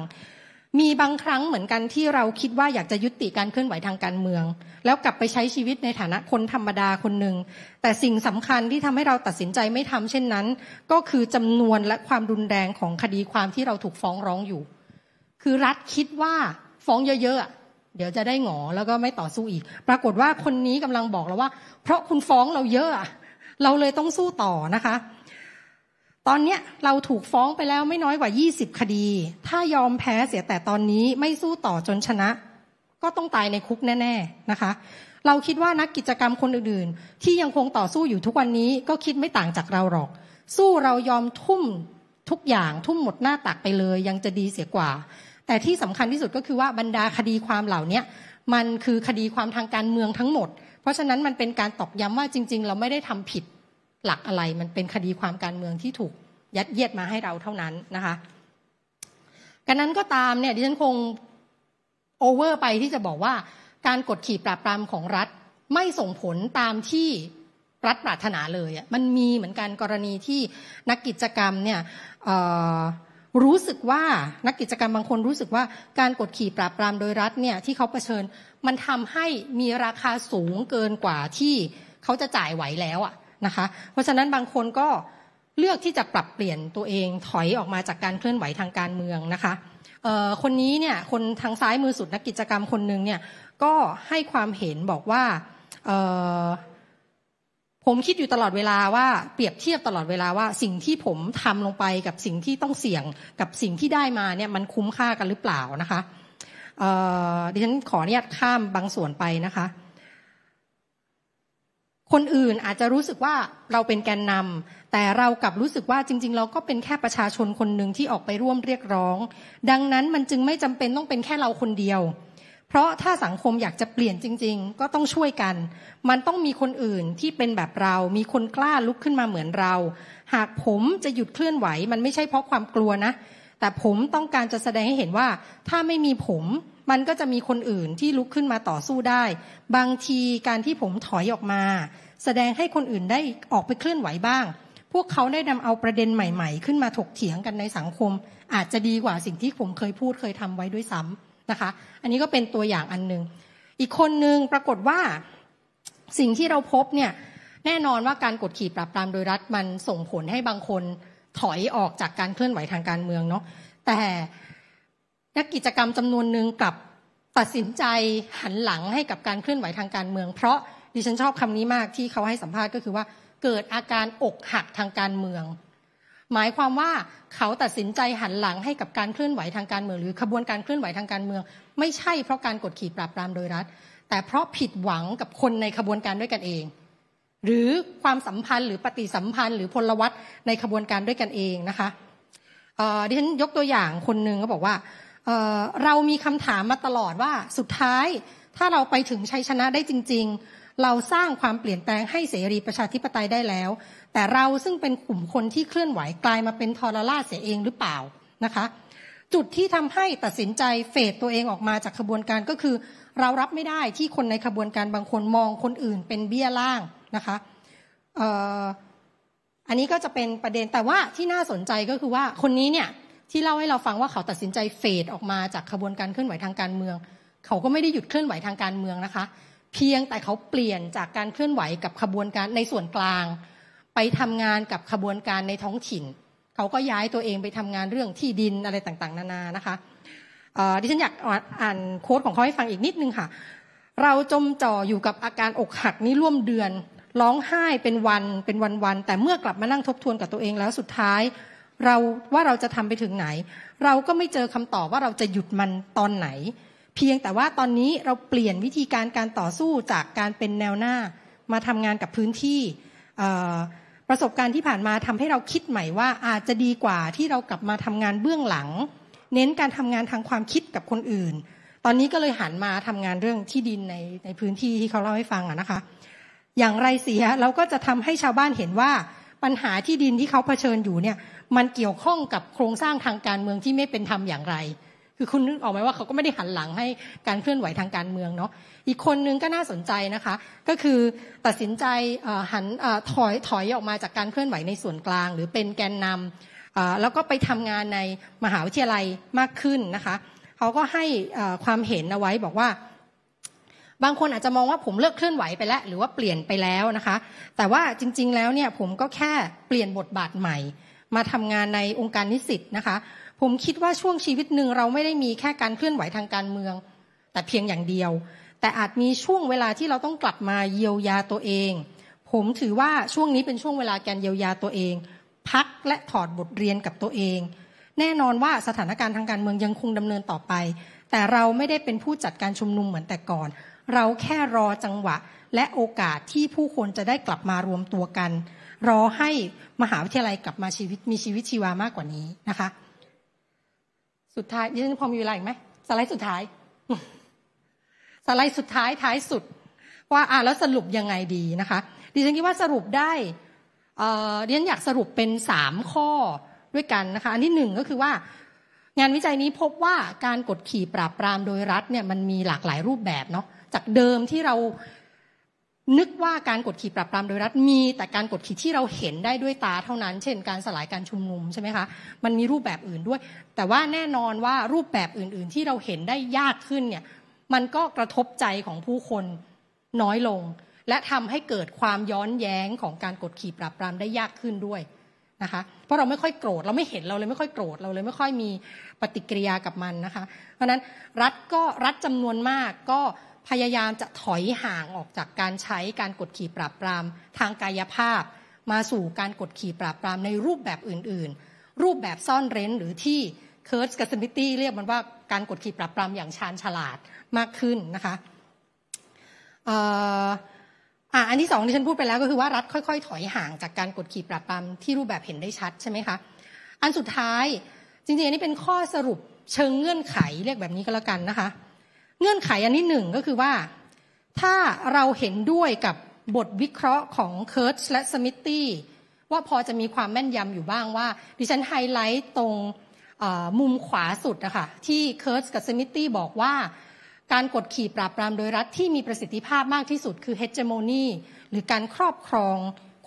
มีบางครั้งเหมือนกันที่เราคิดว่าอยากจะยุติการเคลื่อนไหวทางการเมือง แล้วกลับไปใช้ชีวิตในฐานะคนธรรมดาคนหนึ่ง แต่สิ่งสำคัญที่ทำให้เราตัดสินใจไม่ทำ เช่นนั้น ก็คือจำนวนและความรุนแรงของคดีความที่เราถูกฟ้องร้องอยู่ คือรัฐคิดว่าฟ้องเยอะๆเดี๋ยวจะได้หงอแล้วก็ไม่ต่อสู้อีก ปรากฏว่าคนนี้กำลังบอกเราว่าเพราะคุณฟ้องเราเยอะเราเลยต้องสู้ต่อนะคะตอนนี้เราถูกฟ้องไปแล้วไม่น้อยกว่า 20 คดี ถ้ายอมแพ้เสียแต่ตอนนี้ไม่สู้ต่อจนชนะ ก็ต้องตายในคุกแน่ ๆนะคะ เราคิดว่านักกิจกรรมคนอื่นๆ ที่ยังคงต่อสู้อยู่ทุกวันนี้ก็คิดไม่ต่างจากเราหรอก สู้เรายอมทุ่มทุกอย่างทุ่มหมดหน้าตักไปเลยยังจะดีเสียกว่า แต่ที่สำคัญที่สุดก็คือว่าบรรดาคดีความเหล่านี้มันคือคดีความทางการเมืองทั้งหมด เพราะฉะนั้นมันเป็นการตอกย้ำว่าจริง ๆ เราไม่ได้ทำผิดหลักอะไรมันเป็นคดีความการเมืองที่ถูกยัดเยียดมาให้เราเท่านั้นนะคะ กันนั้นก็ตามเนี่ยดิฉันคงโอเวอร์ไปที่จะบอกว่า การกดขี่ปราบปรามของรัฐไม่ส่งผลตามที่รัฐปรารถนาเลยอ่ะมันมีเหมือนกันกรณีที่นักกิจกรรมเนี่ยรู้สึกว่านักกิจกรรมบางคนรู้สึกว่าการกดขี่ปราบปรามโดยรัฐเนี่ยที่เขาเผชิญมันทำให้มีราคาสูงเกินกว่าที่เขาจะจ่ายไหวแล้วอ่ะนะคะเพราะฉะนั้นบางคนก็เลือกที่จะปรับเปลี่ยนตัวเองถอยออกมาจากการเคลื่อนไหวทางการเมืองนะคะคนนี้เนี่ยคนทางซ้ายมือสุดนักกิจกรรมคนหนึ่งเนี่ยก็ให้ความเห็นบอกว่าผมคิดอยู่ตลอดเวลาว่าเปรียบเทียบตลอดเวลาว่าสิ่งที่ผมทำลงไปกับสิ่งที่ต้องเสี่ยง กับสิ่งที่ได้มาเนี่ยมันคุ้มค่ากันหรือเปล่านะคะดิฉันขออนุญาตข้ามบางส่วนไปนะคะคนอื่นอาจจะรู้สึกว่าเราเป็นแกนนำ แต่เรากลับรู้สึกว่าจริงๆ เราก็เป็นแค่ประชาชนคนหนึ่งที่ออกไปร่วมเรียกร้อง ดังนั้นมันจึงไม่จำเป็นต้องเป็นแค่เราคนเดียว เพราะถ้าสังคมอยากจะเปลี่ยนจริง ๆ ก็ต้องช่วยกัน มันต้องมีคนอื่นที่เป็นแบบเรา มีคนกล้าลุกขึ้นมาเหมือนเรา หากผมจะหยุดเคลื่อนไหว มันไม่ใช่เพราะความกลัวนะ แต่ผมต้องการจะแสดงให้เห็นว่าถ้าไม่มีผม มันก็จะมีคนอื่นที่ลุกขึ้นมาต่อสู้ได้ บางทีการที่ผมถอยออกมาแสดงให้คนอื่นได้ออกไปเคลื่อนไหวบ้าง พวกเขาได้นำเอาประเด็นใหม่ๆ ขึ้นมาถกเถียงกันในสังคม อาจจะดีกว่าสิ่งที่ผมเคยพูดเคยทำไว้ด้วยซ้ำนะคะ อันนี้ก็เป็นตัวอย่างอันหนึ่ง อีกคนหนึ่งปรากฏว่าสิ่งที่เราพบเนี่ยแน่นอนว่าการกดขี่ปราบปรามโดยรัฐมันส่งผลให้บางคนถอยออกจากการเคลื่อนไหวทางการเมืองเนาะ แต่นักกิจกรรมจำนวนหนึ่งกลับตัดสินใจหันหลังให้กับการเคลื่อนไหวทางการเมืองเพราะดิฉันชอบคำนี้มากที่เขาให้สัมภาษณ์ก็คือว่าเกิดอาการอกหักทางการเมือง หมายความว่าเขาตัดสินใจหันหลังให้กับการเคลื่อนไหวทางการเมืองหรือขบวนการเคลื่อนไหวทางการเมืองไม่ใช่เพราะการกดขี่ปราบปรามโดยรัฐแต่เพราะผิดหวังกับคนในขบวนการด้วยกันเอง หรือความสัมพันธ์หรือปฏิสัมพันธ์ หรือพลวัตในขบวนการด้วยกันเองนะคะดิฉันยกตัวอย่างคนหนึ่งก็บอกว่าเเรามีคำถามมาตลอดว่าสุดท้ายถ้าเราไปถึงชัยชนะได้จริง ๆเราสร้างความเปลี่ยนแปลงให้เสรีประชาธิปไตยได้แล้ว แต่เราซึ่งเป็นกลุ่มคนที่เคลื่อนไหวกลายมาเป็นทรราชเสียเองหรือเปล่านะคะจุดที่ทำให้ตัดสินใจเฟดตัวเองออกมาจากขบวนการก็คือเรารับไม่ได้ที่คนในขบวนการบางคนมอง คนอื่นเป็นเบี้ยล่างนะคะอันนี้ก็จะเป็นประเด็นแต่ว่าที่น่าสนใจก็คือว่าคนนี้เนี่ยที่เล่าให้เราฟังว่าเขาตัดสินใจเฟดออกมาจากขบวนการเคลื่อนไหวทางการเมือง เขาก็ไม่ได้หยุดเคลื่อนไหวทางการเมืองนะคะเพียงแต่เขาเปลี่ยนจากการเคลื่อนไหวกับขบวนการในส่วนกลาง ไปทำงานกับขบวนการในท้องถิ่นเขาก็ย้ายตัวเองไปทำงานเรื่องที่ดินอะไรต่าง ๆ นานานะคะดิฉันอยากอ่านโค้ดของเขาให้ฟังอีกนิดนึงค่ะเราจมจ่ออยู่กับอาการอกหักนี้ร่วมเดือน ร้องไห้เป็นวันเป็นวัน ๆ แต่เมื่อกลับมานั่งทบทวนกับตัวเองแล้วสุดท้ายเราว่าเราจะทำไปถึงไหน เราก็ไม่เจอคำตอบว่าเราจะหยุดมันตอนไหนเพียงแต่ว่าตอนนี้เราเปลี่ยนวิธีการการต่อสู้จากการเป็นแนวหน้ามาทำงานกับพื้นที่ ประสบการณ์ที่ผ่านมาทำให้เราคิดใหม่ว่าอาจจะดีกว่าที่เรากลับมาทำงานเบื้องหลัง เน้นการทำงานทางความคิดกับคนอื่น ตอนนี้ก็เลยหันมาทำงานเรื่องที่ดินในในพื้นที่ที่เขาเล่าให้ฟังนะคะ อย่างไรเสียเราก็จะทำให้ชาวบ้านเห็นว่าปัญหาที่ดินที่เขาเผชิญอยู่เนี่ยมันเกี่ยวข้องกับโครงสร้างทางการเมืองที่ไม่เป็นธรรมอย่างไรคือคุณนึกออกไหมว่าเขาก็ไม่ได้หันหลังให้การเคลื่อนไหวทางการเมืองเนาะอีกคนนึงก็น่าสนใจนะคะ ก็คือตัดสินใจหันถอยถอยออกมาจากการเคลื่อนไหวในส่วนกลาง หรือเป็นแกนนำแล้วก็ไปทำงานในมหาวิทยาลัยมากขึ้นนะคะเขาก็ให้ความเห็นเอาไว้บอกว่า บางคนอาจจะมองว่าผมเลิกเคลื่อนไหวไปแล้ว หรือว่าเปลี่ยนไปแล้วนะคะ แต่ว่าจริง ๆ แล้วเนี่ยผมก็แค่เปลี่ยนบทบาทใหม่ มาทำงานในองค์การนิสิตนะคะผมคิดว่าช่วงชีวิตหนึ่งเราไม่ได้มีแค่การเคลื่อนไหวทางการเมือง แต่เพียงอย่างเดียว แต่อาจมีช่วงเวลาที่เราต้องกลับมาเยียวยาตัวเอง ผมถือว่าช่วงนี้เป็นช่วงเวลาการเยียวยาตัวเอง พักและถอดบทเรียนกับตัวเอง แน่นอนว่าสถานการณ์ทางการเมืองยังคงดำเนินต่อไป แต่เราไม่ได้เป็นผู้จัดการชุมนุมเหมือนแต่ก่อน เราแค่รอจังหวะและโอกาสที่ผู้คนจะได้กลับมารวมตัวกัน รอให้มหาวิทยาลัยกลับมาชีวิตมีชีวิตชีวามากกว่านี้นะคะสุดท้ายดิฉันพอมีเวลาอีกไหมสไลด์สุดท้ายสไลด์สุดท้ายท้ายสุด ว่าอ่าแล้วสรุปยังไงดีนะคะดิฉันคิดว่าสรุปได้ดิฉันอยากสรุปเป็นสามข้อด้วยกันนะคะอันที่หนึ่งก็คือว่า งานวิจัยนี้พบว่าการกดขี่ปราบปรามโดยรัฐเนี่ยมันมีหลากหลายรูปแบบเนาะจากเดิมที่เรานึกว่าการกดขี่ปรับปรามโดยรัฐมีแต่การกดขี่ที่เราเห็นได้ด้วยตา เท่านั้นเช่น การสลายการชุมนุมใช่ไหมคะมันมีรูปแบบอื่นด้วย แต่ว่าแน่นอนว่ารูปแบบอื่น ๆที่เราเห็นได้ยากขึ้นเนี่ยมันก็กระทบใจของผู้คนน้อยลง และทำให้เกิดความย้อนแย้งของการกดขี่ปราบปรามได้ยากขึ้นด้วยนะคะ เพราะเราไม่ค่อยโกรธเราไม่เห็นเราเลยไม่ค่อยโกรธเราเลยไม่ค่อยมีปฏิกิริยากับมันนะคะ เพราะนั้นรัฐก็รัฐจำนวนมากก็พยายามจะถอยห่างออกจากการใช้การกดขี่ปราบปรามทางกายภาพ มาสู่การกดขี่ปราบปรามในรูปแบบอื่น ๆ รูปแบบซ่อนเร้น หรือที่เคิร์สกัสมิตี้เรียกมันว่าการกดขี่ปราบปรามอย่างชาญฉลาดมากขึ้นนะคะอันที่สองที่ฉันพูดไปแล้วก็คือว่ารัฐค่อยๆถอยห่างจากการกดขี่ปราบปรามที่รูปแบบเห็นได้ชัดใช่ไหมคะอันสุดท้ายจริงๆ อันนี้เป็นข้อสรุปเชิงเงื่อนไขเรียกแบบนี้ก็แล้วกันนะคะเงื่อนไขอันที่หนึ่งก็คือว่า ถ้าเราเห็นด้วยกับบทวิเคราะห์ของเคิร์ชและสมิธตี้ว่าพอจะมีความแม่นยำอยู่บ้างว่าดิฉันไฮไลท์ตรงมุมขวาสุดนะคะที่เคิร์ชกับสมิธตี้บอกว่า การกดขี่ปราบปรามโดยรัฐที่มีประสิทธิภาพมากที่สุดคือเฮจโมนีหรือการครอบครอง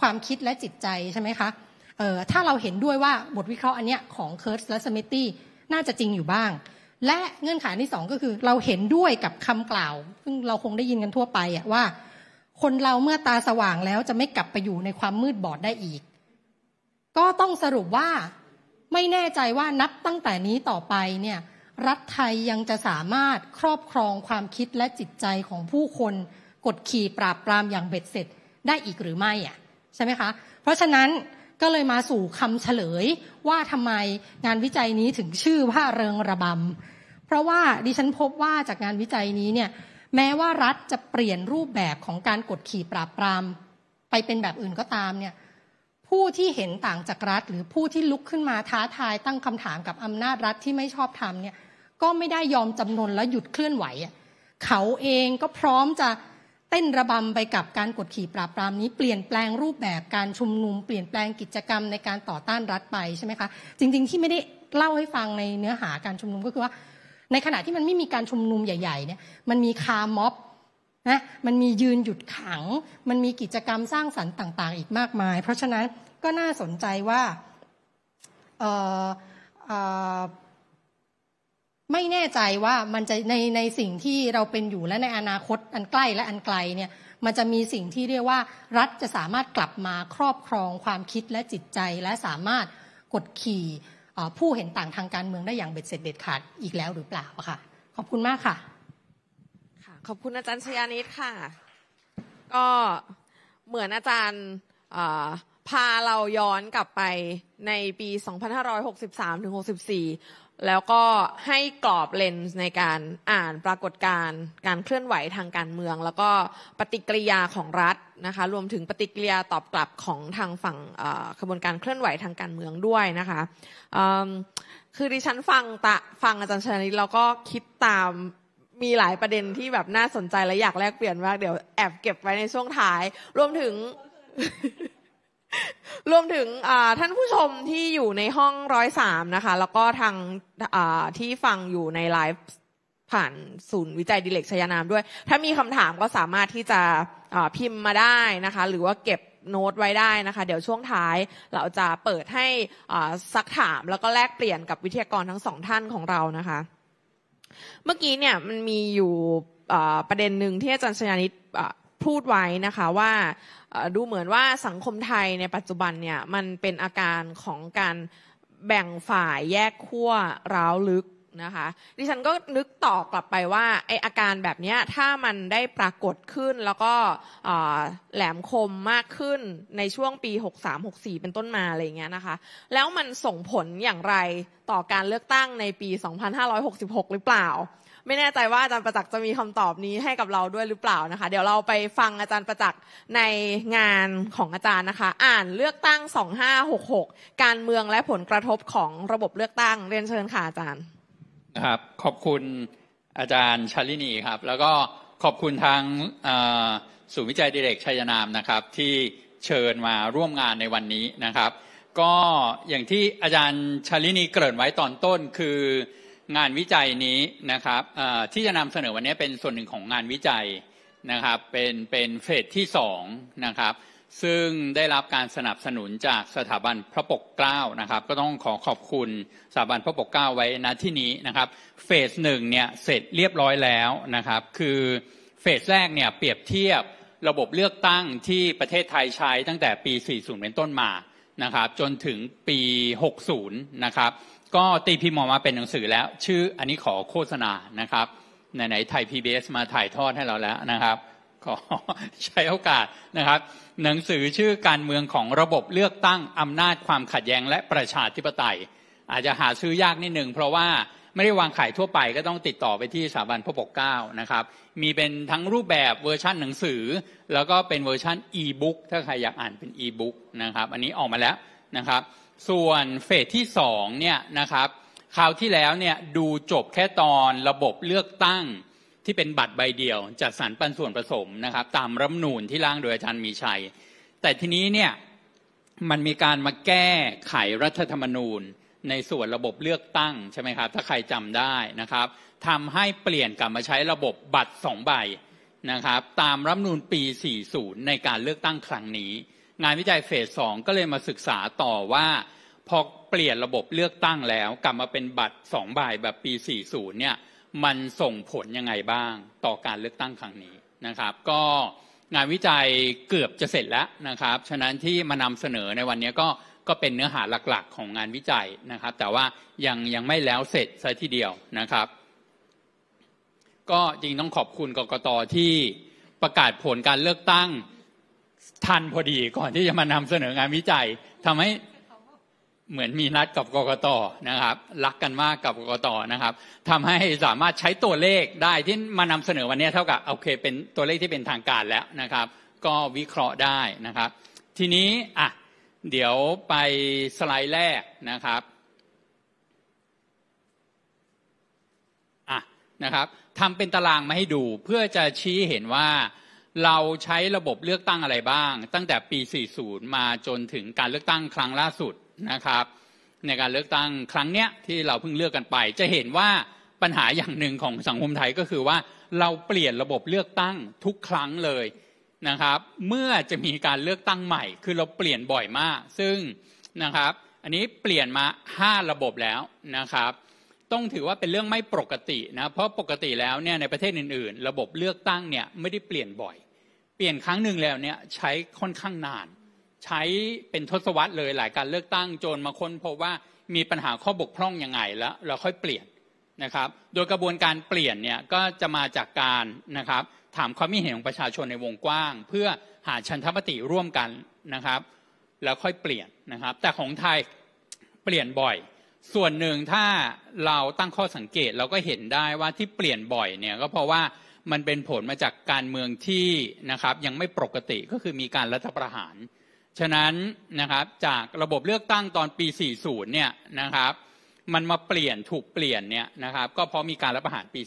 ความคิดและจิตใจใช่ไหมคะถ้าเราเห็นด้วยว่าบทวิเคราะห์อันเนี้ยของเคิร์ชและสมิธตี้น่าจะจริงอยู่บ้างและเงื่อนไขที่สองก็คือเราเห็นด้วยกับคำกล่าว ซึ่งเราคงได้ยินกันทั่วไปอะว่า คนเราเมื่อตาสว่างแล้วจะไม่กลับไปอยู่ในความมืดบอดได้อีก ก็ต้องสรุปว่าไม่แน่ใจว่านับตั้งแต่นี้ต่อไปเนี่ยรัฐไทยยังจะสามารถครอบครองความคิดและจิตใจของผู้คน กดขี่ปราบปรามอย่างเบ็ดเสร็จได้อีกหรือไม่อ่ะใช่ไหมคะเพราะฉะนั้นก็เลยมาสู่คำเฉลยว่าทำไมงานวิจัยนี้ถึงชื่อว่าเริงระบำเพราะว่าดิฉันพบว่าจากงานวิจัยนี้เนี่ยแม้ว่ารัฐจะเปลี่ยนรูปแบบของการกดขี่ปราบปรามไปเป็นแบบอื่นก็ตามเนี่ยผู้ที่เห็นต่างจากรัฐหรือผู้ที่ลุกขึ้นมาท้าทายตั้งคำถามกับอำนาจรัฐที่ไม่ชอบธรรมเนี่ย ก็ไม่ได้ยอมจำนนและหยุดเคลื่อนไหว เขาเองก็พร้อมจะเต้นระบำไปกับการกดขี่ปราบปรามนี้เปลี่ยนแปลงรูปแบบการชุมนุม เปลี่ยนแปลงกิจกรรมในการต่อต้านรัฐไปใช่ไหมคะจริงๆที่ไม่ได้เล่าให้ฟังในเนื้อหาการชุมนุมก็คือว่าในขณะที่มันไม่มีการชุมนุมใหญ่ ๆเนี่ยมันมีคาร์ม็อบนะมันมียืนหยุดขัง มันมีกิจกรรมสร้างสรรค์ต่างๆอีกมากมาย เพราะฉะนั้นก็น่าสนใจว่าไม่แน่ใจว่ามันจะในในสิ่งที่เราเป็นอยู่และในอนาคตอันใกล้และอันไกลเนี่ยมันจะมีสิ่งที่เรียกว่ารัฐจะสามารถกลับมาครอบครองความคิดและจิตใจ และสามารถกดขี่ผู้เห็นต่างทางการเมืองได้อย่างเบ็ดเสร็จเด็ดขาดอีกแล้วหรือเปล่าคะขอบคุณมากค่ะค่ะขอบคุณอาจารย์ชยานิตค่ะก็เหมือนอาจารย์พาเราย้อนกลับไปในปี 2563-64แล้วก็ให้กรอบเลนส์ในการอ่านปรากฏการณ์การเคลื่อนไหวทางการเมือง แล้วก็ปฏิกิริยาของรัฐนะคะ รวมถึงปฏิกิริยาตอบกลับของทางฝั่งขบวนการเคลื่อนไหวทางการเมืองด้วยนะคะคือดิฉันฟังตะฟังอาจารย์ชนิดแล้วก็คิดตามมีหลายประเด็นที่แบบน่าสนใจและอยากแลกเปลี่ยนมากเดี๋ยวแอบเก็บไว้ในช่วงท้าย รวมถึงรวมถึงท่านผู้ชมที่อยู่ในห้องร้อยสามนะคะ แล้วก็ทางที่ฟังอยู่ในไลฟ์ผ่านศูนย์วิจัยดิเลกชยานามด้วย ถ้ามีคำถามก็สามารถที่จะพิมพ์มาได้นะคะ หรือว่าเก็บโน้ตไว้ได้นะคะ เดี๋ยวช่วงท้ายเราจะเปิดให้ซักถามแล้วก็แลกเปลี่ยนกับวิทยากรทั้งสองท่านของเรานะคะ เมื่อกี้เนี่ยมันมีอยู่ประเด็นหนึ่งที่อาจารย์ชยานิตพูดไว้นะคะว่าดูเหมือนว่าสังคมไทยในปัจจุบันเนี่ยมันเป็นอาการของการแบ่งฝ่ายแยกขั้วร้าวลึกนะคะดิฉันก็นึกต่อกลับไปว่าไออาการแบบนี้ถ้ามันได้ปรากฏขึ้นแล้วก็แหลมคมมากขึ้นในช่วงปี 63-64 เป็นต้นมาอะไรเงี้ยนะคะแล้วมันส่งผลอย่างไรต่อการเลือกตั้งในปี 2566 หรือเปล่าไม่แน่ใจ ว่าอาจารย์ประจักษ์จะมีคำตอบนี้ให้กับเราด้วยหรือเปล่านะคะเดี๋ยวเราไปฟังอาจารย์ประจักษ์ในงานของอาจารย์นะคะอ่านเลือกตั้ง 2566 การเมืองและผลกระทบของระบบเลือกตั้งเรียนเชิญค่ะอาจารย์ครับ ขอบคุณอาจารย์ชลินีครับ แล้วก็ขอบคุณทางศูนย์วิจัยดิเรกชัยนามนะครับที่เชิญมาร่วมงานในวันนี้นะครับ ก็อย่างที่อาจารย์ชลินีเกริ่นไว้ตอนต้นคืองานวิจัยนี้นะครับที่จะนำเสนอวันนี้เป็นส่วนหนึ่งของงานวิจัยนะครับ เป็นเป็นเฟสที่2นะครับซึ่งได้รับการสนับสนุนจากสถาบันพระปกเกล้านะครับก็ต้องขอขอบคุณสถาบันพระปกเกล้าไว้ณที่นี้นะครับเฟสหนึ่งเนี่ยเสร็จเรียบร้อยแล้วนะครับคือเฟสแรกเนี่ยเปรียบเทียบระบบเลือกตั้งที่ประเทศไทยใช้ตั้งแต่ปี 40 เป็นต้นมานะครับ จนถึงปี 60 นะครับก็ตีพิมพ์ออกมาเป็นหนังสือแล้วชื่ออันนี้ขอโฆษณานะครับไหนๆไทย PBS มาถ่ายทอดให้เราแล้วนะครับขอใช้โอกาสนะครับ หนังสือชื่อการเมืองของระบบเลือกตั้งอำนาจความขัดแย้งและประชาธิปไตย อาจจะหาซื้อยากนิดหนึ่งเพราะว่าไม่ได้วางขายทั่วไปก็ต้องติดต่อไปที่สถาบันพระปกเก้านะครับมีเป็นทั้งรูปแบบเวอร์ชันหนังสือ แล้วก็เป็นเวอร์ชันอีบุ๊กถ้าใครอยากอ่านเป็นอีบุ๊กนะครับอันนี้ออกมาแล้วนะครับส่วนเฟสที่สองเนี่ยนะครับคราวที่แล้วเนี่ยดูจบแค่ตอนระบบเลือกตั้ง ที่เป็นบัตรใบเดียว จัดสรรปันส่วนผสมนะครับ ตามรัฐนูนที่ร่างโดยอาจารย์มีชัย แต่ทีนี้เนี่ยมันมีการมาแก้ไขรัฐธรรมนูญในส่วนระบบเลือกตั้งใช่ไหมครับถ้าใครจำได้นะครับทำให้เปลี่ยนกลับมาใช้ระบบบัตรสองใบนะครับ ตามรัฐนูนปี 40 ในการเลือกตั้งครั้งนี้งานวิจัยเฟสสองก็เลยมาศึกษาต่อว่าพอเปลี่ยนระบบเลือกตั้งแล้ว กลับมาเป็นบัตรสองใบแบบปี 40เนี่ยมันส่งผลยังไงบ้างต่อการเลือกตั้งครั้งนี้นะครับ ก็งานวิจัยเกือบจะเสร็จแล้วนะครับฉะนั้นที่มานำเสนอในวันนี้ก็ก็เป็นเนื้อหาหลักๆของงานวิจัยนะครับ แต่ว่ายังยังไม่แล้วเสร็จซะทีเดียวนะครับ ก็จริงต้องขอบคุณกกตที่ประกาศผลการเลือกตั้งทันพอดีก่อนที่จะมานำเสนองานวิจัย ทำให้เหมือนมีนัดกับกกตนะครับรักกันมากกับกกตนะครับ ทำให้สามารถใช้ตัวเลขได้ ที่มานำเสนอวันนี้เท่ากับโอเคเป็นตัวเลขที่เป็นทางการแล้วนะครับ ก็วิเคราะห์ได้นะครับ ทีนี้อ่ะเดี๋ยวไปสไลด์แรกนะครับอ่ะนะครับทำเป็นตารางมาให้ดู เพื่อจะชี้เห็นว่าเราใช้ระบบเลือกตั้งอะไรบ้างตั้งแต่ปี 40 มาจนถึงการเลือกตั้งครั้งล่าสุดนะครับในการเลือกตั้งครั้งเนี้ยที่เราเพิ่งเลือกกันไป จะเห็นว่าปัญหาอย่างหนึ่งของสังคมไทยก็คือว่าเราเปลี่ยนระบบเลือกตั้งทุกครั้งเลยนะครับเมื่อจะมีการเลือกตั้งใหม่ คือเราเปลี่ยนบ่อยมาก ซึ่งนะครับอันนี้เปลี่ยนมา 5 ระบบแล้วนะครับ ต้องถือว่าเป็นเรื่องไม่ปกตินะเพราะปกติแล้วเนี่ยในประเทศอื่นๆระบบเลือกตั้งเนี่ยไม่ได้เปลี่ยนบ่อยเปลี่ยนครั้งหนึ่งแล้วเนี่ยใช้ค่อนข้างนาน ใช้เป็นทศวรรษเลยหลายการเลือกตั้งจนมาค้น พบว่ามีปัญหาข้อบกพร่องยังไงแล้ว เราค่อยเปลี่ยนนะครับโดยกระบวนการเปลี่ยนเนี่ยก็จะมาจากการนะครับถามความมิเห็นของประชาชนในวงกว้าง เพื่อหาชันทปติร่วมกันนะครับแล้วค่อยเปลี่ยนนะครับ แต่ของไทยเปลี่ยนบ่อย ส่วนหนึ่งถ้าเราตั้งข้อสังเกตเราก็เห็นได้ว่าที่เปลี่ยนบ่อยเนี่ยก็เพราะว่ามันเป็นผลมาจากการเมืองที่นะครับยังไม่ปกติก็คือมีการรัฐประหาร ฉะนั้นนะครับจากระบบเลือกตั้งตอนปี 40เนี่ยนะครับมันมาเปลี่ยนถูกเปลี่ยนเนี่ยนะครับก็เพราะมีการรัฐประหารปี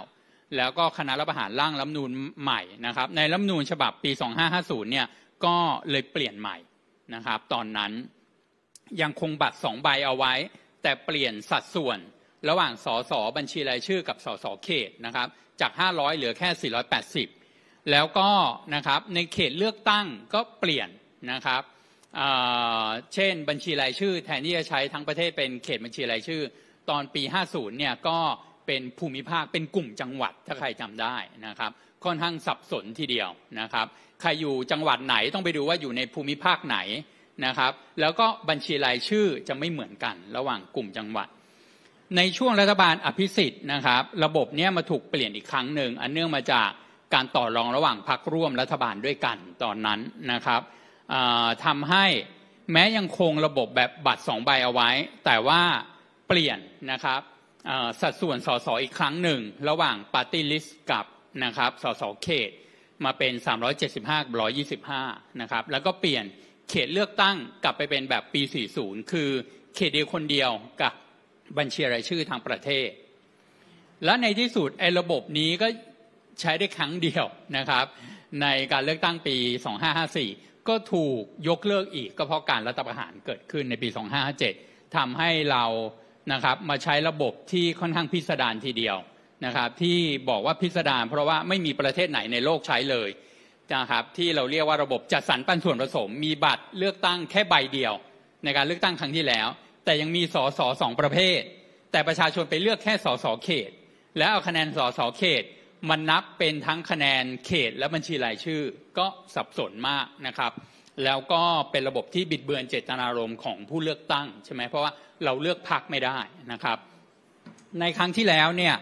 49 แล้วก็คณะรัฐประหารร่างรัฐนูลใหม่นะครับในรัฐนูลฉบับปี 2550เนี่ยก็เลยเปลี่ยนใหม่นะครับตอนนั้นยังคงบัตรสองใบเอาไว้ แต่เปลี่ยนสัดส่วนระหว่างสสบัญชีรายชื่อกับสสเขตนะครับจาก 500 เหลือแค่ 480 แล้วก็นะครับในเขตเลือกตั้งก็เปลี่ยนนะครับเช่นบัญชีรายชื่อแทนที่จะใช้ทั้งประเทศเป็นเขตบัญชีรายชื่อ ตอนปี 50 เนี่ยก็เป็นภูมิภาคเป็นกลุ่มจังหวัดถ้าใครจำได้นะครับค่อนข้างสับสนทีเดียวนะครับใครอยู่จังหวัดไหนต้องไปดูว่าอยู่ในภูมิภาคไหนนะครับแล้วก็บัญชีรายชื่อจะไม่เหมือนกันระหว่างกลุ่มจังหวัดในช่วงรัฐบาลอภิสิทธิ์นะครับระบบเนี้ยมาถูกเปลี่ยนอีกครั้งหนึ่ง อันเนื่องมาจากการต่อรองระหว่างพรรคร่วมรัฐบาลด้วยกันตอนนั้นนะครับทำให้แม้ยังคงระบบแบบบัตรสองใบเอาไว้ แต่ว่าเปลี่ยนนะครับสัดส่วนสสอีกครั้งหนึ่ง ระหว่างปาร์ตี้ลิสต์กับนะครับสสเขตมาเป็น 375 125นะครับแล้วก็เปลี่ยนเขตเลือกตั้งกลับไปเป็นแบบปี40คือเขตเดียวคนเดียวกับบัญชีรายชื่อทางประเทศ และในที่สุดไอ้ระบบนี้ก็ใช้ได้ครั้งเดียวนะครับ ในการเลือกตั้งปี 2554 ก็ถูกยกเลิกอีก ก็เพราะการรัฐประหารเกิดขึ้นในปี 2557ทำให้เรานะครับมาใช้ระบบที่ค่อนข้างพิสดารทีเดียวนะครับ ที่บอกว่าพิสดารเพราะว่าไม่มีประเทศไหนในโลกใช้เลยนะครับที่เราเรียกว่าระบบจัดสรรปันส่วนผสม มีบัตรเลือกตั้งแค่ใบเดียว ในการเลือกตั้งครั้งที่แล้วแต่ยังมีสอสอสองประเภท แต่ประชาชนไปเลือกแค่สอสอเขต แล้วเอาคะแนนสอสอเขต มันนับเป็นทั้งคะแนนเขตและบัญชีรายชื่อ ก็สับสนมากนะครับ แล้วก็เป็นระบบที่บิดเบือนเจตนารมณ์ของผู้เลือกตั้ง ใช่ไหมเพราะว่าเราเลือกพักไม่ได้นะครับ ในครั้งที่แล้วเนี่ย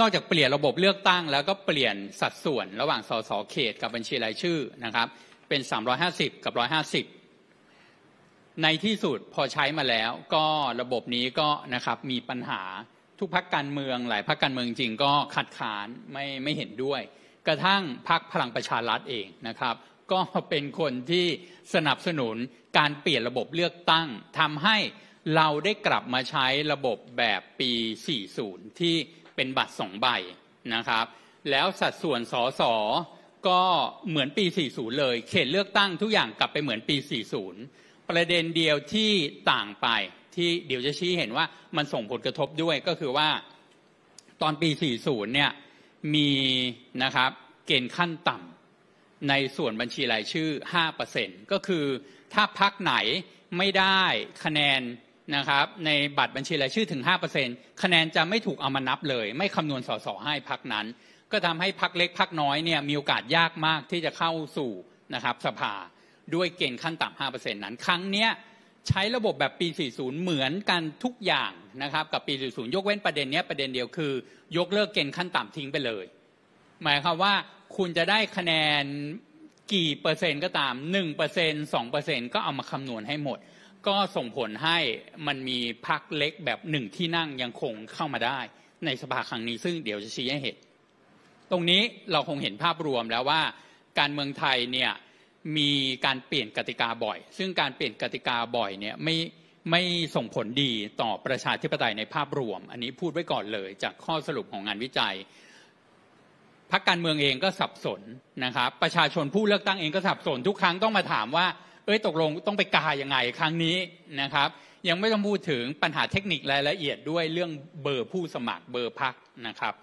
นอกจากเปลี่ยนระบบเลือกตั้ง แล้วก็เปลี่ยนสัดส่วน ระหว่างสสเขตกับบัญชีรายชื่อนะครับเป็น 350 กับ150ในที่สุดพอใช้มาแล้วก็ระบบนี้ก็นะครับมีปัญหาทุกพักการเมือง หลายพักการเมืองจริงก็ขัดขานไม่ไม่เห็นด้วย กระทั่งพักพลังประชารัฐเองนะครับ ก็เป็นคนที่สนับสนุนการเปลี่ยนระบบเลือกตั้งทำให้เราได้กลับมาใช้ระบบแบบปี 40 ที่เป็นบัตรสองใบนะครับ แล้วสัดส่วนสอสอก็เหมือนปี 40 เลยเขตเลือกตั้งทุกอย่างกลับไปเหมือนปี 40ประเด็นเดียวที่ต่างไปที่เดี๋ยวจะชี้เห็นว่ามันส่งผลกระทบด้วยก็คือว่าตอนปี 40 เนี่ยมีนะครับเกณฑ์ขั้นต่ำในส่วนบัญชีรายชื่อ 5%ก็คือถ้าพักไหนไม่ได้คะแนนนะครับ ในบัตรบัญชีรายชื่อถึง 5%คะแนนจะไม่ถูกเอามานับเลย ไม่คำนวณสสให้พักนั้น ก็ทำให้พักเล็กพักน้อยเนี่ยมีโอกาสยากมากที่จะเข้าสู่นะครับสภาด้วยเกณฑ์ขั้นต่ำ 5%นั้น ครั้งเนี้ยใช้ระบบแบบปี 40 เหมือนกันทุกอย่างนะครับ กับปี 40 ยกเว้นประเด็นนี้ ประเด็นเดียวคือ ยกเลิกเกณฑ์ขั้นต่ำทิ้งไปเลย หมายความว่าคุณจะได้คะแนนกี่เปอร์เซ็นต์ก็ตาม 1% 2%ก็เอามาคำนวณให้หมด ก็ส่งผลให้มันมีพักเล็กแบบหนึ่งที่นั่งยังคงเข้ามาได้ ในสภาครั้งนี้ซึ่งเดี๋ยวจะชี้ให้เห็นตรงนี้เราคงเห็นภาพรวมแล้วว่า การเมืองไทยเนี่ยมีการเปลี่ยนกติกาบ่อย ซึ่งการเปลี่ยนกติกาบ่อยเนี่ยไม่ไม่ส่งผลดีต่อประชาธิปไตยในภาพรวม อันนี้พูดไว้ก่อนเลยจากข้อสรุปของงานวิจัยพรรคการเมืองเองก็สับสนนะครับประชาชนผู้เลือกตั้งเองก็สับสน ทุกครั้งต้องมาถามว่าเอ้ยตกลงต้องไปกาอย่างไงครั้งนี้นะครับยังไม่ต้องพูดถึงปัญหาเทคนิครายละเอียดด้วยเรื่องเบอร์ผู้สมัครเบอร์พรรคนะครับ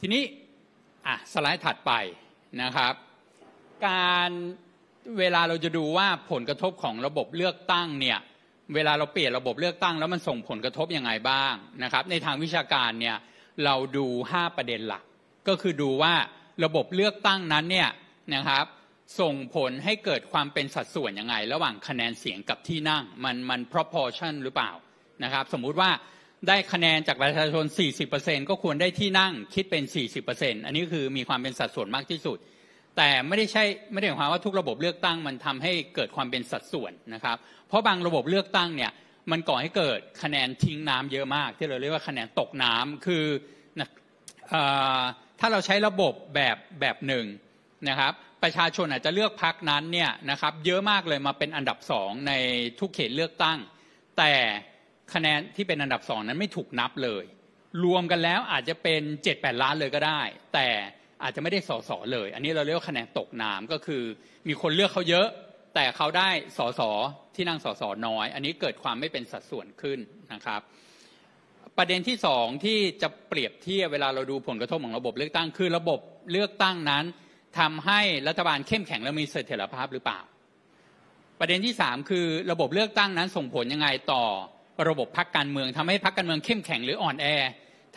ทีนี้อ่ะสไลด์ถัดไปนะครับการเวลาเราจะดูว่าผลกระทบของระบบเลือกตั้งเนี่ยเวลาเราเปลี่ยนระบบเลือกตั้งแล้วมันส่งผลกระทบยังไงบ้างนะครับในทางวิชาการเนี่ยเราดู 5 ประเด็นหลักก็คือดูว่าระบบเลือกตั้งนั้นเนี่ยนะครับส่งผลให้เกิดความเป็นสัดส่วนยังไง ระหว่างคะแนนเสียงกับที่นั่งมันมัน proportion หรือเปล่านะครับสมมุติว่าได้คะแนนจาก ประชาชน 40%ก็ควรได้ที่นั่งคิดเป็น 40%อันนี้คือมีความเป็นสัดส่วนมากที่สุด แต่ไม่ได้ใช่ไม่ได้หมายความว่าทุกระบบเลือกตั้งมันทำให้เกิดความเป็นสัดส่วนนะครับ เพราะบางระบบเลือกตั้งเนี่ยมันก่อให้เกิดคะแนนทิ้งน้ำเยอะมาก ที่เราเรียกว่าคะแนนตกน้ำคือถ้าเราใช้ระบบแบบแบบหนึ่งนะครับประชาชนอาจจะเลือกพักนั้นเนี่ยนะครับเยอะมากเลยมาเป็นอันดับสองในทุกเขตเลือกตั้งแต่คะแนนที่เป็นอันดับสองนั้นไม่ถูกนับเลย รวมกันแล้วอาจจะเป็น7ดล้านเลยก็ได้ แต่อาจจะไม่ได้สอสอเลย อันนี้เราเรียกว่าคะแนนตกน้ำก็คือมีคนเลือกเขาเยอะ แต่เขาได้สอสอที่นั่งสอสอน้อย อันนี้เกิดความไม่เป็นสัดส่วนขึ้นนะครับ ประเด็นที่สองที่จะเปรียบเทียบเวลาเราดูผลกระทบของระบบเลือกตั้ง คือ ระบบเลือกตั้งนั้น ทำให้รัฐบาลเข้มแข็งและมีเสถียรภาพหรือเปล่า ประเด็นที่สามคือระบบเลือกตั้งนั้นส่งผลยังไงต่อระบบพักการเมืองทำให้พักการเมืองเข้มแข็งหรืออ่อนแอ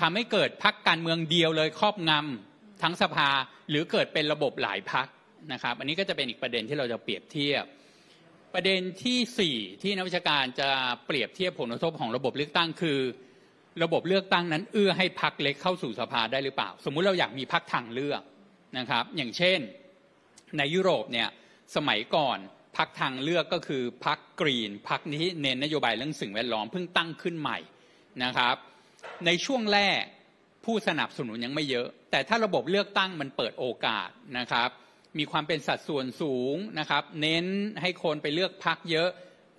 ทำให้เกิดพักการเมืองเดียวเลยครอบงำทั้งสภาหรือเกิดเป็นระบบหลายพักนะครับ อันนี้ก็จะเป็นอีกประเด็นที่เราจะเปรียบเทียบ ประเด็นที่ 4 ที่นักวิชาการจะเปรียบเทียบผลกระทบของระบบเลือกตั้งคือระบบเลือกตั้งนั้นเอื้อให้พักเล็กเข้าสู่สภาได้หรือเปล่า สมมุติเราอยากมีพักทางเลือกนะครับ อย่างเช่นในยุโรปเนี่ยสมัยก่อนพักทางเลือกก็คือพักกรีนพักนี้เน้นนโยบายเรื่องสิ่งแวดล้อมเพิ่งตั้งขึ้นใหม่นะครับ ในช่วงแรกผู้สนับสนุนยังไม่เยอะ แต่ถ้าระบบเลือกตั้งมันเปิดโอกาสนะครับ มีความเป็นสัดส่วนสูงนะครับ เน้นให้คนไปเลือกพักเยอะ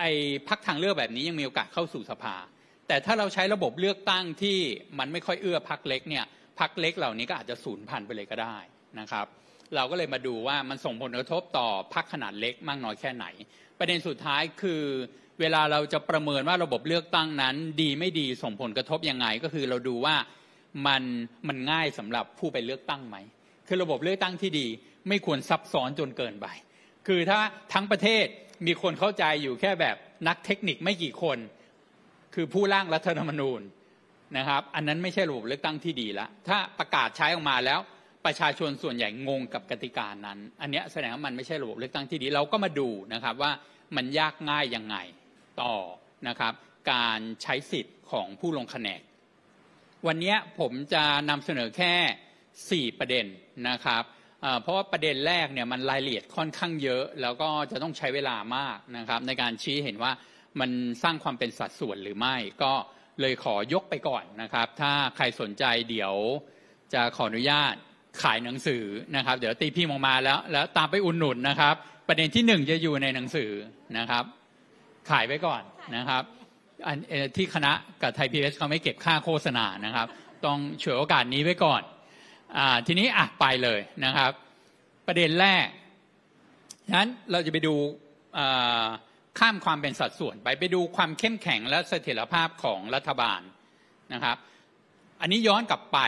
ไอ้พักทางเลือกแบบนี้ยังมีโอกาสเข้าสู่สภา แต่ถ้าเราใช้ระบบเลือกตั้งที่มันไม่ค่อยเอื้อพักเล็กเนี่ยพักเล็กเหล่านี้ก็อาจจะสูญพันธุ์ไปเลยก็ได้นะครับเราก็เลยมาดูว่ามันส่งผลกระทบต่อพักขนาดเล็กมากน้อยแค่ไหน ประเด็นสุดท้ายคือเวลาเราจะประเมินว่าระบบเลือกตั้งนั้น ดีไม่ดีส่งผลกระทบยังไง ก็คือเราดูว่า มันมันง่ายสำหรับผู้ไปเลือกตั้งไหมคือระบบเลือกตั้งที่ดีไม่ควรซับซ้อนจนเกินไป คือถ้าทั้งประเทศมีคนเข้าใจอยู่แค่แบบนักเทคนิคไม่กี่คน คือผู้ร่างรัฐธรรมนูญนะครับ อันนั้นไม่ใช่ระบบเลือกตั้งที่ดีละถ้าประกาศใช้ออกมาแล้วประชาชนส่วนใหญ่งงกับกติกานั้น อันนี้แสดงว่ามันไม่ใช่ระบบเลือกตั้งที่ดี เราก็มาดูนะครับว่ามันยากง่ายยังไงต่อนะครับการใช้สิทธิ์ของผู้ลงคะแนน วันนี้ผมจะนำเสนอแค่ 4 ประเด็นนะครับเพราะว่าประเด็นแรกเนี่ยมันรายละเอียดค่อนข้างเยอะ แล้วก็จะต้องใช้เวลามากนะครับในการชี้เห็นว่ามันสร้างความเป็นสัดส่วนหรือไม่ ก็เลยขอยกไปก่อนนะครับ ถ้าใครสนใจเดี๋ยวจะขออนุญาตขายหนังสือนะครับ เดี๋ยวตีพิมพ์ออกมาแล้ว แล้วตามไปอุดหนุนนะครับ ประเด็นที่หนึ่งจะอยู่ในหนังสือนะครับ ขายไว้ก่อนนะครับอันที่คณะกับไทยพีเอสเขาไม่เก็บค่าโฆษณานะครับ ต้องเฉวยโอกาสนี้ไว้ก่อนอทีนี้อ่ะ ไปเลยนะครับ ประเด็นแรกนั้นเราจะไปดูข้ามความเป็นสัดส่วน ไปไปดูความเข้มแข็งและเสถียรภาพของรัฐบาลนะครับ อันนี้ย้อนกลับไป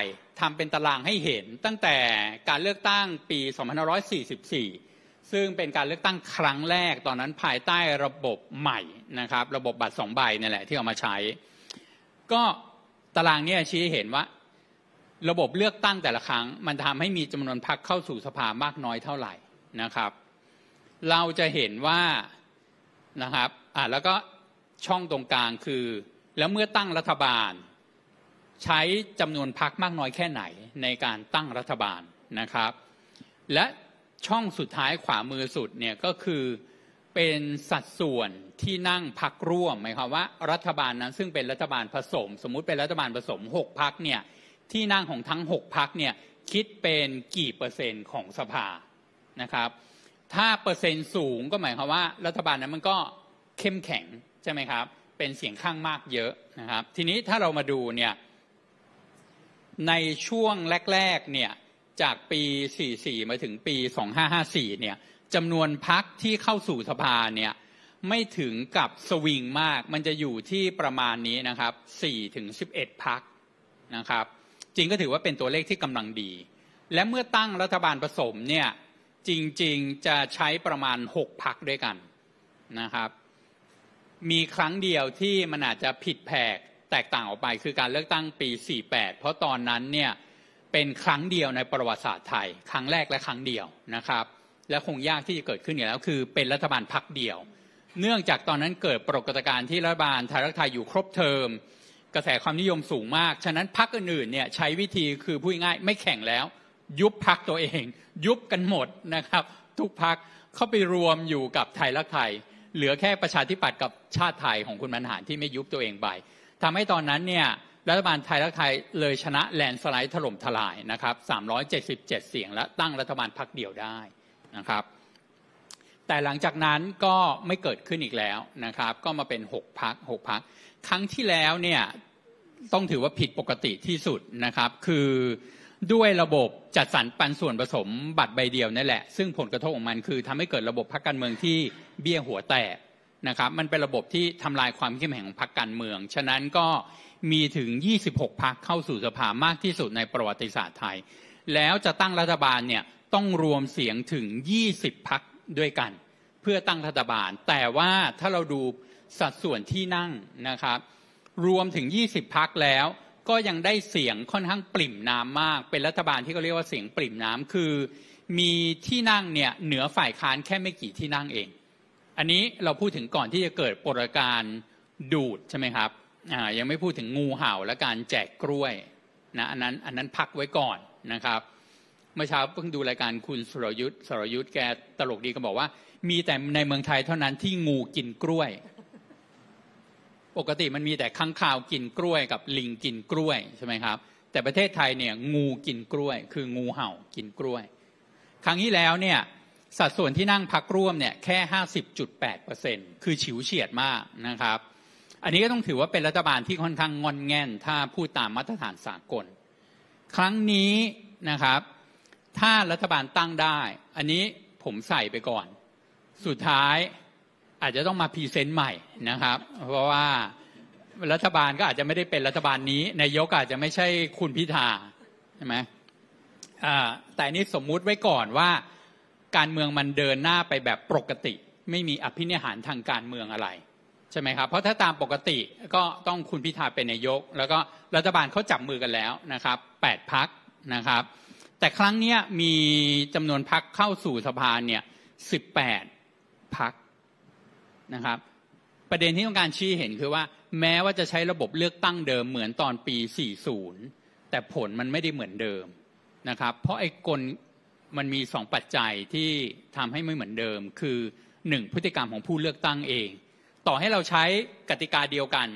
ทำเป็นตารางให้เห็นตั้งแต่การเลือกตั้งปี2544 ซึ่งเป็นการเลือกตั้งครั้งแรก ตอนนั้นภายใต้ระบบใหม่นะครับ ระบบบัตรสองใบนี่แหละที่เอามาใช้ ก็ตารางนี้ชี้เห็นว่า ระบบเลือกตั้งแต่ละครั้ง มันทำให้มีจำนวนพักเข้าสู่สภามากน้อยเท่าไหร่นะครับ เราจะเห็นว่านะครับอ่าแล้วก็ช่องตรงกลางคือแล้วเมื่อตั้งรัฐบาลใช้จำนวนพักมากน้อยแค่ไหนในการตั้งรัฐบาลนะครับ และช่องสุดท้ายขวามือสุดเนี่ยก็คือเป็นสัดส่วนที่นั่งพักร่วมหมายความว่ารัฐบาลนั้นซึ่งเป็นรัฐบาลผสม สมมุติเป็นรัฐบาลผสม 6 พักเนี่ยที่นั่งของทั้ง 6 พักเนี่ยคิดเป็นกี่เปอร์เซ็นต์ของสภานะครับ ถ้าเปอร์เซ็นต์สูงก็หมายความว่ารัฐบาลนั้นมันก็เข้มแข็งใช่ไหมครับ เป็นเสียงข้างมากเยอะนะครับ ทีนี้ถ้าเรามาดูเนี่ยในช่วงแรกๆเนี่ยจากปี 44 มาถึงปี 2554 เนี่ยจำนวนพักที่เข้าสู่สภาเนี่ยไม่ถึงกับสวิงมากมันจะอยู่ที่ประมาณนี้นะครับ4ถึง11 พักนะครับจริงก็ถือว่าเป็นตัวเลขที่กำลังดี และเมื่อตั้งรัฐบาลผสมเนี่ยจริงๆจะใช้ประมาณ 6 พักด้วยกันนะครับมีครั้งเดียวที่มันอาจจะผิดแผกแตกต่างออกไปคือการเลือกตั้งปี 48 เพราะตอนนั้นเนี่ยเป็นครั้งเดียวในประวัติศาสตร์ไทย ครั้งแรกและครั้งเดียวนะครับและคงยากที่จะเกิดขึ้นอยู่แล้วคือ เป็นรัฐบาลพักเดียว เนื่องจากตอนนั้นเกิดปรากฏการณ์ที่รัฐบาลไทยรักไทยอยู่ครบเทอม กระแสความนิยมสูงมาก ฉะนั้นพักอื่นๆเนี่ยใช้วิธีคือพูดง่ายไม่แข่งแล้ว ยุบพักตัวเอง ยุบกันหมดนะครับทุกพักเข้าไปรวมอยู่กับไทยรักไทย เหลือแค่ประชาธิปัตย์กับชาติไทยของคุณบรรหารที่ไม่ยุบตัวเองไปทำให้ตอนนั้นเนี่ยรัฐบาลไทย รักไทยเลยชนะแลนสไลด์ถล่มทลายนะครับ377 เสียงและตั้งรัฐบาลพักเดียวได้นะครับแต่หลังจากนั้นก็ไม่เกิดขึ้นอีกแล้วนะครับก็มาเป็น6พัก6พักครั้งที่แล้วเนี่ยต้องถือว่าผิดปกติที่สุดนะครับคือด้วยระบบจัดสรรปันส่วนผสมบัตรใบเดียวนั่นแหละ ซึ่งผลกระทบของมันคือทำให้เกิดระบบพักการเมืองที่เบี้ยหัวแตกนะครับมันเป็นระบบที่ทำลายความเข้มแข็งของพรรคการเมืองฉะนั้นก็มีถึง 26พรรคเข้าสู่สภามากที่สุดในประวัติศาสตร์ไทย แล้วจะตั้งรัฐบาลเนี่ยต้องรวมเสียงถึง 20พรรคด้วยกัน เพื่อตั้งรัฐบาล แต่ว่าถ้าเราดูสัดส่วนที่นั่งนะครับรวมถึง 20พักแล้ว ก็ยังได้เสียงค่อนข้างปริ่มน้ำมากเป็นรัฐบาลที่เขาเรียกว่าเสียงปริ่มน้ำคือ มีที่นั่งเนี่ยเหนือฝ่ายค้านแค่ไม่กี่ที่นั่งเองอันนี้เราพูดถึงก่อนที่จะเกิดปรการดูดใช่ไหมครับยังไม่พูดถึงงูเห่าและการแจกกล้วยนะอันนั้นอันนั้นพักไว้ก่อนนะครับเมื่อเช้าเพิ่งดูรายการคุณสรยุทธ์สรยุทธ์แกตลกดีก็บอกว่า มีแต่ในเมืองไทยเท่านั้นที่ งู กินกล้วย ปกติมันมีแต่ข้างข่าวกินกล้วยกับลิงกินกล้วยใช่ไหมครับ แต่ประเทศไทยเนี่ยงูกินกล้วย คืองูเห่ากินกล้วย ครั้งที่แล้วเนี่ยสัดส่วนที่นั่งพักร่วมเนี่ยแค่ 50.8%คือฉิวเฉียดมากนะครับ อันนี้ก็ต้องถือว่าเป็นรัฐบาลที่ค่อนข้างงอนแง่นถ้าพูดตามมาตรฐานสากล ครั้งนี้นะครับ ถ้ารัฐบาลตั้งได้ อันนี้ผมใส่ไปก่อน สุดท้ายอาจจะต้องมาพรีเซนต์ใหม่นะครับเพราะว่ารัฐบาลก็อาจจะไม่ได้เป็นรัฐบาลนี้นายกอาจจะไม่ใช่คุณพิธาใช่ไหมแต่นี้สมมุติไว้ก่อนว่าการเมืองมันเดินหน้าไปแบบปกติ ไม่มีอภินิหารทางการเมืองอะไร ใช่ไหมครับ เพราะถ้าตามปกติก็ต้องคุณพิธาเป็นนายก แล้วก็รัฐบาลเขาจับมือกันแล้วนะครับแปดพักนะครับ แต่ครั้งนี้มีจำนวนพักเข้าสู่สภาเนี่ยสิบแปดพักนะครับ ประเด็นที่ต้องการชี้เห็นคือว่า แม้ว่าจะใช้ระบบเลือกตั้งเดิมเหมือนตอนปี40แต่ผลมันไม่ได้เหมือนเดิมนะครับเพราะไอ้กลมันมีสองปัจจัยที่ทำให้ไม่เหมือนเดิม คือหนึ่งพฤติกรรมของผู้เลือกตั้งเอง ต่อให้เราใช้กติกาเดียวกัน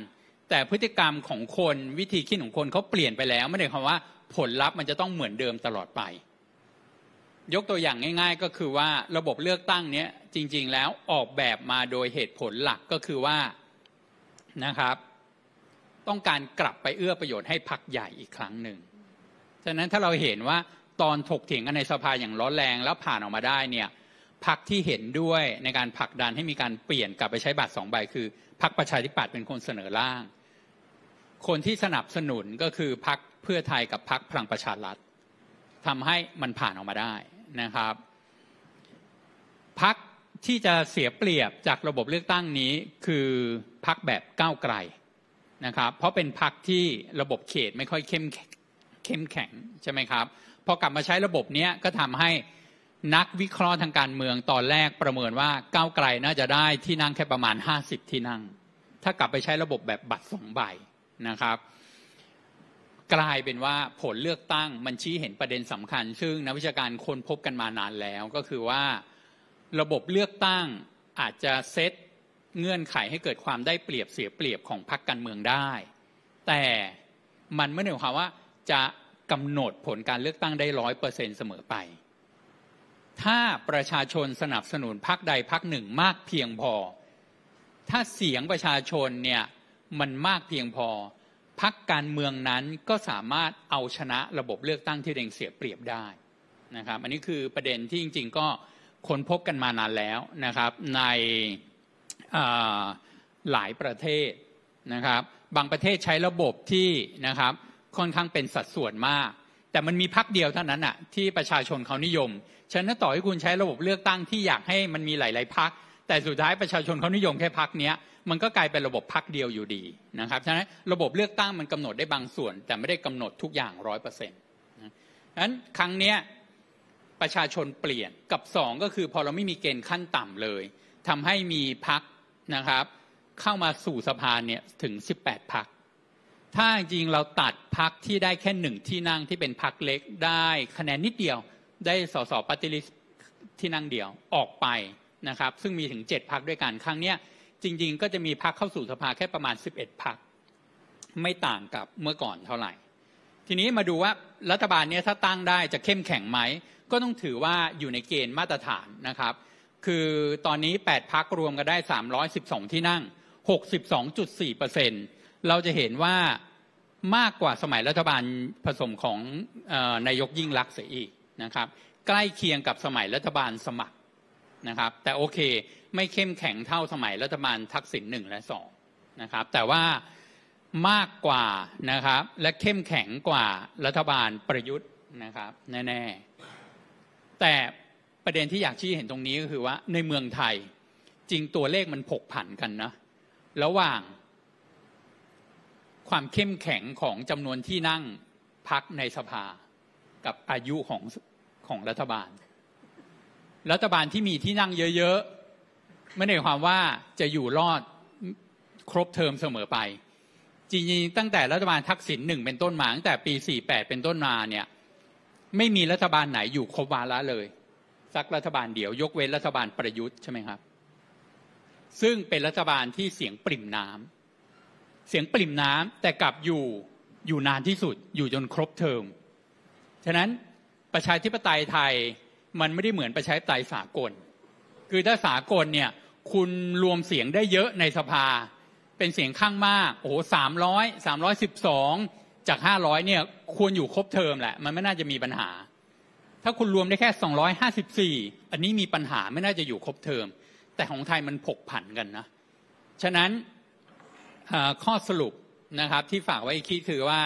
แต่พฤติกรรมของคนวิธีคิดของคนเขาเปลี่ยนไปแล้วไม่ได้คำว่า ผลลัพธ์มันจะต้องเหมือนเดิมตลอดไป ยกตัวอย่างง่าย ๆ ก็คือว่าระบบเลือกตั้งเนี้ย จริง ๆ แล้วออกแบบมาโดยเหตุผลหลักก็คือว่านะครับ ต้องการกลับไปเอื้อประโยชน์ให้พรรคใหญ่อีกครั้งหนึ่งฉะนั้นถ้าเราเห็นว่าตอนถกเถียงกันในสภาอย่างร้อนแรงแล้วผ่านออกมาได้เนี่ยพักที่เห็นด้วยในการผลักดันให้มีการเปลี่ยนกลับไปใช้บัตรสองใบ คือ พักประชาธิปัตย์เป็นคนเสนอร่าง คนที่สนับสนุนก็คือพักเพื่อไทยกับพักพลังประชารัฐ ทำให้มันผ่านออกมาได้นะครับพักที่จะเสียเปรียบจากระบบเลือกตั้งนี้คือพักแบบก้าวไกลนะครับ เพราะเป็นพักที่ระบบเขตไม่ค่อยเข้มเข้มแข็งใช่ไหมครับพอกลับมาใช้ระบบนี้ก็ทำให้นักวิเคราะห์ทางการเมือง ตอนแรกประเมินว่าก้าวไกลน่าจะได้ที่นั่งแค่ประมาณ 50 ที่นั่ง ถ้ากลับไปใช้ระบบแบบบัตรสองใบนะครับ กลายเป็นว่าผลเลือกตั้งมันชี้เห็นประเด็นสำคัญ ซึ่งนักวิชาการค้นพบกันมานานแล้ว ก็คือว่าระบบเลือกตั้งอาจจะเซตเงื่อนไขให้เกิดความได้เปรียบเสียเปรียบของพรรคการเมืองได้ แต่มันไม่เหนห่ยยค่ะว่าจะกำหนดผลการเลือกตั้งได้ร้อยเปอร์เซ็นเสมอไป ถ้าประชาชนสนับสนุนพรรคใดพรรคหนึ่งมากเพียงพอ ถ้าเสียงประชาชนเนี่ยมันมากเพียงพอ พรรคการเมืองนั้นก็สามารถเอาชนะระบบเลือกตั้งที่เดงเสียเปรียบได้นะครับ อันนี้คือประเด็นที่จริงๆ ก็ค้นพบกันมานานแล้วนะครับ ในหลายประเทศนะครับ บางประเทศใช้ระบบที่นะครับค่อนข้างเป็นสัดส่วนมาก แต่มันมีพักเดียวเท่านั้นอะที่ประชาชนเขานิยมฉะนั้นต่อให้คุณใช้ระบบเลือกตั้งที่อยากให้มันมีหลาย ๆพักแต่สุดท้ายประชาชนเขานิยมแค่พักเนี้ยมันก็กลายเป็นระบบพักเดียวอยู่ดีนะครับฉะนั้นระบบเลือกตั้งมันกำหนดได้บางส่วน แต่ไม่ได้กำหนดทุกอย่างร้อยเปอร์เซ็นต์ฉะนั้นครั้งเนี้ยประชาชนเปลี่ยนกับสองก็คือ พอเราไม่มีเกณฑ์ขั้นต่ำเลย ทำให้มีพักนะครับเข้ามาสู่สภาเนี่ยถึง 18พักถ้าจริงเราตัดพักที่ได้แค่หนึ่งที่นั่งที่เป็นพักเล็กได้ คะแนนนิดเดียวได้สสปฏิริษที่นั่งเดียวออกไปนะครับซึ่งมีถึงเจ็ดพักด้วยกันครั้งเนี้ยจริง ๆ ก็จะมีพักเข้าสู่สภาแค่ประมาณสิบเอ็ดพัก ไม่ต่างกับเมื่อก่อนเท่าไหร่ ทีนี้มาดูว่ารัฐบาลเนี้ยถ้าตั้งได้จะเข้มแข็งไหม ก็ต้องถือว่าอยู่ในเกณฑ์มาตรฐานนะครับ คือตอนนี้แปดพักรวมกันได้สสามร้อยิบสองที่นั่งหกสสิบองจุดสี่เปอร์เซ็นต์เราจะเห็นว่ามากกว่าสมัยรัฐบาลผสมของนายกยิ่งรักเสียอีกนะครับ ใกล้เคียงกับสมัยรัฐบาลสมัครนะครับ แต่โอเค ไม่เข้มแข็งเท่าสมัยรัฐบาลทักษิณหนึ่งและสองนะครับ แต่ว่ามากกว่านะครับและเข้มแข็งกว่ารัฐบาลประยุทธ์นะครับแน่ๆแต่ประเด็นที่อยากชี้เห็นตรงนี้ก็คือว่าในเมืองไทยจริงตัวเลขมันผกผันกันนะระหว่างความเข้มแข็งของจำนวนที่นั่งพักในสภา กับอายุของ ของรัฐบาล รัฐบาลที่มีที่นั่งเยอะๆไม่ได้ความว่าจะอยู่รอดครบเทอมเสมอไป จริงๆตั้งแต่รัฐบาลทักษิณหนึ่งเป็นต้นมาตั้งแต่ปี48เป็นต้นมาเนี่ยไม่มีรัฐบาลไหนอยู่ครบวาระเลย สักรัฐบาลเดียวยกเว้นรัฐบาลประยุทธ์ใช่ไหมครับซึ่งเป็นรัฐบาลที่เสียงปริ่มน้ำเสียงปริ่มน้ำ แต่กลับอยู่อยู่นานที่สุดอยู่จนครบเทอมฉะนั้นประชาธิปไตยไทยมันไม่ได้เหมือนประชาธิปไตยสากล คือถ้าสากลเนี่ยคุณรวมเสียงได้เยอะในสภา เป็นเสียงข้างมาก โอ้โหสามร้อยสามร้อยสิบสองจากห้าร้อยเนี่ย ควรอยู่ครบเทอมแหละมันไม่น่าจะมีปัญหาถ้าคุณรวมได้แค่สองร้อยห้าสิบสี่อันนี้มีปัญหาไม่น่าจะอยู่ครบเทอมแต่ของไทยมันผกผันกันนะฉะนั้นข้อสรุปนะครับที่ฝากไว้คิดคือว่า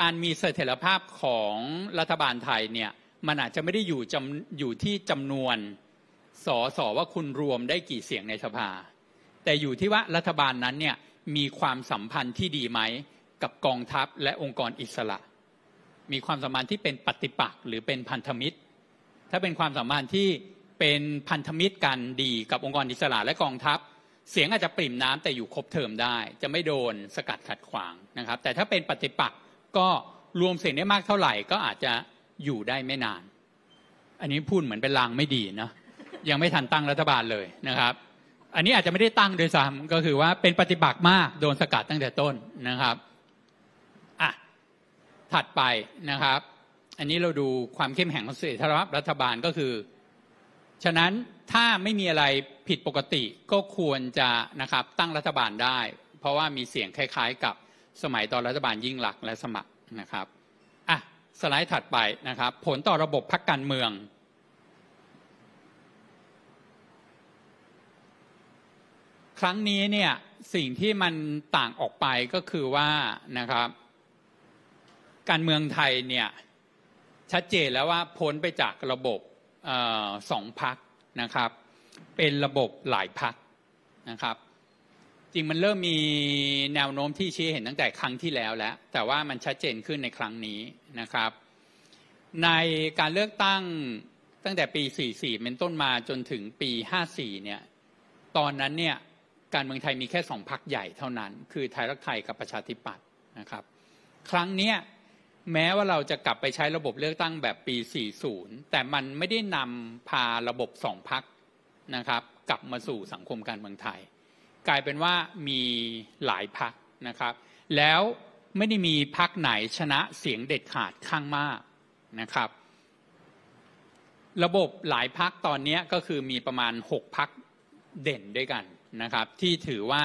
การมีเสถียรภาพของรัฐบาลไทยเนี่ยมันอาจจะไม่ได้อยู่จอยู่ที่จำนวนสอสอว่าคุณรวมได้กี่เสียงในสภา แต่อยู่ที่ว่ารัฐบาลนั้นเนี่ยมีความสัมพันธ์ที่ดีไหมกับกองทัพและองค์กรอิสระ มีความสัมพันธ์ที่เป็นปฏิปักษ์หรือเป็นพันธมิตร ถ้าเป็นความสัมพันธ์ที่เป็นพันธมิตรกันดีกับองค์กรอิสระและกองทัพเสียงอาจจะปริ่มน้ำแต่อยู่ครบเทอมได้ จะไม่โดนสกัดขัดขวางนะครับ แต่ถ้าเป็นปฏิปักษ์ก็รวมเสียงได้มากเท่าไหร่ ก็อาจจะอยู่ได้ไม่นาน อันนี้พูดเหมือนเป็นลางไม่ดีเนาะยังไม่ทันตั้งรัฐบาลเลยนะครับ อันนี้อาจจะไม่ได้ตั้งโดยซ้ำก็คือว่าเป็นปฏิบัติมาก โดนสกัดตั้งแต่ต้นนะครับอ่ะถัดไปนะครับ อันนี้เราดูความเข้มแข็งของเสถียรรัฐบาลก็คือ ฉะนั้นถ้าไม่มีอะไรผิดปกติก็ควรจะนะครับตั้งรัฐบาลได้ เพราะว่ามีเสียงคล้าย ๆกับสมัยตอนรัฐบาลยิ่งหลักและสมัครนะครับอ่ะสไลด์ถัดไปนะครับ ผลต่อระบบพักการเมือง ครั้งนี้เนี่ยสิ่งที่มันต่างออกไปก็คือว่านะครับ การเมืองไทยเนี่ยชัดเจนแล้วว่าพ้นไปจากระบบสองพักนะครับ เป็นระบบหลายพักนะครับ จริงมันเริ่มมีแนวโน้มที่ชี้เห็นตั้งแต่ครั้งที่แล้วแล้ว แต่ว่ามันชัดเจนขึ้นในครั้งนี้นะครับ ในการเลือกตั้งตั้งแต่ปี 44 เป็นต้นมาจนถึงปี 54 เนี่ย ตอนนั้นเนี่ยการเมืองไทยมีแค่สองพักใหญ่เท่านั้น คือไทยรักไทยกับประชาธิปัตย์นะครับ ครั้งเนี้ยแม้ว่าเราจะกลับไปใช้ระบบเลือกตั้งแบบปี 40 แต่มันไม่ได้นำพาระบบสองพักนะครับกลับมาสู่สังคมการเมืองไทย กลายเป็นว่ามีหลายพักนะครับ แล้วไม่ได้มีพักไหนชนะเสียงเด็ดขาดข้างมากนะครับ ระบบหลายพักตอนนี้ก็คือมีประมาณ 6พักเด่นด้วยกันนะครับ ที่ถือว่า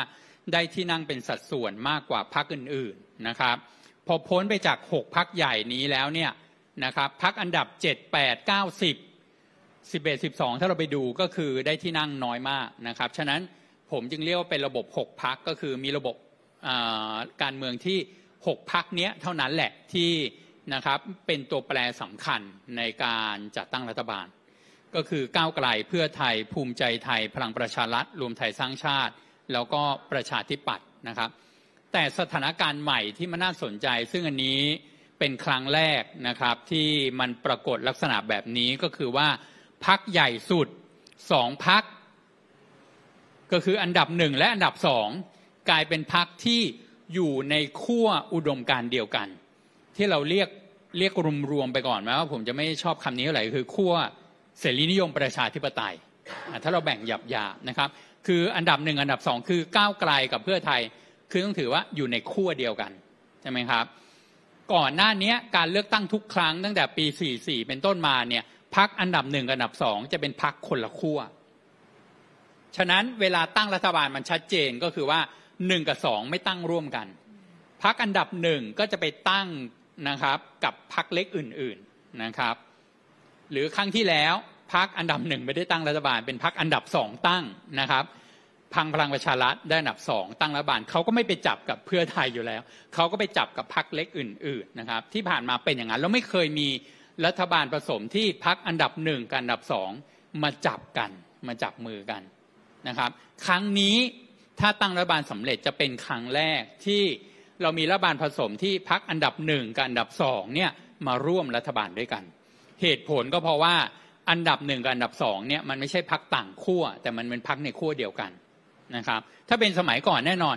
ได้ที่นั่งเป็นสัดส่วนมากกว่าพักอื่นๆนะครับพอพ้นไปจาก 6 พักใหญ่นี้แล้วเนี่ยนะครับพักอันดับ7 8 9 10 11 12 ถ้าเราไปดูก็คือได้ที่นั่งน้อยมากนะครับฉะนั้นผมจึงเรียกว่าเป็นระบบ 6 พักก็คือมีระบบการเมืองที่ 6 พักเนี้ยเท่านั้นแหละที่นะครับเป็นตัวแปรสำคัญในการจัดตั้งรัฐบาล ก็คือก้าวไกลเพื่อไทยภูมิใจไทย พลังประชารัฐรวมไทยสร้างชาติ แล้วก็ประชาธิปัตย์นะครับแต่สถานการณ์ใหม่ที่มันน่าสนใจ ซึ่งอันนี้เป็นครั้งแรกนะครับที่มันปรากฏลักษณะแบบนี้ก็คือว่าพักใหญ่สุดสองพัก ก็คืออันดับหนึ่งและอันดับสองกลายเป็นพักที่อยู่ในขั้วอุดมการเดียวกัน ที่เราเรียกเรียกรวมๆไปก่อนนะว่าผมจะไม่ชอบคำนี้เท่าไหร่ คือขั้วเสรีนิยมประชาธิปไตย ถ้าเราแบ่งหยับยานะครับคืออันดับหนึ่งอันดับสองคือก้าวไกลกับเพื่อไทยคือต้องถือว่าอยู่ในขั้วเดียวกันใช่ไหมครับก่อนหน้านี้การเลือกตั้งทุกครั้งตั้งแต่ปี 44 เป็นต้นมาเนี่ยพักอันดับหนึ่งกับอันดับสองจะเป็นพักคนละขั้วฉะนั้นเวลาตั้งรัฐบาลมันชัดเจนก็คือว่าหนึ่งกับสองไม่ตั้งร่วมกัน พักอันดับหนึ่งก็จะไปตั้งนะครับกับพักเล็กอื่นๆนะครับ หรือครั้งที่แล้วพักอันดับหนึ่งไม่ได้ตั้งรัฐบาลเป็นพักอันดับสองตั้งนะครับพังพลัง ประชารัฐได้ อันดับสองตั้งรัฐบาลเขาก็ไม่ไปจับกับเพื่อไทยอยู่แล้ว เขาก็ไปจับกับพรรคเล็กอื่นๆนะครับที่ผ่านมาเป็นอย่างนั้นแล้วไม่เคยมีรัฐบาลผสมที่พรรคอันดับหนึ่งกับอันดับสองมาจับกัน มาจับมือกันนะครับครั้งนี้ถ้าตั้งรัฐบาลสำเร็จจะเป็นครั้งแรกที่เรามีรัฐบาลผสมที่พรรคอันดับหนึ่งกับอันดับสองเนี่ยมาร่วมรัฐบาลด้วยกัน เหตุผลก็เพราะว่าอันดับหนึ่งกับอันดับสองเนี่ยมันไม่ใช่พักต่างขั้วแต่มันเป็นพักในขั้วเดียวกันนะครับถ้าเป็นสมัยก่อนแน่นอน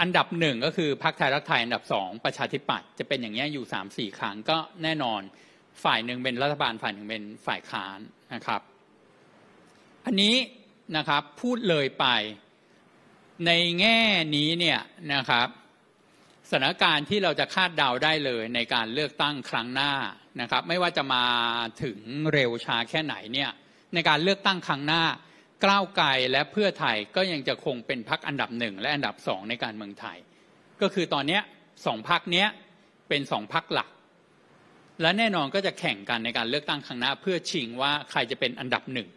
อันดับหนึ่งก็คือ พรรคไทยรักไทย อันดับสองประชาธิปัตย์จะเป็นอย่างนี้อยู่สามสี่ครั้ง ก็แน่นอนฝ่ายหนึ่งเป็นรัฐบาลฝ่ายหนึ่งเป็นฝ่ายค้านนะครับอันนี้นะครับพูดเลยไป ในแง่นี้เนี่ยนะครับสถานการณ์ที่เราจะคาดเดาได้เลยในการเลือกตั้งครั้งหน้านะครับไม่ว่าจะมาถึงเร็วช้าแค่ไหนเนี่ยในการเลือกตั้งครั้งหน้าก้าวไกลและเพื่อไทยก็ยังจะคงเป็นพักอันดับหนึ่งและอันดับสองในการเมืองไทย ก็คือตอนนี้สองพักนี้เป็นสองพักหลัก และแน่นอนก็จะแข่งกันในการเลือกตั้งครั้งหน้าเพื่อชิงว่าใครจะเป็นอันดับหนึ่ง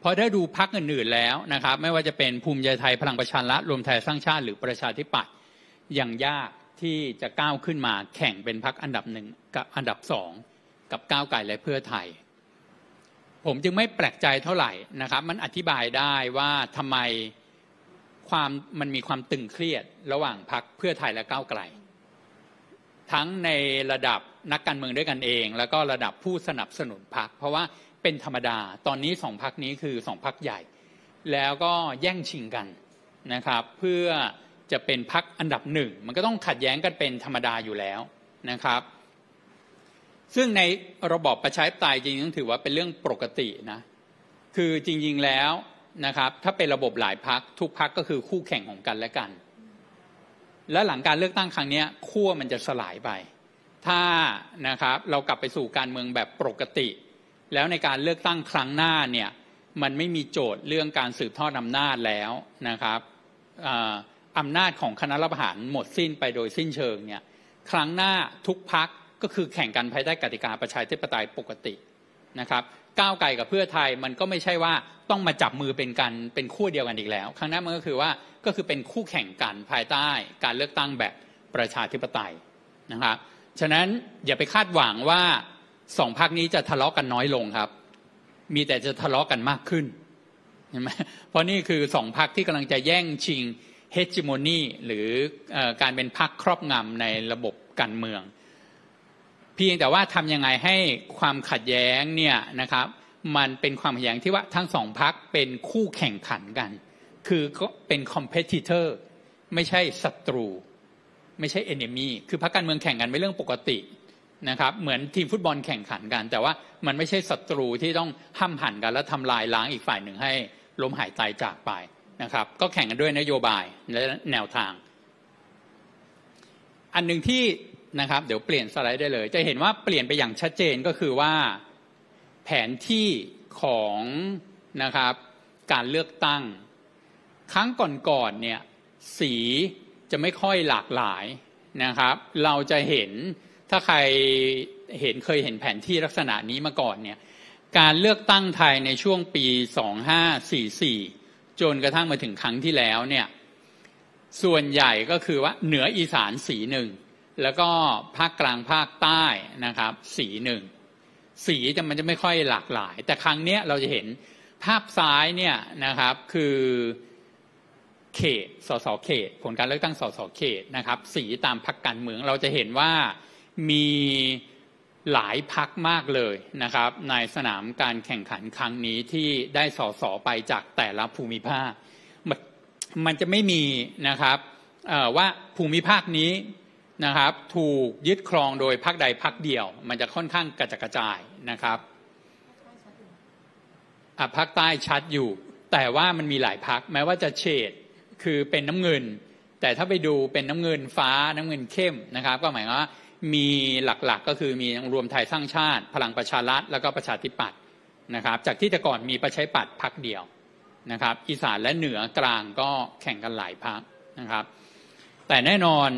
เพราะถ้าดูพักอื่นๆแล้วนะครับ ไม่ว่าจะเป็นภูมิใจไทยพลังประชารัฐรวมไทยสร้างชาติหรือประชาธิปัตย์ยังยากที่จะก้าวขึ้นมา แข่งเป็นพักอันดับหนึ่งกับอันดับสองกับก้าวไกลและเพื่อไทยผมจึงไม่แปลกใจเท่าไหร่นะครับ มันอธิบายได้ว่าทำไมความมันมีความตึงเครียดระหว่างพักเพื่อไทยและก้าวไกลทั้งในระดับนักการเมืองด้วยกันเองแล้วก็ระดับผู้สนับสนุนพักเพราะว่าเป็นธรรมดาตอนนี้สองพักนี้คือสองพักใหญ่ แล้วก็แย่งชิงกันนะครับ เพื่อจะเป็นพักอันดับหนึ่งมันก็ต้องขัดแย้งกันเป็นธรรมดาอยู่แล้วนะครับซึ่งในระบอบประชาธิปไตยจริงๆถือว่าเป็นเรื่องปกตินะ คือจริงๆ แล้วนะครับถ้าเป็นระบบหลายพักทุกพักก็คือคู่แข่งของกันและกัน และหลังการเลือกตั้งครั้งนี้ขั้วมันจะสลายไป ถ้านะครับเรากลับไปสู่การเมืองแบบปกติ แล้วในการเลือกตั้งครั้งหน้าเนี่ยมันไม่มีโจทย์เรื่องการสืบทอดอำนาจแล้วนะครับอำนาจของคณะรัฐประหารหมดสิ้นไปโดยสิ้นเชิงเนี่ยครั้งหน้าทุกพักก็คือแข่งกันภายใต้กติกาประชาธิปไตยปกตินะครับก้าวไกลกับเพื่อไทยมันก็ไม่ใช่ว่าต้องมาจับมือเป็นกันเป็นคู่เดียวกันอีกแล้วครั้งหน้ามันก็คือว่าก็คือเป็นคู่แข่งกันภายใต้ การเลือกตั้งแบบประชาธิปไตยนะครับฉะนั้นอย่าไปคาดหวังว่าสองพักนี้จะทะเลาะกันน้อยลงครับ มีแต่จะทะเลาะกันมากขึ้นเห็นไหมเพราะนี่คือสองพักที่กำลังจะแย่งชิงเฮจิโมนีหรือการเป็นพักครอบงำในระบบการเมืองเพียงแต่ว่าทํำยังไงให้ความขัดแย้งเนี่ยนะครับมันเป็นความขัดแย้งที่ว่าทั้งสองพักเป็นคู่แข่งขันกัน คือก็เป็นคอมเพติเตอร์ ไม่ใช่ศัตรู ไม่ใช่เอนเนมีคือพักการเมืองแข่งกันไม่เรื่องปกตินะครับเหมือนทีมฟุตบอลแข่งขันกัน แต่ว่ามันไม่ใช่ศัตรูที่ต้องห้ามหันกัน แล้วทำลายล้างอีกฝ่ายหนึ่งให้ล้มหายตายจากไปนะครับก็แข่งกันด้วยนโยบายและแนวทาง อันหนึ่งที่นะครับเดี๋ยวเปลี่ยนสไลด์ได้เลย จะเห็นว่าเปลี่ยนไปอย่างชัดเจนก็คือว่าแผนที่ของนะครับการเลือกตั้ง ครั้งก่อนๆเนี่ยสีจะไม่ค่อยหลากหลายนะครับ เราจะเห็นถ้าใครเห็นเคยเห็นแผนที่ลักษณะนี้มาก่อนเนี่ยการเลือกตั้งไทยในช่วงปี 2544 จนกระทั่งมาถึงครั้งที่แล้วเนี่ยส่วนใหญ่ก็คือว่าเหนืออีสานสีหนึ่งแล้วก็ภาคกลางภาคใต้นะครับ สีหนึ่ง สีจะมันจะไม่ค่อยหลากหลาย แต่ครั้งนี้เราจะเห็นภาพซ้ายเนี่ยนะครับคือเขต สสเขต ผลการเลือกตั้งสสเขตนะครับ สีตามพักการเมืองเราจะเห็นว่ามีหลายพักมากเลยนะครับ ในสนามการแข่งขันครั้งนี้ที่ได้สสไปจากแต่ละภูมิภาค มันจะไม่มีนะครับว่าภูมิภาคนี้นะครับถูกยึดครองโดยพักใดพักเดียว มันจะค่อนข้างกระจกระจายนะครับพักใต้ชัดอยู่ แต่ว่ามันมีหลายพักแม้ว่าจะเฉดคือเป็นน้ำเงิน แต่ถ้าไปดูเป็นน้ำเงินฟ้าน้ำเงินเข้มนะครับ ก็หมายว่ามีหลักๆกก็คือมีรวมไทยสร้างชาติ พลังประชารัฐแล้วก็ประชาธิปัตย์นะครับ จากที่แต่ก่อนมีประชาธิปัตย์พักเดียวนะครับ อีสานและเหนือกลางก็แข่งกันหลายพักนะครับ แต่แน่นอน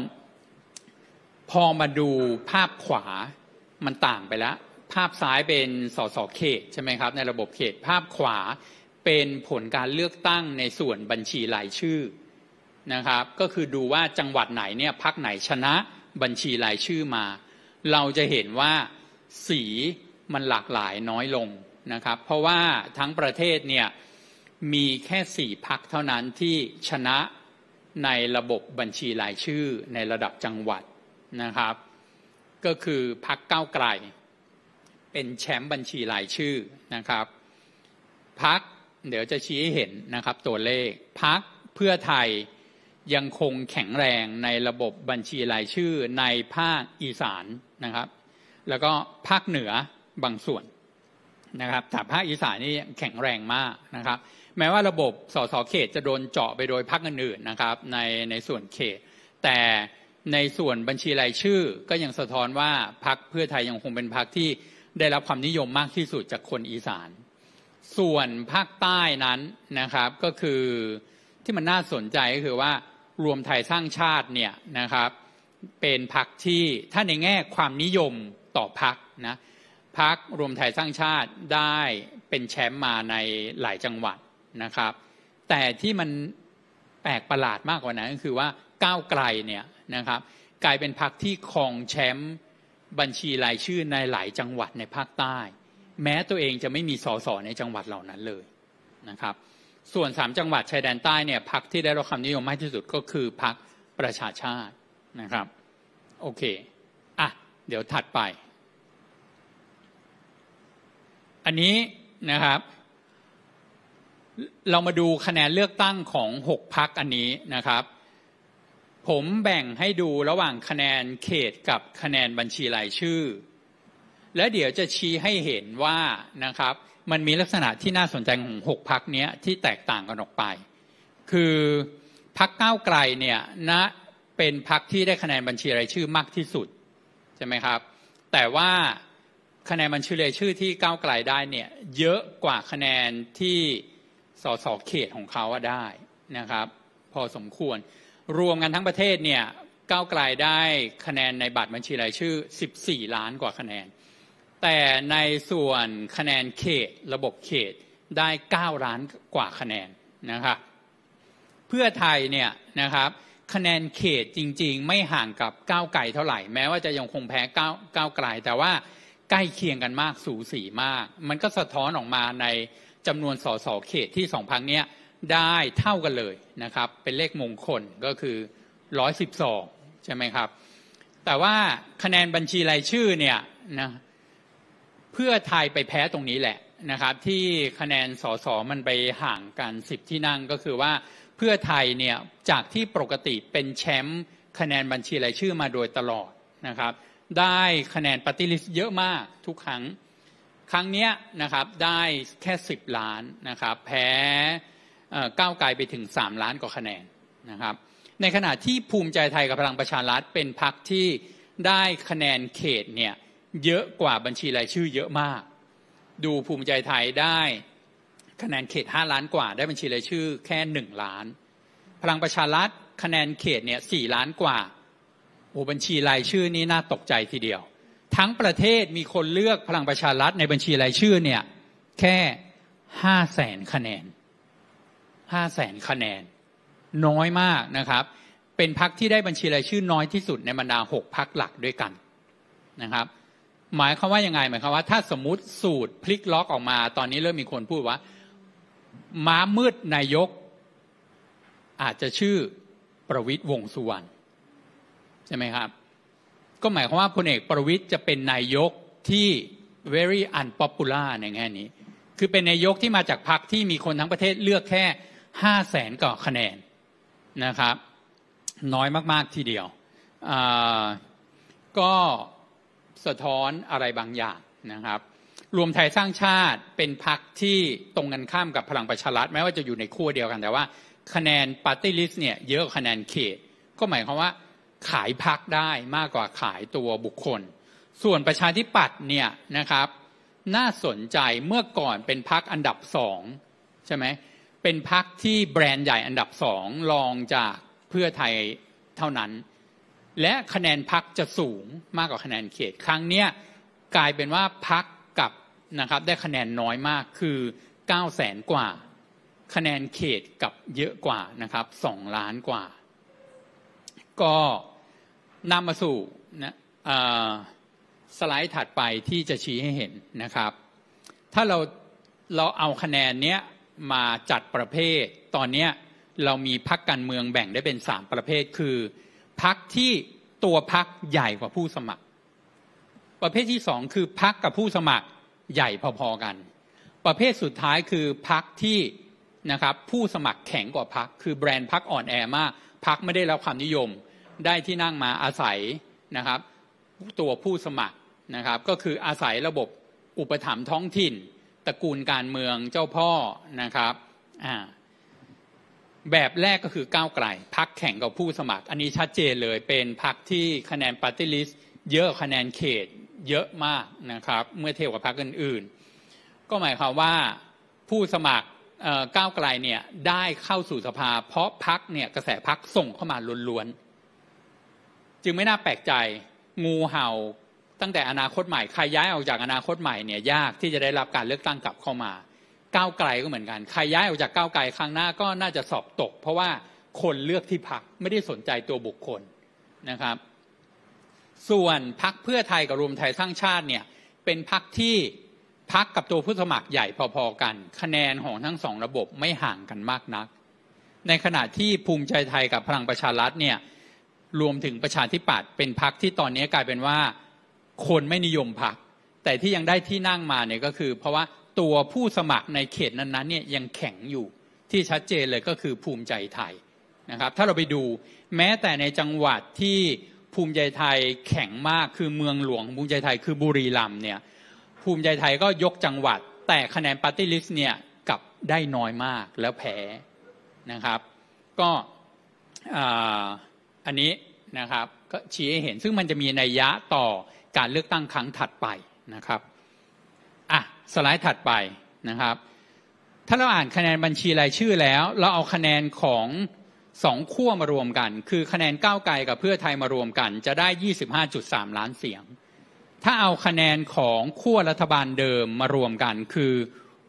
พอมาดูภาพขวา มันต่างไปแล้ว ภาพซ้ายเป็นสสเขตใช่ไหมครับ ในระบบเขต ภาพขวาเป็นผลการเลือกตั้งในส่วนบัญชีรายชื่อนะครับ ก็คือดูว่าจังหวัดไหนเนี่ยพักไหนชนะบัญชีรายชื่อมา เราจะเห็นว่าสีมันหลากหลายน้อยลงนะครับ เพราะว่าทั้งประเทศเนี่ยมีแค่สี่พักเท่านั้นที่ชนะในระบบบัญชีรายชื่อในระดับจังหวัดนะครับก็คือพักเก้าไกล เป็นแชมป์บัญชีรายชื่อนะครับพักเดี๋ยวจะชี้ให้เห็นนะครับตัวเลข พักเพื่อไทยยังคงแข็งแรงในระบบบัญชีรายชื่อในภาคอีสานนะครับ แล้วก็ภาคเหนือบางส่วนนะครับแต่ภาคอีสานนี่ แข็งแรงมากนะครับแม้ว่าระบบสสเขตจะโดนเจาะไปโดยพักอื่นๆนะครับในในส่วนเขต แต่ในส่วนบัญชีรายชื่อก็ยังสะท้อนว่าพักเพื่อไทยยังคงเป็นพักที่ได้รับความนิยมมากที่สุดจากคนอีสาน ส่วนภาคใต้นั้นนะครับก็คือที่มันน่าสนใจก็คือว่ารวมไทยสร้างชาติเนี่ยนะครับเป็นพักที่ถ้าในแง่ความนิยมต่อพักนะพักรวมไทยสร้างชาติได้เป็นแชมป์มาในหลายจังหวัดนะครับ แต่ที่มันแปลกประหลาดมากกว่านั้นก็คือว่าก้าวไกลเนี่ยนะครับกลายเป็นพักที่ครองแชมป์บัญชีรายชื่อในหลายจังหวัดในภาคใต้ แม้ตัวเองจะไม่มีสสในจังหวัดเหล่านั้นเลยนะครับ ส่วนสามจังหวัดชายแดนใต้เนี่ยพักที่ได้รับความนิยมมากที่สุดก็คือ พักประชาชาตินะครับ โอเคอ่ะเดี๋ยวถัดไป อันนี้นะครับ เรามาดูคะแนนเลือกตั้งของหกพักอันนี้นะครับผมแบ่งให้ดูระหว่างคะแนนเขตกับคะแนนบัญชีรายชื่อ และเดี๋ยวจะชี้ให้เห็นว่านะครับมันมีลักษณะที่น่าสนใจของหกพักนี้ที่แตกต่างกันออกไป คือพักก้าวไกลเนี่ยนะเป็นพักที่ได้คะแนนบัญชีรายชื่อมากที่สุดใช่ไหมครับ แต่ว่าคะแนนบัญชีรายชื่อที่ก้าวไกลได้เนี่ยเยอะกว่าคะแนนที่สสเขตของเขาได้นะครับ พอสมควรรวมกันทั้งประเทศเนี่ยก้าวไกลได้คะแนนในบัตรบัญชีรายชื่อ 14 ล้านกว่าคะแนน แต่ในส่วนคะแนนเขตระบบเขตได้ 9 ล้านกว่าคะแนนนะครับเพื่อไทยเนี่ยนะครับคะแนนเขตจริงๆ ไม่ห่างกับก้าวไกลเท่าไหร่แม้ว่าจะยังคงแพ้ก้าวก้าวไกลแต่ว่าใกล้เคียงกันมากสูสีมาก มันก็สะท้อนออกมาในจำนวนสสเขตที่สองพักเนี้ยได้เท่ากันเลยนะครับ เป็นเลขมงคลก็คือร้อยสิบสองใช่ไหมครับ แต่ว่าคะแนนบัญชีรายชื่อเนี่ยนะเพื่อไทยไปแพ้ตรงนี้แหละนะครับ ที่คะแนนสสมันไปห่างกันสิบที่นั่งก็คือว่าเพื่อไทยเนี่ยจากที่ปกติเป็นแชมป์คะแนนบัญชีรายชื่อมาโดยตลอดนะครับ ได้คะแนนปฏิริษีเยอะมากทุกครั้ง ครั้งนี้นะครับได้แค่สิบล้านนะครับ แพ้ก้าวไกลไปถึง 3 ล้านกว่าคะแนนนะครับ ในขณะที่ภูมิใจไทยกับพลังประชารัฐเป็นพรรคที่ได้คะแนนเขตเนี่ยเยอะกว่าบัญชีรายชื่อเยอะมาก ดูภูมิใจไทยได้ คะแนนเขต5ล้านกว่า ได้บัญชีรายชื่อแค่1ล้าน พลังประชารัฐคะแนนเขตเนี่ยสี่ล้านกว่า โอ้บัญชีรายชื่อนี้น่าตกใจทีเดียว ทั้งประเทศมีคนเลือกพลังประชารัฐในบัญชีรายชื่อเนี่ยแค่ห้าแสนคะแนนห้าแสนคะแนนน้อยมากนะครับ เป็นพักที่ได้บัญชีรายชื่อน้อยที่สุดในบรรดาหกพักหลักด้วยกันนะครับ หมายความว่ายังไงหมายความว่า ถ้าสมมติสูตรพลิกล็อกออกมา ตอนนี้เริ่มมีคนพูดว่า ม้ามืดนายก อาจจะชื่อประวิทย์วงสุวรรณใช่ไหมครับ ก็หมายความว่าพลเอกประวิทย์จะเป็นนายกที่ very unpopular ในแง่นี้ คือเป็นนายกที่มาจากพรรคที่มีคนทั้งประเทศเลือกแค่ห้าแสนกว่าคะแนนนะครับ น้อยมากๆ ทีเดียว ก็สะท้อนอะไรบางอย่างนะครับ รวมไทยสร้างชาติเป็นพักที่ตรงกันข้ามกับพลังประชารัฐแม้ว่าจะอยู่ในคู่เดียวกันแต่ว่าคะแนนปาร์ตี้ลิสต์เนี่ยเยอะคะแนนเขตก็หมายความว่าขายพักได้มากกว่าขายตัวบุคคล ส่วนประชาธิปัตย์เนี่ยนะครับ น่าสนใจเมื่อก่อนเป็นพักอันดับสองใช่ไหมเป็นพักที่แบรนด์ใหญ่อันดับสองรองจากเพื่อไทยเท่านั้น และคะแนนพักจะสูงมากกว่าคะแนนเขต ครั้งนี้กลายเป็นว่าพักกับนะครับได้คะแนนน้อยมากคือ9 0 0แสนกว่าคะแนนเขตกับเยอะกว่านะครับ2ล้านกว่าก็นำมาสู่นะสไลด์ถัดไปที่จะชี้ให้เห็นนะครับ ถ้าเราเราเอาคะแนนเนี้ยมาจัดประเภทตอนนี้เรามีพักการเมืองแบ่งได้เป็นสามประเภท คือ พักที่ตัวพักใหญ่กว่าผู้สมัคร ประเภทที่สองคือพักกับผู้สมัครใหญ่พอๆกัน ประเภทสุดท้ายคือพักที่นะครับผู้สมัครแข็งกว่าพักคือแบรนด์พักอ่อนแอมากพักไม่ได้รับความนิยมได้ที่นั่งมาอาศัยนะครับ ตัวผู้สมัครนะครับก็คืออาศัยระบบอุปถัมภ์ท้องถิ่นตระกูลการเมืองเจ้าพ่อนะครับอ่าแบบแรกก็คือก้าวไกล พักแข่งกับผู้สมัคร อันนี้ชัดเจนเลยเป็นพักที่คะแนนปาร์ตี้ลิสต์เยอะคะแนนเขตเยอะมากนะครับ เมื่อเทียบกับพักอื่นๆ ก็หมายความว่าผู้สมัครก้าวไกลเนี่ยได้เข้าสู่สภา เพราะพักเนี่ยกระแสพักส่งเข้ามาล้วนๆ จึงไม่น่าแปลกใจ งูเห่าตั้งแต่อนาคตใหม่ ใครย้ายออกจากอนาคตใหม่เนี่ยยากที่จะได้รับการเลือกตั้งกลับเข้ามาก้าวไกลก็เหมือนกัน ใครย้ายออกจากก้าวไกลครั้งหน้าก็น่าจะสอบตกเพราะว่าคนเลือกที่พักไม่ได้สนใจตัวบุคคลนะครับ ส่วนพักเพื่อไทย กับรวมไทยสร้างชาติเนี่ยเป็นพักที่พักกับตัวผู้สมัครใหญ่พอๆกัน คะแนนของทั้งสองระบบไม่ห่างกันมากนัก ในขณะที่ภูมิใจไทย กับพลังประชารัฐเนี่ยรวมถึงประชาธิปัตย์เป็นพักที่ตอนนี้กลายเป็นว่าคนไม่นิยมพัก แต่ที่ยังได้ที่นั่งมาเนี่ย ก็คือ เพราะว่าตัวผู้สมัครในเขตนั้นๆเนี่ยยังแข็งอยู่ที่ชัดเจนเลยก็คือภูมิใจไทยนะครับ ถ้าเราไปดูแม้แต่ในจังหวัดที่ภูมิใจไทยแข็งมากคือเมืองหลวงภูมิใจไทย คือบุรีรัมย์เนี่ยภูมิใจไทยก็ยกจังหวัด แต่คะแนนปาร์ตี้ลิสต์เนี่ยกับได้น้อยมากแล้วแพ้นะครับ ก็อันนี้นะครับก็ชี้ให้เห็นซึ่งมันจะมีนัยยะต่อการเลือกตั้งครั้งถัดไปนะครับอ่ะสไลด์ถัดไปนะครับถ้าเราอ่านคะแนนบัญชีรายชื่อแล้ว เราเอาคะแนนของสองขั้วมารวมกัน คือคะแนนก้าวไกลกับเพื่อไทยมารวมกัน จะได้ 25.3 ล้านเสียง ถ้าเอาคะแนนของขั้วรัฐบาลเดิมมารวมกัน คือ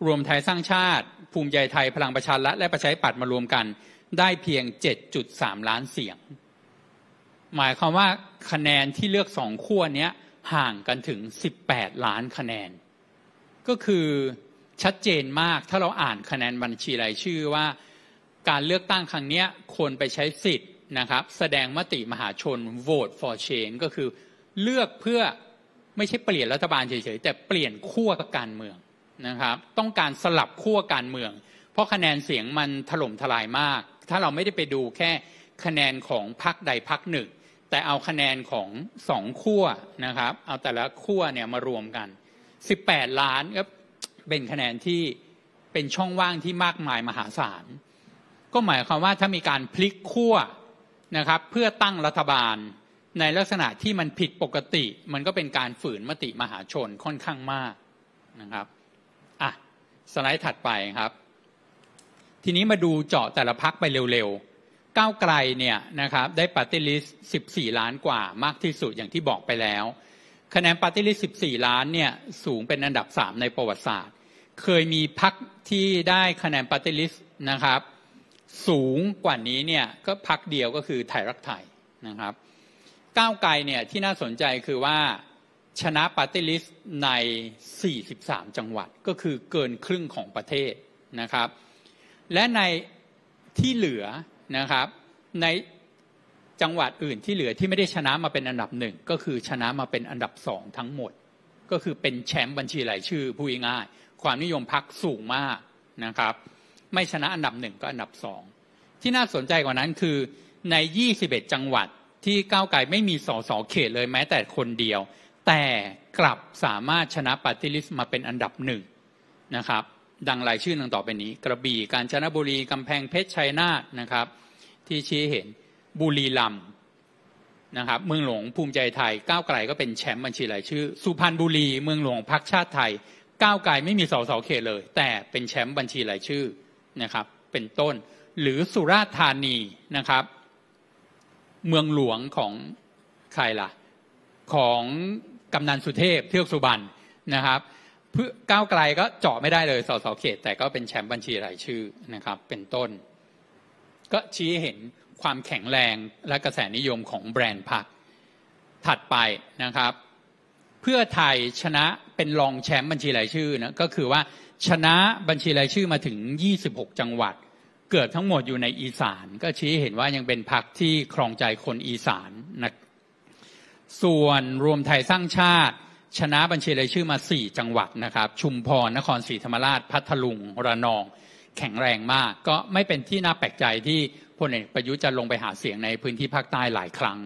รวมไทยสร้างชาติ ภูมิใจไทยพลังประชารัฐและประชาธิปัตย์มารวมกัน ได้เพียง 7.3 ล้านเสียง หมายความว่าคะแนนที่เลือกสองขั้วเนี้ยห่างกันถึง 18 ล้านคะแนน ก็คือชัดเจนมากถ้าเราอ่านคะแนนบัญชีรายชื่อว่าการเลือกตั้งครั้งนี้ควรไปใช้สิทธิ์นะครับแสดงมติมหาชน vote for change ก็คือเลือกเพื่อไม่ใช่เปลี่ยนรัฐบาลเฉยๆ แต่เปลี่ยนขั้วการเมืองนะครับต้องการสลับขั้วการเมือง เพราะคะแนนเสียงมันถล่มทลายมาก ถ้าเราไม่ได้ไปดูแค่คะแนนของพรรคใดพรรคหนึ่งแต่เอาคะแนนของสองขั้วนะครับ เอาแต่ละขั้วเนี่ยมารวมกัน18ล้านก็เป็นคะแนนที่เป็นช่องว่างที่มากมายมหาศาลก็หมายความว่าถ้ามีการพลิกขั้วนะครับ เพื่อตั้งรัฐบาล ในลักษณะที่มันผิดปกติ มันก็เป็นการฝืนมติมหาชนค่อนข้างมากนะครับอ่ะสไลด์ถัดไปครับ ทีนี้มาดูเจาะแต่ละพักไปเร็วก้าวไกลเนี่ยนะครับได้ปาร์ตี้ลิสต์14 ล้านกว่ามากที่สุด อย่างที่บอกไปแล้ว คะแนนปาร์ตี้ลิสต์14 ล้านเนี่ยสูงเป็นอันดับ 3 ในประวัติศาสตร์ เคยมีพักที่ได้คะแนนปาร์ตี้ลิสต์นะครับ สูงกว่านี้เนี่ยก็พักเดียวก็คือไทยรักไทยนะครับก้าวไกลเนี่ยที่น่าสนใจคือว่าชนะปาร์ตี้ลิสต์ใน 43 จังหวัดก็คือเกินครึ่งของประเทศนะครับ และในที่เหลือนะครับในจังหวัดอื่นที่เหลือที่ไม่ได้ชนะมาเป็นอันดับหนึ่งก็คือชนะมาเป็นอันดับสองทั้งหมดก็คือเป็นแชมป์บัญชีรายชื่อผู้ง่าย ความนิยมพักสูงมากนะครับ ไม่ชนะอันดับหนึ่งก็อันดับสองที่น่าสนใจกว่านั้นคือใน 21 จังหวัดที่ก้าวไกลไม่มีสสเขตเลยแม้แต่คนเดียว แต่กลับสามารถชนะปาร์ตี้ลิสต์มาเป็นอันดับหนึ่งนะครับดังรายชื่อดังต่อไปนี้กระบี่ กาญจนบุรีกำแพงเพชรชัยนาทนะครับ ที่ชี้เห็นบุรีรัมย์นะครับ เมืองหลวงภูมิใจไทยก้าวไกลก็เป็นแชมป์บัญชีรายชื่อ สุพรรณบุรีเมืองหลวงพักชาติไทยก้าวไกลไม่มีสสเขตเลย แต่เป็นแชมป์บัญชีรายชื่อนะครับ เป็นต้น หรือสุราษฎร์ธานีนะครับ เมืองหลวงของใครล่ะของกำนันสุเทพเทือกสุบรรณนะครับเพื่อก้าวไกลก็เจาะไม่ได้เลยสสเขต แต่ก็เป็นแชมป์บัญชีรายชื่อนะครับเป็นต้น ก็ชี้เห็นความแข็งแรงและกระแสนิยมของแบรนด์พรรคถัดไปนะครับ เพื่อไทยชนะเป็นรองแชมป์บัญชีรายชื่อนะก็คือว่าชนะบัญชีรายชื่อมาถึง 26 จังหวัด เกิดทั้งหมดอยู่ในอีสาน ก็ชี้เห็นว่ายังเป็นพรรคที่ครองใจคนอีสานนะส่วนรวมไทยสร้างชาติชนะบัญชีรายชื่อมา 4 จังหวัดนะครับ ชุมพรนครศรีธรรมราชพัทลุงระนอง แข็งแรงมากก็ไม่เป็นที่น่าแปลกใจที่พลเอกประยุทธ์จะลงไปหาเสียงในพื้นที่ภาคใต้หลายครั้ง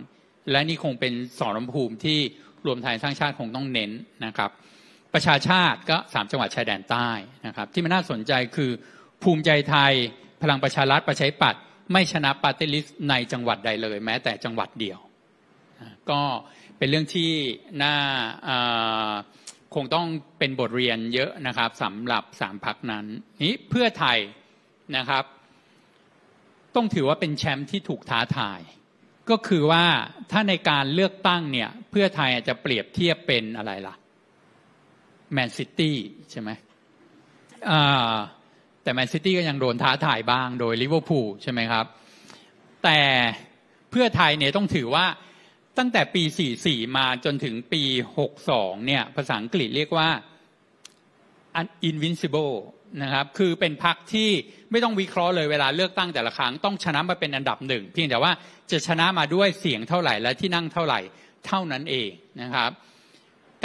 และนี่คงเป็นสอนภูมิที่รวมไทยสร้างชาติคงต้องเน้นนะครับ ประชาชาติก็ 3 จังหวัดชายแดนใต้นะครับ ที่มันน่าสนใจคือภูมิใจไทย พลังประชารัฐประชายปัตไม่ชนะปาร์ตี้ลิสต์ในจังหวัดใดเลย แม้แต่จังหวัดเดียวก็เป็นเรื่องที่น่าคงต้องเป็นบทเรียนเยอะนะครับสำหรับสามพักนั้น นี้เพื่อไทยนะครับ ต้องถือว่าเป็นแชมป์ที่ถูกท้าทาย ก็คือว่าถ้าในการเลือกตั้งเนี่ยเพื่อไทยอาจจะเปรียบเทียบเป็นอะไรล่ะแมนซิตี้ใช่ไหมแต่แมนซิตี้ก็ยังโดนท้าทายบ้าง โดยลิเวอร์พูลใช่ไหมครับแต่เพื่อไทยเนี่ยต้องถือว่าตั้งแต่ปี 44 มาจนถึงปี 62 เนี่ย ภาษาอังกฤษเรียกว่า invincible นะครับ คือเป็นพรรคที่ไม่ต้องวิเคราะห์เลยเวลาเลือกตั้งแต่ละครั้งต้องชนะมาเป็นอันดับหนึ่งเพียงแต่ว่าจะชนะมาด้วยเสียงเท่าไหร่ และที่นั่งเท่าไหร่เท่านั้นเองนะครับ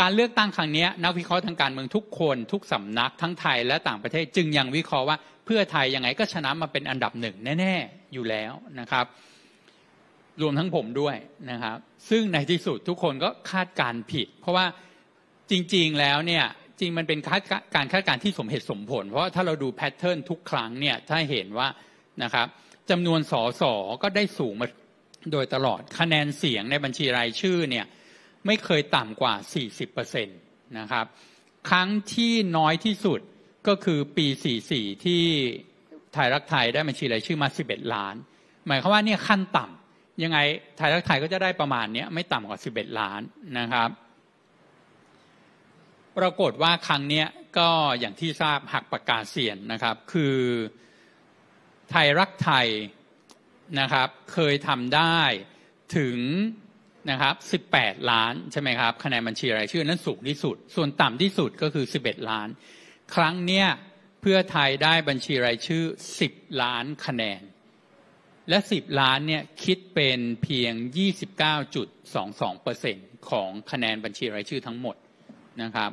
การเลือกตั้งครั้งนี้นักวิเคราะห์ทางการเมืองทุกคน ทุกสำนักทั้งไทยและต่างประเทศ จึงยังวิเคราะห์ว่าเพื่อไทยยังไงก็ชนะมาเป็นอันดับหนึ่งแน่ๆ อยู่แล้วนะครับรวมทั้งผมด้วยนะครับ ซึ่งในที่สุดทุกคนก็คาดการผิด เพราะว่าจริงๆแล้วเนี่ยจริงมันเป็นาการคาดการที่สมเหตุสมผล เพราะถ้าเราดูแพทเทิร์นทุกครั้งเนี่ยถ้าเห็นว่านะครับจำนวนสอสอก็ได้สูงมา โดยตลอดคะแนนเสียงในบัญชีรายชื่อเนี่ยไม่เคยต่ำกว่า 40%นะครับครั้งที่น้อยที่สุดก็คือปี 44 ที่ไทยรักไทยได้บัญชีรายชื่อมา 11ล้าน หมายความว่าเนี่ยขั้นต่ำยังไงไทยรักไทยก็จะได้ประมาณนี้ไม่ต่ำกว่า 11 ล้านนะครับปรากฏว่าครั้งนี้ก็อย่างที่ทราบหักปากกาเสียนนะครับคือ ไทยรักไทยนะครับเคยทำได้ถึงนะครับ18 ล้านใช่ไหมครับคะแนนบัญชีรายชื่อนั้นสูงที่สุด ส่วนต่ำที่สุดก็คือ 11 ล้าน ครั้งนี้เพื่อไทยได้บัญชีรายชื่อ 10 ล้านคะแนนและสิบล้านเนี่ยคิดเป็นเพียง 29.22%ของคะแนนบัญชีรายชื่อทั้งหมดนะครับ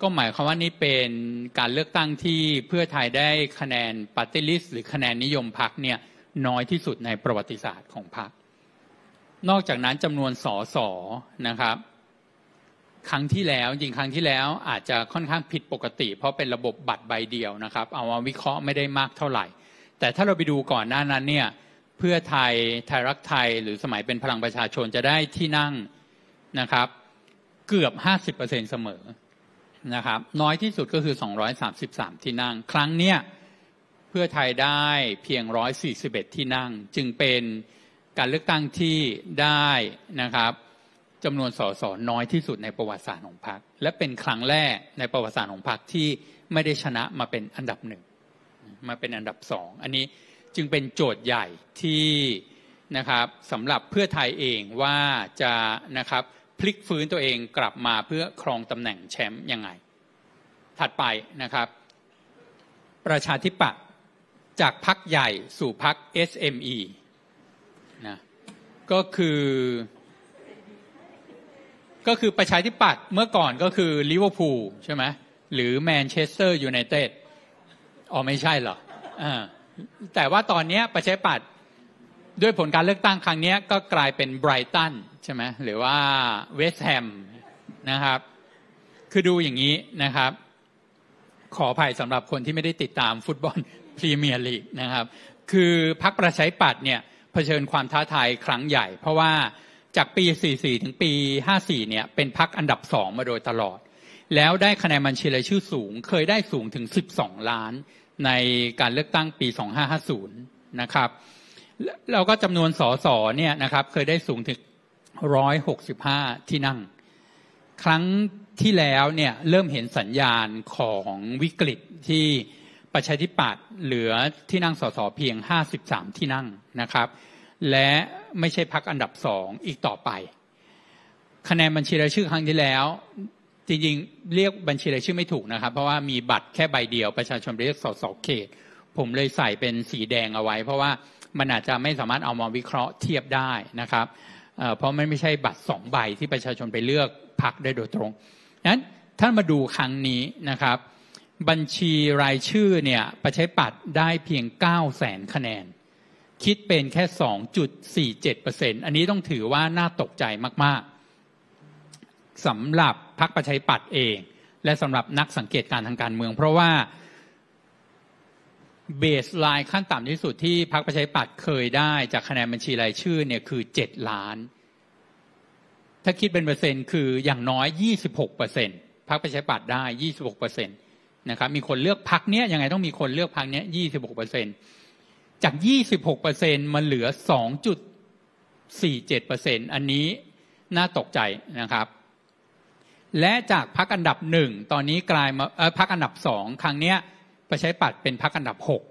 ก็หมายความว่านี่เป็นการเลือกตั้งที่เพื่อไทยได้คะแนนปาร์ตี้ลิสต์หรือคะแนนนิยมพักเนี่ยน้อยที่สุดในประวัติศาสตร์ของพัก นอกจากนั้นจำนวนสอสอนะครับ ครั้งที่แล้วจริงครั้งที่แล้วอาจจะค่อนข้างผิดปกติเพราะเป็นระบบบัตรใบเดียวนะครับ เอามาวิเคราะห์ไม่ได้มากเท่าไหร่แต่ถ้าเราไปดูก่อนหน้านั้นเนี่ยเพื่อไทย ไทยรักไทยหรือสมัยเป็นพลังประชาชนจะได้ที่นั่งนะครับเกือบ 50%เสมอ นะครับน้อยที่สุดก็คือ 233 ที่นั่ง ครั้งเนี้ยเพื่อไทยได้เพียง 141 ที่นั่ง จึงเป็นการเลือกตั้งที่ได้นะครับจำนวน สสน้อยที่สุดในประวัติศาสตร์ของพรรคและเป็นครั้งแรกในประวัติศาสตร์ของพรรคที่ไม่ได้ชนะมาเป็นอันดับหนึ่งมาเป็นอันดับสอง อันนี้จึงเป็นโจทย์ใหญ่ที่นะครับสำหรับเพื่อไทยเองว่าจะนะครับพลิกฟื้นตัวเองกลับมาเพื่อครองตำแหน่งแชมป์ยังไง ถัดไปนะครับประชาธิปัตย์จากพักใหญ่สู่พัก SME นะก็คือ ก็คือประชาธิปัตย์เมื่อก่อนก็คือลิเวอร์พูลใช่ไหมหรือแมนเชสเตอร์ยูไนเต็ดอ๋อไม่ใช่หรอกแต่ว่าตอนนี้ประชาปัตด้วยผลการเลือกตั้งครั้งนี้ก็กลายเป็นไบรตันใช่ไหมหรือว่าเวสแฮมนะครับ คือดูอย่างนี้นะครับ ขออภัยสำหรับคนที่ไม่ได้ติดตามฟุตบอลพรีเมียร์ลีกนะครับ คือพักประชาปัตเนี่ย เผชิญความท้าทายครั้งใหญ่ เพราะว่าจากปี 44 ถึงปี 54เนี่ย เป็นพักอันดับสองมาโดยตลอด แล้วได้คะแนนบัญชีรายชื่อสูง เคยได้สูงถึง12ล้านในการเลือกตั้งปี 2550 นะครับแล้วก็จำนวนสสเนี่ยนะครับ เคยได้สูงถึง 165 ที่นั่ง ครั้งที่แล้วเนี่ย เริ่มเห็นสัญญาณของวิกฤตที่ประชาธิปัตย์เหลือที่นั่งสสเพียง 53 ที่นั่งนะครับ และไม่ใช่พักอันดับสองอีกต่อไป คะแนนบัญชีรายชื่อครั้งที่แล้วจริงๆเรียกบัญชีรายชื่อไม่ถูกนะครับเพราะว่ามีบัตรแค่ใบเดียว ประชาชนเรียกสสเขต ผมเลยใส่เป็นสีแดงเอาไว้เพราะว่ามันอาจจะไม่สามารถเอามาวิเคราะห์เทียบได้นะครับเพราะมันไม่ใช่บัตรสองใบที่ประชาชนไปเลือกพักได้โดยตรงนั้นท่านมาดูครั้งนี้นะครับบัญชีรายชื่อเนี่ยประชาปัตยได้เพียง9 0 0แสนคะแนนคิดเป็นแค่2.47%อันนี้ต้องถือว่าน่าตกใจมาก ๆสำหรับรรคประชาธิปัตย์เองและสำหรับนักสังเกตการทางการเมือง เพราะว่าเบสไลน์ขั้นต่ำที่สุดที่พรรคประชาธิปัตย์เคยได้ จากคะแนนบัญชีรายชื่อเนี่ยคือ 7 ล้าน ถ้าคิดเป็นเปอร์เซ็นต์ คืออย่างน้อย 26เปอร์เซ็นต์พรรคประชาธิปัตย์ได้ 26เปอร์เซ็นต์นะครับ มีคนเลือกพรรคเนี้ยยังไงต้องมีคนเลือกพรรคเนี้ย26เปอร์เซ็นต์จาก26เปอร์เซ็นต์มันเหลือ2.47เปอร์เซ็นต์อันนี้น่าตกใจนะครับและจากพักอันดับหนึ่งตอนนี้กลายมาพักอันดับสองครั้งเนี้ยประชาปัดเป็นพักอันดับหก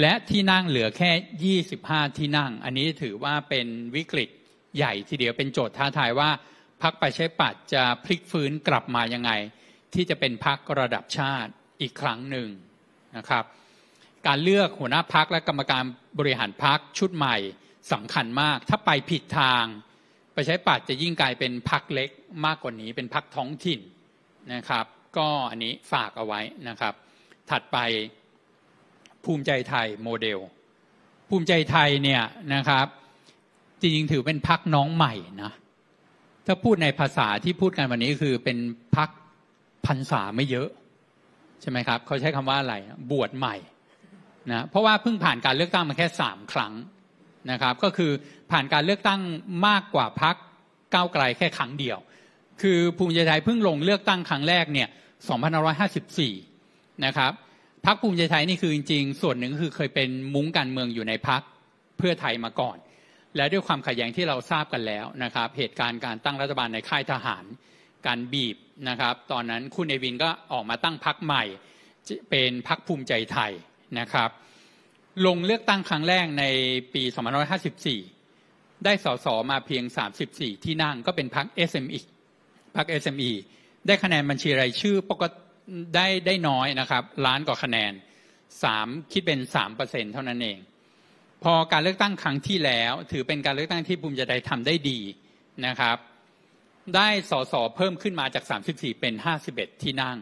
และที่นั่งเหลือแค่ 25 ที่นั่งอันนี้ถือว่าเป็นวิกฤตใหญ่ทีเดียวเป็นโจทย์ท้าทายว่าพักประชาปัดจะพลิกฟื้นกลับมายังไง ที่จะเป็นพักระดับชาติอีกครั้งหนึ่งนะครับ การเลือกหัวหน้าพักและกรรมการบริหารพักชุดใหม่สำคัญมากถ้าไปผิดทางประชาธิปัตย์จะยิ่งกลายเป็นพักเล็กมากกว่านี้ เป็นพักท้องถิ่นนะครับ ก็อันนี้ฝากเอาไว้นะครับ ถัดไปภูมิใจไทยโมเดล ภูมิใจไทยเนี่ยนะครับ จริงๆถือเป็นพักน้องใหม่นะถ้าพูดในภาษาที่พูดกันวันนี้คือเป็นพักพรรษาไม่เยอะใช่ไหมครับ เขาใช้คำว่าอะไรบวชใหม่นะเพราะว่าเพิ่งผ่านการเลือกตั้งมาแค่สามครั้งนะครับก็คือผ่านการเลือกตั้งมากกว่าพักก้าวไกลแค่ครั้งเดียว คือภูมิใจไทยเพิ่งลงเลือกตั้งครั้งแรกเนี่ย2554นะครับพักภูมิใจไทยนี่คือจริง ๆ ส่วนหนึ่งคือเคยเป็นมุ้งการเมืองอยู่ในพักเพื่อไทยมาก่อน และด้วยความขัดแย้งที่เราทราบกันแล้วนะครับ เหตุการณ์การตั้งรัฐบาลในค่ายทหารการบีบนะครับ ตอนนั้นคุณเอวินก็ออกมาตั้งพักใหม่เป็นพักภูมิใจไทยนะครับลงเลือกตั้งครั้งแรกในปี 2554 ได้สสมาเพียง 34 ที่นั่งก็เป็นพรรค SME พรรค SME ได้คะแนนบัญชีรายชื่อปกติได้ได้น้อยนะครับ ล้านกว่าคะแนน 3 คิดเป็น 3%เท่านั้นเอง พอการเลือกตั้งครั้งที่แล้วถือเป็นการเลือกตั้งที่ภูมิใจไทยทำได้ดีนะครับ ได้สสเพิ่มขึ้นมาจาก 34 เป็น 51 ที่นั่ง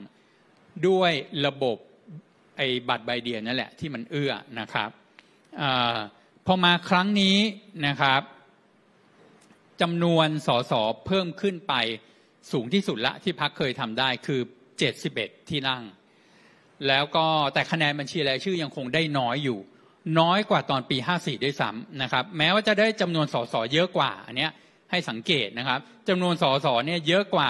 ด้วยระบบไอ้บัตรใบเดียวนั่นแหละ ที่มันเอื้อนะครับอพอมาครั้งนี้นะครับจำนวนสสเพิ่มขึ้นไปสูงที่สุดละที่พักเคยทำได้คือ 71 ที่นั่ง แล้วก็แต่คะแนนบัญชีรายชื่อยังคงได้น้อยอยู่ น้อยกว่าตอนปี 54 ด้วยซ้ำนะครับ แม้ว่าจะได้จำนวนสสเยอะกว่าอันเนี้ยให้สังเกตนะครับจำนวนสสเนี่ยเยอะกว่า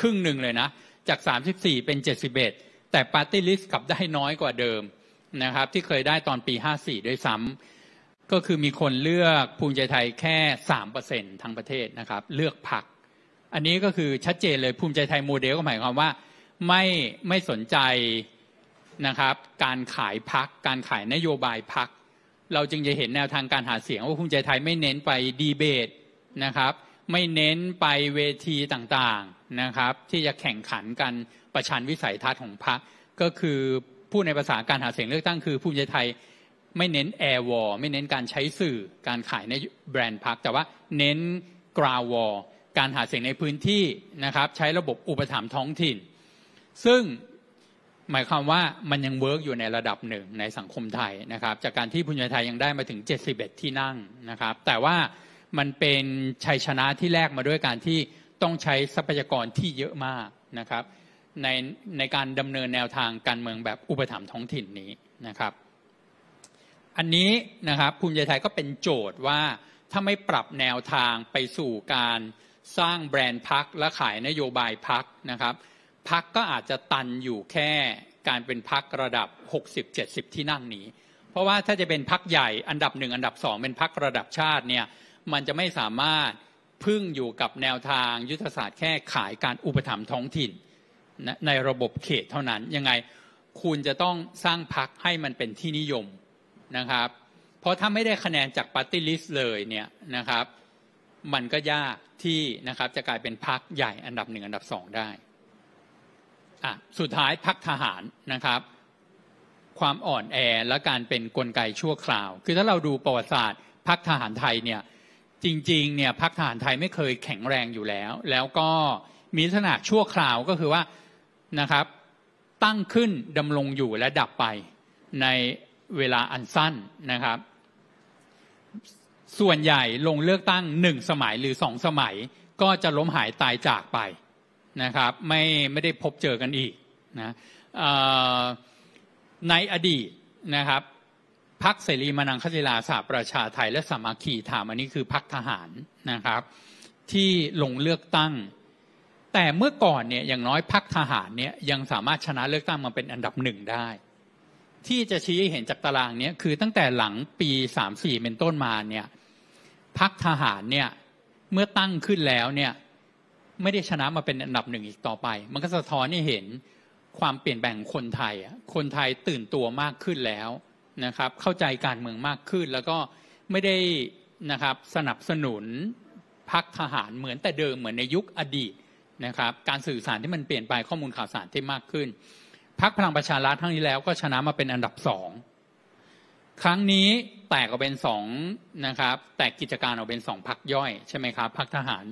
ครึ่งหนึ่งเลยนะ จาก 34 เป็น 71แต่ปาร์ตี้ลิสต์กลับได้น้อยกว่าเดิมนะครับที่เคยได้ตอนปี 54 ด้วยซ้ำก็คือมีคนเลือกภูมิใจไทยแค่ 3%ทั้งประเทศนะครับเลือกพรรคอันนี้ก็คือชัดเจนเลย ภูมิใจไทยโมเดลก็หมายความว่า ไม่ไม่สนใจนะครับการขายพัก การขายนโยบายพัก เราจึงจะเห็นแนวทางการหาเสียงว่าภูมิใจไทยไม่เน้นไปดีเบตนะครับไม่เน้นไปเวทีต่างนะครับที่จะแข่งขันกันประชันวิสัยทัศน์ของพรรคก็คือผู้ในภาษาการหาเสียงเลือกตั้งคือผูใหญ่ไทยไม่เน้นแอร์วอลไม่เน้นการใช้สื่อการขายในแบรนด์พักแต่ว่าเน้นกราวอลการหาเสียงในพื้นที่นะครับใช้ระบบอุปถัมภ์ท้องถิ่น ซึ่งหมายความว่ามันยังเวิร์กอยู่ในระดับหนึ่งในสังคมไทยนะครับจากการที่พุญญไทยยังได้มาถึง71ที่นั่งนะครับแต่ว่ามันเป็นชัยชนะที่แลกมาด้วยการที่ต้องใช้ทรัพยากรที่เยอะมากนะครับในในการดำเนินแนวทางการเมืองแบบอุปถัมภ์ท้องถิ่นนี้นะครับอันนี้นะครับภูมิใจไทยก็เป็นโจทย์ว่าถ้าไม่ปรับแนวทางไปสู่การสร้างแบรนด์พักและขายนโยบายพักนะครับพักก็อาจจะตันอยู่แค่การเป็นพักระดับ60-70 ที่นั่งนี้ เพราะว่าถ้าจะเป็นพักใหญ่อันดับหนึ่งอันดับสองเป็นพักระดับชาติเนี่ยมันจะไม่สามารถพึ่งอยู่กับแนวทางยุทธศาสตร์แค่ขายการอุปถัมภ์ท้องถิ่นนะในระบบเขตเท่านั้น ยังไงคุณจะต้องสร้างพักให้มันเป็นที่นิยมนะครับ เพราะถ้าไม่ได้คะแนนจากปาร์ตี้ลิสต์เลยเนี่ยนะครับ มันก็ยากที่นะครับจะกลายเป็นพักใหญ่อันดับหนึ่งอันดับสองได้อะสุดท้ายพักทหารนะครับ ความอ่อนแอและการเป็นนกลไกชั่วคราว คือถ้าเราดูประวัติศาสตร์พักทหารไทยเนี่ยจริงๆ เนี่ยพักฐานไทยไม่เคยแข็งแรงอยู่แล้ว แล้วก็มีลักษณะชั่วคราวก็คือว่านะครับตั้งขึ้นดำรงอยู่และดับไปในเวลาอันสั้นนะครับ ส่วนใหญ่ลงเลือกตั้งหนึ่งสมัยหรือสองสมัย ก็จะล้มหายตายจากไปนะครับ ไม่ไม่ได้พบเจอกันอีกนะในอดีตนะครับพักเสรีมานังคศิลาสาประชาไทยและสามัคคีธรรมอันนี้คือพักทหารนะครับ ที่ลงเลือกตั้ง แต่เมื่อก่อนเนี่ยอย่างน้อยพักทหารเนี่ยยังสามารถชนะเลือกตั้งมาเป็นอันดับหนึ่งได้ ที่จะชี้เห็นจากตารางเนี่ยคือตั้งแต่หลังปีสามสี่เป็นต้นมาเนี่ยพักทหารเนี่ย เมื่อตั้งขึ้นแล้วเนี่ยไม่ได้ชนะมาเป็นอันดับหนึ่งอีกต่อไป มันก็สะท้อนให้เห็นความเปลี่ยนแปลงคนไทยคนไทยตื่นตัวมากขึ้นแล้วนะครับเข้าใจการเมืองมากขึ้น แล้วก็ไม่ได้นะครับสนับสนุนพักทหารเหมือนแต่เดิม เหมือนในยุคอดีตนะครับการสื่อสารที่มันเปลี่ยนไปข้อมูลข่าวสารที่มากขึ้นพักพลังประชารัฐทั้งนี้แล้ว ก็ชนะมาเป็นอันดับสองครั้งนี้แตกออกเป็นสองนะครับแตกกิจการออกเป็นสองพักย่อย ใช่ไหมครับพักทหาร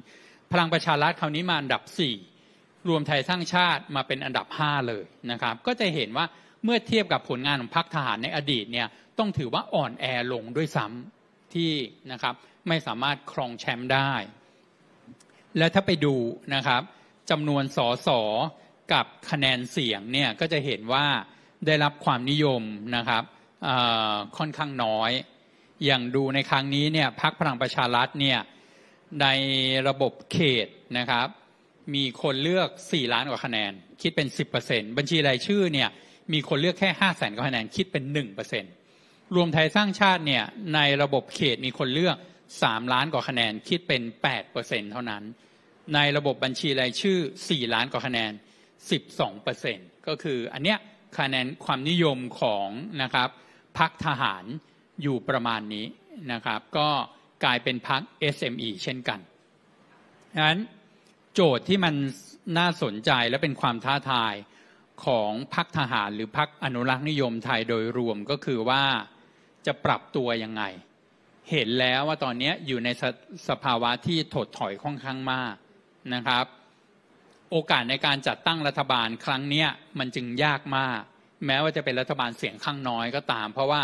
พลังประชารัฐคราวนี้มาอันดับสี่รวมไทยสร้างชาติมาเป็นอันดับห้าเลยนะครับก็จะเห็นว่าเมื่อเทียบกับผลงานของพรรคทหารในอดีตเนี่ยต้องถือว่าอ่อนแอลงด้วยซ้ำที่นะครับไม่สามารถครองแชมป์ได้ และถ้าไปดูนะครับจำนวนสอสอกับคะแนนเสียงเนี่ยก็จะเห็นว่าได้รับความนิยมนะครับค่อนข้างน้อย อย่างดูในครั้งนี้เนี่ยพักพลังประชารัฐเนี่ยในระบบเขตนะครับ มีคนเลือก 4 ล้านกว่าคะแนน คิดเป็น 10%บัญชีรายชื่อเนี่ยมีคนเลือกแค่ห้าแสนกว่าคะแนนคิดเป็นหนึ่งเปอร์เซ็นตรวมไทยสร้างชาติเนี่ยในระบบเขตมีคนเลือกสามล้านกว่าคะแนนคิดเป็นแปดเปอร์เซ็นเท่านั้น ในระบบบัญชีรายชื่อสี่ล้านกว่าคะแนนสิบสองเปอร์เซ็นก็คืออันเนี้ยคะแนนความนิยมของนะครับพักทหารอยู่ประมาณนี้นะครับก็กลายเป็นพัก SME เช่นกันดังนั้นโจทย์ที่มันน่าสนใจและเป็นความท้าทายของพักทหารหรือพักอนุรักษ์นิยมไทยโดยรวมก็คือว่าจะปรับตัวยังไง เห็นแล้วว่าตอนนี้อยู่ในสสภาวะที่ถดถอยค่อนข้างมากนะครับ โอกาสในการจัดตั้งรัฐบาลครั้งนี้มันจึงยากมาก แม้ว่าจะเป็นรัฐบาลเสียงข้างน้อยก็ตาม เพราะว่า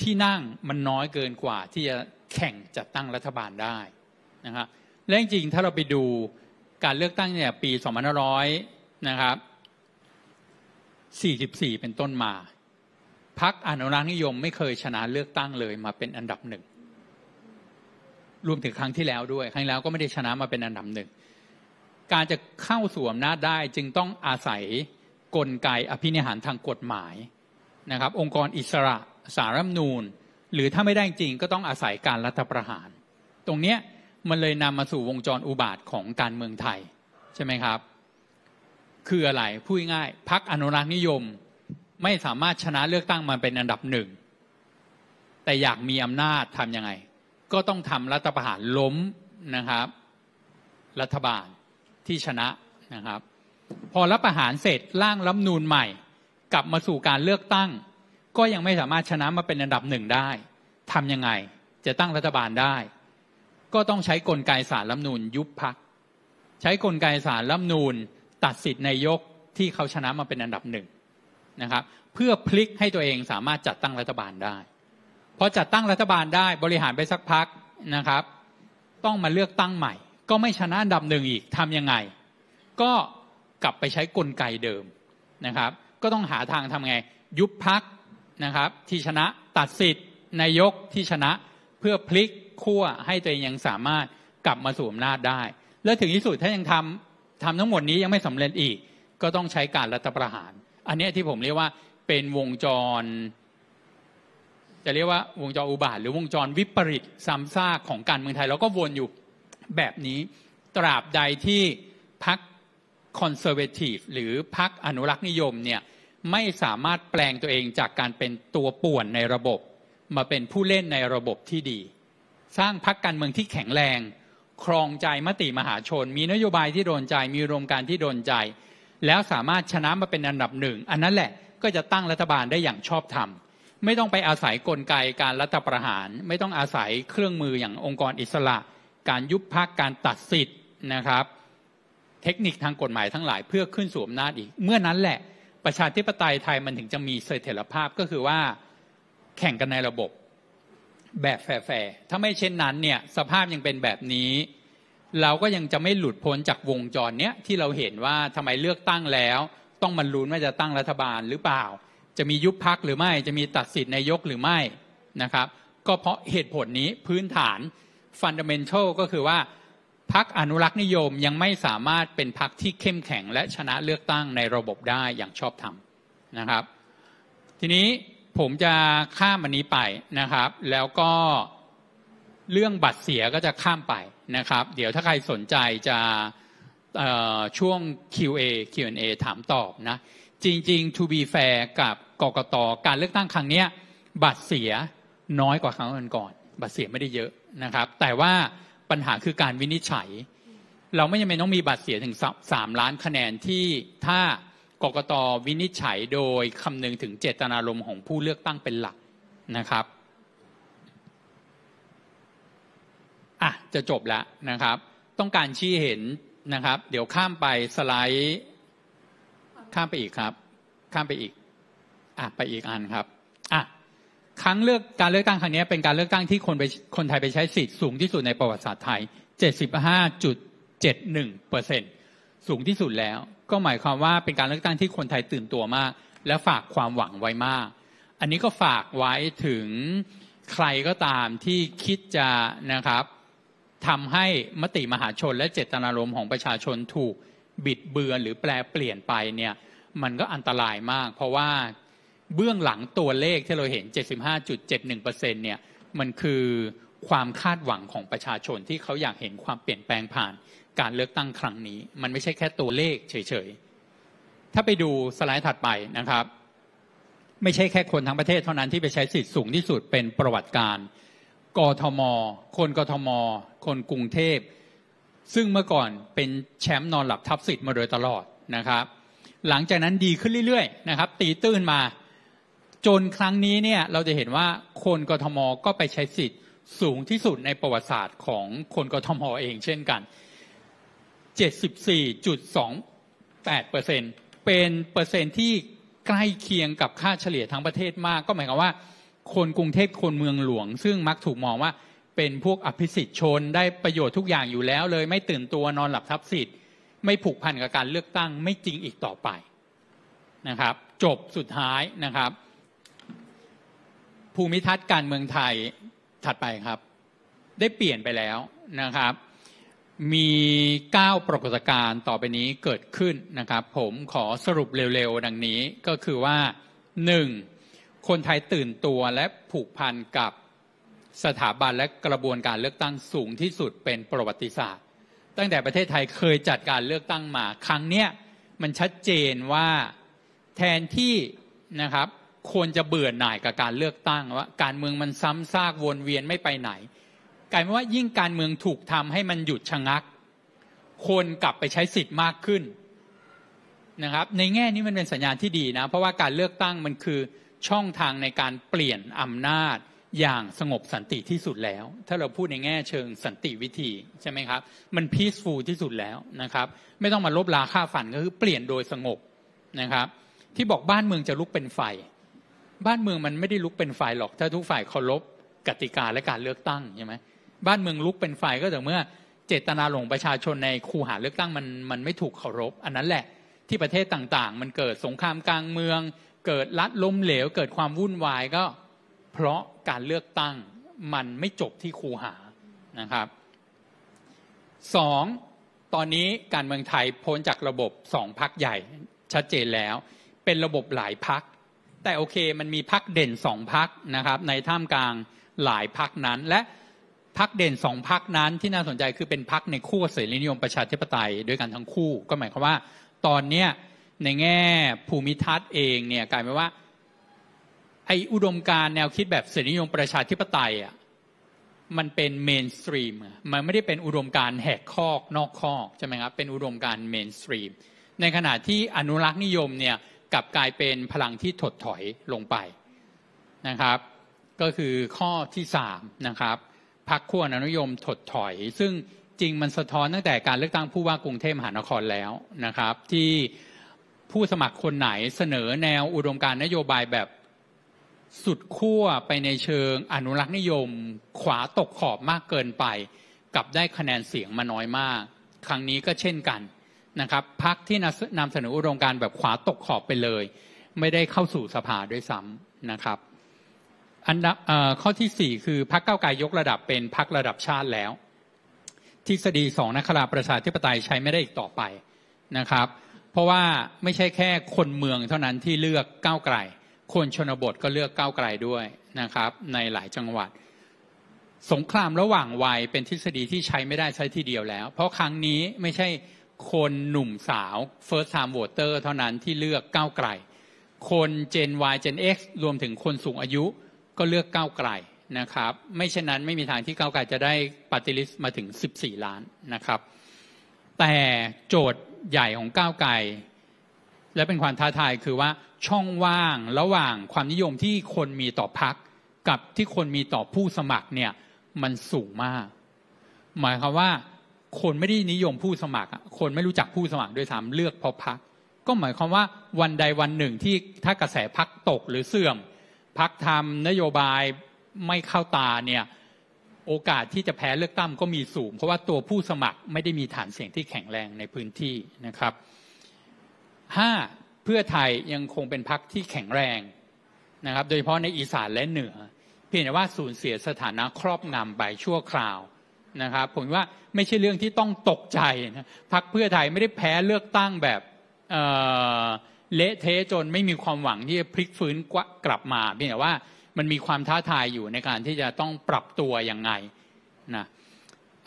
ที่นั่งมันน้อยเกินกว่า ที่จะแข่งจัดตั้งรัฐบาลได้นะครับและจริงถ้าเราไปดูการเลือกตั้งเนี่ยปี2500นะครับ44 เป็นต้นมา พักอนุรักษ์นิยม ไม่เคยชนะเลือกตั้งเลยมาเป็นอันดับหนึ่งรวมถึงครั้งที่แล้วด้วย ครั้งแล้วก็ไม่ได้ชนะมาเป็นอันดับหนึ่งการจะเข้าสู่อำนาจได้จึงต้องอาศัยกลไกอภินิหารทางกฎหมายนะครับ องค์กรอิสระสารรัฐนูนหรือถ้าไม่ได้จริงก็ต้องอาศัยการรัฐประหาร ตรงเนี้ยมันเลยนำมาสู่วงจรอุบาทของการเมืองไทยใช่ไหมครับคืออะไรพูดง่าย พักอนุรักษ์นิยม ไม่สามารถชนะเลือกตั้งมันเป็นอันดับหนึ่ง แต่อยากมีอำนาจทำยังไง ก็ต้องทำรัฐประหารล้มนะครับ รัฐบาลที่ชนะนะครับ พอรัฐประหารเสร็จร่างรัฐนูนใหม่ กลับมาสู่การเลือกตั้ง ก็ยังไม่สามารถชนะมาเป็นอันดับหนึ่งได้ทำยังไงจะตั้งรัฐบาลได้ ก็ต้องใช้กลไกสารรัฐนูนยุบพักใช้กลไกสารรัฐนูนตัดสิทธิ์ในยกที่เขาชนะมาเป็นอันดับหนึ่งนะครับเพื่อพลิกให้ตัวเองสามารถจัดตั้งรัฐบาลได้พอจัดตั้งรัฐบาลได้บริหารไปสักพักนะครับ ต้องมาเลือกตั้งใหม่ ก็ไม่ชนะอันดับหนึ่งอีกทำยังไง ก็กลับไปใช้กลไกเดิมนะครับ ก็ต้องหาทางทำไง ยุบพักนะครับ ที่ชนะตัดสิทธิ์นายกที่ชนะ เพื่อพลิกขั้วให้ตัวเองยังสามารถกลับมาสู่อำนาจได้ และถึงที่สุดถ้ายังทำทำทั้งหมดนี้ยังไม่สำเร็จอีก ก็ต้องใช้การรัฐประหาร อันนี้ที่ผมเรียกว่าเป็นวงจร จะเรียกว่าวงจรอุบาท หรือวงจรวิปริตซ้ำซากของการเมืองไทยเราก็วนอยู่แบบนี้ ตราบใดที่พักคอนเซอร์เวทีฟหรือพักอนุรักษ์นิยมเนี่ยไม่สามารถแปลงตัวเองจากการเป็นตัวป่วนในระบบ มาเป็นผู้เล่นในระบบที่ดี สร้างพักการเมืองที่แข็งแรงครองใจมติมหาชน มีนโยบายที่โดนใจมีรวมการที่โดนใจ แล้วสามารถชนะมาเป็นอันดับหนึ่ง อันนั้นแหละก็จะตั้งรัฐบาลได้อย่างชอบธรรม ไม่ต้องไปอาศัยกลไก การรัฐประหาร ไม่ต้องอาศัยเครื่องมืออย่างองค์กรอิสระ การยุบพักการตัดสิทธิ์นะครับ เทคนิคทางกฎหมายทั้งหลายเพื่อขึ้นสู่อำนาจอีก เมื่อนั้นแหละประชาธิปไตยไทยมันถึงจะมีเสถียรภาพก็คือว่าแข่งกันในระบบแบบแฝงถ้าไม่เช่นนั้นเนี่ย สภาพยังเป็นแบบนี้ เราก็ยังจะไม่หลุดพ้นจากวงจรเนี้ย ที่เราเห็นว่าทำไมเลือกตั้งแล้ว ต้องมันลุ้นว่าจะตั้งรัฐบาลหรือเปล่า จะมียุบพักหรือไม่จะมีตัดสิทธิ์นายกหรือไม่นะครับ ก็เพราะเหตุผลนี้พื้นฐานฟันเดเมนทัลก็คือว่าพักอนุรักษ์นิยมยังไม่สามารถเป็นพักที่เข้มแข็งและชนะเลือกตั้งในระบบได้อย่างชอบธรรมนะครับ ทีนี้ผมจะข้ามอันนี้ไปนะครับ แล้วก็เรื่องบัตรเสียก็จะข้ามไปนะครับเดี๋ยวถ้าใครสนใจจะช่วง QA Q&A ถามตอบนะ จริง ๆ to be fair กับกกตการเลือกตั้งครั้งนี้บัตรเสียน้อยกว่าครั้งก่อน บัตรเสียไม่ได้เยอะนะครับ แต่ว่าปัญหาคือการวินิจฉัย เราไม่จำเป็นต้องมีบัตรเสียถึงสามล้านคะแนนที่ถ้ากกตวินิจฉัยโดยคำนึงถึงเจตนารมณ์ของผู้เลือกตั้งเป็นหลักนะครับอ่ะจะจบแล้วนะครับ ต้องการชี้เห็นนะครับ เดี๋ยวข้ามไปสไลด์ ข้ามไปอีกครับ ข้ามไปอีกอ่ะไปอีกอันครับอ่ะครั้งเลือกการเลือกตั้งครั้งนี้เป็นการเลือกตั้งที่คนไปคนไทยไปใช้สิทธิ์สูงที่สุดในประวัติศาสตร์ไทย 75.71%สูงที่สุดแล้วก็หมายความว่าเป็นการเลือกตั้งที่คนไทยตื่นตัวมาก และฝากความหวังไว้มาก อันนี้ก็ฝากไว้ถึงใครก็ตามที่คิดจะนะครับทำให้มติมหาชน และเจตนารมณ์ของประชาชนถูกบิดเบือนหรือแปลเปลี่ยนไปเนี่ยมันก็อันตรายมาก เพราะว่าเบื้องหลังตัวเลขที่เราเห็น 75.71%เนี่ยมันคือความคาดหวังของประชาชนที่เขาอยากเห็นความเปลี่ยนแปลงผ่านการเลือกตั้งครั้งนี้มันไม่ใช่แค่ตัวเลขเฉยๆ ถ้าไปดูสไลด์ถัดไปนะครับ ไม่ใช่แค่คนทั้งประเทศเท่านั้นที่ไปใช้สิทธิ์สูงที่สุดเป็นประวัติการกทมคนกทมคนกรุงเทพ ซึ่งเมื่อก่อนเป็นแชมป์นอนหลับทับสิทธิ์มาโดยตลอดนะครับ หลังจากนั้นดีขึ้นเรื่อยๆนะครับ ตีตื้นมา จนครั้งนี้เนี่ยเราจะเห็นว่าคนกทมก็ไปใช้สิทธิ์สูงที่สุดในประวัติศาสตร์ของคนกทมเองเช่นกัน74.28%เป็นเปอร์เซ็นต์ที่ใกล้เคียงกับค่าเฉลี่ยทั้งประเทศมากก็หมายความว่าคนกรุงเทพคนเมืองหลวงซึ่งมักถูกมองว่าเป็นพวกอภิสิทธิชนได้ประโยชน์ทุกอย่างอยู่แล้วเลยไม่ตื่นตัวนอนหลับทับสิทธิ์ไม่ผูกพันกับการเลือกตั้งไม่จริงอีกต่อไปนะครับ จบสุดท้ายนะครับ ภูมิทัศน์การเมืองไทยถัดไปครับ ได้เปลี่ยนไปแล้วนะครับมี 9 ปรากฏการณ์ต่อไปนี้เกิดขึ้นนะครับ ผมขอสรุปเร็วๆดังนี้ก็คือว่า 1. คนไทยตื่นตัวและผูกพันกับสถาบันและกระบวนการเลือกตั้งสูงที่สุดเป็นประวัติศาสตร์ ตั้งแต่ประเทศไทยเคยจัดการเลือกตั้งมา ครั้งเนี้ยมันชัดเจนว่าแทนที่นะครับควรจะเบื่อหน่ายกับการเลือกตั้งว่าการเมืองมันซ้ำซากวนเวียนไม่ไปไหนกลายเป็นว่ายิ่งการเมืองถูกทำให้มันหยุดชะงัก คนกลับไปใช้สิทธิ์มากขึ้นนะครับในแง่นี้มันเป็นสัญญาณที่ดีนะ เพราะว่าการเลือกตั้งมันคือช่องทางในการเปลี่ยนอำนาจอย่างสงบสันติที่สุดแล้ว ถ้าเราพูดในแง่เชิงสันติวิธีใช่ไหมครับมันพีซฟูลที่สุดแล้วนะครับ ไม่ต้องมาลบลาค่าฝันก็คือเปลี่ยนโดยสงบนะครับ ที่บอกบ้านเมืองจะลุกเป็นไฟบ้านเมืองมันไม่ได้ลุกเป็นไฟหรอก ถ้าทุกฝ่ายเคารพกติกาและการเลือกตั้งใช่ไหมบ้านเมืองลุกเป็นไฟก็แต่เมื่อเจตนาหลงประชาชนในคูหาเลือกตั้ง มันมันไม่ถูกเคารพ อันนั้นแหละที่ประเทศต่างๆมันเกิดสงครามกลางเมือง เกิดลัดล้มเหลวเกิดความวุ่นวายก็ เพราะการเลือกตั้งมันไม่จบที่คูหานะครับสองตอนนี้การเมืองไทยพ้นจากระบบสองพักใหญ่ชัดเจนแล้ว เป็นระบบหลายพักแต่โอเคมันมีพักเด่นสองพักนะครับ ในท่ามกลางหลายพักนั้นและพักเด่นสองพักนั้นที่น่าสนใจคือเป็นพักในคู่เสรีนิยมประชาธิปไตยด้วยกันทั้งคู่ ก็หมายความว่าตอนเนี้ยในแง่ภูมิทัศน์เองเนี่ยกลายเป็นว่าไออุดมการแนวคิดแบบเสรีนิยมประชาธิปไตยอ่ะมันเป็นเมนสตรีมมันไม่ได้เป็นอุดมการแหกคอกนอกคอกใช่ไหมครับเป็นอุดมการเมนสตรีมในขณะที่อนุรักษ์นิยมเนี่ยกลับกลายเป็นพลังที่ถดถอยลงไปนะครับ ก็คือข้อที่3นะครับพรรคขั้วอนุยมถดถอย ซึ่งจริงมันสะท้อนตั้งแต่การเลือกตั้งผู้ว่ากรุงเทพมหานครแล้วนะครับ ที่ผู้สมัครคนไหนเสนอแนวอุดมการนโยบายแบบสุดขั้วไปในเชิงอนุรักษ์นิยมขวาตกขอบมากเกินไป กับได้คะแนนเสียงมาน้อยมาก ครั้งนี้ก็เช่นกันนะครับพักที่นำเสนออุดมการแบบขวาตกขอบไปเลย ไม่ได้เข้าสู่สภาด้วยซ้ำนะครับอันดับข้อที่สี่คือพักเก้าไกลยกระดับเป็นพักระดับชาติแล้ว ทฤษฎีสองนักขราประชาธิปไตยใช้ไม่ได้อีกต่อไปนะครับเพราะว่าไม่ใช่แค่คนเมืองเท่านั้นที่เลือกก้าวไกลคนชนบทก็เลือกก้าวไกลด้วยนะครับในหลายจังหวัด สงครามระหว่างวัย เป็นทฤษฎีที่ใช้ไม่ได้ใช้ทีเดียวแล้ว เพราะครั้งนี้ไม่ใช่คนหนุ่มสาว first time voter เท่านั้นที่เลือกก้าวไกลคน Gen Y Gen X รวมถึงคนสูงอายุก็เลือกก้าวไกลนะครับ ไม่เช่นนั้นไม่มีทางที่ก้าวไกลจะได้ปฏิริษมาถึง 14 ล้านนะครับ แต่โจทย์ใหญ่ของก้าวไกลและเป็นความท้าทายคือว่าช่องว่างระหว่างความนิยมที่คนมีต่อพัก กับที่คนมีต่อผู้สมัครเนี่ยมันสูงมาก หมายความว่าคนไม่ได้นิยมผู้สมัคร คนไม่รู้จักผู้สมัครด้วยซ้ำเลือกเพราะพักก็หมายความว่าวันใดวันหนึ่งที่ถ้ากระแสพักตกหรือเสื่อมพักทำนโยบายไม่เข้าตาเนี่ยโอกาสที่จะแพ้เลือกตั้งก็มีสูง เพราะว่าตัวผู้สมัครไม่ได้มีฐานเสียงที่แข็งแรงในพื้นที่นะครับห้าเพื่อไทยยังคงเป็นพักที่แข็งแรงนะครับโดยเฉพาะในอีสานและเหนือ เพียงแต่ว่าสูญเสียสถานะครอบงำไปชั่วคราวนะครับผมว่าไม่ใช่เรื่องที่ต้องตกใจนะพักเพื่อไทยไม่ได้แพ้เลือกตั้งแบบเละเทะจนไม่มีความหวังที่จะพลิกฟื้นกลับมาเพียงแต่ว่ามันมีความท้าทายอยู่ในการที่จะต้องปรับตัวยังไงนะ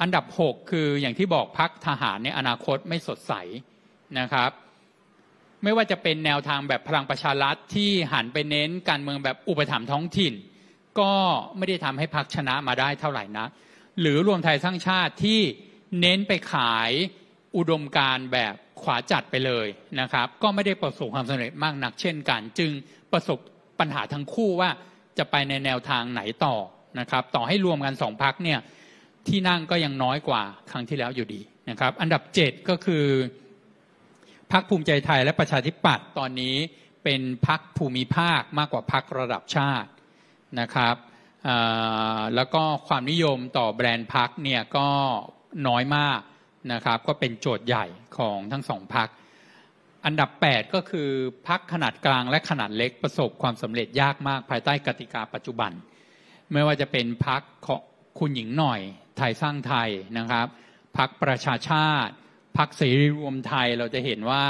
อันดับ6คืออย่างที่บอกพักทหารในอนาคตไม่สดใสนะครับ ไม่ว่าจะเป็นแนวทางแบบพลังประชารัฐที่หันไปเน้นการเมืองแบบอุปถัมภ์ท้องถิ่น ก็ไม่ได้ทำให้พักชนะมาได้เท่าไหร่นะ หรือรวมไทยสร้างชาติที่เน้นไปขายอุดมการแบบขวาจัดไปเลยนะครับก็ไม่ได้ประสบความสำเร็จมากนักเช่นกัน จึงประสบปัญหาทั้งคู่ว่าจะไปในแนวทางไหนต่อนะครับ ต่อให้รวมกันสองพักเนี่ยที่นั่งก็ยังน้อยกว่าครั้งที่แล้วอยู่ดีนะครับอันดับเจ็ดก็คือ พักภูมิใจไทยและประชาธิปัตย์ตอนนี้เป็นพักภูมิภาคมากกว่าพักระดับชาตินะครับแล้วก็ความนิยมต่อแบรนด์พักเนี่ยก็น้อยมากนะครับก็เป็นโจทย์ใหญ่ของทั้งสองพัก อันดับ 8 ก็คือ พักขนาดกลางและขนาดเล็กประสบความสำเร็จยากมาก ภายใต้กติกาปัจจุบัน ไม่ว่าจะเป็นพักขคุณหญิงหน่อยไทยสร้างไทยนะครับพักประชาชาติ พักเสรีรวมไทยเราจะเห็นว่า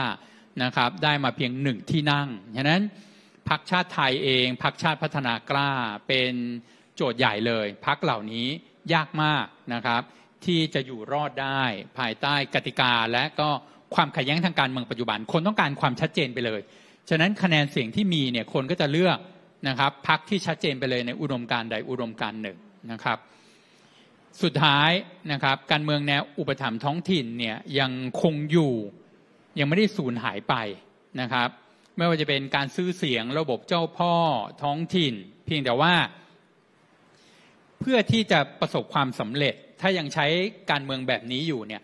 นะครับได้มาเพียงหนึ่งที่นั่ง ฉะนั้นพักชาติไทยเอง พักชาติพัฒนากล้าเป็นโจทย์ใหญ่เลยพักเหล่านี้ยากมากนะครับที่จะอยู่รอดได้ภายใต้กติกา และก็ความขัดแย้งทางการเมืองปัจจุบันคนต้องการความชัดเจนไปเลย ฉะนั้นคะแนนเสียงที่มีเนี่ยคนก็จะเลือกนะครับพักที่ชัดเจนไปเลยในอุดมการใดอุดมการหนึ่งนะครับ สุดท้ายนะครับ การเมืองแนวอุปถัมภ์ท้องถิ่นเนี่ยยังคงอยู่ยังไม่ได้สูญหายไปนะครับ ไม่ว่าจะเป็นการซื้อเสียงระบบเจ้าพ่อท้องถิ่น เพียงแต่ว่า เพื่อที่จะประสบความสำเร็จถ้ายังใช้การเมืองแบบนี้อยู่เนี่ย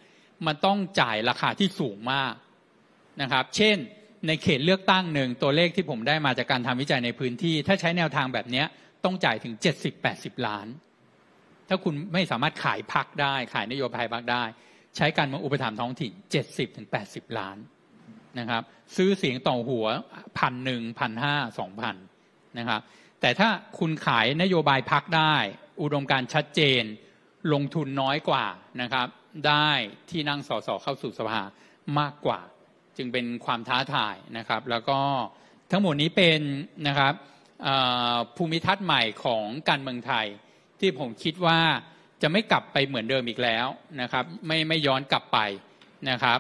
มันต้องจ่ายราคาที่สูงมากนะครับ เช่นในเขตเลือกตั้งหนึ่งตัวเลขที่ผมได้มาจากการทำวิจัยในพื้นที่ ถ้าใช้แนวทางแบบนี้ต้องจ่ายถึง 70-80 ล้าน ถ้าคุณไม่สามารถขายพักได้ ขายนโยบายพักได้ ใช้การเมืองอุปถัมภ์ท้องถิ่น70-80 ล้านนะครับ ซื้อเสียงต่อหัวพันหนึ่งพันห้าสองพันนะครับ แต่ถ้าคุณขายนโยบายพักได้ อุดมการชัดเจนลงทุนน้อยกว่านะครับ ได้ที่นั่งสสเข้าสู่สภามากกว่า จึงเป็นความท้าทายนะครับ แล้วก็ทั้งหมดนี้เป็นนะครับภูมิทัศน์ใหม่ของการเมืองไทย ที่ผมคิดว่าจะไม่กลับไปเหมือนเดิมอีกแล้วนะครับ ไม่ไม่ย้อนกลับไปนะครับ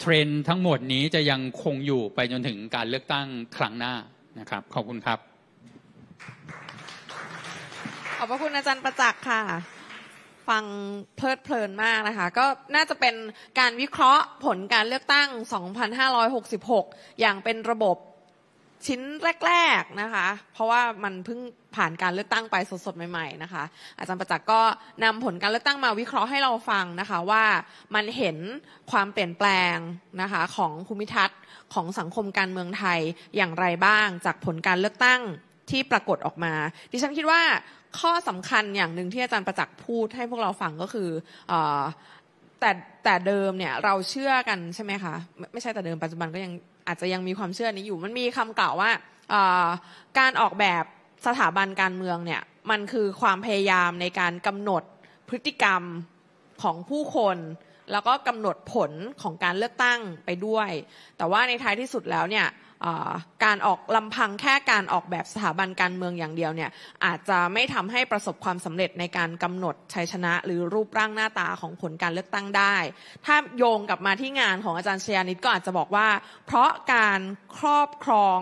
เทรนทั้งหมดนี้จะยังคงอยู่ไปจนถึงการเลือกตั้งครั้งหน้านะครับ ขอบคุณครับขอบพระคุณอาจารย์ประจักษ์ค่ะฟังเพลิดเพลินมากนะคะก็น่าจะเป็นการวิเคราะห์ผลการเลือกตั้ง 2566 อย่างเป็นระบบชิ้นแรกๆนะคะเพราะว่ามันเพิ่งผ่านการเลือกตั้งไปสดๆใหม่ๆนะคะ อาจารย์ประจักษ์ก็นำผลการเลือกตั้งมาวิเคราะห์ให้เราฟังนะคะว่ามันเห็นความเปลี่ยนแปลงนะคะของภูมิทัศน์ของสังคมการเมืองไทยอย่างไรบ้างจากผลการเลือกตั้งที่ปรากฏออกมาดิฉันคิดว่าข้อสำคัญอย่างหนึ่งที่อาจารย์ประจักษ์พูดให้พวกเราฟังก็คือแต่แต่เดิมเนี่ยเราเชื่อกัน ใช่ไหมคะ ไม่ใช่แต่เดิมปัจจุบันก็ยังอาจจะยังมีความเชื่อนี้อยู่ มันมีคำกล่าวว่าการออกแบบสถาบันการเมืองเนี่ยมันคือความพยายามในการกำหนดพฤติกรรมของผู้คน แล้วก็กำหนดผลของการเลือกตั้งไปด้วย แต่ว่าในท้ายที่สุดแล้วเนี่ยการออกลำพังแค่การออกแบบสถาบันการเมืองอย่างเดียวเนี่ยอาจจะไม่ทำให้ประสบความสำเร็จในการกำหนดชัยชนะ หรือรูปร่างหน้าตาของผลการเลือกตั้งได้ ถ้าโยงกลับมาที่งานของอาจารย์ชยานิตก็อาจจะบอกว่า เพราะการครอบครอง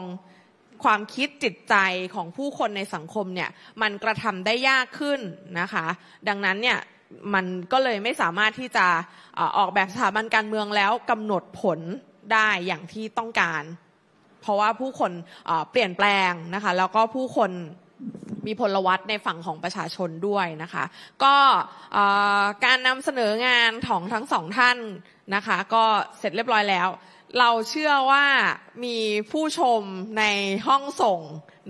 ความคิดจิตใจของผู้คนในสังคมเนี่ยมันกระทำได้ยากขึ้นนะคะ ดังนั้นเนี่ยมันก็เลยไม่สามารถที่จะออกแบบสถาบันการเมืองแล้วกำหนดผลได้อย่างที่ต้องการราะว่าผู้คนเปลี่ยนแปลงนะคะ แล้วก็ผู้คนมีพลวัตในฝั่งของประชาชนด้วยนะคะ ก็การนำเสนองานของทั้งสองท่านนะคะ ก็เสร็จเรียบร้อยแล้ว เราเชื่อว่ามีผู้ชมในห้องส่ง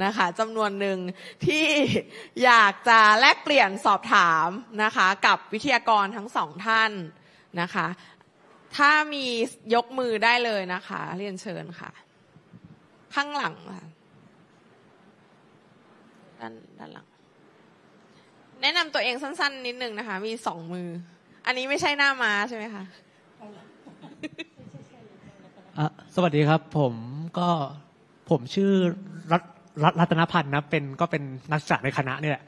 นะคะจำนวนหนึ่งที่อยากจะแลกเปลี่ยนสอบถามนะคะกับวิทยากรทั้งสองท่านนะคะ ถ้ามียกมือได้เลยนะคะ เรียนเชิญค่ะข้างหลังค่ะด้านด้านหลัง แนะนำตัวเองสั้นๆ นิดนึงนะคะ มีสองมือ อันนี้ไม่ใช่หน้ามาใช่ไหมคะสวัสดีครับผมก็ผมชื่อรัตรัตนพันธ์นะเป็นก็เป็นนักศึกษาในคณะเนี่ย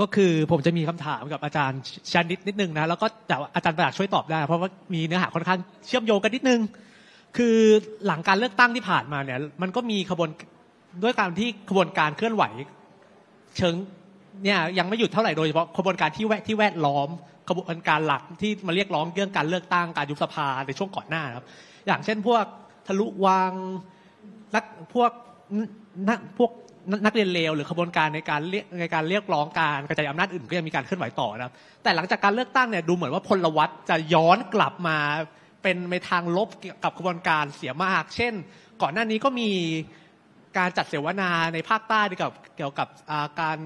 ก็คือผมจะมีคำถามกับอาจารย์ชันนิดนิดนึงนะ แล้วก็แต่อาจารย์ประหลัดช่วยตอบได้เพราะว่ามีเนื้อหาค่อนข้างเชื่อมโยงกันนิดนึงคือหลังการเลือกตั้งที่ผ่านมาเนี่ยมันก็มีขบวนด้วยการที่ขบวนการเคลื่อนไหวเชิงเนี่ยยังไม่หยุดเท่าไหร่โดยเฉพาะขบวนการที่แวดที่แวดล้อม ขบวนการหลักที่มาเรียกร้องเรื่องการเลือกตั้งการยุบสภาในช่วงก่อนหน้าครับ อย่างเช่นพวกทะลุวังนักพวกนักพวกนักเรียนเลวหรือขบวนการในการเรียกในการเรียกร้องการกระจายอำนาจอื่นก็ยังมีการเคลื่อนไหวต่อนะครับ แต่หลังจากการเลือกตั้งเนี่ยดูเหมือนว่าพลวัตจะย้อนกลับมาเป็นในทางลบกับกระบวนการเสียมาก เช่น ก่อนหน้านี้ก็มีการจัดเสวนาในภาคใต้เกี่ยวกับเกี่ยวกับการ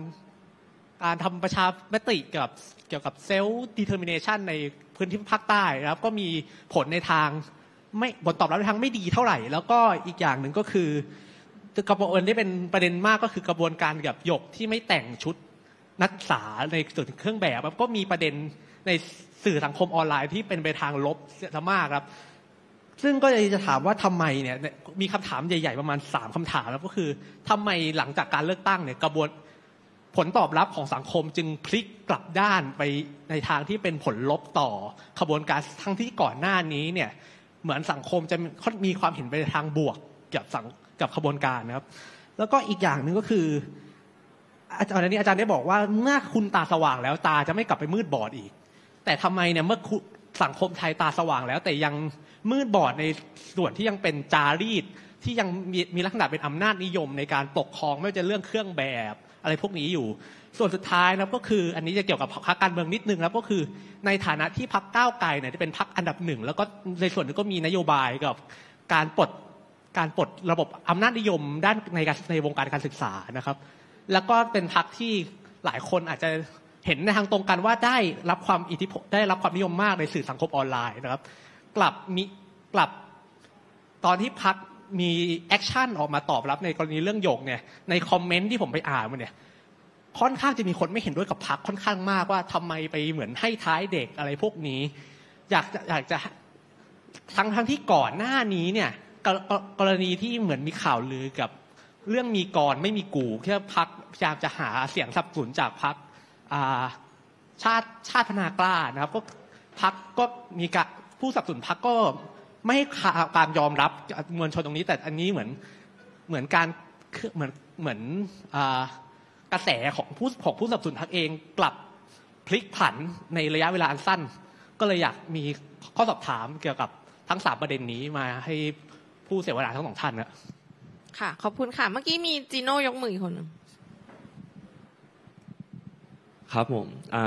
การทำประชามติกับเกี่ยวกับเซลล์ดีเทอร์มิเนชันในพื้นที่ภาคใต้นะครับ ก็มีผลในทางไม่บทตอบรับในทางไม่ดีเท่าไหร่ แล้วก็อีกอย่างหนึ่งก็คือกระบวนที่เป็นประเด็นมากก็คือกระบวนการกับหยกที่ไม่แต่งชุดนักศึกษาในส่วนเครื่องแบบ ก็มีประเด็นในสื่อสังคมออนไลน์ที่เป็นไปทางลบเสียมากครับ ซึ่งก็จะถามว่าทำไมเนี่ยมีคำถามใหญ่ ๆประมาณสามคำถามแล้วก็คือ ทำไมหลังจากการเลือกตั้งเนี่ยกระบวนผลตอบรับของสังคมจึงพลิกกลับด้านไปในทางที่เป็นผลลบต่อขบวนการทั้งที่ก่อนหน้านี้เนี่ยเหมือนสังคมจะมีความเห็นไปทางบวกกับสังกับขบวนการนะครับ แล้วก็อีกอย่างหนึ่งก็คือ อาจารย์นี้อาจารย์ได้บอกว่าเมื่อคุณตาสว่างแล้วตาจะไม่กลับไปมืดบอดอีกแต่ทำไมเนี่ยเมื่อสังคมไทยตาสว่างแล้ว แต่ยังมืดบอดในส่วนที่ยังเป็นจารีต ที่ยังมีมีลักษณะเป็นอำนาจนิยมในการปกครอง ไม่ว่าจะเรื่องเครื่องแบบอะไรพวกนี้อยู่ ส่วนสุดท้ายนะก็คืออันนี้จะเกี่ยวกับพรรคการเมืองนิดนึงแล้วก็คือในฐานะที่พรรคก้าวไกลเนี่ยจะเป็นพรรคอันดับหนึ่งแล้วก็ในส่วนนึงก็มีนโยบายกับ การปลดการปลดระบบอำนาจนิยมด้านในในวงการการศึกษานะครับ แล้วก็เป็นพรรคที่หลายคนอาจจะเห็นในทางตรงกันว่าได้รับความอิทธิพลได้รับความนิยมมากในสื่อสังคมออนไลน์นะครับ กลับมีกลับ ตอนที่พักมีแอคชั่นออกมาตอบรับในกรณีเรื่องหยกเนี่ย ในคอมเมนต์ที่ผมไปอ่านมันเนี่ยค่อนข้างจะมีคนไม่เห็นด้วยกับพักค่อนข้างมากว่าทำไมไปเหมือนให้ท้ายเด็กอะไรพวกนี้อยากอยากจะทั้งทั้งที่ก่อนหน้านี้เนี่ยกกรณีที่เหมือนมีข่าวลือกับเรื่องมีก่อนไม่มีกูแค่พักพยายามจะหาเสียงสนับสนุนจากพักชาติชาติพนากล้านะครับก็พักก็มีกผู้สับสนพักก็ไม่ให้การยอมรับมวลชนตรงนี้ แต่อันนี้เหมือนเหมือนการเหมือนเหมือนกระแสของผู้ของผู้สับสนพักเองกลับพลิกผันในระยะเวลาอันสั้น ก็เลยอยากมีข้อสอบถามเกี่ยวกับทั้งสามประเด็นนี้มาให้ผู้เสวนาทั้งสองท่านนะค่ะขอบคุณค่ะ เมื่อกี้มีจีโน่ยกมือคนหนึ่งครับผม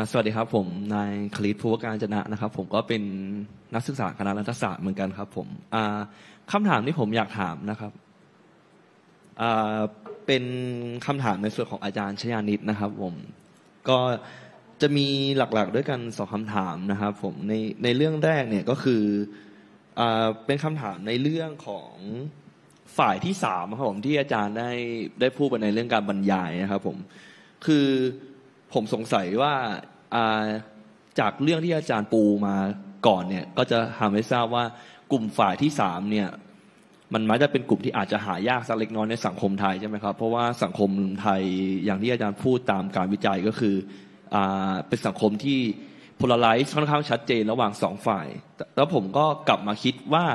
สวัสดีครับ ผมนายคลิตภูวการจนะนะครับ ผมก็เป็นนักศึกษาคณะรัฐศาสตร์เหมือนกันครับผมคำถามที่ผมอยากถามนะครับเป็นคำถามในส่วนของอาจารย์ชยานิตนะครับ ผมก็จะมีหลัก ๆ ด้วยกันสองคำถามนะครับ ผมในในเรื่องแรกเนี่ยก็คืออเป็นคำถามในเรื่องของฝ่ายที่สามครับผมที่อาจารย์ได้ได้พูดไปในเรื่องการบรรยายนะครับ ผมคือผมสงสัยว่าจากเรื่องที่อาจารย์ปูมาก่อนเนี่ยก็จะทำให้ทราบว่ากลุ่มฝ่ายที่สามเนี่ยมันมักจะเป็นกลุ่มที่อาจจะหายากสักเล็กน้อยในสังคมไทยใช่ไหมครับเพราะว่าสังคมไทยอย่างที่อาจารย์พูดตามการวิจัยก็คืออเป็นสังคมที่พลไลซ์ค่อนข้างชัดเจนระหว่างสองฝ่ายแล้วผมก็กลับมาคิดว่า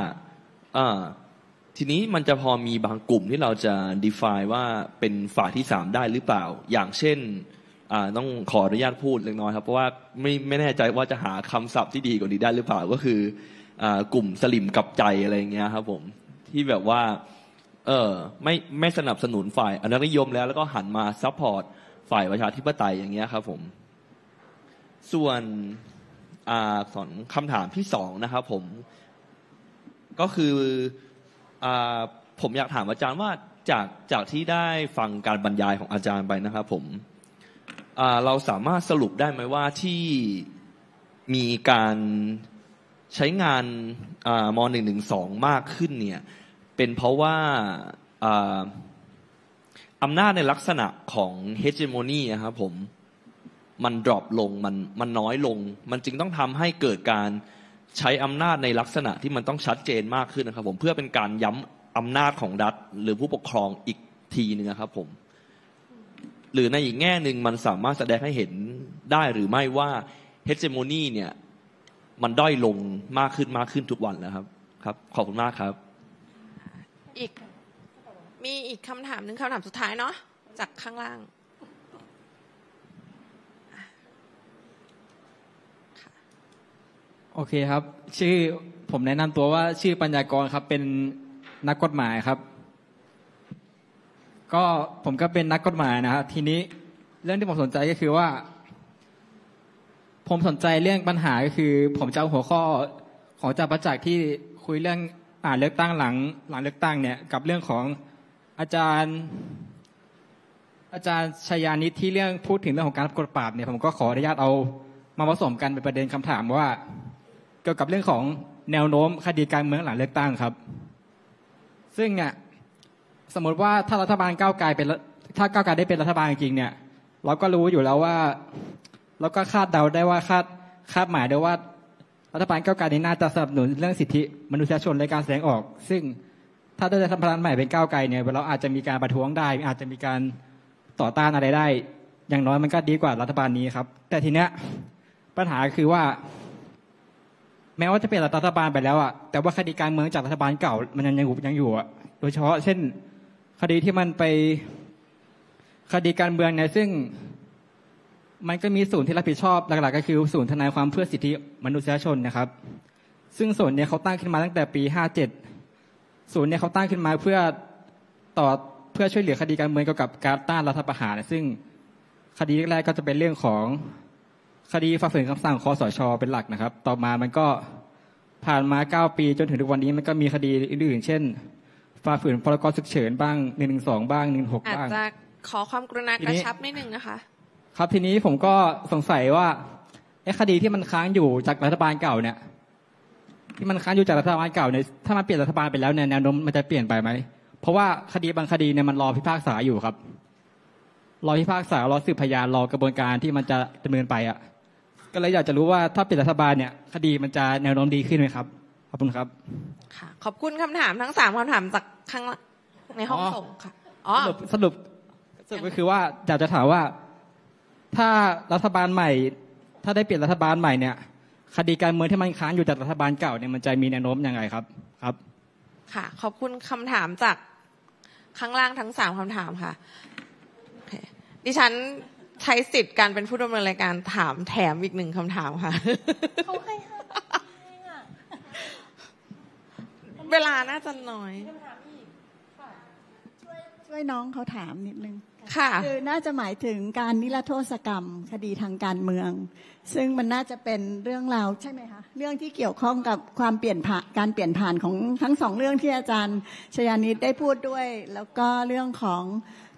ทีนี้มันจะพอมีบางกลุ่มที่เราจะ define ว่าเป็นฝ่ายที่สามได้หรือเปล่า อย่างเช่นต้องขออนุญาตพูดเล็กน้อยครับ เพราะว่าไม่ไม่แน่ใจว่าจะหาคำศัพท์ที่ดีกว่านี้ได้หรือเปล่า ก็คือกลุ่มสลิมกับใจอะไรเงี้ย ครับผมที่แบบว่า เออไม่ไม่สนับสนุนฝ่ายอนุนิยมแล้วแล้วก็หันมาซัพพอร์ตฝ่ายประชาธิปไตยอย่างเงี้ยครับผม ส่วนสอนคำถามที่สองนะครับผม ก็คืออผมอยากถามอาจารย์ว่า จากจากที่ได้ฟังการบรรยายของอาจารย์ไปนะครับ ผมเราสามารถสรุปได้ไหมว่าที่มีการใช้งานม .112 มากขึ้นเนี่ยเป็นเพราะว่าอำนาจในลักษณะของเฮจิโมนีครับผมมันดรอปลงมันมันน้อยลง มันจึงต้องทำให้เกิดการใช้อำนาจในลักษณะที่มันต้องชัดเจนมากขึ้นนะครับผมเพื่อเป็นการย้ำอำนาจของรัฐหรือผู้ปกครองอีกทีนึงนะครับผมหรือในอีกแง่หนึ่งมันสามารถแสดงให้เห็นได้หรือไม่ว่าเฮเจโมนีเนี่ย มันด้อยลงมากขึ้นมากขึ้นทุกวันแล้วครับ ครับ ขอบคุณมากครับ อีก มีอีกคำถามหนึ่งคำถามสุดท้ายเนาะจากข้างล่าง โอเคครับ ชื่อผมแนะนำตัวว่าชื่อปัญญากรครับเป็นนักกฎหมายครับก็ผมก็เป็นนักกฎหมายนะครับทีนี้เรื่องที่ผมสนใจก็คือว่า ผมสนใจเรื่องปัญหาก็คือผมจะเอาหัวข้อ ของจารประจักษ์ที่คุยเรื่องอ่านเลือกตั้งหลังหลังเลือกตั้งเนี่ย กับเรื่องของอาจารย์ อาจารย์ชยานิตที่เรื่องพูดถึงเรื่องของการกดปราบเนี่ยผมก็ขออนุญาตเอามาผสมกันเป็นประเด็นคำถามว่าเกี่ยวกับเรื่องของแนวโน้มคดีการเมืองหลังเลือกตั้งครับ ซึ่งเนี่ยสมมติว่าถ้ารัฐบาลก้าวไกลเป็นถ้าก้าวไกลได้เป็นรัฐบาลจริงเนี่ย เราก็รู้อยู่แล้วว่าเราก็คาดเดาได้ว่าคาดคาดหมายได้ว่ารัฐบาลก้าวไกลนี้น่าจะสนับสนุนเรื่องสิทธิมนุษยชนในการแสดงออก ซึ่ง ถ้าได้รัฐบาลใหม่เป็นก้าวไกลเนี่ย เราอาจจะมีการประท้วงได้ อาจจะมีการต่อต้านอะไรได้ อย่างน้อยมันก็ดีกว่ารัฐบาลนี้ครับ แต่ทีเนี้ยปัญหาคือว่า แม้ว่าจะเป็นรัฐบาลไปแล้วอะแต่ว่าคดีการเมืองจากรัฐบาลเก่า มันยังยังอยู่ยังอยู่อะโดยเฉพาะเช่นคดีที่มันไปคดีการเมืองเนี่ยซึ่งมันก็มีศูนย์ที่รับผิดชอบหลัก ๆ ก็คือศูนย์ทนายความเพื่อสิทธิมนุษยชนนะครับ ซึ่งศูนย์เนี่ยเขาตั้งขึ้นมาตั้งแต่ปี57ศูนย์เนี่ยเขาตั้งขึ้นมาเพื่อต่อเพื่อช่วยเหลือคดีการเมืองเกี่ยวกับการต้านรัฐประหารซึ่งคดีแรกก็จะเป็นเรื่องของคดีฝ่าฝืนคำสั่งคอสชเป็นหลักนะครับ ต่อมามันก็ผ่านมา9ปีจนถึงทุกวันนี้มันก็มีคดีอื่นๆเช่นฝ่าฝืนพรกฉุกเฉินบ้างหนึ่งหนึ่งสองบ้างหนึ่งหกาบ้างจะขอความกรุณากระชับนิดนึงนะคะครับทีนี้ผมก็สงสัยว่าไอ้คดีที่มันค้างอยู่จากรัฐบาลเก่าเนี่ยที่มันค้างอยู่จากรัฐบาลเก่าเนี่ยถ้ามันเปลี่ยนรัฐบาลไปแล้วเนี่ยแนวโน้มมันจะเปลี่ยนไปไหมเพราะว่าคดีบางคดีเนี่ยมันรอพิพากษาอยู่ครับรอพิพากษารอสืบพยานรอกระบวนการที่มันจะดำเนินไปอ่ะ ก็เลยอยากจะรู้ว่าถ้าเปลี่ยนรัฐบาลเนี่ยคดีมันจะแนวโน้มดีขึ้นไหมครับขอบคุณครับ ค่ะ ขอบคุณคำถามทั้งสามคำถามจากข้างในห้องส่งค่ะ อ๋อสรุปสรุปสรุป ก็คือว่าอยากจะถามว่า ถ้ารัฐบาลใหม่ ถ้าได้เปลี่ยนรัฐบาลใหม่เนี่ย คดีการเมืองที่มันค้างอยู่จากรัฐบาลเก่าเนี่ยมันจะมีแนวโน้มยังไงครับ ครับ ค่ะ ขอบคุณคำถามจากข้างล่างทั้งสามคำถามค่ะ ดิฉันใช้สิทธิ์การเป็นผู้ดำเนินรายการถามแถมอีกหนึ่งคำถามค่ะ เขาให้เวลาน่าจะน้อยช่วยช่วยน้องเขาถามนิดนึงค่ะคือน่าจะหมายถึงการนิรโทษกรรมคดีทางการเมือง ซึ่งมันน่าจะเป็นเรื่องราวใช่ไหมคะเรื่องที่เกี่ยวข้องกับความเปลี่ยนผ่านการเปลี่ยนผ่านของทั้งสองเรื่องที่อาจารย์ชยานิตได้พูดด้วย แล้วก็เรื่องของ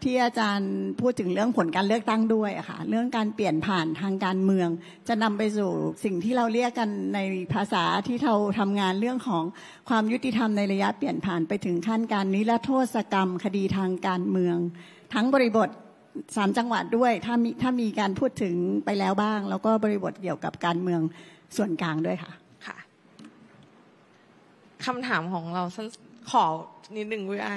ที่อาจารย์พูดถึงเรื่องผลการเลือกตั้งด้วยค่ะเรื่องการเปลี่ยนผ่านทางการเมือง จะนำไปสู่สิ่งที่เราเรียกกันในภาษาที่เราทำงานเรื่องของความยุติธรรมในระยะเปลี่ยนผ่านไปถึงขั้นการนิรโทษกรรมคดีทางการเมืองทั้งบริบทสามจังหวัดด้วยถ้ามีถ้ามีการพูดถึงไปแล้วบ้างแล้วก็บริบทเกี่ยวกับการเมืองส่วนกลางด้วยค่ะค่ะคำถามของเราขอนิดหนึ่งวิไอ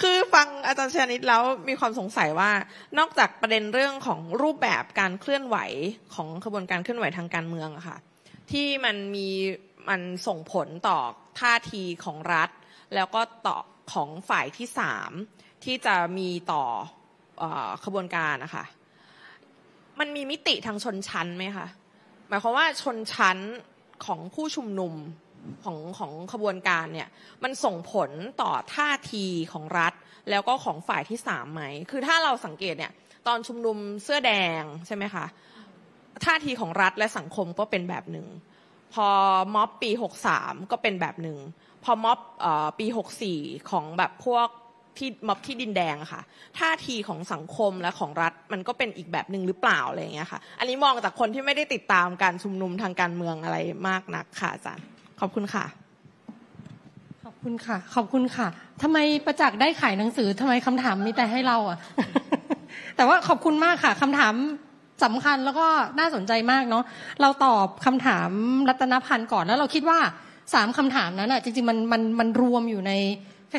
คือฟังอาจารย์ชนิดแล้วมีความสงสัยว่า นอกจากประเด็นเรื่องของรูปแบบการเคลื่อนไหวของขบวนการเคลื่อนไหวทางการเมืองอะค่ะที่มันมีมันส่งผลต่อท่าทีของรัฐ แล้วก็ต่อของฝ่ายที่สามที่จะมีต่อขบวนการนะคะมันมีมิติทางชนชั้นไหมคะ หมายความว่าชนชั้นของผู้ชุมนุมของของขบวนการเนี่ย มันส่งผลต่อท่าทีของรัฐแล้วก็ของฝ่ายที่สามไหม คือถ้าเราสังเกตเนี่ย ตอนชุมนุมเสื้อแดงใช่ไหมคะ ท่าทีของรัฐและสังคมก็เป็นแบบหนึ่ง พอม็อบปี63ก็เป็นแบบหนึ่ง พอม็อบปี 64 ของแบบพวกที่ม็อบที่ดินแดงอะค่ะท่าทีของสังคมและของรัฐมันก็เป็นอีกแบบหนึ่งหรือเปล่าอะไรอย่างเงี้ยค่ะ อันนี้มองจากคนที่ไม่ได้ติดตามการชุมนุมทางการเมืองอะไรมากนัก ค่ะ อาจารย์ ขอบคุณค่ะ ขอบคุณค่ะ ขอบคุณค่ะ ทำไมประจักษ์ได้ขายหนังสือทำไมคำถามมีแต่ให้เราอ่ะแต่ว่าขอบคุณมากค่ะ คำถามสำคัญแล้วก็น่าสนใจมากเนาะ เราตอบคำถามรัตนพันธ์ก่อนแล้ว เราคิดว่าสามคำถามนั้นอะจริงๆมันมันมันรวมอยู่ใน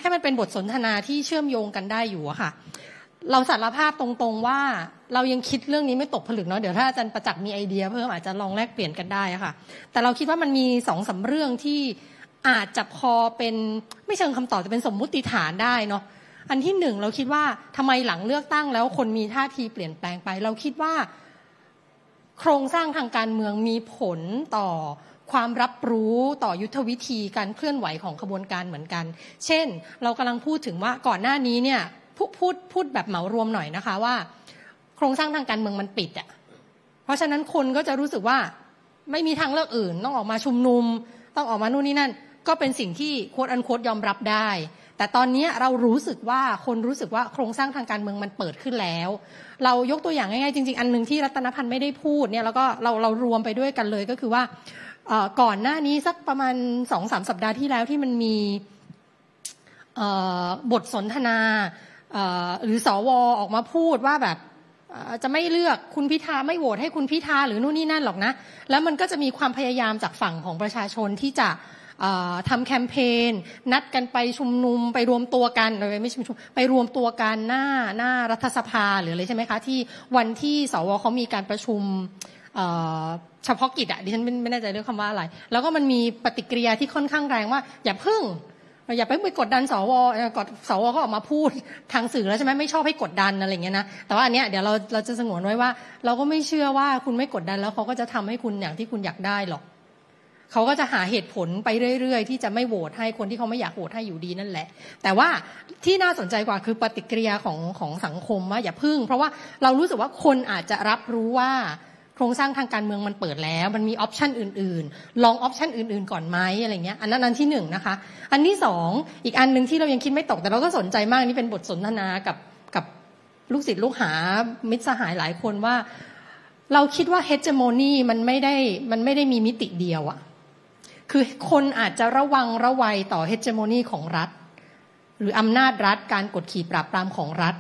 แค่มันเป็นบทสนทนาที่เชื่อมโยงกันได้อยู่อะค่ะ เราสารภาพตรงๆว่า เรายังคิดเรื่องนี้ไม่ตกผลึกเนาะเดี๋ยวถ้าอาจารย์ประจักษ์มีไอเดียเพิ่มอาจจะลองแลกเปลี่ยนกันได้ค่ะ แต่เราคิดว่ามันมีสองสาเรื่องที่อาจจะพอเป็นไม่เชิงคำตอบแต่เป็นสมมุติฐานได้เนาะอันที่หนึ่งเราคิดว่าทำไมหลังเลือกตั้งแล้วคนมีท่าทีเปลี่ยนแปลงไป เราคิดว่า โครงสร้างทางการเมืองมีผลต่อความรับรู้ต่อยุทธวิธีการเคลื่อนไหวของขบวนการเหมือนกัน เช่น เรากำลังพูดถึงว่าก่อนหน้านี้เนี่ยพูดพูดพูดแบบเหมารวมหน่อยนะคะว่า โครงสร้างทางการเมืองมันปิดอะ่ะ เพราะฉะนั้นคนก็จะรู้สึกว่า ไม่มีทางเลือกอื่น ต้องออกมาชุมนุม ต้องออกมานู่นนี่นั่น ก็เป็นสิ่งที่โค้ดอันโค้ดยอมรับได้ แต่ตอนนี้เรารู้สึกว่าคนรู้สึกว่าโครงสร้างทางการเมืองมันเปิดขึ้นแล้ว เรายกตัวอย่างง่ายๆจริงๆอันหนึ่งที่รัตนพันธ์ไม่ได้พูดเนี่ยแล้วก็เราเรารวมไปด้วยกันเลยก็คือว่าก่อนหน้านี้สักประมาณสองสามสัปดาห์ที่แล้วที่มันมีบทสนทนาหรือสวออกมาพูดว่าแบบจะไม่เลือกคุณพิธา ไม่โหวตให้คุณพิธาหรือนู่นนี่นั่นหรอกนะ แล้วมันก็จะมีความพยายามจากฝั่งของประชาชนที่จะทำแคมเปญนัดกันไปชุมนุมไปรวมตัวกันเลยไม่ชุมนุมไปรวมตัวกัน หน้าหน้ารัฐสภาหรืออะไรใช่ไหมคะที่วันที่สวเขามีการประชุมเฉพาะกิจอะดิฉันไม่แน่ใจเรื่องคำว่าอะไร แล้วก็มันมีปฏิกิริยาที่ค่อนข้างแรงว่าอย่าพึ่ง อย่าไปไปกดดันสวกดสวก็ออกมาพูดทางสื่อแล้วใช่ไหมไม่ชอบให้กดดันอะไรเงี้ยนะ แต่ว่าอันเนี้ย เดี๋ยวเราเราจะสงวนไว้ว่า เราก็ไม่เชื่อว่าคุณไม่กดดันแล้วเขาก็จะทำให้คุณอย่างที่คุณอยากได้หรอก เขาก็จะหาเหตุผลไปเรื่อยๆที่จะไม่โหวตให้คนที่เขาไม่อยากโหวตให้อยู่ดีนั่นแหละ แต่ว่าที่น่าสนใจกว่าคือปฏิกิริยาของของสังคมว่า อย่าพึ่ง เพราะว่าเรารู้สึกว่าคนอาจจะรับรู้ว่าครงสร้างทางการเมืองมันเปิดแล้ว มันมีออปชันอื่นๆ ลองออปชันอื่นๆ ก่อนไหมอะไรเงี้ย อันนั้นอันที่หนึ่งนะคะ อันที่สองอีกอันหนึ่งที่เรายังคิดไม่ตกแต่เราก็สนใจมาก นี่เป็นบทสนทนากับกับลูกศิษย์ลูกหามิตรสหายหลายคนว่า เราคิดว่าเฮจโมนีมันไม่ได้มันไม่ได้มีมิติเดียวอะคือคนอาจจะระวังระวัยต่อเฮจโมนีของรัฐหรืออำนาจรัฐการกดขี่ปราบปรามของรัฐ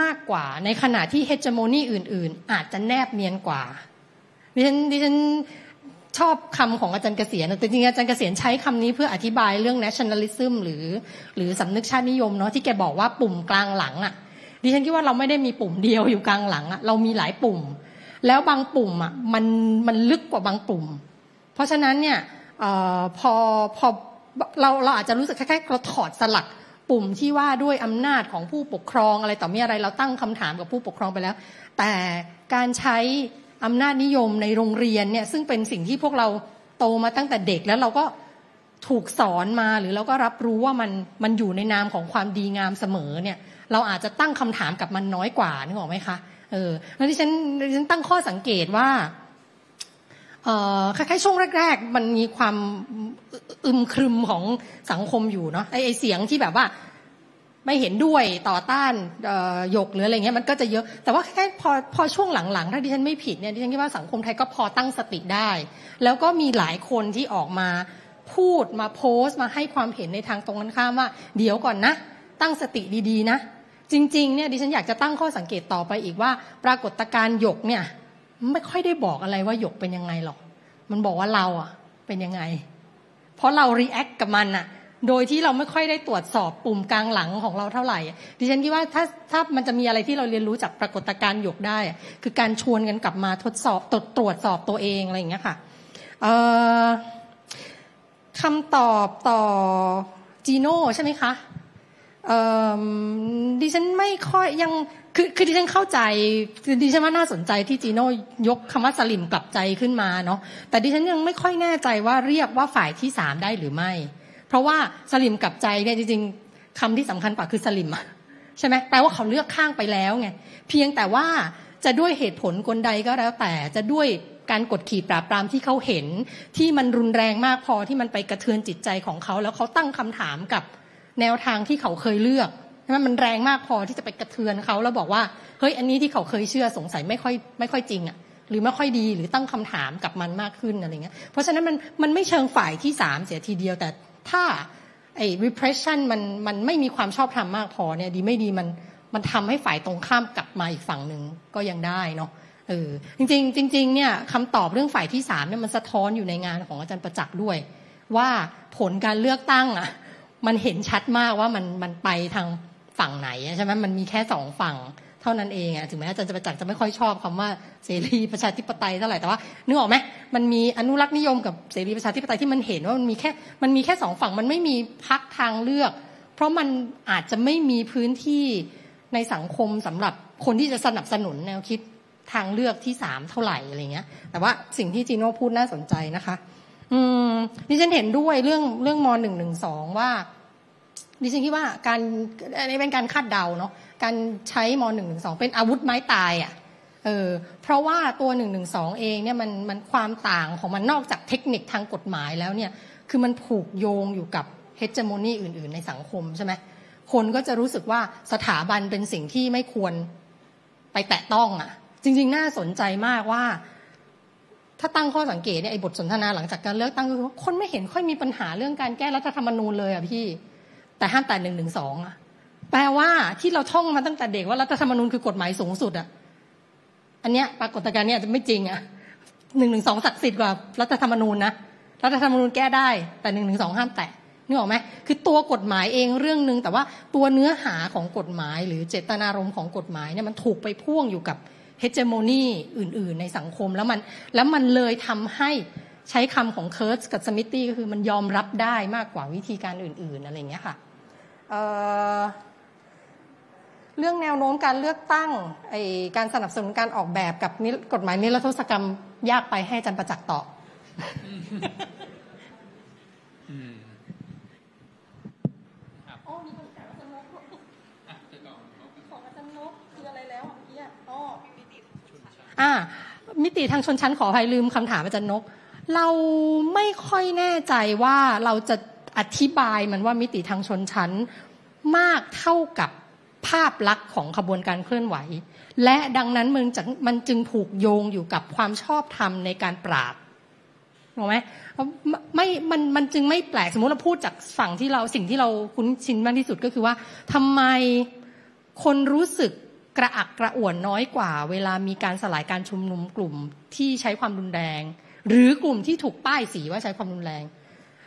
มากกว่าในขณะที่เฮจโมนีอื่นๆ อาจจะแนบเนียนกว่าดิฉันดิฉันชอบคำของอาจารย์เกษียณแต่จริงอาจารย์เกษียณใช้คำนี้เพื่ออธิบายเรื่อง nationalism หรือหรือสำนึกชาตินิยมเนาะที่แกบอกว่าปุ่มกลางหลังอะ่ะดิฉันคิดว่าเราไม่ได้มีปุ่มเดียวอยู่กลางหลังอะ่ะเรามีหลายปุ่ม แล้วบางปุ่มอะ่ะมันมันลึกกว่าบางปุ่ม เพราะฉะนั้นเนี่ยออพอพอเราเราอาจจะรู้สึกคล้ายๆเราถอดสลัก ปุ่มที่ว่าด้วยอำนาจของผู้ปกครองอะไรต่อมีอะไรเราตั้งคำถามกับผู้ปกครองไปแล้ว แต่การใช้อำนาจนิยมในโรงเรียนเนี่ย ซึ่งเป็นสิ่งที่พวกเราโตมาตั้งแต่เด็กแล้วเราก็ถูกสอนมาหรือเราก็รับรู้ว่ามันมันอยู่ในนามของความดีงามเสมอเนี่ย เราอาจจะตั้งคำถามกับมันน้อยกว่านึกออกไหมคะเออแล้วที่ฉันฉันตั้งข้อสังเกตว่า เอ่อคล้ายๆ ช่วงแรก ๆ มันมีความอึมครึมของสังคมอยู่เนาะไอไอเสียงที่แบบว่าไม่เห็นด้วยต่อต้านหยกหรืออะไรเงี้ยมันก็จะเยอะแต่ว่าแค่พอพอช่วงหลังๆถ้าดิฉันไม่ผิดเนี่ยดิฉันคิดว่าสังคมไทยก็พอตั้งสติได้ แล้วก็มีหลายคนที่ออกมาพูดมาโพสต์มาให้ความเห็นในทางตรงกันข้ามว่าเดี๋ยวก่อนนะตั้งสติดีๆนะ จริงๆเนี่ยดิฉันอยากจะตั้งข้อสังเกตต่อไปอีกว่าปรากฏการณ์หยกเนี่ยไม่ค่อยได้บอกอะไรว่าหยกเป็นยังไงหรอก มันบอกว่าเราอะเป็นยังไงเพราะเรารีแอคกับมันอะโดยที่เราไม่ค่อยได้ตรวจสอบปุ่มกลางหลังของเราเท่าไหร่ ดิฉันคิดว่าถ้าถ้ามันจะมีอะไรที่เราเรียนรู้จากปรากฏการณ์หยกได้ คือการชวนกันกลับมาทดสอบตรวจตรวจสอบตัวเองอะไรอย่างเงี้ยค่ะคำตอบต่อจีโน่ใช่ไหมคะดิฉันไม่ค่อยยังคือคือดิฉันเข้าใจดิฉันว่าน่าสนใจที่จีโน่ยกคำว่าสลิมกลับใจขึ้นมาเนาะแต่ดิฉันยังไม่ค่อยแน่ใจว่าเรียกว่าฝ่ายที่สามได้หรือไม่เพราะว่าสลิมกับใจเนี่ยจริงๆคำที่สำคัญกว่าคือสลิมใช่ไหมแปลว่าเขาเลือกข้างไปแล้วไงเพียงแต่ว่าจะด้วยเหตุผลกลใดก็แล้ว แต่จะด้วยการกดขี่ปราบปรามที่เขาเห็น ที่มันรุนแรงมากพอที่มันไปกระเทือนจิตใจของเขาแล้วเขาตั้งคำถามกับแนวทางที่เขาเคยเลือกใช่ไหมมันแรงมากพอที่จะไปกระเทือนเขา แล้วบอกว่าเฮ้ยอันนี้ที่เขาเคยเชื่อสงสัยไม่ค่อยไม่ค่อยจริงอ่ะหรือไม่ค่อยดีหรือตั้งคำถามกับมันมากขึ้นอะไรเงี้ยเพราะฉะนั้นมันมันไม่เชิงฝ่ายที่สามเสียทีเดียวแต่ถ้าไอ้ repression มันมันไม่มีความชอบธรรมมากพอเนี่ยดีไม่ดีมันมันทำให้ฝ่ายตรงข้ามกลับมาอีกฝั่งหนึ่งก็ยังได้เนาะเออจริงจริงเนี่ยคำตอบเรื่องฝ่ายที่สามเนี่ยมันสะท้อนอยู่ในงานของอาจารย์ประจักษ์ด้วย ว่าผลการเลือกตั้งอ่ะมันเห็นชัดมากว่ามันมันไปทางฝั่งไหนใช่ไหมมันมีแค่สองฝั่งเท่านั้นเองอะถึงแม้อาจารย์จะประจักษ์จะไม่ค่อยชอบคำว่าเสรีประชาธิปไตยเท่าไหร่แต่ว่านึกออกไหมมันมีอนุรักษ์นิยมกับเสรีประชาธิปไตยที่มันเห็นว่ามันมีแค่มันมีแค่สองฝั่งมันไม่มีพักทางเลือก เพราะมันอาจจะไม่มีพื้นที่ในสังคมสำหรับคนที่จะสนับสนุนแนวคิดทางเลือกที่สามเท่าไหร่อะไรเงี้ยแต่ว่าสิ่งที่จีโน่พูดน่าสนใจนะคะ อืมดิฉันเห็นด้วยเรื่องเรื่องมหนึ่งหนึ่งสองว่า ดิฉันคิดว่าการอันนี้เป็นการคาดเดาเนาะการใช้ม .112 เป็นอาวุธไม้ตายอะ่ะเออเพราะว่าตัว 112 เองเนี่ยมันมันความต่างของมันนอกจากเทคนิคทางกฎหมายแล้วเนี่ย คือมันผูกโยงอยู่กับเฮจโมนีอื่นๆในสังคมใช่ไหม คนก็จะรู้สึกว่าสถาบันเป็นสิ่งที่ไม่ควรไปแตะต้องอะ่ะ จริงๆ น่าสนใจมากว่า ถ้าตั้งข้อสังเกตเนี่ยไอ้บทสนทนาหลังจากการเลือกตั้งคือคนไม่เห็นค่อยมีปัญหาเรื่องการแก้รัฐธรรมนูญเลยอ่ะพี่ แต่ห้ามแต่หนึ่งหนึ่งสองอ่ะแปลว่าที่เราท่องมาตั้งแต่เด็กว่ารัฐธรรมนูญคือกฎหมายสูงสุดอ่ะอันเนี้ยปรากฏการณ์เนี้ยจะไม่จริงอ่ะหนึ่งหนึ่งสองศักดิ์สิทธิ์กว่ารัฐธรรมนูญนะรัฐธรรมนูญแก้ได้แต่หนึ่งหนึ่งสองห้ามแตะนึกออกไหมคือตัวกฎหมายเองเรื่องหนึ่งแต่ว่าตัวเนื้อหาของกฎหมาย หรือเจตนารมณ์ของกฎหมายเนี่ยมันถูกไปพ่วงอยู่กับเฮจโมนีอื่น ๆ ในสังคมแล้วมันแล้วมันเลยทำให้ใช้คำของเคิร์สกับสมิตี้ก็คือมันยอมรับได้มากกว่าวิธีการอื่นๆอะไรเงี้ยค่ะเอ่อเรื่องแนวโน้มการเลือกตั้งการสนับสนุนการออกแบบกับกฎหมายนิรโทษกรรมยากไปให้จัน์ประจักษ์ตอบอ่ามิติทางชนชั้นขออภัยลืมคำถามอาจารย์นก เราไม่ค่อยแน่ใจว่าเราจะอธิบายมันว่ามิติทางชนชั้นมากเท่ากับภาพลักษณ์ของขบวนการเคลื่อนไหว และดังนั้นมึงจมันจึงผูกโยงอยู่กับความชอบธรรมในการปราบถูกไหมไม่มันมันจึงไม่แปลกสมมติเราพูดจากฝั่งที่เราสิ่งที่เราคุ้นชินมากที่สุดก็คือว่า ทำไมคนรู้สึกกระอักกระอ่วนน้อยกว่า เวลามีการสลายการชุมนุมกลุ่มที่ใช้ความรุนแรง หรือกลุ่มที่ถูกป้ายสีว่าใช้ความรุนแรง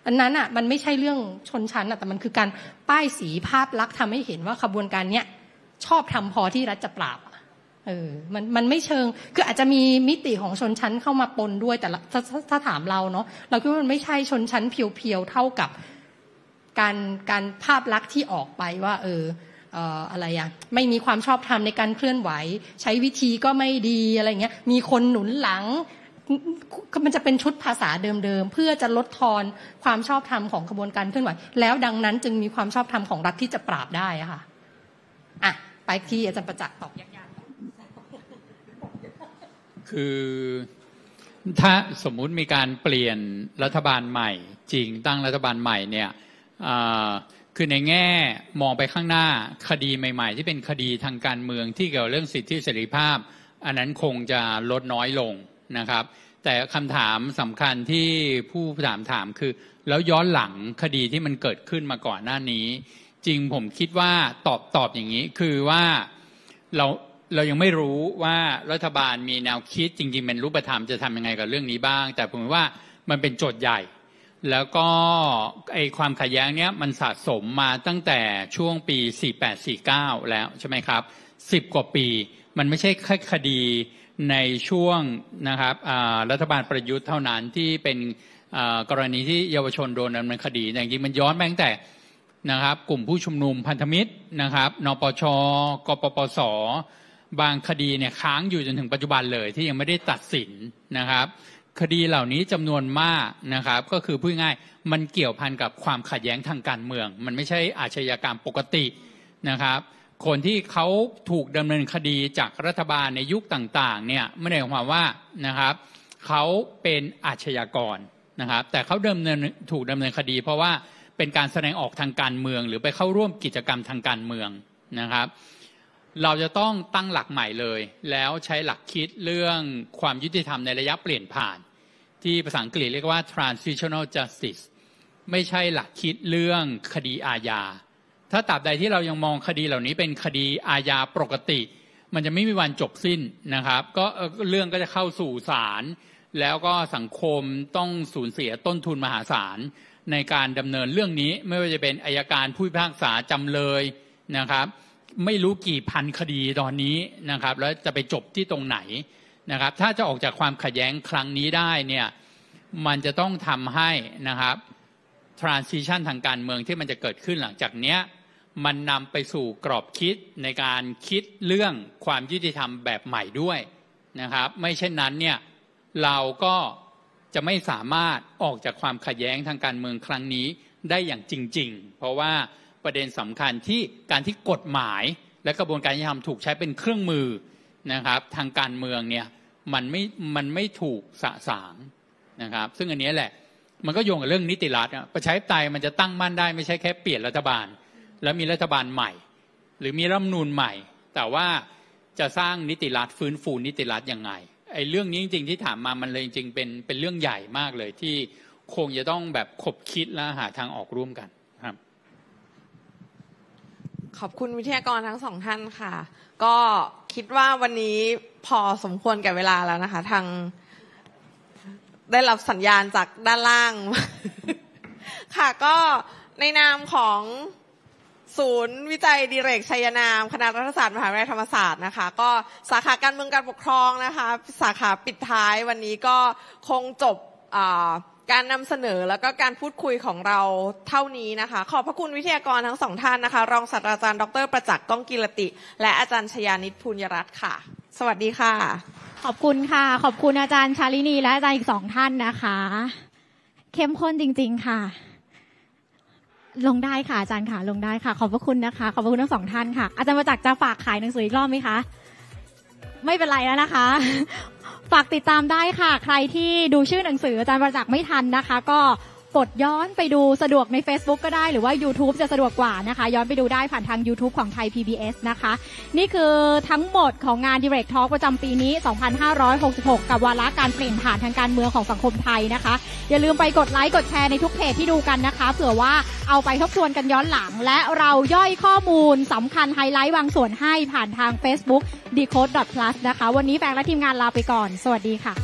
อันนั้นอ่ะ มันไม่ใช่เรื่องชนชั้นอ่ะ แต่มันคือการป้ายสีภาพลักษณ์ทำให้เห็นว่าขบวนการเนี้ย ชอบทำพอที่รัฐจะปราบเออมันมันไม่เชิง คืออาจจะมีมิติของชนชั้นเข้ามาปนด้วยแต่ถ้าถ้าถามเราเนาะเราคิดว่ามันไม่ใช่ชนชั้นเพียวๆเท่ากับการการภาพลักษณ์ที่ออกไปว่า เอออะไรอะไม่มีความชอบธรรมในการเคลื่อนไหว ใช้วิธีก็ไม่ดีอะไรเงี้ยมีคนหนุนหลังมันจะเป็นชุดภาษาเดิมๆเพื่อจะลดทอนความชอบธรรมของกระบวนการเคลื่อนไหวแล้วดังนั้นจึงมีความชอบธรรมของรัฐที่จะปราบได้ค่ะอ่ะไปที่อาจารย์ประจักษ์ตอบยากๆคือถ้าสมมุติมีการเปลี่ยนรัฐบาลใหม่ จริงตั้งรัฐบาลใหม่เนี่ยคือในแง่มองไปข้างหน้าคดีใหม่ ๆ ที่เป็นคดีทางการเมืองที่เกี่ยวเรื่องสิทธิเสรีภาพ อันนั้นคงจะลดน้อยลงนะครับแต่คำถามสำคัญที่ผู้ถามถามคือ แล้วย้อนหลังคดีที่มันเกิดขึ้นมาก่อนหน้านี้ จริงผมคิดว่าตอบตอบอย่างนี้คือว่าเราเรายังไม่รู้ว่ารัฐบาลมีแนวคิดจริงๆเป็นรูปธรรมจะทำยังไงกับเรื่องนี้บ้าง แต่ผมว่ามันเป็นโจทย์ใหญ่ แล้วก็ไอความขัดแย้งเนี้ยมันสะสมมาตั้งแต่ช่วงปี 48-49 แล้วใช่ไหมครับ10กว่าปี มันไม่ใช่แค่คดีในช่วงนะครับรัฐบาลประยุทธ์เท่านั้นที่เป็นกรณีที่เยาวชนโดนดำเนินคดีแต่จริงมันย้อนแปตั้งแต่นะครับ กลุ่มผู้ชุมนุมพันธมิตรนะครับ นปช กปปส บางคดีเนี่ยค้างอยู่จนถึงปัจจุบันเลยที่ยังไม่ได้ตัดสินนะครับ คดีเหล่านี้จำนวนมากนะครับ ก็คือพูดง่ายมันเกี่ยวพันกับความขัดแย้งทางการเมือง มันไม่ใช่อาชญากรรมปกตินะครับคนที่เขาถูกดำเนินคดีจากรัฐบาลในยุคต่างๆเนี่ยไม่ได้หมายความว่านะครับเขาเป็นอาชญากรนะครับแต่เขาดำเนินถูกดำเนินคดี เพราะว่าเป็นการแสดงออกทางการเมืองหรือไปเข้าร่วมกิจกรรมทางการเมืองนะครับเราจะต้องตั้งหลักใหม่เลย แล้วใช้หลักคิดเรื่องความยุติธรรมในระยะเปลี่ยนผ่าน ที่ภาษาอังกฤษเรียกว่า transitional justice ไม่ใช่หลักคิดเรื่องคดีอาญาถ้าตราบใดที่เรายังมองคดีเหล่านี้เป็นคดีอาญาปกติ มันจะไม่มีวันจบสิ้นนะครับ ก็เรื่องก็จะเข้าสู่ศาลแล้วก็สังคมต้องสูญเสียต้นทุนมหาศาลในการดำเนินเรื่องนี้ ไม่ว่าจะเป็นอายการผู้พิพากษาจำเลยนะครับ ไม่รู้กี่พันคดีตอนนี้นะครับแล้วจะไปจบที่ตรงไหนนะครับถ้าจะออกจากความขัดแย้งครั้งนี้ได้เนี่ยมันจะต้องทำให้นะครับ transition ทางการเมืองที่มันจะเกิดขึ้นหลังจากเนี้ยมันนำไปสู่กรอบคิดในการคิดเรื่องความยุติธรรมแบบใหม่ด้วยนะครับไม่เช่นนั้นเนี่ยเราก็จะไม่สามารถออกจากความขัดแย้งทางการเมืองครั้งนี้ได้อย่างจริง ๆ เพราะว่าประเด็นสำคัญที่การที่กฎหมายและกระบวนการยุติธรรมถูกใช้เป็นเครื่องมือนะครับทางการเมืองเนี่ยมันไม่มันไม่ถูกสะสางนะครับซึ่งอันนี้แหละมันก็โยงกับเรื่องนิติรัฐประชาธิปไตยมันจะตั้งมั่นได้ไม่ใช่แค่เปลี่ยนรัฐบาลแล้วมีรัฐบาลใหม่ หรือมีรัฐมนูลใหม่ แต่ว่าจะสร้างนิติรัฐฟื้นฟูนิติรัฐยังไงไอ้เรื่องนี้จริง ๆ ที่ถามมามันเลยจริงๆ เป็น เป็นเรื่องใหญ่มากเลยที่คงจะต้องแบบขบคิดและหาทางออกร่วมกันครับ ขอบคุณวิทยากรทั้งสองท่านค่ะ ก็คิดว่าวันนี้พอสมควรแก่เวลาแล้วนะคะ ทาง ได้รับสัญญาณจากด้านล่าง ค่ะก็ในนามของศูนย์วิจัยดิเรกชัยนามคณะรัฐศาสตร์มหาวิทยาลัยธรรมศาสตร์นะคะ ก็สาขาการเมืองการปกครองนะคะ สาขาปิดท้ายวันนี้ก็คงจบการนำเสนอแล้วก็การพูดคุยของเราเท่านี้นะคะ ขอบพระคุณวิทยากรทั้งสองท่านนะคะรองศาสตราจารย์ดร ประจักษ์ก้องกิรติ และอาจารย์ชยานิตพูญรัตน์ค่ะ สวัสดีค่ะ ขอบคุณค่ะ ขอบคุณอาจารย์ชาลินีและอาจารย์อีกสองท่านนะคะ เข้มข้นจริง ๆ ค่ะลงได้ค่ะอาจารย์ค่ะลงได้ค่ะ ขอบพระคุณนะคะขอบพระคุณทั้งสองท่านค่ะ อาจารย์ประจักษ์จะฝากขายหนังสืออีกรอบไหมคะ ไม่เป็นไรแล้วนะคะ ฝากติดตามได้ค่ะ ใครที่ดูชื่อหนังสือ อาจารย์ประจักษ์ไม่ทันนะคะ ก็กดย้อนไปดูสะดวกใน Facebook ก็ได้หรือว่า YouTube จะสะดวกกว่านะคะ ย้อนไปดูได้ผ่านทาง YouTube ของไทย PBS นะคะ นี่คือทั้งหมดของงาน Direct Talk ประจำปีนี้ 2566 กับวาระการเปลี่ยนผ่านทางการเมืองของสังคมไทยนะคะ อย่าลืมไปกดไลค์กดแชร์ในทุกเพจที่ดูกันนะคะ เผื่อว่าเอาไปทบทวนกันย้อนหลัง และเราย่อยข้อมูลสำคัญไฮไลท์บางส่วนให้ผ่านทาง Facebook decode plus นะคะ วันนี้แฟนและทีมงานลาไปก่อน สวัสดีค่ะ